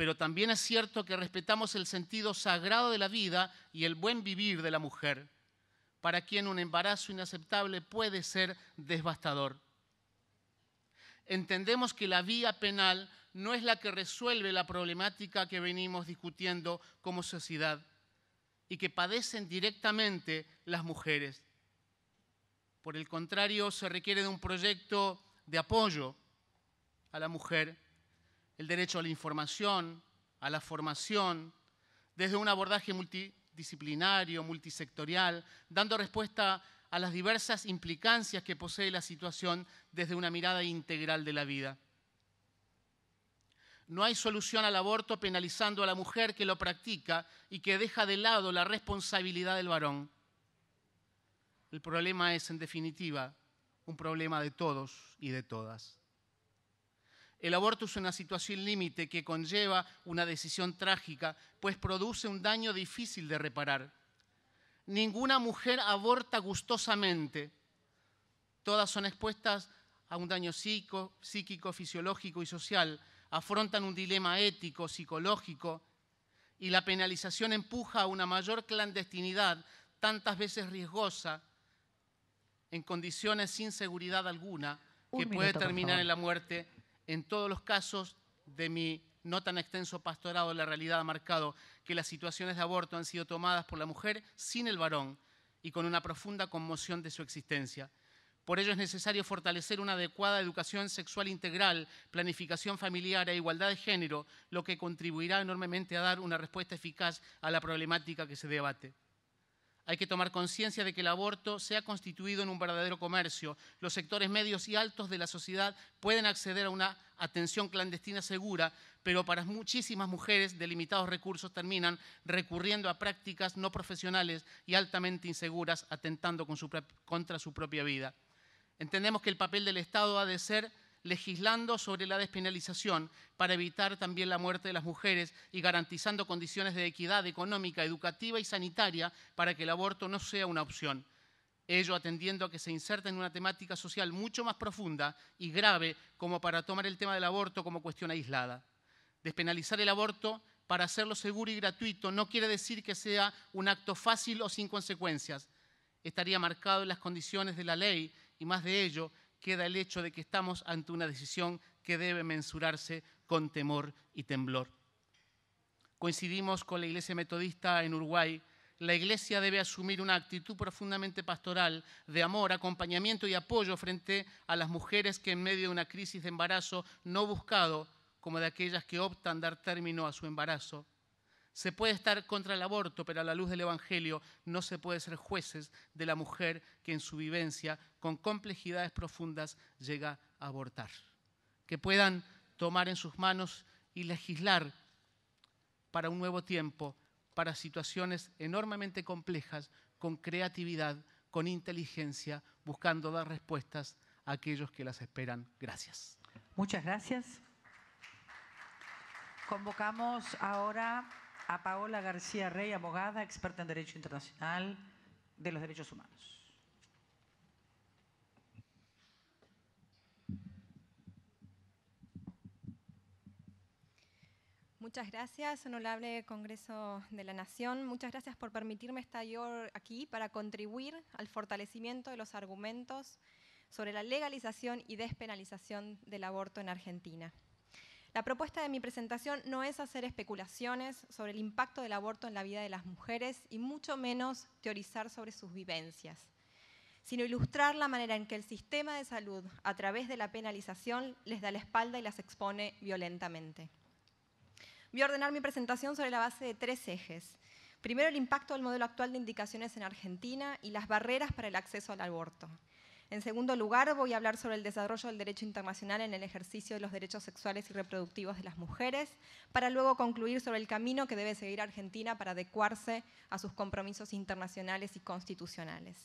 pero también es cierto que respetamos el sentido sagrado de la vida y el buen vivir de la mujer, para quien un embarazo inaceptable puede ser devastador. Entendemos que la vía penal no es la que resuelve la problemática que venimos discutiendo como sociedad y que padecen directamente las mujeres. Por el contrario, se requiere de un proyecto de apoyo a la mujer el derecho a la información, a la formación, desde un abordaje multidisciplinario, multisectorial, dando respuesta a las diversas implicancias que posee la situación desde una mirada integral de la vida. No hay solución al aborto penalizando a la mujer que lo practica y que deja de lado la responsabilidad del varón. El problema es, en definitiva, un problema de todos y de todas. El aborto es una situación límite que conlleva una decisión trágica, pues produce un daño difícil de reparar. Ninguna mujer aborta gustosamente. Todas son expuestas a un daño psíquico, fisiológico y social. Afrontan un dilema ético, psicológico, y la penalización empuja a una mayor clandestinidad, tantas veces riesgosa, en condiciones sin seguridad alguna, que puede terminar en la muerte en todos los casos de mi no tan extenso pastorado, la realidad ha marcado que las situaciones de aborto han sido tomadas por la mujer sin el varón y con una profunda conmoción de su existencia. Por ello es necesario fortalecer una adecuada educación sexual integral, planificación familiar e igualdad de género, lo que contribuirá enormemente a dar una respuesta eficaz a la problemática que se debate. Hay que tomar conciencia de que el aborto se ha constituido en un verdadero comercio. Los sectores medios y altos de la sociedad pueden acceder a una atención clandestina segura, pero para muchísimas mujeres de limitados recursos terminan recurriendo a prácticas no profesionales y altamente inseguras, atentando contra su propia vida. Entendemos que el papel del Estado ha de ser legislando sobre la despenalización para evitar también la muerte de las mujeres y garantizando condiciones de equidad económica, educativa y sanitaria para que el aborto no sea una opción. Ello atendiendo a que se inserta en una temática social mucho más profunda y grave como para tomar el tema del aborto como cuestión aislada. Despenalizar el aborto para hacerlo seguro y gratuito no quiere decir que sea un acto fácil o sin consecuencias. Estaría marcado en las condiciones de la ley y más de ello, queda el hecho de que estamos ante una decisión que debe mensurarse con temor y temblor. Coincidimos con la Iglesia Metodista en Uruguay. La Iglesia debe asumir una actitud profundamente pastoral, de amor, acompañamiento y apoyo frente a las mujeres que en medio de una crisis de embarazo no buscado, como de aquellas que optan dar término a su embarazo, se puede estar contra el aborto, pero a la luz del Evangelio no se puede ser jueces de la mujer que en su vivencia, con complejidades profundas, llega a abortar. Que puedan tomar en sus manos y legislar para un nuevo tiempo, para situaciones enormemente complejas, con creatividad, con inteligencia, buscando dar respuestas a aquellos que las esperan. Gracias. Muchas gracias. Convocamos ahora a Paola García Rey, abogada, experta en Derecho Internacional de los Derechos Humanos. Muchas gracias, honorable Congreso de la Nación. Muchas gracias por permitirme estar yo aquí para contribuir al fortalecimiento de los argumentos sobre la legalización y despenalización del aborto en Argentina. La propuesta de mi presentación no es hacer especulaciones sobre el impacto del aborto en la vida de las mujeres y mucho menos teorizar sobre sus vivencias, sino ilustrar la manera en que el sistema de salud, a través de la penalización, les da la espalda y las expone violentamente. Voy a ordenar mi presentación sobre la base de tres ejes. Primero, el impacto del modelo actual de indicaciones en Argentina y las barreras para el acceso al aborto. En segundo lugar, voy a hablar sobre el desarrollo del derecho internacional en el ejercicio de los derechos sexuales y reproductivos de las mujeres, para luego concluir sobre el camino que debe seguir Argentina para adecuarse a sus compromisos internacionales y constitucionales.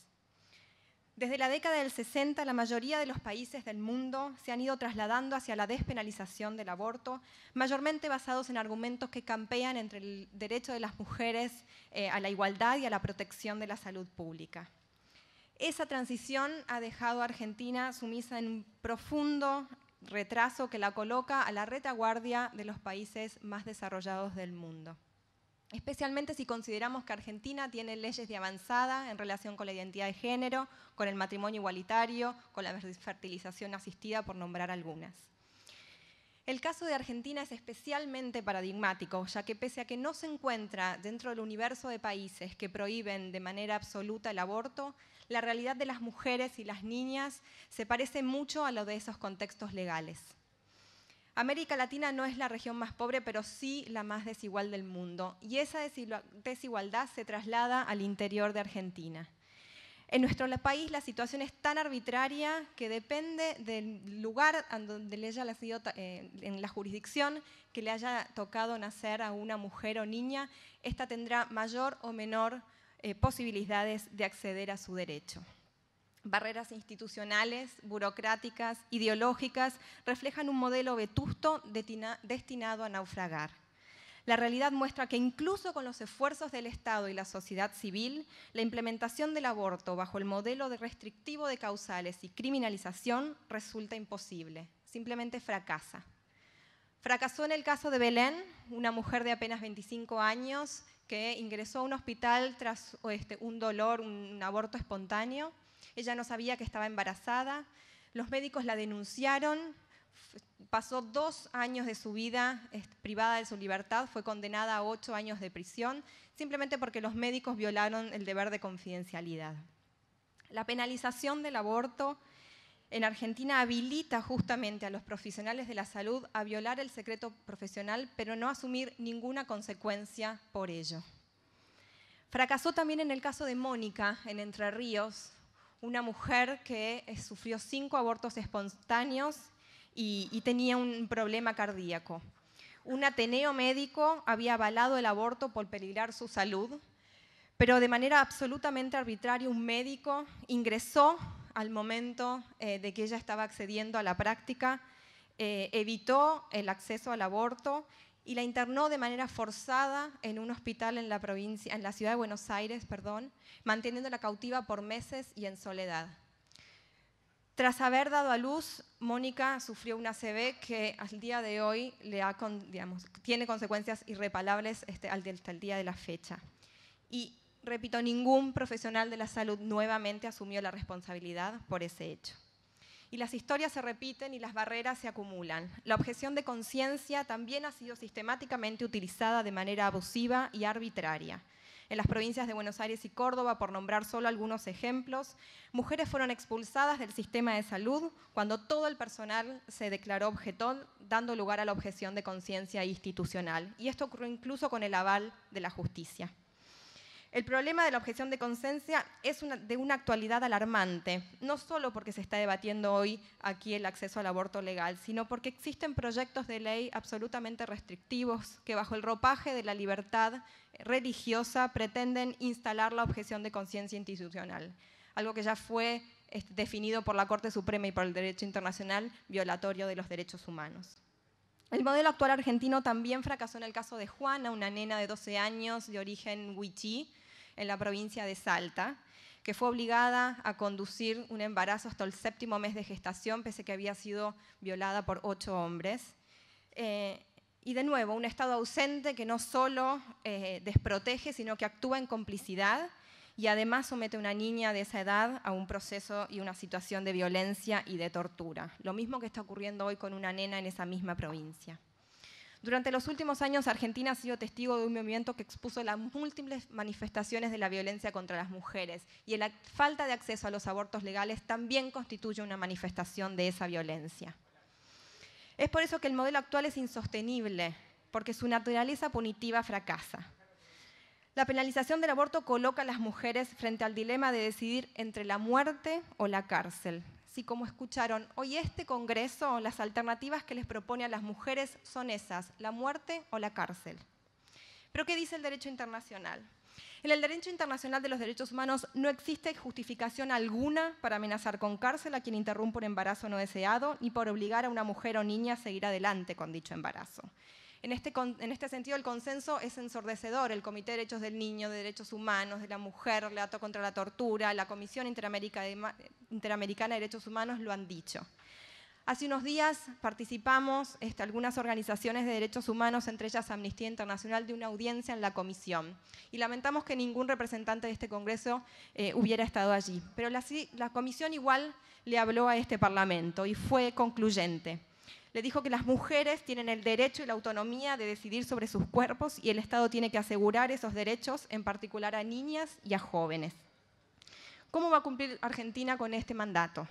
Desde la década del 60, la mayoría de los países del mundo se han ido trasladando hacia la despenalización del aborto, mayormente basados en argumentos que campean entre el derecho de las mujeres eh, a la igualdad y a la protección de la salud pública. Esa transición ha dejado a Argentina sumisa en un profundo retraso que la coloca a la retaguardia de los países más desarrollados del mundo. Especialmente si consideramos que Argentina tiene leyes de avanzada en relación con la identidad de género, con el matrimonio igualitario, con la fertilización asistida, por nombrar algunas. El caso de Argentina es especialmente paradigmático, ya que pese a que no se encuentra dentro del universo de países que prohíben de manera absoluta el aborto, la realidad de las mujeres y las niñas se parece mucho a lo de esos contextos legales. América Latina no es la región más pobre, pero sí la más desigual del mundo, y esa desigualdad se traslada al interior de Argentina. En nuestro país la situación es tan arbitraria que depende del lugar en donde haya sido, eh, en la jurisdicción que le haya tocado nacer a una mujer o niña, esta tendrá mayor o menor eh, posibilidades de acceder a su derecho. Barreras institucionales, burocráticas, ideológicas, reflejan un modelo vetusto destinado a naufragar. La realidad muestra que incluso con los esfuerzos del Estado y la sociedad civil, la implementación del aborto bajo el modelo restrictivo de causales y criminalización resulta imposible, simplemente fracasa. Fracasó en el caso de Belén, una mujer de apenas 25 años que ingresó a un hospital tras este, un dolor, un aborto espontáneo. Ella no sabía que estaba embarazada. Los médicos la denunciaron. Pasó dos años de su vida este, privada de su libertad, fue condenada a ocho años de prisión, simplemente porque los médicos violaron el deber de confidencialidad. La penalización del aborto en Argentina habilita justamente a los profesionales de la salud a violar el secreto profesional, pero no asumir ninguna consecuencia por ello. Fracasó también en el caso de Mónica, en Entre Ríos, una mujer que eh, sufrió cinco abortos espontáneos y, tenía un problema cardíaco. Un ateneo médico había avalado el aborto por peligrar su salud, pero de manera absolutamente arbitraria un médico ingresó al momento eh, de que ella estaba accediendo a la práctica, eh, evitó el acceso al aborto y la internó de manera forzada en un hospital en la, provincia, en la ciudad de Buenos Aires, perdón, manteniéndola cautiva por meses y en soledad. Tras haber dado a luz, Mónica sufrió una CB que al día de hoy le tiene consecuencias irreparables este, hasta el día de la fecha repito, ningún profesional de la salud nuevamente asumió la responsabilidad por ese hecho. Y las historias se repiten y las barreras se acumulan. La objeción de conciencia también ha sido sistemáticamente utilizada de manera abusiva y arbitraria. En las provincias de Buenos Aires y Córdoba, por nombrar solo algunos ejemplos, mujeres fueron expulsadas del sistema de salud cuando todo el personal se declaró objetón, dando lugar a la objeción de conciencia institucional. Y esto ocurrió incluso con el aval de la justicia. El problema de la objeción de conciencia es de una actualidad alarmante, no solo porque se está debatiendo hoy aquí el acceso al aborto legal, sino porque existen proyectos de ley absolutamente restrictivos que bajo el ropaje de la libertad religiosa pretenden instalar la objeción de conciencia institucional, algo que ya fue este, definido por la Corte Suprema y por el derecho internacional violatorio de los derechos humanos. El modelo actual argentino también fracasó en el caso de Juana, una nena de 12 años de origen huichí, en la provincia de Salta, que fue obligada a conducir un embarazo hasta el séptimo mes de gestación, pese a que había sido violada por ocho hombres. Eh, y de nuevo, un Estado ausente que no solo eh, desprotege, sino que actúa en complicidad y además somete a una niña de esa edad a un proceso y una situación de violencia y de tortura. Lo mismo que está ocurriendo hoy con una nena en esa misma provincia. Durante los últimos años, Argentina ha sido testigo de un movimiento que expuso las múltiples manifestaciones de la violencia contra las mujeres y la falta de acceso a los abortos legales también constituye una manifestación de esa violencia. Es por eso que el modelo actual es insostenible, porque su naturaleza punitiva fracasa. La penalización del aborto coloca a las mujeres frente al dilema de decidir entre la muerte o la cárcel, si como escucharon hoy este Congreso, las alternativas que les propone a las mujeres son esas, la muerte o la cárcel. Pero ¿qué dice el derecho internacional? En el derecho internacional de los derechos humanos no existe justificación alguna para amenazar con cárcel a quien interrumpe un embarazo no deseado, ni por obligar a una mujer o niña a seguir adelante con dicho embarazo. Este en este, sentido, el consenso es ensordecedor. El Comité de Derechos del Niño, de Derechos Humanos, de la Mujer, relato contra la Tortura, la Comisión Interamericana de Derechos Humanos lo han dicho. Hace unos días participamos este, algunas organizaciones de derechos humanos, entre ellas Amnistía Internacional, de una audiencia en la comisión. Y lamentamos que ningún representante de este Congreso eh, hubiera estado allí. Pero la comisión igual le habló a este Parlamento y fue concluyente le dijo que las mujeres tienen el derecho y la autonomía de decidir sobre sus cuerpos y el Estado tiene que asegurar esos derechos, en particular a niñas y a jóvenes. ¿Cómo va a cumplir Argentina con este mandato?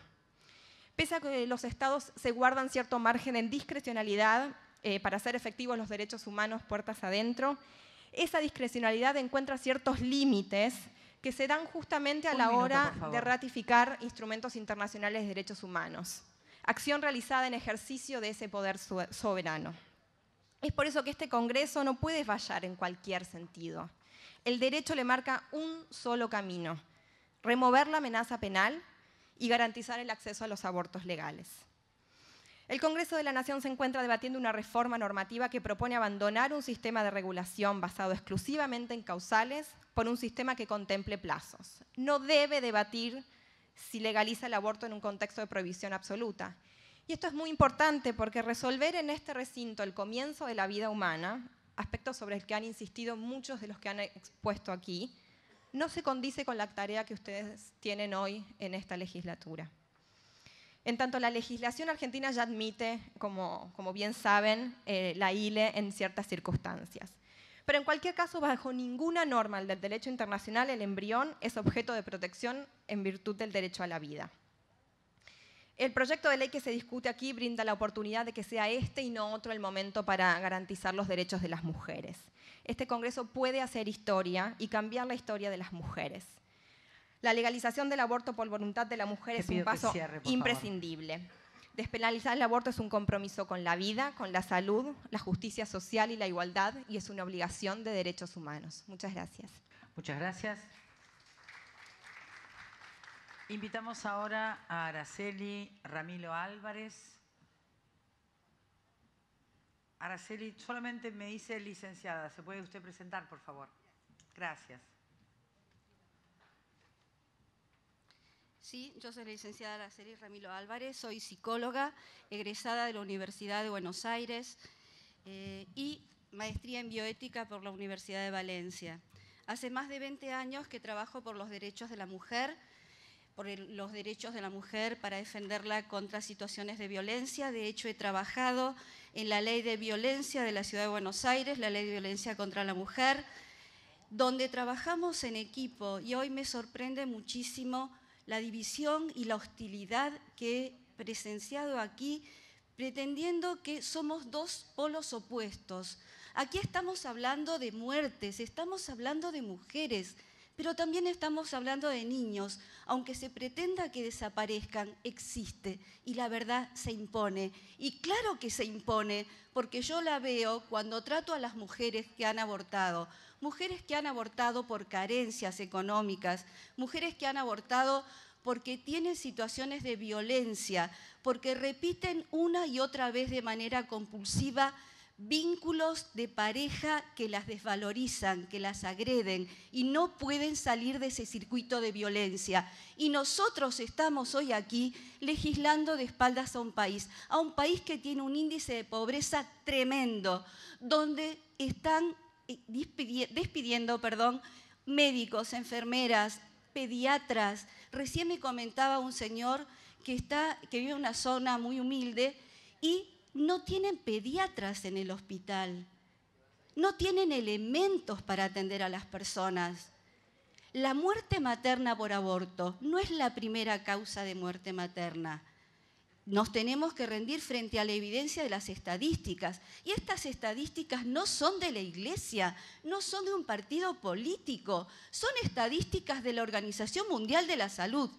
Pese a que los estados se guardan cierto margen en discrecionalidad eh, para hacer efectivos los derechos humanos puertas adentro, esa discrecionalidad encuentra ciertos límites que se dan justamente a la hora de ratificar instrumentos internacionales de derechos humanos acción realizada en ejercicio de ese poder soberano. Es por eso que este Congreso no puede fallar en cualquier sentido. El derecho le marca un solo camino, remover la amenaza penal y garantizar el acceso a los abortos legales. El Congreso de la Nación se encuentra debatiendo una reforma normativa que propone abandonar un sistema de regulación basado exclusivamente en causales por un sistema que contemple plazos. No debe debatir si legaliza el aborto en un contexto de prohibición absoluta. Y esto es muy importante porque resolver en este recinto el comienzo de la vida humana, aspecto sobre el que han insistido muchos de los que han expuesto aquí, no se condice con la tarea que ustedes tienen hoy en esta legislatura. En tanto, la legislación argentina ya admite, como, bien saben, eh, la ILE en ciertas circunstancias. Pero en cualquier caso, bajo ninguna norma del derecho internacional, el embrión es objeto de protección en virtud del derecho a la vida. El proyecto de ley que se discute aquí brinda la oportunidad de que sea este y no otro el momento para garantizar los derechos de las mujeres. Este Congreso puede hacer historia y cambiar la historia de las mujeres. La legalización del aborto por voluntad de la mujer es un paso imprescindible. Despenalizar el aborto es un compromiso con la vida, con la salud, la justicia social y la igualdad y es una obligación de derechos humanos. Muchas gracias. Muchas gracias. Invitamos ahora a Araceli Ramilo Álvarez. Araceli, solamente me dice licenciada, ¿se puede usted presentar, por favor? Gracias. ¿sí? Yo soy la licenciada Araceli Ramilo Álvarez, soy psicóloga, egresada de la Universidad de Buenos Aires eh, y maestría en bioética por la Universidad de Valencia. Hace más de 20 años que trabajo por los derechos de la mujer, por los derechos de la mujer para defenderla contra situaciones de violencia. De hecho, he trabajado en la ley de violencia de la Ciudad de Buenos Aires, la ley de violencia contra la mujer, donde trabajamos en equipo y hoy me sorprende muchísimo la división y la hostilidad que he presenciado aquí, pretendiendo que somos dos polos opuestos. Aquí estamos hablando de muertes, estamos hablando de mujeres, pero también estamos hablando de niños. Aunque se pretenda que desaparezcan, existe y la verdad se impone. Y claro que se impone, porque yo la veo cuando trato a las mujeres que han abortado, mujeres que han abortado por carencias económicas, mujeres que han abortado porque tienen situaciones de violencia, porque repiten una y otra vez de manera compulsiva vínculos de pareja que las desvalorizan, que las agreden y no pueden salir de ese circuito de violencia. Y nosotros estamos hoy aquí legislando de espaldas a un país, a un país que tiene un índice de pobreza tremendo, donde están despidiendo perdón, médicos, enfermeras, pediatras. Recién me comentaba un señor que, está, que vive en una zona muy humilde y no tienen pediatras en el hospital. No tienen elementos para atender a las personas. La muerte materna por aborto no es la primera causa de muerte materna nos tenemos que rendir frente a la evidencia de las estadísticas. Y estas estadísticas no son de la Iglesia, no son de un partido político, son estadísticas de la Organización Mundial de la Salud,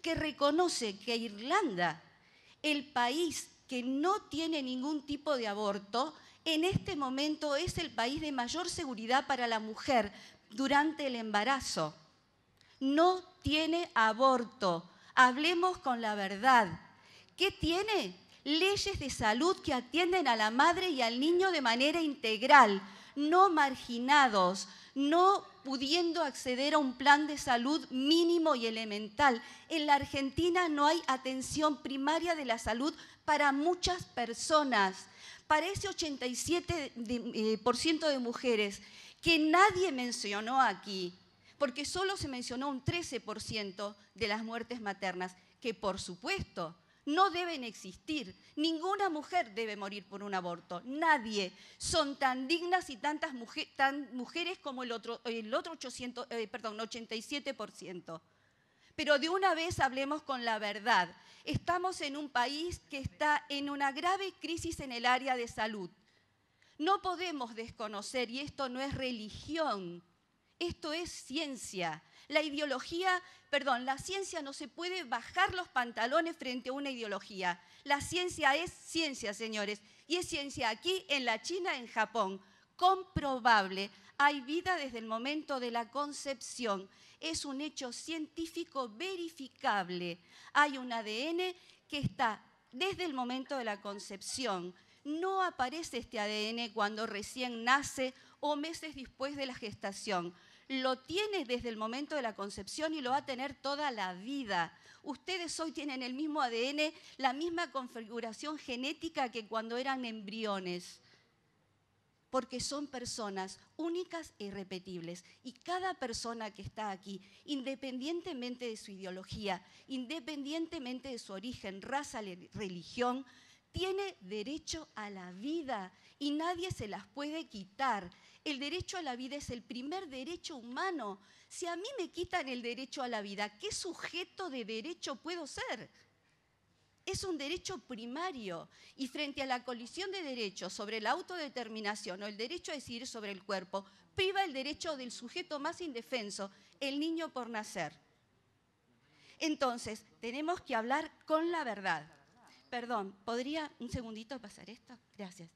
que reconoce que Irlanda, el país que no tiene ningún tipo de aborto, en este momento es el país de mayor seguridad para la mujer durante el embarazo. No tiene aborto. Hablemos con la verdad ¿Qué tiene? Leyes de salud que atienden a la madre y al niño de manera integral, no marginados, no pudiendo acceder a un plan de salud mínimo y elemental. En la Argentina no hay atención primaria de la salud para muchas personas, para ese 87% eh, de, mujeres que nadie mencionó aquí, porque solo se mencionó un 13% de las muertes maternas, que por supuesto no deben existir. Ninguna mujer debe morir por un aborto, nadie. Son tan dignas y tantas tan mujeres como el otro, 87%. Eh, Pero de una vez hablemos con la verdad. Estamos en un país que está en una grave crisis en el área de salud. No podemos desconocer, y esto no es religión, esto es ciencia la ideología, perdón, la ciencia no se puede bajar los pantalones frente a una ideología. La ciencia es ciencia, señores, y es ciencia aquí, en la China, en Japón, comprobable. Hay vida desde el momento de la concepción. Es un hecho científico verificable. Hay un ADN que está desde el momento de la concepción. No aparece este ADN cuando recién nace o meses después de la gestación lo tiene desde el momento de la concepción y lo va a tener toda la vida. Ustedes hoy tienen el mismo ADN, la misma configuración genética que cuando eran embriones, porque son personas únicas e irrepetibles. Y cada persona que está aquí, independientemente de su ideología, independientemente de su origen, raza, religión, tiene derecho a la vida y nadie se las puede quitar. El derecho a la vida es el primer derecho humano. Si a mí me quitan el derecho a la vida, ¿qué sujeto de derecho puedo ser? Es un derecho primario y frente a la colisión de derechos sobre la autodeterminación o el derecho a decidir sobre el cuerpo, priva el derecho del sujeto más indefenso, el niño por nacer. Entonces, tenemos que hablar con la verdad. Perdón, ¿podría un segundito pasar esto? Gracias.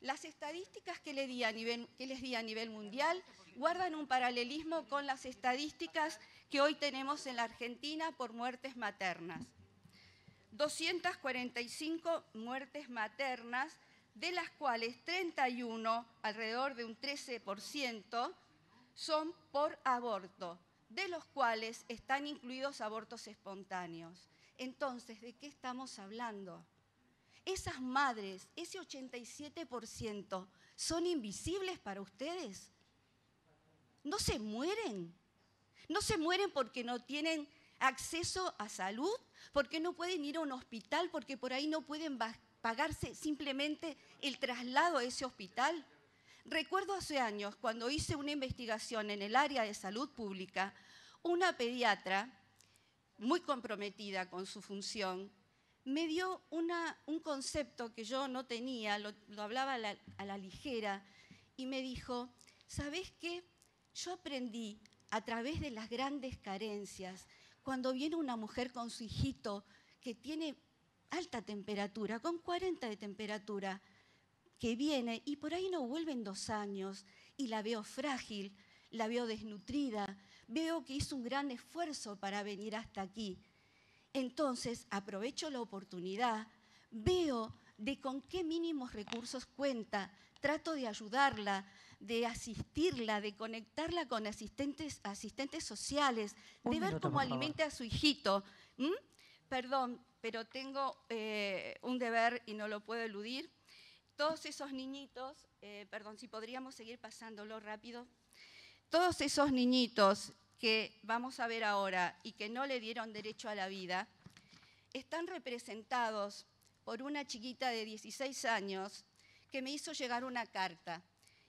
Las estadísticas que, les di a nivel mundial guardan un paralelismo con las estadísticas que hoy tenemos en la Argentina por muertes maternas. 245 muertes maternas, de las cuales 31, alrededor de un 13%, son por aborto, de los cuales están incluidos abortos espontáneos. Entonces, ¿de qué estamos hablando? esas madres, ese 87%, son invisibles para ustedes. No se mueren. No se mueren porque no tienen acceso a salud, porque no pueden ir a un hospital, porque por ahí no pueden pagarse simplemente el traslado a ese hospital. Recuerdo hace años, cuando hice una investigación en el área de salud pública, una pediatra muy comprometida con su función, me dio un concepto que yo no tenía, lo, hablaba a la, ligera, y me dijo, sabes qué? Yo aprendí a través de las grandes carencias, cuando viene una mujer con su hijito que tiene alta temperatura, con 40 de temperatura, que viene y por ahí no vuelven en dos años, y la veo frágil, la veo desnutrida, veo que hizo un gran esfuerzo para venir hasta aquí entonces, aprovecho la oportunidad, veo de con qué mínimos recursos cuenta, trato de ayudarla, de asistirla, de conectarla con asistentes, sociales, de ver cómo alimenta a su hijito. Perdón, pero tengo eh, un deber y no lo puedo eludir. Todos esos niñitos, eh, perdón, si podríamos seguir pasándolo rápido, todos esos niñitos que vamos a ver ahora y que no le dieron derecho a la vida, están representados por una chiquita de 16 años que me hizo llegar una carta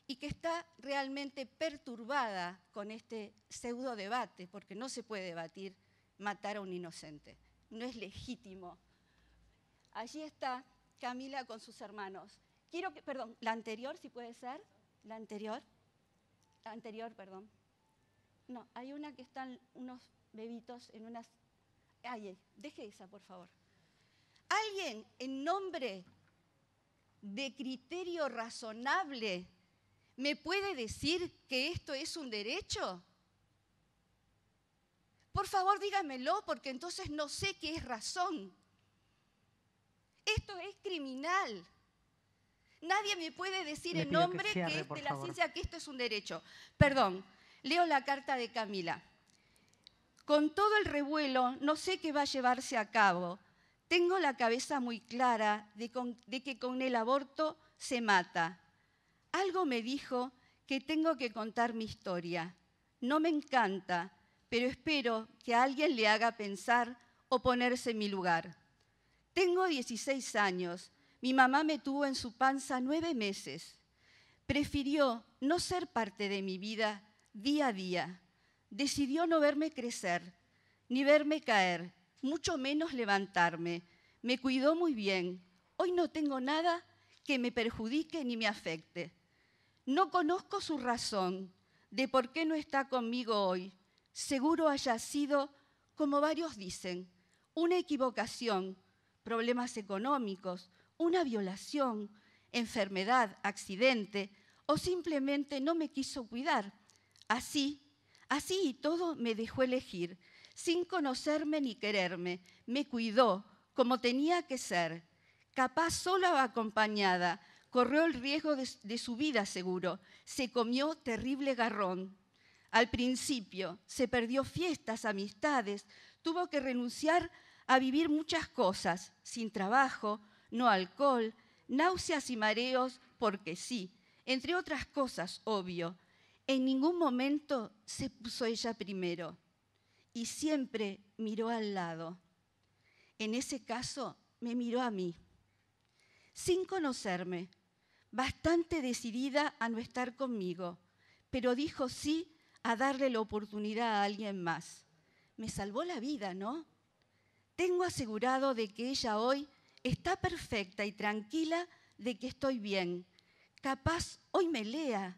y que está realmente perturbada con este pseudo debate, porque no se puede debatir matar a un inocente, no es legítimo. Allí está Camila con sus hermanos. Quiero que, perdón, la anterior, si puede ser, la anterior, la anterior, perdón. No, hay una que están unos bebitos en unas... Ay, eh, deje esa, por favor. Alguien en nombre de criterio razonable me puede decir que esto es un derecho? Por favor, dígamelo, porque entonces no sé qué es razón. Esto es criminal. Nadie me puede decir en nombre que, de la ciencia que esto es un derecho. Perdón, Leo la carta de Camila. Con todo el revuelo, no sé qué va a llevarse a cabo. Tengo la cabeza muy clara de, que con el aborto se mata. Algo me dijo que tengo que contar mi historia. No me encanta, pero espero que alguien le haga pensar o ponerse en mi lugar. Tengo 16 años. Mi mamá me tuvo en su panza nueve meses. Prefirió no ser parte de mi vida día a día. Decidió no verme crecer, ni verme caer, mucho menos levantarme. Me cuidó muy bien. Hoy no tengo nada que me perjudique ni me afecte. No conozco su razón de por qué no está conmigo hoy. Seguro haya sido, como varios dicen, una equivocación, problemas económicos, una violación, enfermedad, accidente, o simplemente no me quiso cuidar. Así, así y todo me dejó elegir, sin conocerme ni quererme, me cuidó como tenía que ser, capaz sola o acompañada, corrió el riesgo de, de, su vida seguro, se comió terrible garrón. Al principio se perdió fiestas, amistades, tuvo que renunciar a vivir muchas cosas, sin trabajo, no alcohol, náuseas y mareos, porque sí, entre otras cosas, obvio, en ningún momento se puso ella primero y siempre miró al lado. En ese caso, me miró a mí, sin conocerme, bastante decidida a no estar conmigo, pero dijo sí a darle la oportunidad a alguien más. Me salvó la vida, ¿no? Tengo asegurado de que ella hoy está perfecta y tranquila de que estoy bien. Capaz hoy me lea.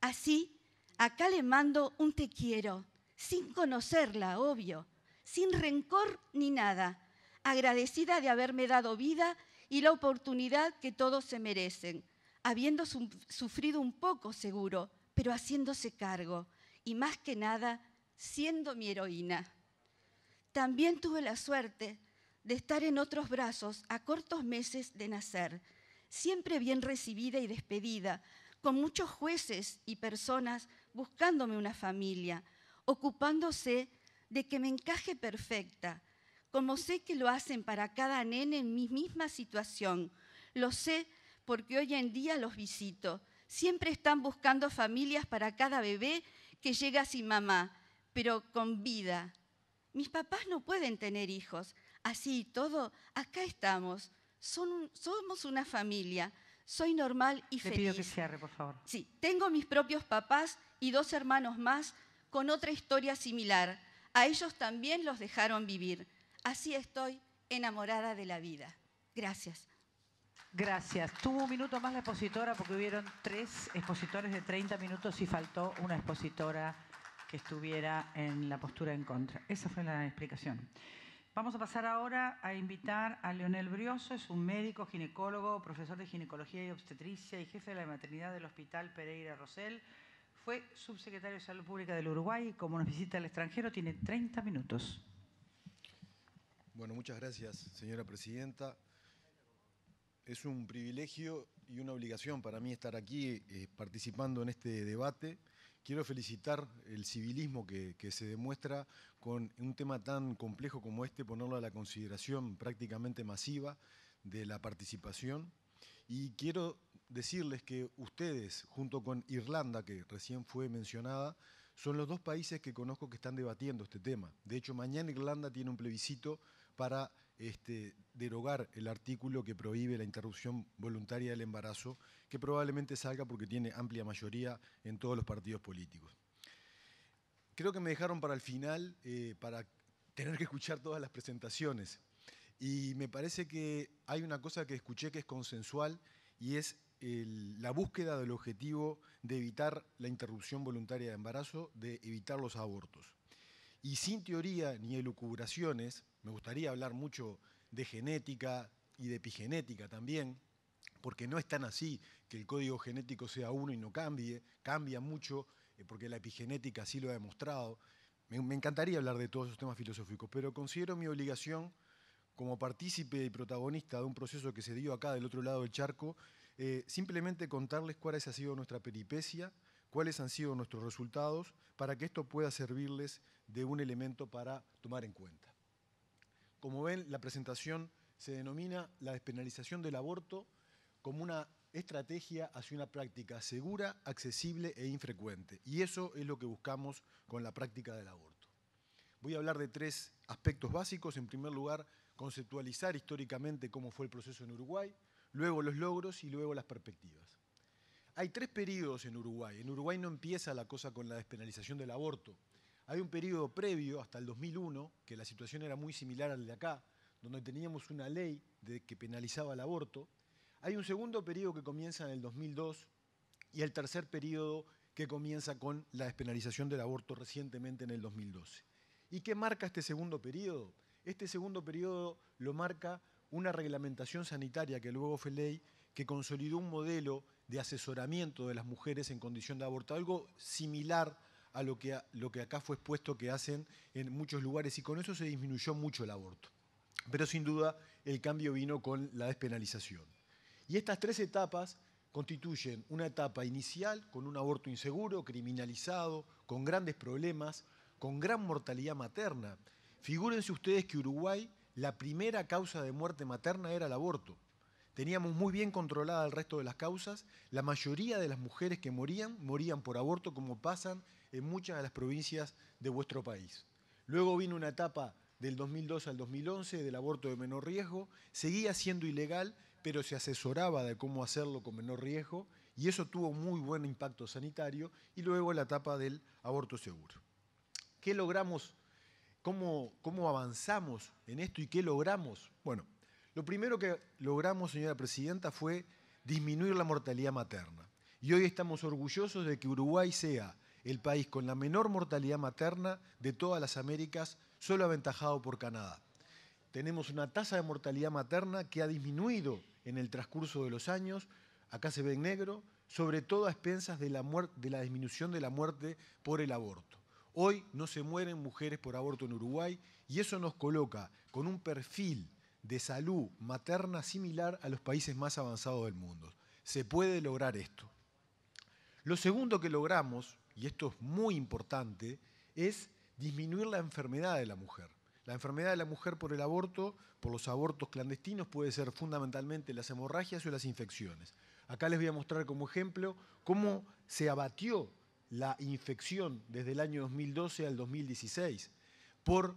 Así acá le mando un te quiero, sin conocerla, obvio, sin rencor ni nada, agradecida de haberme dado vida y la oportunidad que todos se merecen, habiendo sufrido un poco seguro, pero haciéndose cargo y más que nada siendo mi heroína. También tuve la suerte de estar en otros brazos a cortos meses de nacer, siempre bien recibida y despedida, con muchos jueces y personas buscándome una familia, ocupándose de que me encaje perfecta, como sé que lo hacen para cada nene en mi misma situación. Lo sé porque hoy en día los visito. Siempre están buscando familias para cada bebé que llega sin mamá, pero con vida. Mis papás no pueden tener hijos. Así y todo, acá estamos. Son, somos una familia. Soy normal y Le feliz. Pido que cierre, por favor. Sí, tengo mis propios papás y dos hermanos más con otra historia similar. A ellos también los dejaron vivir. Así estoy enamorada de la vida. Gracias. Gracias. Tuvo un minuto más la expositora porque hubieron tres expositores de 30 minutos y faltó una expositora que estuviera en la postura en contra. Esa fue la explicación. Vamos a pasar ahora a invitar a Leonel Brioso, es un médico, ginecólogo, profesor de ginecología y obstetricia y jefe de la maternidad del Hospital Pereira Rosell. Fue subsecretario de Salud Pública del Uruguay como nos visita al extranjero tiene 30 minutos. Bueno, muchas gracias, señora presidenta. Es un privilegio y una obligación para mí estar aquí eh, participando en este debate. Quiero felicitar el civilismo que, que, se demuestra con un tema tan complejo como este, ponerlo a la consideración prácticamente masiva de la participación. Y quiero decirles que ustedes, junto con Irlanda, que recién fue mencionada, son los dos países que conozco que están debatiendo este tema. De hecho, mañana Irlanda tiene un plebiscito para este, derogar el artículo que prohíbe la interrupción voluntaria del embarazo, que probablemente salga porque tiene amplia mayoría en todos los partidos políticos. Creo que me dejaron para el final, eh, para tener que escuchar todas las presentaciones. Y me parece que hay una cosa que escuché que es consensual y es la búsqueda del objetivo de evitar la interrupción voluntaria de embarazo, de evitar los abortos. Y sin teoría ni elucubraciones, me gustaría hablar mucho de genética y de epigenética también, porque no es tan así que el código genético sea uno y no cambie, cambia mucho, eh, porque la epigenética sí lo ha demostrado. Me, me encantaría hablar de todos esos temas filosóficos, pero considero mi obligación como partícipe y protagonista de un proceso que se dio acá del otro lado del charco, eh, simplemente contarles cuál ha sido nuestra peripecia, cuáles han sido nuestros resultados, para que esto pueda servirles de un elemento para tomar en cuenta. Como ven, la presentación se denomina la despenalización del aborto como una estrategia hacia una práctica segura, accesible e infrecuente. Y eso es lo que buscamos con la práctica del aborto. Voy a hablar de tres aspectos básicos. En primer lugar, conceptualizar históricamente cómo fue el proceso en Uruguay luego los logros y luego las perspectivas. Hay tres periodos en Uruguay. En Uruguay no empieza la cosa con la despenalización del aborto. Hay un periodo previo, hasta el 2001, que la situación era muy similar al de acá, donde teníamos una ley de que penalizaba el aborto. Hay un segundo periodo que comienza en el 2002 y el tercer periodo que comienza con la despenalización del aborto recientemente en el 2012. ¿Y qué marca este segundo periodo? Este segundo periodo lo marca una reglamentación sanitaria que luego fue ley, que consolidó un modelo de asesoramiento de las mujeres en condición de aborto, algo similar a lo que, lo que acá fue expuesto que hacen en muchos lugares y con eso se disminuyó mucho el aborto. Pero sin duda el cambio vino con la despenalización. Y estas tres etapas constituyen una etapa inicial con un aborto inseguro, criminalizado, con grandes problemas, con gran mortalidad materna. Figúrense ustedes que Uruguay la primera causa de muerte materna era el aborto. Teníamos muy bien controlada el resto de las causas. La mayoría de las mujeres que morían morían por aborto, como pasan en muchas de las provincias de vuestro país. Luego vino una etapa del 2002 al 2011 del aborto de menor riesgo. Seguía siendo ilegal, pero se asesoraba de cómo hacerlo con menor riesgo y eso tuvo muy buen impacto sanitario. Y luego la etapa del aborto seguro. ¿Qué logramos ¿Cómo, avanzamos en esto y qué logramos? Bueno, lo primero que logramos, señora presidenta, fue disminuir la mortalidad materna. Y hoy estamos orgullosos de que Uruguay sea el país con la menor mortalidad materna de todas las Américas, solo aventajado por Canadá. Tenemos una tasa de mortalidad materna que ha disminuido en el transcurso de los años, acá se ve en negro, sobre todo a expensas de la disminución de la muerte por el aborto. Hoy no se mueren mujeres por aborto en Uruguay y eso nos coloca con un perfil de salud materna similar a los países más avanzados del mundo. Se puede lograr esto. Lo segundo que logramos, y esto es muy importante, es disminuir la enfermedad de la mujer. La enfermedad de la mujer por el aborto, por los abortos clandestinos, puede ser fundamentalmente las hemorragias o las infecciones. Acá les voy a mostrar como ejemplo cómo se abatió la infección desde el año 2012 al 2016 por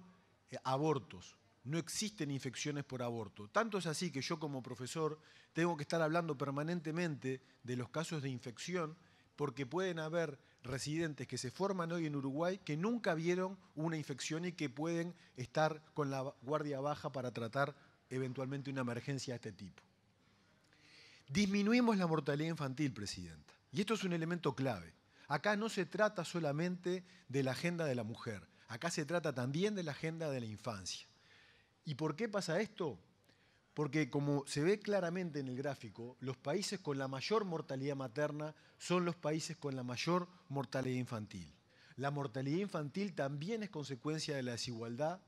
eh, abortos. No existen infecciones por aborto. Tanto es así que yo como profesor tengo que estar hablando permanentemente de los casos de infección porque pueden haber residentes que se forman hoy en Uruguay que nunca vieron una infección y que pueden estar con la guardia baja para tratar eventualmente una emergencia de este tipo. Disminuimos la mortalidad infantil, Presidenta. Y esto es un elemento clave. Acá no se trata solamente de la agenda de la mujer, acá se trata también de la agenda de la infancia. ¿Y por qué pasa esto? Porque como se ve claramente en el gráfico, los países con la mayor mortalidad materna son los países con la mayor mortalidad infantil. La mortalidad infantil también es consecuencia de la desigualdad,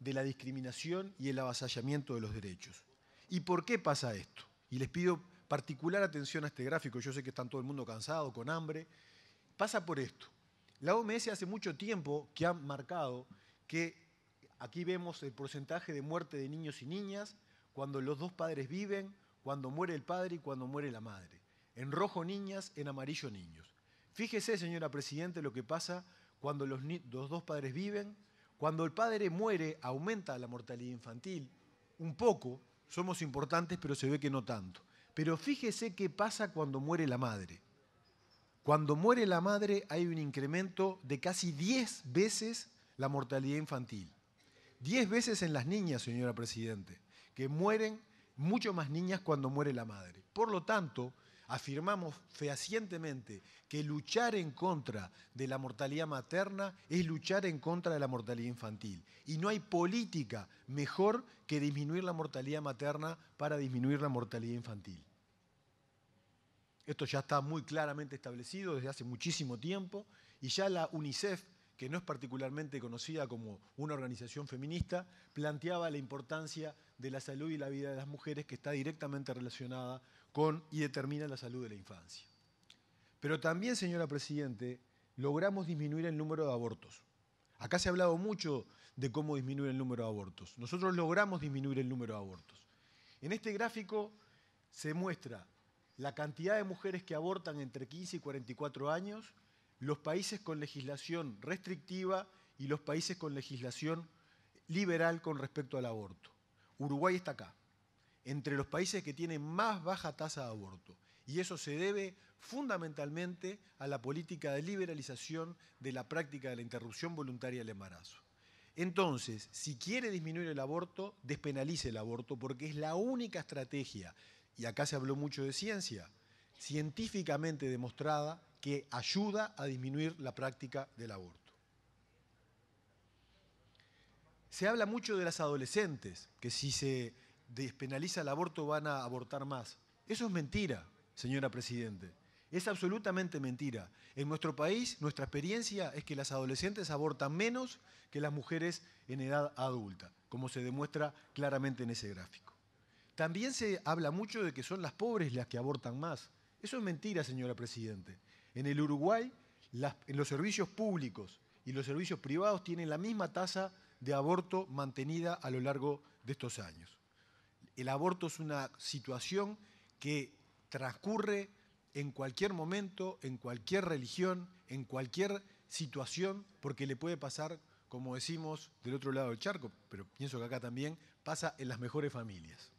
de la discriminación y el avasallamiento de los derechos. ¿Y por qué pasa esto? Y les pido particular atención a este gráfico. Yo sé que están todo el mundo cansado, con hambre, pasa por esto. La OMS hace mucho tiempo que ha marcado que aquí vemos el porcentaje de muerte de niños y niñas cuando los dos padres viven, cuando muere el padre y cuando muere la madre. En rojo niñas, en amarillo niños. Fíjese, señora Presidente, lo que pasa cuando los, los dos padres viven, cuando el padre muere aumenta la mortalidad infantil un poco, somos importantes pero se ve que no tanto. Pero fíjese qué pasa cuando muere la madre. Cuando muere la madre hay un incremento de casi 10 veces la mortalidad infantil. 10 veces en las niñas, señora Presidente, que mueren mucho más niñas cuando muere la madre. Por lo tanto, afirmamos fehacientemente que luchar en contra de la mortalidad materna es luchar en contra de la mortalidad infantil. Y no hay política mejor que disminuir la mortalidad materna para disminuir la mortalidad infantil. Esto ya está muy claramente establecido desde hace muchísimo tiempo y ya la UNICEF, que no es particularmente conocida como una organización feminista, planteaba la importancia de la salud y la vida de las mujeres que está directamente relacionada con y determina la salud de la infancia. Pero también, señora Presidente, logramos disminuir el número de abortos. Acá se ha hablado mucho de cómo disminuir el número de abortos. Nosotros logramos disminuir el número de abortos. En este gráfico se muestra la cantidad de mujeres que abortan entre 15 y 44 años, los países con legislación restrictiva y los países con legislación liberal con respecto al aborto. Uruguay está acá, entre los países que tienen más baja tasa de aborto. Y eso se debe fundamentalmente a la política de liberalización de la práctica de la interrupción voluntaria del embarazo. Entonces, si quiere disminuir el aborto, despenalice el aborto porque es la única estrategia y acá se habló mucho de ciencia, científicamente demostrada que ayuda a disminuir la práctica del aborto. Se habla mucho de las adolescentes, que si se despenaliza el aborto van a abortar más. Eso es mentira, señora Presidente. Es absolutamente mentira. En nuestro país, nuestra experiencia es que las adolescentes abortan menos que las mujeres en edad adulta, como se demuestra claramente en ese gráfico. También se habla mucho de que son las pobres las que abortan más. Eso es mentira, señora Presidente. En el Uruguay, en los servicios públicos y los servicios privados tienen la misma tasa de aborto mantenida a lo largo de estos años. El aborto es una situación que transcurre en cualquier momento, en cualquier religión, en cualquier situación, porque le puede pasar, como decimos del otro lado del charco, pero pienso que acá también, pasa en las mejores familias.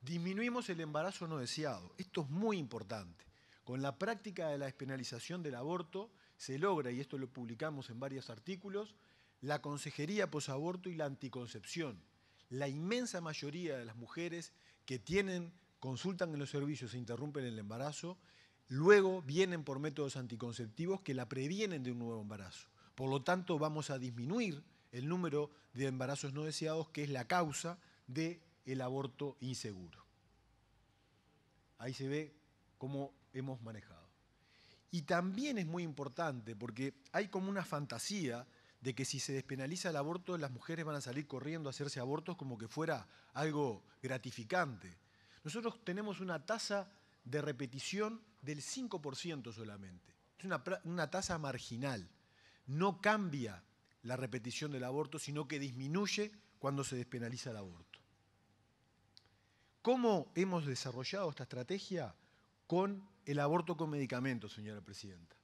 Disminuimos el embarazo no deseado. Esto es muy importante. Con la práctica de la despenalización del aborto se logra, y esto lo publicamos en varios artículos, la consejería posaborto y la anticoncepción. La inmensa mayoría de las mujeres que tienen, consultan en los servicios e interrumpen el embarazo, luego vienen por métodos anticonceptivos que la previenen de un nuevo embarazo. Por lo tanto, vamos a disminuir el número de embarazos no deseados, que es la causa de el aborto inseguro. Ahí se ve cómo hemos manejado. Y también es muy importante porque hay como una fantasía de que si se despenaliza el aborto las mujeres van a salir corriendo a hacerse abortos como que fuera algo gratificante. Nosotros tenemos una tasa de repetición del 5% solamente. Es una, una tasa marginal. No cambia la repetición del aborto, sino que disminuye cuando se despenaliza el aborto. ¿Cómo hemos desarrollado esta estrategia? Con el aborto con medicamentos, señora Presidenta.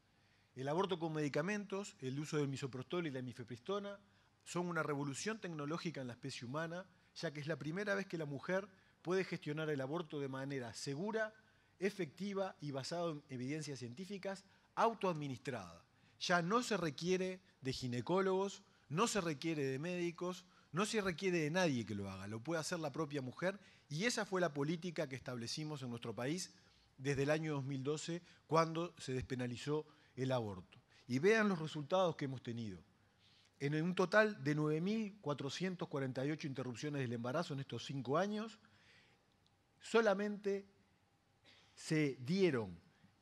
El aborto con medicamentos, el uso del misoprostol y la mifepristona son una revolución tecnológica en la especie humana, ya que es la primera vez que la mujer puede gestionar el aborto de manera segura, efectiva y basada en evidencias científicas, autoadministrada. Ya no se requiere de ginecólogos, no se requiere de médicos, no se requiere de nadie que lo haga, lo puede hacer la propia mujer y esa fue la política que establecimos en nuestro país desde el año 2012 cuando se despenalizó el aborto. Y vean los resultados que hemos tenido. En un total de 9.448 interrupciones del embarazo en estos cinco años, solamente se dieron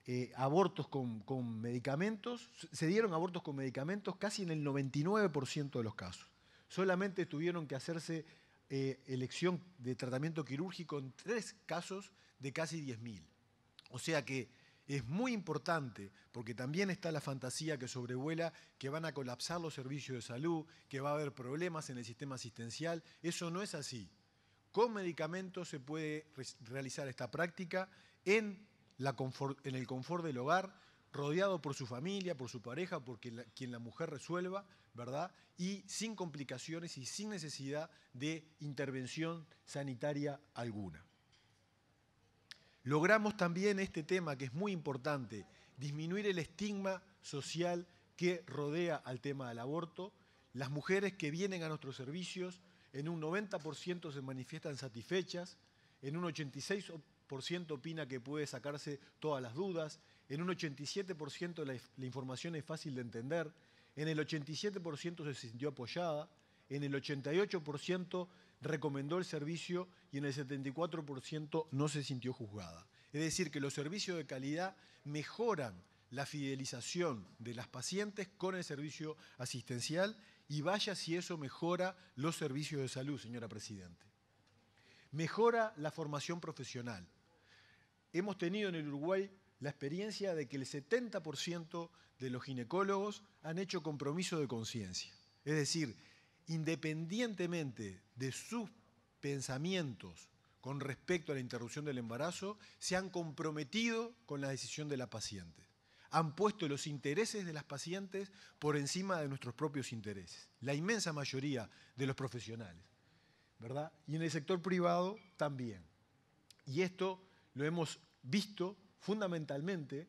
eh, abortos con medicamentos, se dieron abortos con medicamentos casi en el 99% de los casos. Solamente tuvieron que hacerse eh, elección de tratamiento quirúrgico en tres casos de casi 10.000. O sea que es muy importante, porque también está la fantasía que sobrevuela, que van a colapsar los servicios de salud, que va a haber problemas en el sistema asistencial. Eso no es así. Con medicamentos se puede realizar esta práctica en, la en el confort del hogar, rodeado por su familia, por su pareja, por quien la, mujer resuelva, ¿verdad? Y sin complicaciones y sin necesidad de intervención sanitaria alguna. Logramos también este tema que es muy importante, disminuir el estigma social que rodea al tema del aborto. Las mujeres que vienen a nuestros servicios en un 90% se manifiestan satisfechas, en un 86% opina que puede sacarse todas las dudas, en un 87% la, información es fácil de entender, en el 87% se sintió apoyada, en el 88% recomendó el servicio y en el 74% no se sintió juzgada. Es decir, que los servicios de calidad mejoran la fidelización de las pacientes con el servicio asistencial y vaya si eso mejora los servicios de salud, señora Presidente. Mejora la formación profesional. Hemos tenido en el Uruguay la experiencia de que el 70% de los ginecólogos han hecho compromiso de conciencia. Es decir, independientemente de sus pensamientos con respecto a la interrupción del embarazo, se han comprometido con la decisión de la paciente. Han puesto los intereses de las pacientes por encima de nuestros propios intereses, la inmensa mayoría de los profesionales, ¿verdad? Y en el sector privado también. Y esto lo hemos visto fundamentalmente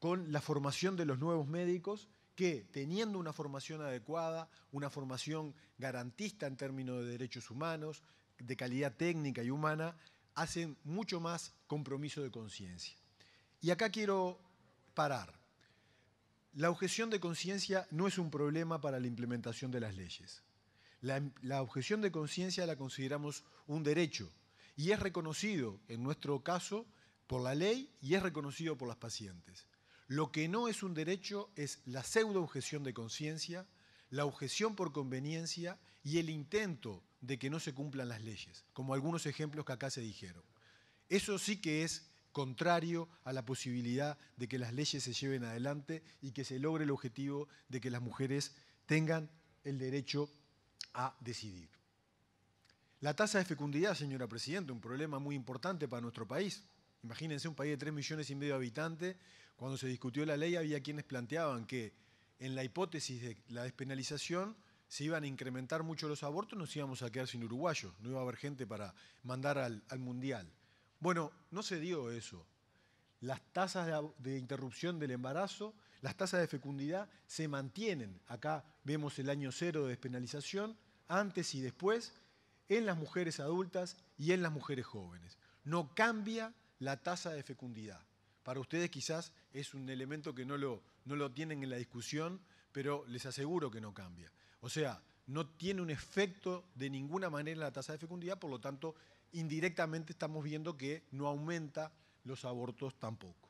con la formación de los nuevos médicos que, teniendo una formación adecuada, una formación garantista en términos de derechos humanos, de calidad técnica y humana, hacen mucho más compromiso de conciencia. Y acá quiero parar. La objeción de conciencia no es un problema para la implementación de las leyes. La, objeción de conciencia la consideramos un derecho y es reconocido, en nuestro caso, por la ley y es reconocido por las pacientes. Lo que no es un derecho es la pseudo-objeción de conciencia, la objeción por conveniencia y el intento de que no se cumplan las leyes, como algunos ejemplos que acá se dijeron. Eso sí que es contrario a la posibilidad de que las leyes se lleven adelante y que se logre el objetivo de que las mujeres tengan el derecho a decidir. La tasa de fecundidad, señora Presidenta, un problema muy importante para nuestro país. Imagínense un país de 3 millones y medio de habitantes, cuando se discutió la ley había quienes planteaban que en la hipótesis de la despenalización se iban a incrementar mucho los abortos, nos íbamos a quedar sin uruguayos, no iba a haber gente para mandar al, mundial. Bueno, no se dio eso. Las tasas de interrupción del embarazo, las tasas de fecundidad se mantienen. Acá vemos el año cero de despenalización, antes y después, en las mujeres adultas y en las mujeres jóvenes. No cambia la tasa de fecundidad. Para ustedes quizás es un elemento que no lo, no lo tienen en la discusión, pero les aseguro que no cambia. O sea, no tiene un efecto de ninguna manera en la tasa de fecundidad, por lo tanto, indirectamente estamos viendo que no aumenta los abortos tampoco.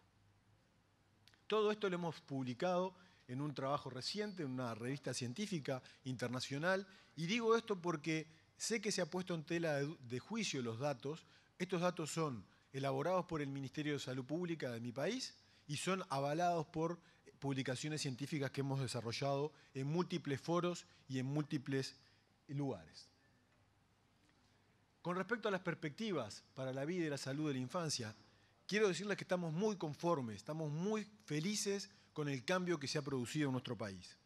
Todo esto lo hemos publicado en un trabajo reciente, en una revista científica internacional, y digo esto porque sé que se ha puesto en tela de juicio los datos. Estos datos son elaborados por el Ministerio de Salud Pública de mi país y son avalados por publicaciones científicas que hemos desarrollado en múltiples foros y en múltiples lugares. Con respecto a las perspectivas para la vida y la salud de la infancia, quiero decirles que estamos muy conformes, estamos muy felices con el cambio que se ha producido en nuestro país.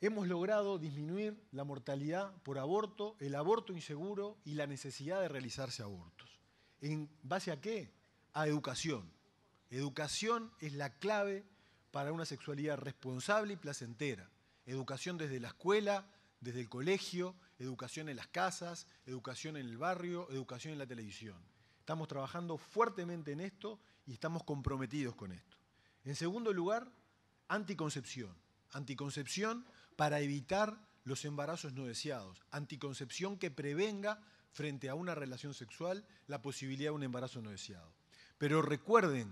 Hemos logrado disminuir la mortalidad por aborto, el aborto inseguro y la necesidad de realizarse abortos. ¿En base a qué? A educación. Educación es la clave para una sexualidad responsable y placentera. Educación desde la escuela, desde el colegio, educación en las casas, educación en el barrio, educación en la televisión. Estamos trabajando fuertemente en esto y estamos comprometidos con esto. En segundo lugar, anticoncepción. Anticoncepción para evitar los embarazos no deseados. Anticoncepción que prevenga frente a una relación sexual la posibilidad de un embarazo no deseado. Pero recuerden,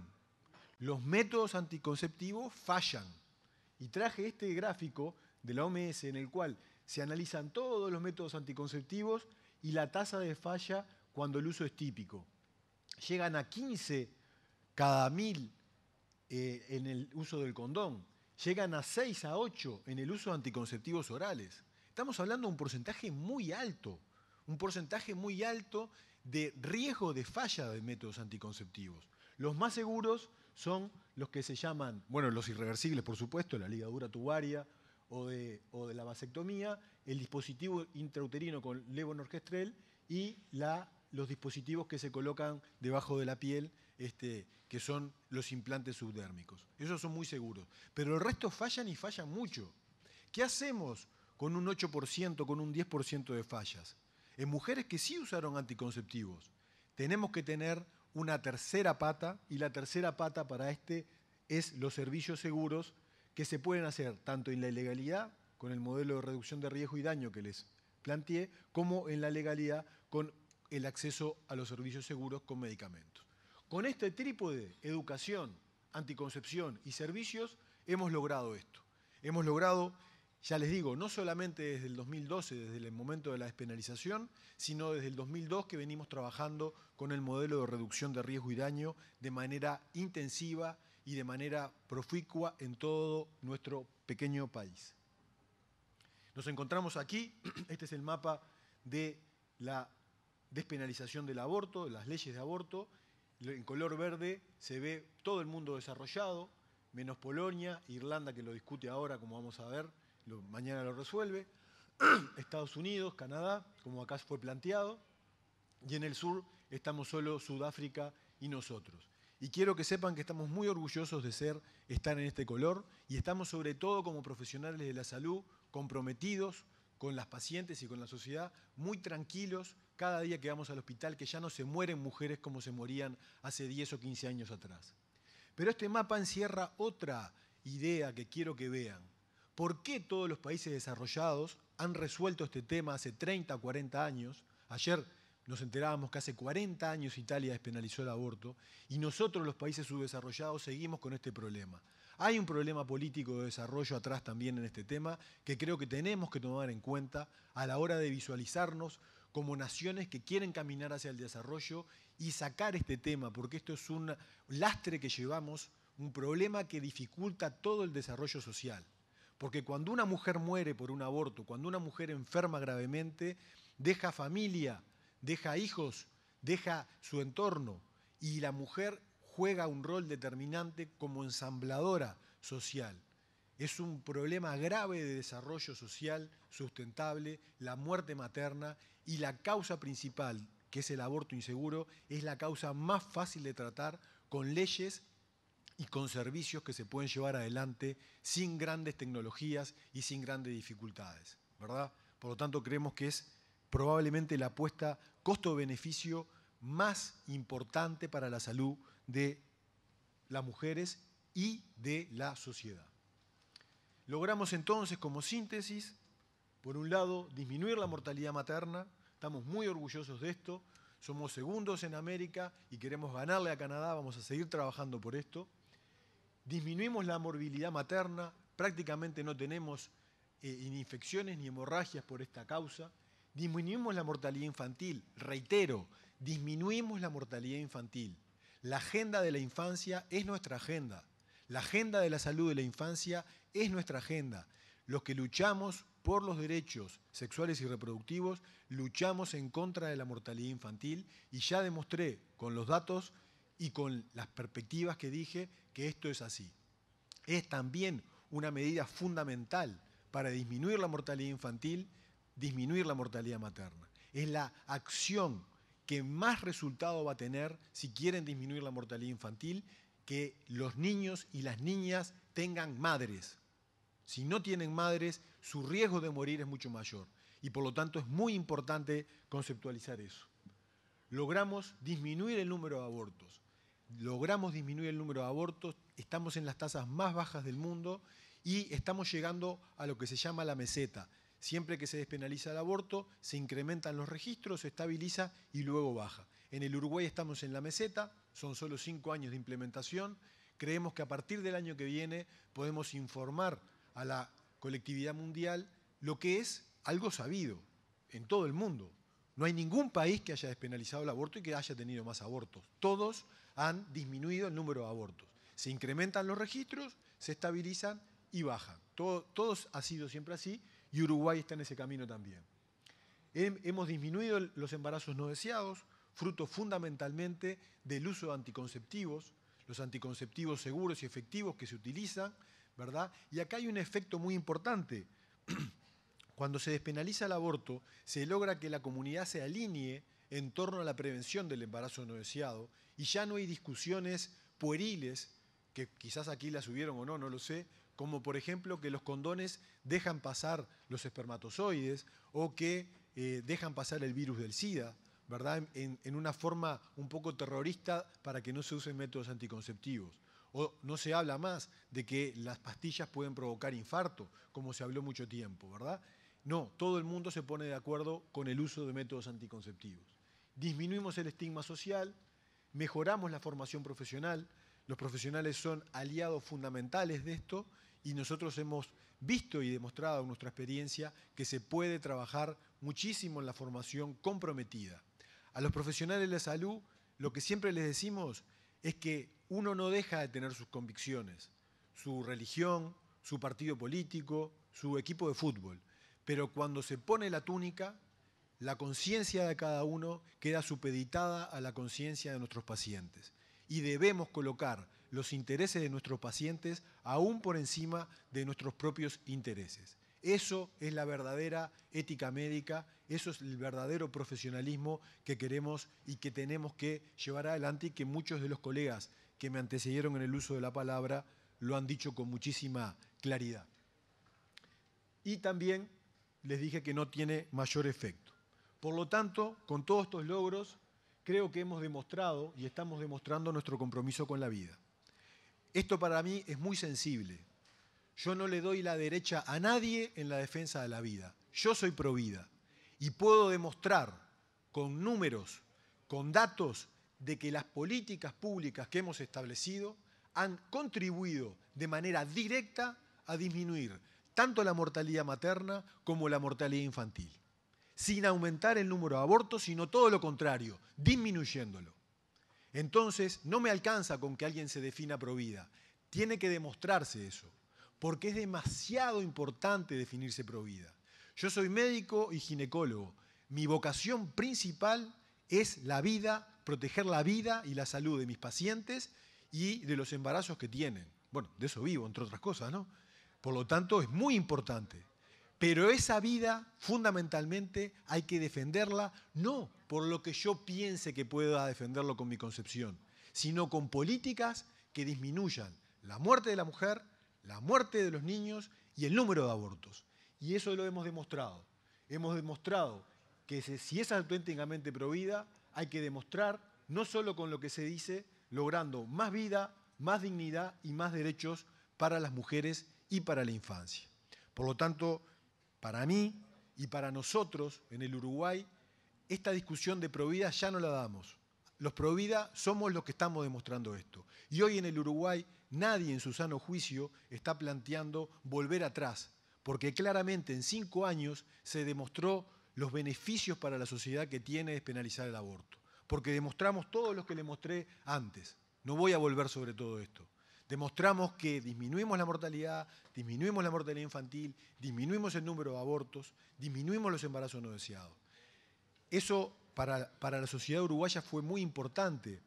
los métodos anticonceptivos fallan. Y traje este gráfico de la OMS en el cual se analizan todos los métodos anticonceptivos y la tasa de falla cuando el uso es típico. Llegan a 15 cada mil eh, en el uso del condón. Llegan a 6 a 8 en el uso de anticonceptivos orales. Estamos hablando de un porcentaje muy alto un porcentaje muy alto de riesgo de falla de métodos anticonceptivos. Los más seguros son los que se llaman, bueno, los irreversibles, por supuesto, la ligadura tubaria o de, la vasectomía, el dispositivo intrauterino con levonorgestrel y la, los dispositivos que se colocan debajo de la piel, este, que son los implantes subdérmicos. Esos son muy seguros. Pero el resto fallan y fallan mucho. ¿Qué hacemos con un 8%, con un 10% de fallas? en mujeres que sí usaron anticonceptivos. Tenemos que tener una tercera pata y la tercera pata para este es los servicios seguros que se pueden hacer tanto en la ilegalidad, con el modelo de reducción de riesgo y daño que les planteé, como en la legalidad con el acceso a los servicios seguros con medicamentos. Con este trípode, educación, anticoncepción y servicios, hemos logrado esto. Hemos logrado ya les digo, no solamente desde el 2012, desde el momento de la despenalización, sino desde el 2002 que venimos trabajando con el modelo de reducción de riesgo y daño de manera intensiva y de manera proficua en todo nuestro pequeño país. Nos encontramos aquí, este es el mapa de la despenalización del aborto, de las leyes de aborto. En color verde se ve todo el mundo desarrollado, menos Polonia, Irlanda que lo discute ahora, como vamos a ver, mañana lo resuelve, Estados Unidos, Canadá, como acá fue planteado, y en el sur estamos solo Sudáfrica y nosotros. Y quiero que sepan que estamos muy orgullosos de ser, estar en este color y estamos sobre todo como profesionales de la salud comprometidos con las pacientes y con la sociedad, muy tranquilos cada día que vamos al hospital, que ya no se mueren mujeres como se morían hace 10 o 15 años atrás. Pero este mapa encierra otra idea que quiero que vean por qué todos los países desarrollados han resuelto este tema hace 30 40 años. Ayer nos enterábamos que hace 40 años Italia despenalizó el aborto y nosotros los países subdesarrollados seguimos con este problema. Hay un problema político de desarrollo atrás también en este tema que creo que tenemos que tomar en cuenta a la hora de visualizarnos como naciones que quieren caminar hacia el desarrollo y sacar este tema, porque esto es un lastre que llevamos, un problema que dificulta todo el desarrollo social. Porque cuando una mujer muere por un aborto, cuando una mujer enferma gravemente, deja familia, deja hijos, deja su entorno y la mujer juega un rol determinante como ensambladora social. Es un problema grave de desarrollo social sustentable, la muerte materna y la causa principal, que es el aborto inseguro, es la causa más fácil de tratar con leyes y con servicios que se pueden llevar adelante sin grandes tecnologías y sin grandes dificultades, ¿verdad? Por lo tanto, creemos que es probablemente la apuesta costo-beneficio más importante para la salud de las mujeres y de la sociedad. Logramos entonces como síntesis, por un lado, disminuir la mortalidad materna, estamos muy orgullosos de esto, somos segundos en América y queremos ganarle a Canadá, vamos a seguir trabajando por esto disminuimos la morbilidad materna, prácticamente no tenemos eh, infecciones ni hemorragias por esta causa, disminuimos la mortalidad infantil, reitero, disminuimos la mortalidad infantil. La agenda de la infancia es nuestra agenda, la agenda de la salud de la infancia es nuestra agenda. Los que luchamos por los derechos sexuales y reproductivos, luchamos en contra de la mortalidad infantil y ya demostré con los datos y con las perspectivas que dije que esto es así. Es también una medida fundamental para disminuir la mortalidad infantil, disminuir la mortalidad materna. Es la acción que más resultado va a tener si quieren disminuir la mortalidad infantil, que los niños y las niñas tengan madres. Si no tienen madres, su riesgo de morir es mucho mayor. Y por lo tanto es muy importante conceptualizar eso. Logramos disminuir el número de abortos, logramos disminuir el número de abortos, estamos en las tasas más bajas del mundo y estamos llegando a lo que se llama la meseta. Siempre que se despenaliza el aborto, se incrementan los registros, se estabiliza y luego baja. En el Uruguay estamos en la meseta, son solo cinco años de implementación. Creemos que a partir del año que viene podemos informar a la colectividad mundial lo que es algo sabido en todo el mundo. No hay ningún país que haya despenalizado el aborto y que haya tenido más abortos. Todos han disminuido el número de abortos. Se incrementan los registros, se estabilizan y bajan. Todo, todos ha sido siempre así y Uruguay está en ese camino también. Hemos disminuido los embarazos no deseados, fruto fundamentalmente del uso de anticonceptivos, los anticonceptivos seguros y efectivos que se utilizan, ¿verdad? Y acá hay un efecto muy importante. Cuando se despenaliza el aborto, se logra que la comunidad se alinee en torno a la prevención del embarazo no deseado y ya no hay discusiones pueriles, que quizás aquí las hubieron o no, no lo sé, como por ejemplo que los condones dejan pasar los espermatozoides o que eh, dejan pasar el virus del SIDA, ¿verdad? en una forma un poco terrorista para que no se usen métodos anticonceptivos. O no se habla más de que las pastillas pueden provocar infarto, como se habló mucho tiempo, ¿verdad? No, todo el mundo se pone de acuerdo con el uso de métodos anticonceptivos disminuimos el estigma social, mejoramos la formación profesional, los profesionales son aliados fundamentales de esto y nosotros hemos visto y demostrado en nuestra experiencia que se puede trabajar muchísimo en la formación comprometida. A los profesionales de la salud lo que siempre les decimos es que uno no deja de tener sus convicciones, su religión, su partido político, su equipo de fútbol, pero cuando se pone la túnica la conciencia de cada uno queda supeditada a la conciencia de nuestros pacientes y debemos colocar los intereses de nuestros pacientes aún por encima de nuestros propios intereses. Eso es la verdadera ética médica, eso es el verdadero profesionalismo que queremos y que tenemos que llevar adelante y que muchos de los colegas que me antecedieron en el uso de la palabra lo han dicho con muchísima claridad. Y también les dije que no tiene mayor efecto. Por lo tanto, con todos estos logros, creo que hemos demostrado y estamos demostrando nuestro compromiso con la vida. Esto para mí es muy sensible. Yo no le doy la derecha a nadie en la defensa de la vida. Yo soy provida y puedo demostrar con números, con datos, de que las políticas públicas que hemos establecido han contribuido de manera directa a disminuir tanto la mortalidad materna como la mortalidad infantil sin aumentar el número de abortos, sino todo lo contrario, disminuyéndolo. Entonces, no me alcanza con que alguien se defina pro vida. Tiene que demostrarse eso, porque es demasiado importante definirse pro vida. Yo soy médico y ginecólogo. Mi vocación principal es la vida, proteger la vida y la salud de mis pacientes y de los embarazos que tienen. Bueno, de eso vivo, entre otras cosas, ¿no? Por lo tanto, es muy importante. Pero esa vida fundamentalmente hay que defenderla no por lo que yo piense que pueda defenderlo con mi concepción, sino con políticas que disminuyan la muerte de la mujer, la muerte de los niños y el número de abortos. Y eso lo hemos demostrado. Hemos demostrado que si es auténticamente prohibida, hay que demostrar, no solo con lo que se dice, logrando más vida, más dignidad y más derechos para las mujeres y para la infancia. Por lo tanto, para mí y para nosotros en el Uruguay, esta discusión de provida ya no la damos. Los provida somos los que estamos demostrando esto. Y hoy en el Uruguay nadie en su sano juicio está planteando volver atrás, porque claramente en cinco años se demostró los beneficios para la sociedad que tiene despenalizar el aborto, porque demostramos todos los que le mostré antes. No voy a volver sobre todo esto. Demostramos que disminuimos la mortalidad, disminuimos la mortalidad infantil, disminuimos el número de abortos, disminuimos los embarazos no deseados. Eso para, la sociedad uruguaya fue muy importante.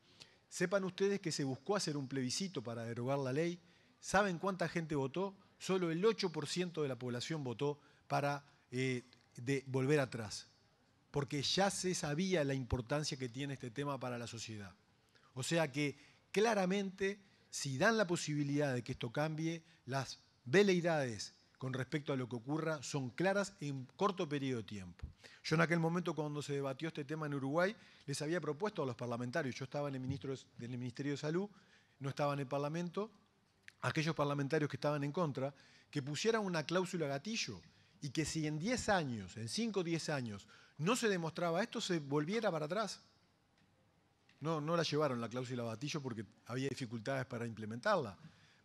Sepan ustedes que se buscó hacer un plebiscito para derogar la ley. ¿Saben cuánta gente votó? Solo el 8% de la población votó para eh, de volver atrás, porque ya se sabía la importancia que tiene este tema para la sociedad. O sea que claramente si dan la posibilidad de que esto cambie, las veleidades con respecto a lo que ocurra son claras en corto periodo de tiempo. Yo en aquel momento cuando se debatió este tema en Uruguay, les había propuesto a los parlamentarios, yo estaba en el, ministro, del Ministerio de Salud, no estaba en el Parlamento, aquellos parlamentarios que estaban en contra, que pusieran una cláusula gatillo y que si en 10 años, en 5 o 10 años, no se demostraba esto, se volviera para atrás. No, la llevaron la cláusula Batillo porque había dificultades para implementarla.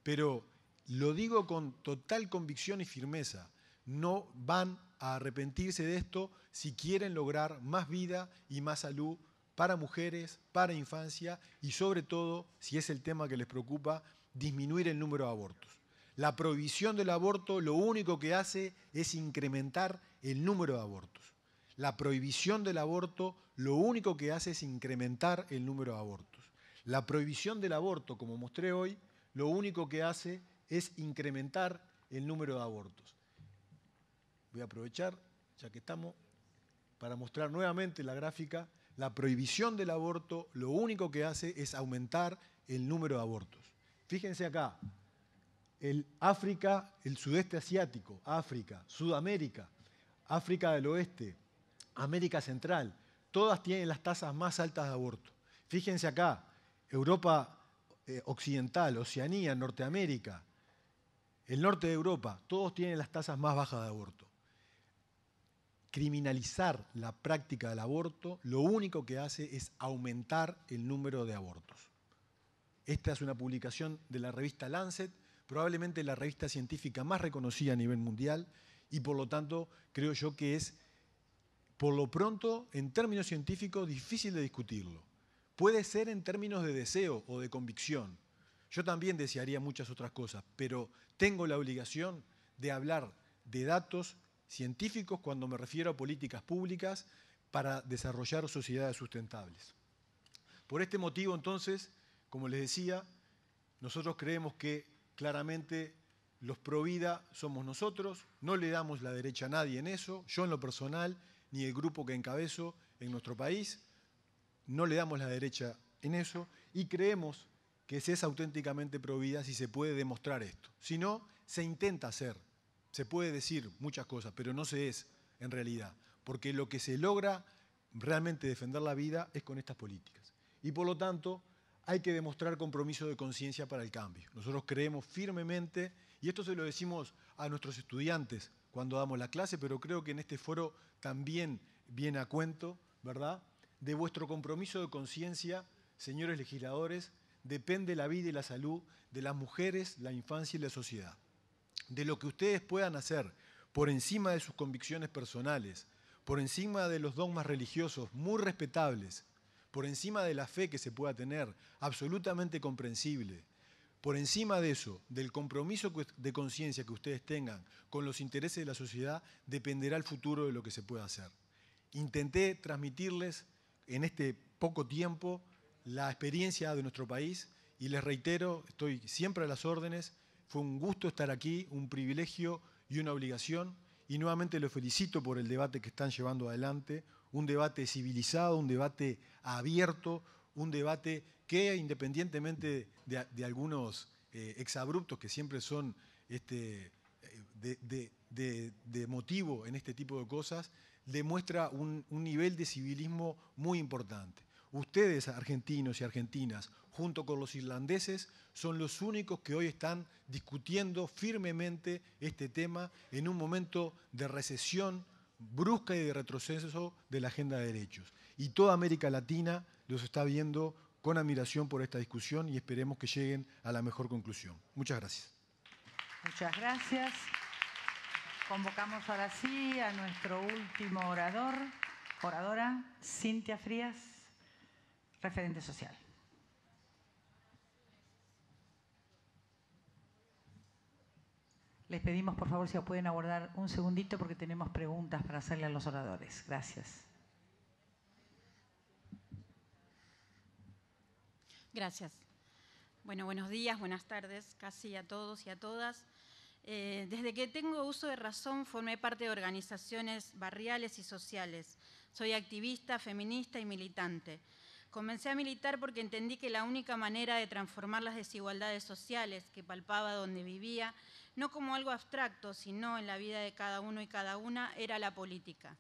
Pero lo digo con total convicción y firmeza. No van a arrepentirse de esto si quieren lograr más vida y más salud para mujeres, para infancia y sobre todo, si es el tema que les preocupa, disminuir el número de abortos. La prohibición del aborto lo único que hace es incrementar el número de abortos la prohibición del aborto lo único que hace es incrementar el número de abortos. La prohibición del aborto, como mostré hoy, lo único que hace es incrementar el número de abortos. Voy a aprovechar, ya que estamos, para mostrar nuevamente la gráfica. La prohibición del aborto lo único que hace es aumentar el número de abortos. Fíjense acá, el África, el sudeste asiático, África, Sudamérica, África del Oeste, América Central, todas tienen las tasas más altas de aborto. Fíjense acá, Europa eh, Occidental, Oceanía, Norteamérica, el norte de Europa, todos tienen las tasas más bajas de aborto. Criminalizar la práctica del aborto lo único que hace es aumentar el número de abortos. Esta es una publicación de la revista Lancet, probablemente la revista científica más reconocida a nivel mundial, y por lo tanto creo yo que es por lo pronto, en términos científicos, difícil de discutirlo. Puede ser en términos de deseo o de convicción. Yo también desearía muchas otras cosas, pero tengo la obligación de hablar de datos científicos cuando me refiero a políticas públicas para desarrollar sociedades sustentables. Por este motivo, entonces, como les decía, nosotros creemos que claramente los pro vida somos nosotros, no le damos la derecha a nadie en eso, yo en lo personal ni el grupo que encabezo en nuestro país, no le damos la derecha en eso y creemos que se es auténticamente prohibida si se puede demostrar esto. Si no, se intenta hacer, se puede decir muchas cosas, pero no se es en realidad, porque lo que se logra realmente defender la vida es con estas políticas. Y por lo tanto, hay que demostrar compromiso de conciencia para el cambio. Nosotros creemos firmemente, y esto se lo decimos a nuestros estudiantes, cuando damos la clase, pero creo que en este foro también viene a cuento, ¿verdad? De vuestro compromiso de conciencia, señores legisladores, depende la vida y la salud de las mujeres, la infancia y la sociedad. De lo que ustedes puedan hacer por encima de sus convicciones personales, por encima de los dogmas religiosos muy respetables, por encima de la fe que se pueda tener, absolutamente comprensible, por encima de eso, del compromiso de conciencia que ustedes tengan con los intereses de la sociedad, dependerá el futuro de lo que se pueda hacer. Intenté transmitirles en este poco tiempo la experiencia de nuestro país y les reitero, estoy siempre a las órdenes, fue un gusto estar aquí, un privilegio y una obligación y nuevamente los felicito por el debate que están llevando adelante, un debate civilizado, un debate abierto, un debate que independientemente de, algunos eh, exabruptos que siempre son este, eh, de, motivo en este tipo de cosas, demuestra un, un, nivel de civilismo muy importante. Ustedes, argentinos y argentinas, junto con los irlandeses, son los únicos que hoy están discutiendo firmemente este tema en un momento de recesión brusca y de retroceso de la agenda de derechos. Y toda América Latina los está viendo con admiración por esta discusión y esperemos que lleguen a la mejor conclusión. Muchas gracias. Muchas gracias. Convocamos ahora sí a nuestro último orador, oradora Cintia Frías, referente social. Les pedimos por favor si pueden abordar un segundito porque tenemos preguntas para hacerle a los oradores. Gracias. Gracias. Bueno, buenos días, buenas tardes casi a todos y a todas. Eh, desde que tengo uso de razón formé parte de organizaciones barriales y sociales. Soy activista, feminista y militante. Comencé a militar porque entendí que la única manera de transformar las desigualdades sociales que palpaba donde vivía, no como algo abstracto, sino en la vida de cada uno y cada una, era la política.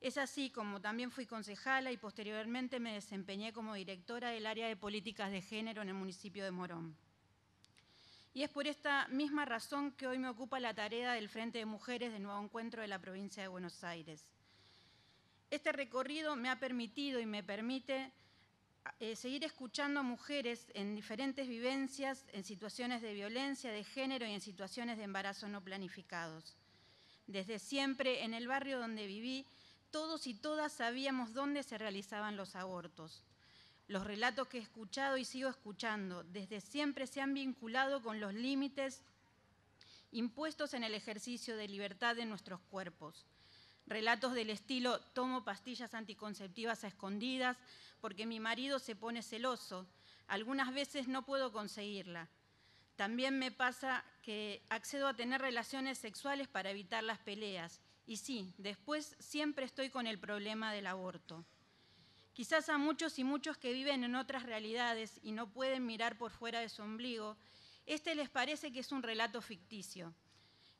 Es así como también fui concejala y posteriormente me desempeñé como directora del área de políticas de género en el municipio de Morón. Y es por esta misma razón que hoy me ocupa la tarea del Frente de Mujeres de Nuevo Encuentro de la provincia de Buenos Aires. Este recorrido me ha permitido y me permite eh, seguir escuchando a mujeres en diferentes vivencias, en situaciones de violencia de género y en situaciones de embarazo no planificados. Desde siempre, en el barrio donde viví, todos y todas sabíamos dónde se realizaban los abortos. Los relatos que he escuchado y sigo escuchando desde siempre se han vinculado con los límites impuestos en el ejercicio de libertad de nuestros cuerpos. Relatos del estilo tomo pastillas anticonceptivas a escondidas porque mi marido se pone celoso. Algunas veces no puedo conseguirla. También me pasa que accedo a tener relaciones sexuales para evitar las peleas. Y sí, después siempre estoy con el problema del aborto. Quizás a muchos y muchos que viven en otras realidades y no pueden mirar por fuera de su ombligo, este les parece que es un relato ficticio.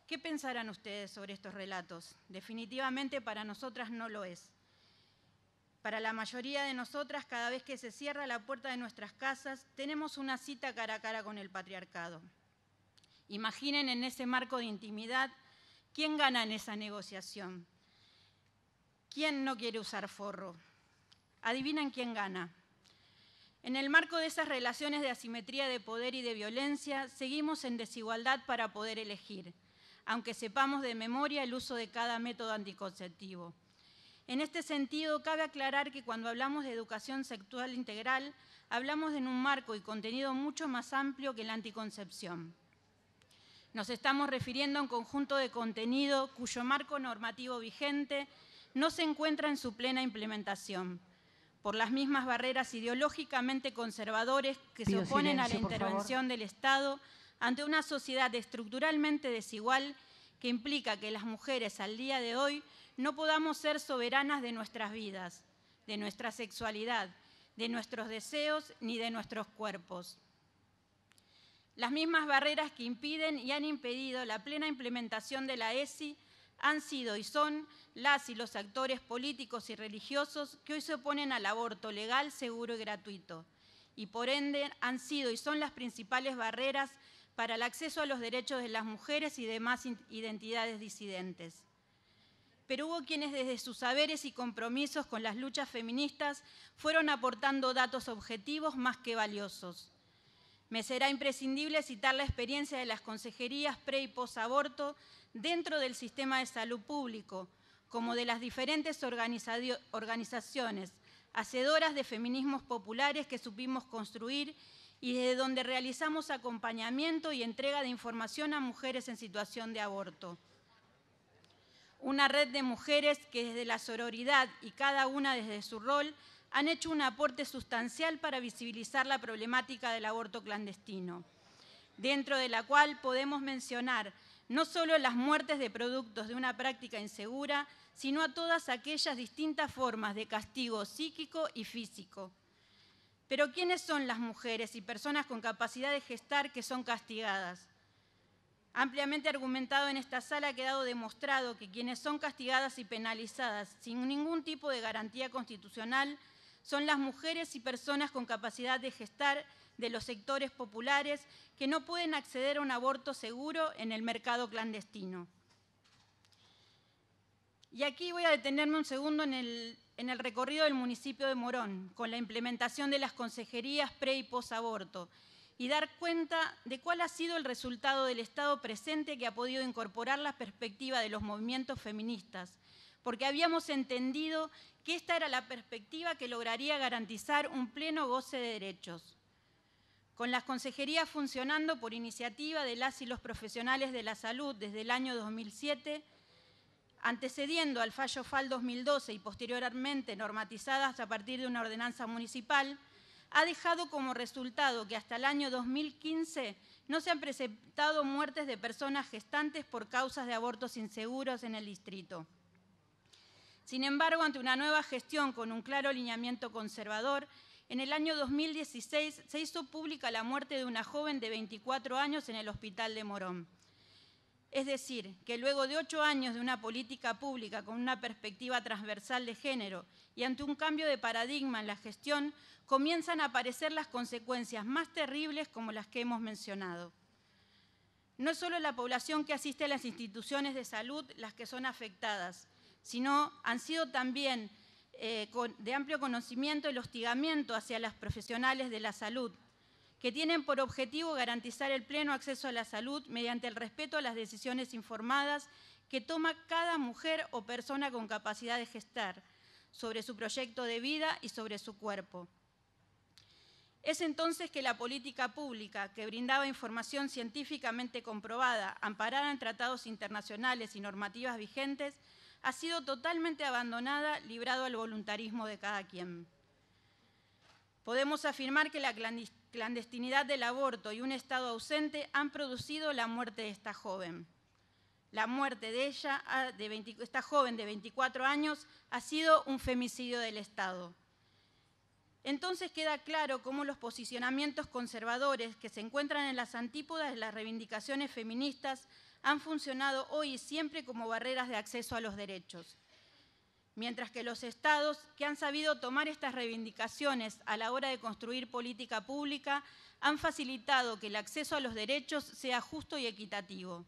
¿Qué pensarán ustedes sobre estos relatos? Definitivamente para nosotras no lo es. Para la mayoría de nosotras, cada vez que se cierra la puerta de nuestras casas, tenemos una cita cara a cara con el patriarcado. Imaginen en ese marco de intimidad ¿Quién gana en esa negociación? ¿Quién no quiere usar forro? ¿Adivinan quién gana. En el marco de esas relaciones de asimetría de poder y de violencia, seguimos en desigualdad para poder elegir, aunque sepamos de memoria el uso de cada método anticonceptivo. En este sentido, cabe aclarar que cuando hablamos de educación sexual integral, hablamos en un marco y contenido mucho más amplio que la anticoncepción. Nos estamos refiriendo a un conjunto de contenido cuyo marco normativo vigente no se encuentra en su plena implementación por las mismas barreras ideológicamente conservadores que se oponen a la intervención del Estado ante una sociedad estructuralmente desigual que implica que las mujeres al día de hoy no podamos ser soberanas de nuestras vidas, de nuestra sexualidad, de nuestros deseos ni de nuestros cuerpos. Las mismas barreras que impiden y han impedido la plena implementación de la ESI han sido y son las y los actores políticos y religiosos que hoy se oponen al aborto legal, seguro y gratuito. Y por ende han sido y son las principales barreras para el acceso a los derechos de las mujeres y demás identidades disidentes. Pero hubo quienes desde sus saberes y compromisos con las luchas feministas fueron aportando datos objetivos más que valiosos. Me será imprescindible citar la experiencia de las consejerías pre y post-aborto dentro del sistema de salud público, como de las diferentes organizaciones hacedoras de feminismos populares que supimos construir y desde donde realizamos acompañamiento y entrega de información a mujeres en situación de aborto. Una red de mujeres que desde la sororidad y cada una desde su rol han hecho un aporte sustancial para visibilizar la problemática del aborto clandestino, dentro de la cual podemos mencionar no solo las muertes de productos de una práctica insegura, sino a todas aquellas distintas formas de castigo psíquico y físico. Pero ¿quiénes son las mujeres y personas con capacidad de gestar que son castigadas? Ampliamente argumentado en esta sala ha quedado demostrado que quienes son castigadas y penalizadas sin ningún tipo de garantía constitucional son las mujeres y personas con capacidad de gestar de los sectores populares que no pueden acceder a un aborto seguro en el mercado clandestino. Y aquí voy a detenerme un segundo en el, recorrido del municipio de Morón, con la implementación de las consejerías pre y aborto y dar cuenta de cuál ha sido el resultado del Estado presente que ha podido incorporar la perspectiva de los movimientos feministas, porque habíamos entendido que esta era la perspectiva que lograría garantizar un pleno goce de derechos. Con las consejerías funcionando por iniciativa de las y los profesionales de la salud desde el año 2007, antecediendo al fallo FAL 2012 y posteriormente normatizadas a partir de una ordenanza municipal, ha dejado como resultado que hasta el año 2015 no se han presentado muertes de personas gestantes por causas de abortos inseguros en el distrito. Sin embargo, ante una nueva gestión con un claro alineamiento conservador, en el año 2016 se hizo pública la muerte de una joven de 24 años en el hospital de Morón. Es decir, que luego de ocho años de una política pública con una perspectiva transversal de género y ante un cambio de paradigma en la gestión, comienzan a aparecer las consecuencias más terribles como las que hemos mencionado. No es solo la población que asiste a las instituciones de salud las que son afectadas, sino han sido también eh, de amplio conocimiento el hostigamiento hacia las profesionales de la salud, que tienen por objetivo garantizar el pleno acceso a la salud mediante el respeto a las decisiones informadas que toma cada mujer o persona con capacidad de gestar sobre su proyecto de vida y sobre su cuerpo. Es entonces que la política pública, que brindaba información científicamente comprobada, amparada en tratados internacionales y normativas vigentes, ha sido totalmente abandonada, librado al voluntarismo de cada quien. Podemos afirmar que la clandestinidad del aborto y un Estado ausente han producido la muerte de esta joven. La muerte de ella, ah, de esta joven de 24 años, ha sido un femicidio del Estado. Entonces queda claro cómo los posicionamientos conservadores que se encuentran en las antípodas de las reivindicaciones feministas han funcionado hoy y siempre como barreras de acceso a los derechos. Mientras que los estados que han sabido tomar estas reivindicaciones a la hora de construir política pública han facilitado que el acceso a los derechos sea justo y equitativo.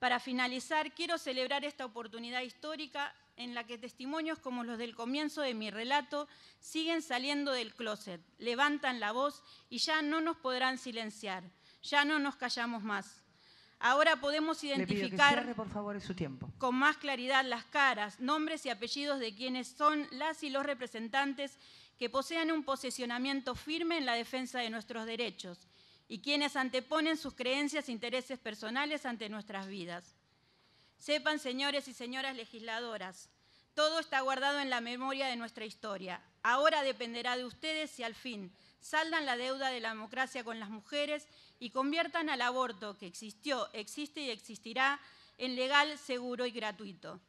Para finalizar, quiero celebrar esta oportunidad histórica en la que testimonios como los del comienzo de mi relato siguen saliendo del closet, levantan la voz y ya no nos podrán silenciar, ya no nos callamos más. Ahora podemos identificar con más claridad las caras, nombres y apellidos de quienes son las y los representantes que posean un posicionamiento firme en la defensa de nuestros derechos y quienes anteponen sus creencias e intereses personales ante nuestras vidas. Sepan, señores y señoras legisladoras, todo está guardado en la memoria de nuestra historia. Ahora dependerá de ustedes si al fin saldan la deuda de la democracia con las mujeres y conviertan al aborto que existió, existe y existirá en legal, seguro y gratuito.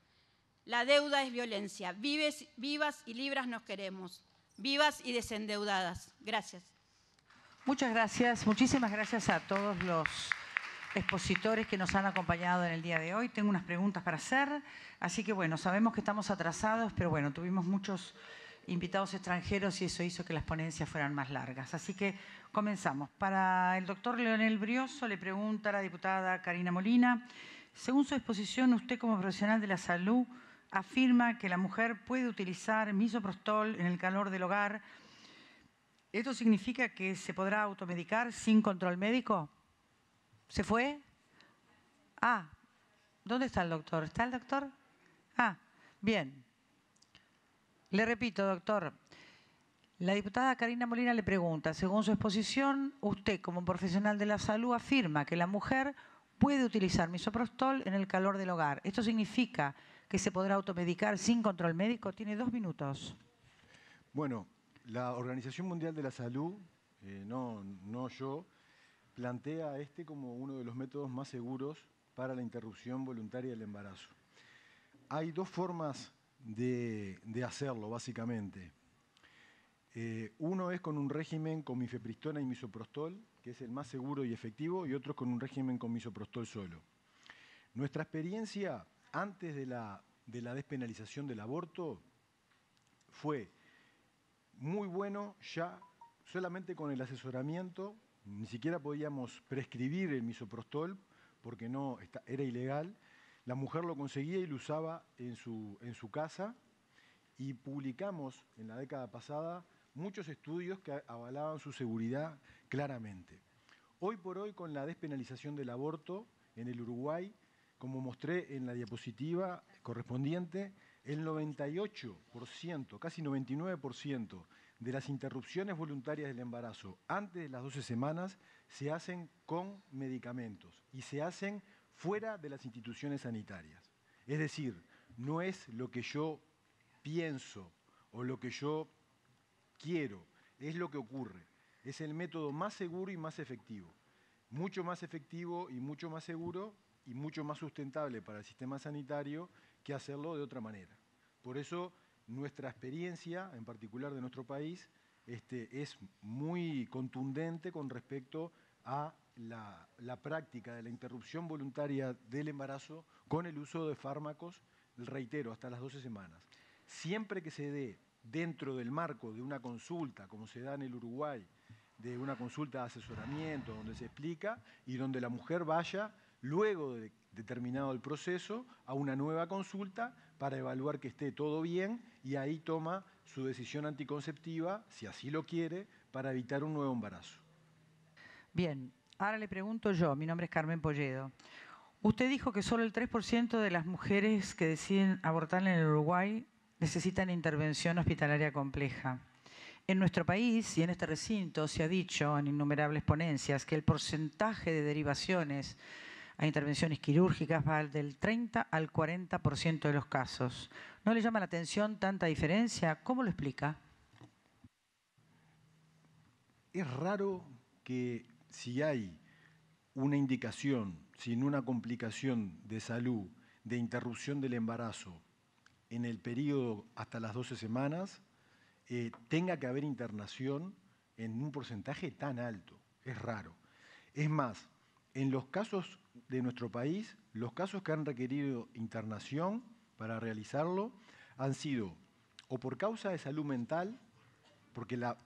La deuda es violencia. Vives, vivas y libras nos queremos. Vivas y desendeudadas. Gracias. Muchas gracias. Muchísimas gracias a todos los expositores que nos han acompañado en el día de hoy. Tengo unas preguntas para hacer. Así que bueno, sabemos que estamos atrasados, pero bueno, tuvimos muchos invitados extranjeros y eso hizo que las ponencias fueran más largas. Así que Comenzamos. Para el doctor Leonel Brioso le pregunta a la diputada Karina Molina, según su exposición, usted como profesional de la salud afirma que la mujer puede utilizar misoprostol en el calor del hogar. ¿Esto significa que se podrá automedicar sin control médico? ¿Se fue? Ah, ¿dónde está el doctor? ¿Está el doctor? Ah, bien. Le repito, doctor, la diputada Karina Molina le pregunta, según su exposición, usted como profesional de la salud afirma que la mujer puede utilizar misoprostol en el calor del hogar. ¿Esto significa que se podrá automedicar sin control médico? Tiene dos minutos. Bueno, la Organización Mundial de la Salud, eh, no, no yo, plantea este como uno de los métodos más seguros para la interrupción voluntaria del embarazo. Hay dos formas de hacerlo, básicamente. Eh, uno es con un régimen con mifepristona y misoprostol, que es el más seguro y efectivo, y otro con un régimen con misoprostol solo. Nuestra experiencia antes de la, despenalización del aborto fue muy bueno ya solamente con el asesoramiento, ni siquiera podíamos prescribir el misoprostol porque no era ilegal. La mujer lo conseguía y lo usaba en su casa y publicamos en la década pasada muchos estudios que avalaban su seguridad claramente. Hoy por hoy, con la despenalización del aborto en el Uruguay, como mostré en la diapositiva correspondiente, el 98%, casi 99% de las interrupciones voluntarias del embarazo antes de las 12 semanas se hacen con medicamentos y se hacen fuera de las instituciones sanitarias. Es decir, no es lo que yo pienso o lo que yo quiero, es lo que ocurre. Es el método más seguro y más efectivo. Mucho más efectivo y mucho más seguro y mucho más sustentable para el sistema sanitario que hacerlo de otra manera. Por eso nuestra experiencia, en particular de nuestro país, este, es muy contundente con respecto a la, la, práctica de la interrupción voluntaria del embarazo con el uso de fármacos, reitero, hasta las 12 semanas. Siempre que se dé dentro del marco de una consulta, como se da en el Uruguay, de una consulta de asesoramiento donde se explica y donde la mujer vaya luego de determinado el proceso a una nueva consulta para evaluar que esté todo bien y ahí toma su decisión anticonceptiva, si así lo quiere, para evitar un nuevo embarazo. Bien, ahora le pregunto yo, mi nombre es Carmen Polledo. Usted dijo que solo el 3% de las mujeres que deciden abortar en el Uruguay necesitan intervención hospitalaria compleja. En nuestro país y en este recinto se ha dicho en innumerables ponencias que el porcentaje de derivaciones a intervenciones quirúrgicas va del 30 al 40% de los casos. ¿No le llama la atención tanta diferencia? ¿Cómo lo explica? Es raro que si hay una indicación, sin una complicación de salud, de interrupción del embarazo, en el periodo hasta las 12 semanas, eh, tenga que haber internación en un porcentaje tan alto. Es raro. Es más, en los casos de nuestro país, los casos que han requerido internación para realizarlo han sido o por causa de salud mental, porque la,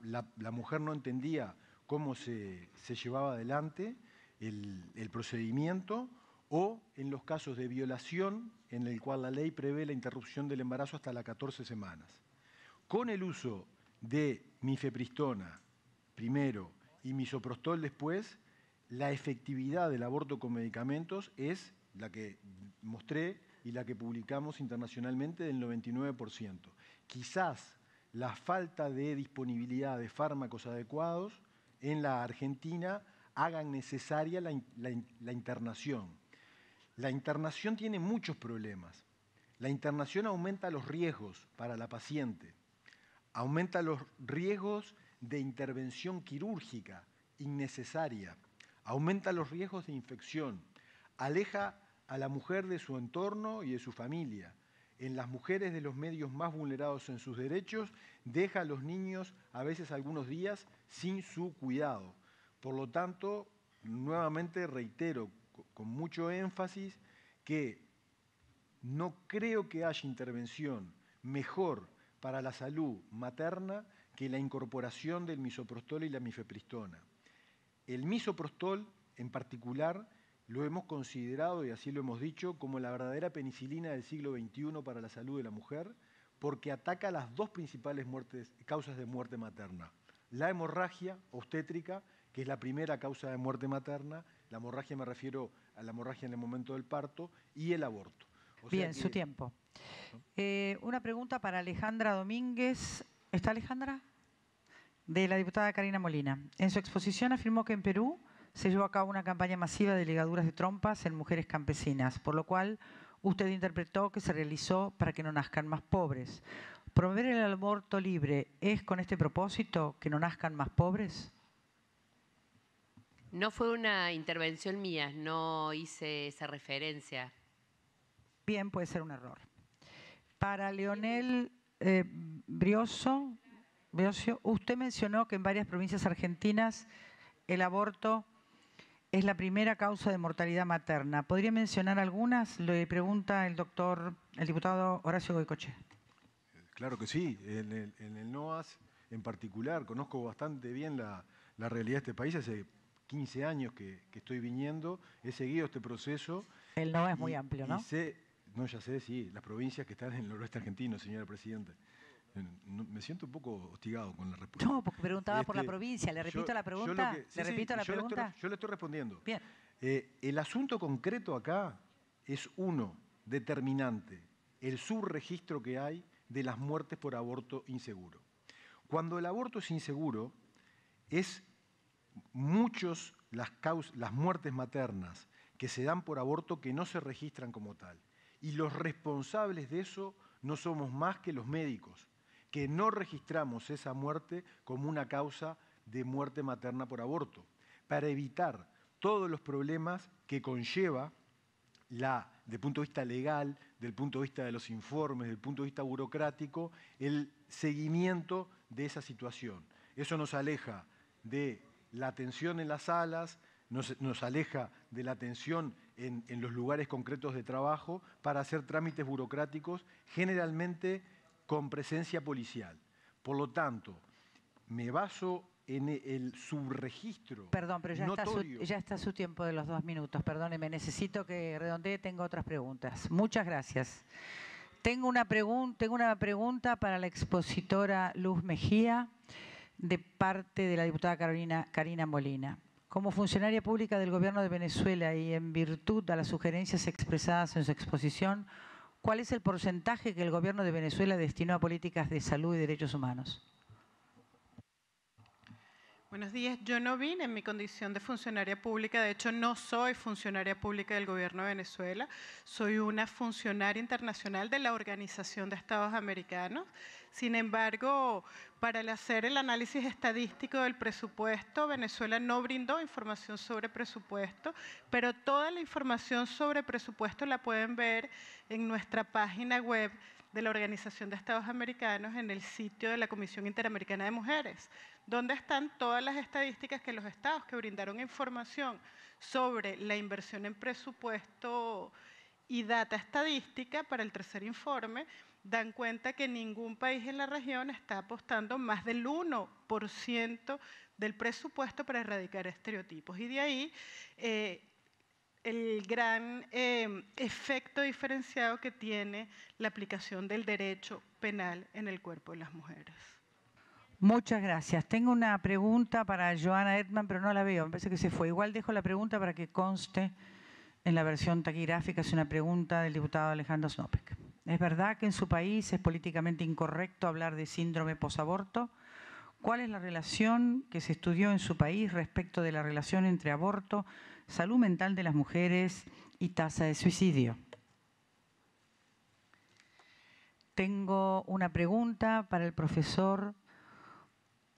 mujer no entendía cómo se, llevaba adelante el procedimiento, o en los casos de violación en el cual la ley prevé la interrupción del embarazo hasta las 14 semanas. Con el uso de mifepristona primero y misoprostol después, la efectividad del aborto con medicamentos es la que mostré y la que publicamos internacionalmente del 99%. Quizás la falta de disponibilidad de fármacos adecuados en la Argentina hagan necesaria la, la internación la internación tiene muchos problemas. La internación aumenta los riesgos para la paciente, aumenta los riesgos de intervención quirúrgica innecesaria, aumenta los riesgos de infección, aleja a la mujer de su entorno y de su familia, en las mujeres de los medios más vulnerados en sus derechos, deja a los niños a veces algunos días sin su cuidado. Por lo tanto, nuevamente reitero, con mucho énfasis que no creo que haya intervención mejor para la salud materna que la incorporación del misoprostol y la mifepristona. El misoprostol, en particular, lo hemos considerado, y así lo hemos dicho, como la verdadera penicilina del siglo XXI para la salud de la mujer, porque ataca las dos principales causas de muerte materna. La hemorragia obstétrica, que es la primera causa de muerte materna, la hemorragia me refiero a la hemorragia en el momento del parto y el aborto. Bien, su tiempo. Eh, una pregunta para Alejandra Domínguez. ¿Está Alejandra? De la diputada Karina Molina. En su exposición afirmó que en Perú se llevó a cabo una campaña masiva de ligaduras de trompas en mujeres campesinas, por lo cual usted interpretó que se realizó para que no nazcan más pobres. ¿Promover el aborto libre es con este propósito que no nazcan más pobres? No fue una intervención mía, no hice esa referencia. Bien, puede ser un error. Para Leonel eh, Brioso, usted mencionó que en varias provincias argentinas el aborto es la primera causa de mortalidad materna. ¿Podría mencionar algunas? Le pregunta el doctor, el diputado Horacio Goicoche. Eh, claro que sí. En el, NOAS en particular, conozco bastante bien la, realidad de este país 15 años que, estoy viniendo, he seguido este proceso. El no es muy amplio, ¿no? no, ya sé, sí, las provincias que están en el noroeste argentino, señora Presidenta. Eh, me siento un poco hostigado con la respuesta. No, porque preguntaba por la este, provincia. Le repito la pregunta. ¿Le repito la yo pregunta. Le estoy, yo le estoy respondiendo. Bien. Eh, el asunto concreto acá es uno, determinante, el subregistro que hay de las muertes por aborto inseguro. Cuando el aborto es inseguro, es muchas las, las muertes maternas que se dan por aborto que no se registran como tal. Y los responsables de eso no somos más que los médicos, que no registramos esa muerte como una causa de muerte materna por aborto, para evitar todos los problemas que conlleva la, desde punto de vista legal, desde punto de vista de los informes, desde punto de vista burocrático, el seguimiento de esa situación. Eso nos aleja de la atención en las salas, nos, aleja de la atención en, los lugares concretos de trabajo para hacer trámites burocráticos, generalmente con presencia policial. Por lo tanto, me baso en el subregistro. Perdón, pero ya, está su, tiempo de los dos minutos. Perdóneme, necesito que redondee, tengo otras preguntas. Muchas gracias. tengo una pregunta para la expositora Luz Mejía de parte de la diputada Carolina, Karina Molina. Como funcionaria pública del Gobierno de Venezuela y en virtud de las sugerencias expresadas en su exposición, ¿cuál es el porcentaje que el Gobierno de Venezuela destinó a políticas de salud y derechos humanos? Buenos días. Yo no vine en mi condición de funcionaria pública. De hecho, no soy funcionaria pública del gobierno de Venezuela. Soy una funcionaria internacional de la Organización de Estados Americanos sin embargo, para hacer el análisis estadístico del presupuesto, Venezuela no brindó información sobre presupuesto, pero toda la información sobre presupuesto la pueden ver en nuestra página web de la Organización de Estados Americanos en el sitio de la Comisión Interamericana de Mujeres, donde están todas las estadísticas que los estados que brindaron información sobre la inversión en presupuesto y data estadística para el tercer informe dan cuenta que ningún país en la región está apostando más del 1% del presupuesto para erradicar estereotipos. Y de ahí eh, el gran eh, efecto diferenciado que tiene la aplicación del derecho penal en el cuerpo de las mujeres. Muchas gracias. Tengo una pregunta para Joana Edman, pero no la veo, me parece que se fue. Igual dejo la pregunta para que conste en la versión taquigráfica, es una pregunta del diputado Alejandro Snopek. Es verdad que en su país es políticamente incorrecto hablar de síndrome posaborto. ¿Cuál es la relación que se estudió en su país respecto de la relación entre aborto, salud mental de las mujeres y tasa de suicidio? Tengo una pregunta para el profesor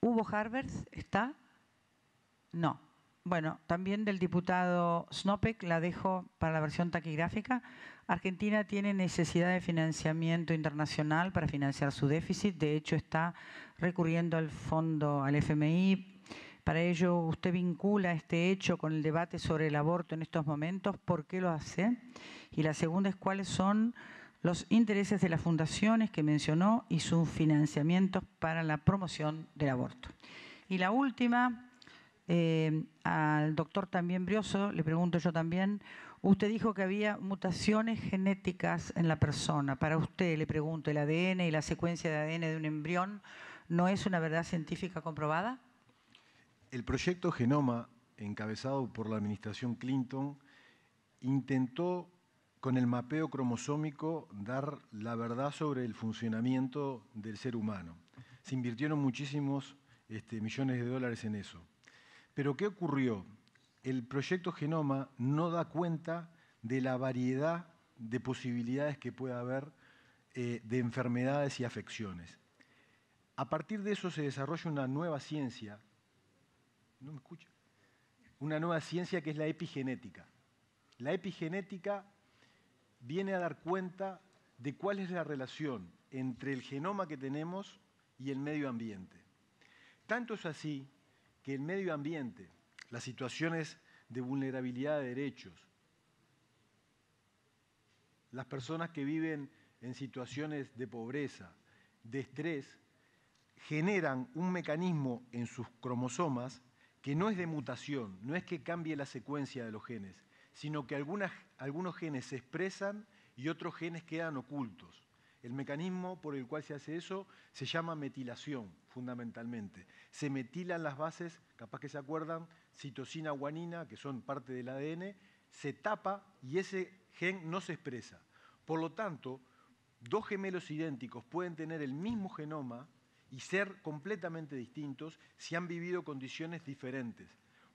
Hugo Harbert. ¿Está? No. Bueno, también del diputado Snopek, la dejo para la versión taquigráfica. Argentina tiene necesidad de financiamiento internacional para financiar su déficit. De hecho, está recurriendo al fondo, al FMI. Para ello, usted vincula este hecho con el debate sobre el aborto en estos momentos. ¿Por qué lo hace? Y la segunda es cuáles son los intereses de las fundaciones que mencionó y sus financiamientos para la promoción del aborto. Y la última, eh, al doctor también Brioso, le pregunto yo también, Usted dijo que había mutaciones genéticas en la persona. Para usted, le pregunto, ¿el ADN y la secuencia de ADN de un embrión no es una verdad científica comprobada? El proyecto Genoma, encabezado por la administración Clinton, intentó con el mapeo cromosómico dar la verdad sobre el funcionamiento del ser humano. Se invirtieron muchísimos este, millones de dólares en eso. Pero ¿qué ocurrió? el proyecto Genoma no da cuenta de la variedad de posibilidades que puede haber eh, de enfermedades y afecciones. A partir de eso se desarrolla una nueva ciencia, no me escucha, una nueva ciencia que es la epigenética. La epigenética viene a dar cuenta de cuál es la relación entre el genoma que tenemos y el medio ambiente. Tanto es así que el medio ambiente las situaciones de vulnerabilidad de derechos, las personas que viven en situaciones de pobreza, de estrés, generan un mecanismo en sus cromosomas que no es de mutación, no es que cambie la secuencia de los genes, sino que algunos genes se expresan y otros genes quedan ocultos. El mecanismo por el cual se hace eso se llama metilación, fundamentalmente. Se metilan las bases, capaz que se acuerdan, citosina, guanina, que son parte del ADN, se tapa y ese gen no se expresa. Por lo tanto, dos gemelos idénticos pueden tener el mismo genoma y ser completamente distintos si han vivido condiciones diferentes,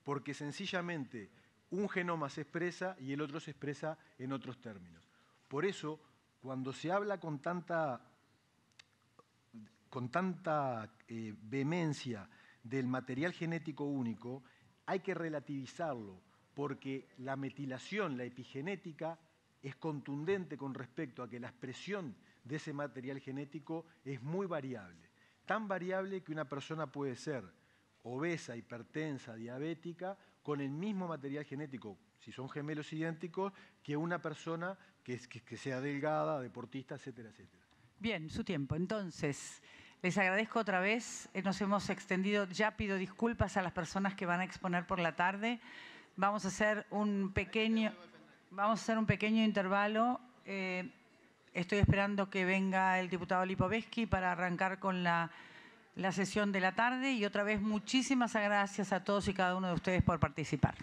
porque sencillamente un genoma se expresa y el otro se expresa en otros términos. Por eso, cuando se habla con tanta, con tanta eh, vehemencia del material genético único, hay que relativizarlo, porque la metilación, la epigenética, es contundente con respecto a que la expresión de ese material genético es muy variable. Tan variable que una persona puede ser obesa, hipertensa, diabética, con el mismo material genético, si son gemelos idénticos, que una persona que, sea delgada, deportista, etcétera, etcétera. Bien, su tiempo. Entonces, les agradezco otra vez, eh, nos hemos extendido, ya pido disculpas a las personas que van a exponer por la tarde. Vamos a hacer un pequeño, vamos a hacer un pequeño intervalo. Eh, estoy esperando que venga el diputado Lipovetsky para arrancar con la, la sesión de la tarde y otra vez muchísimas gracias a todos y cada uno de ustedes por participar.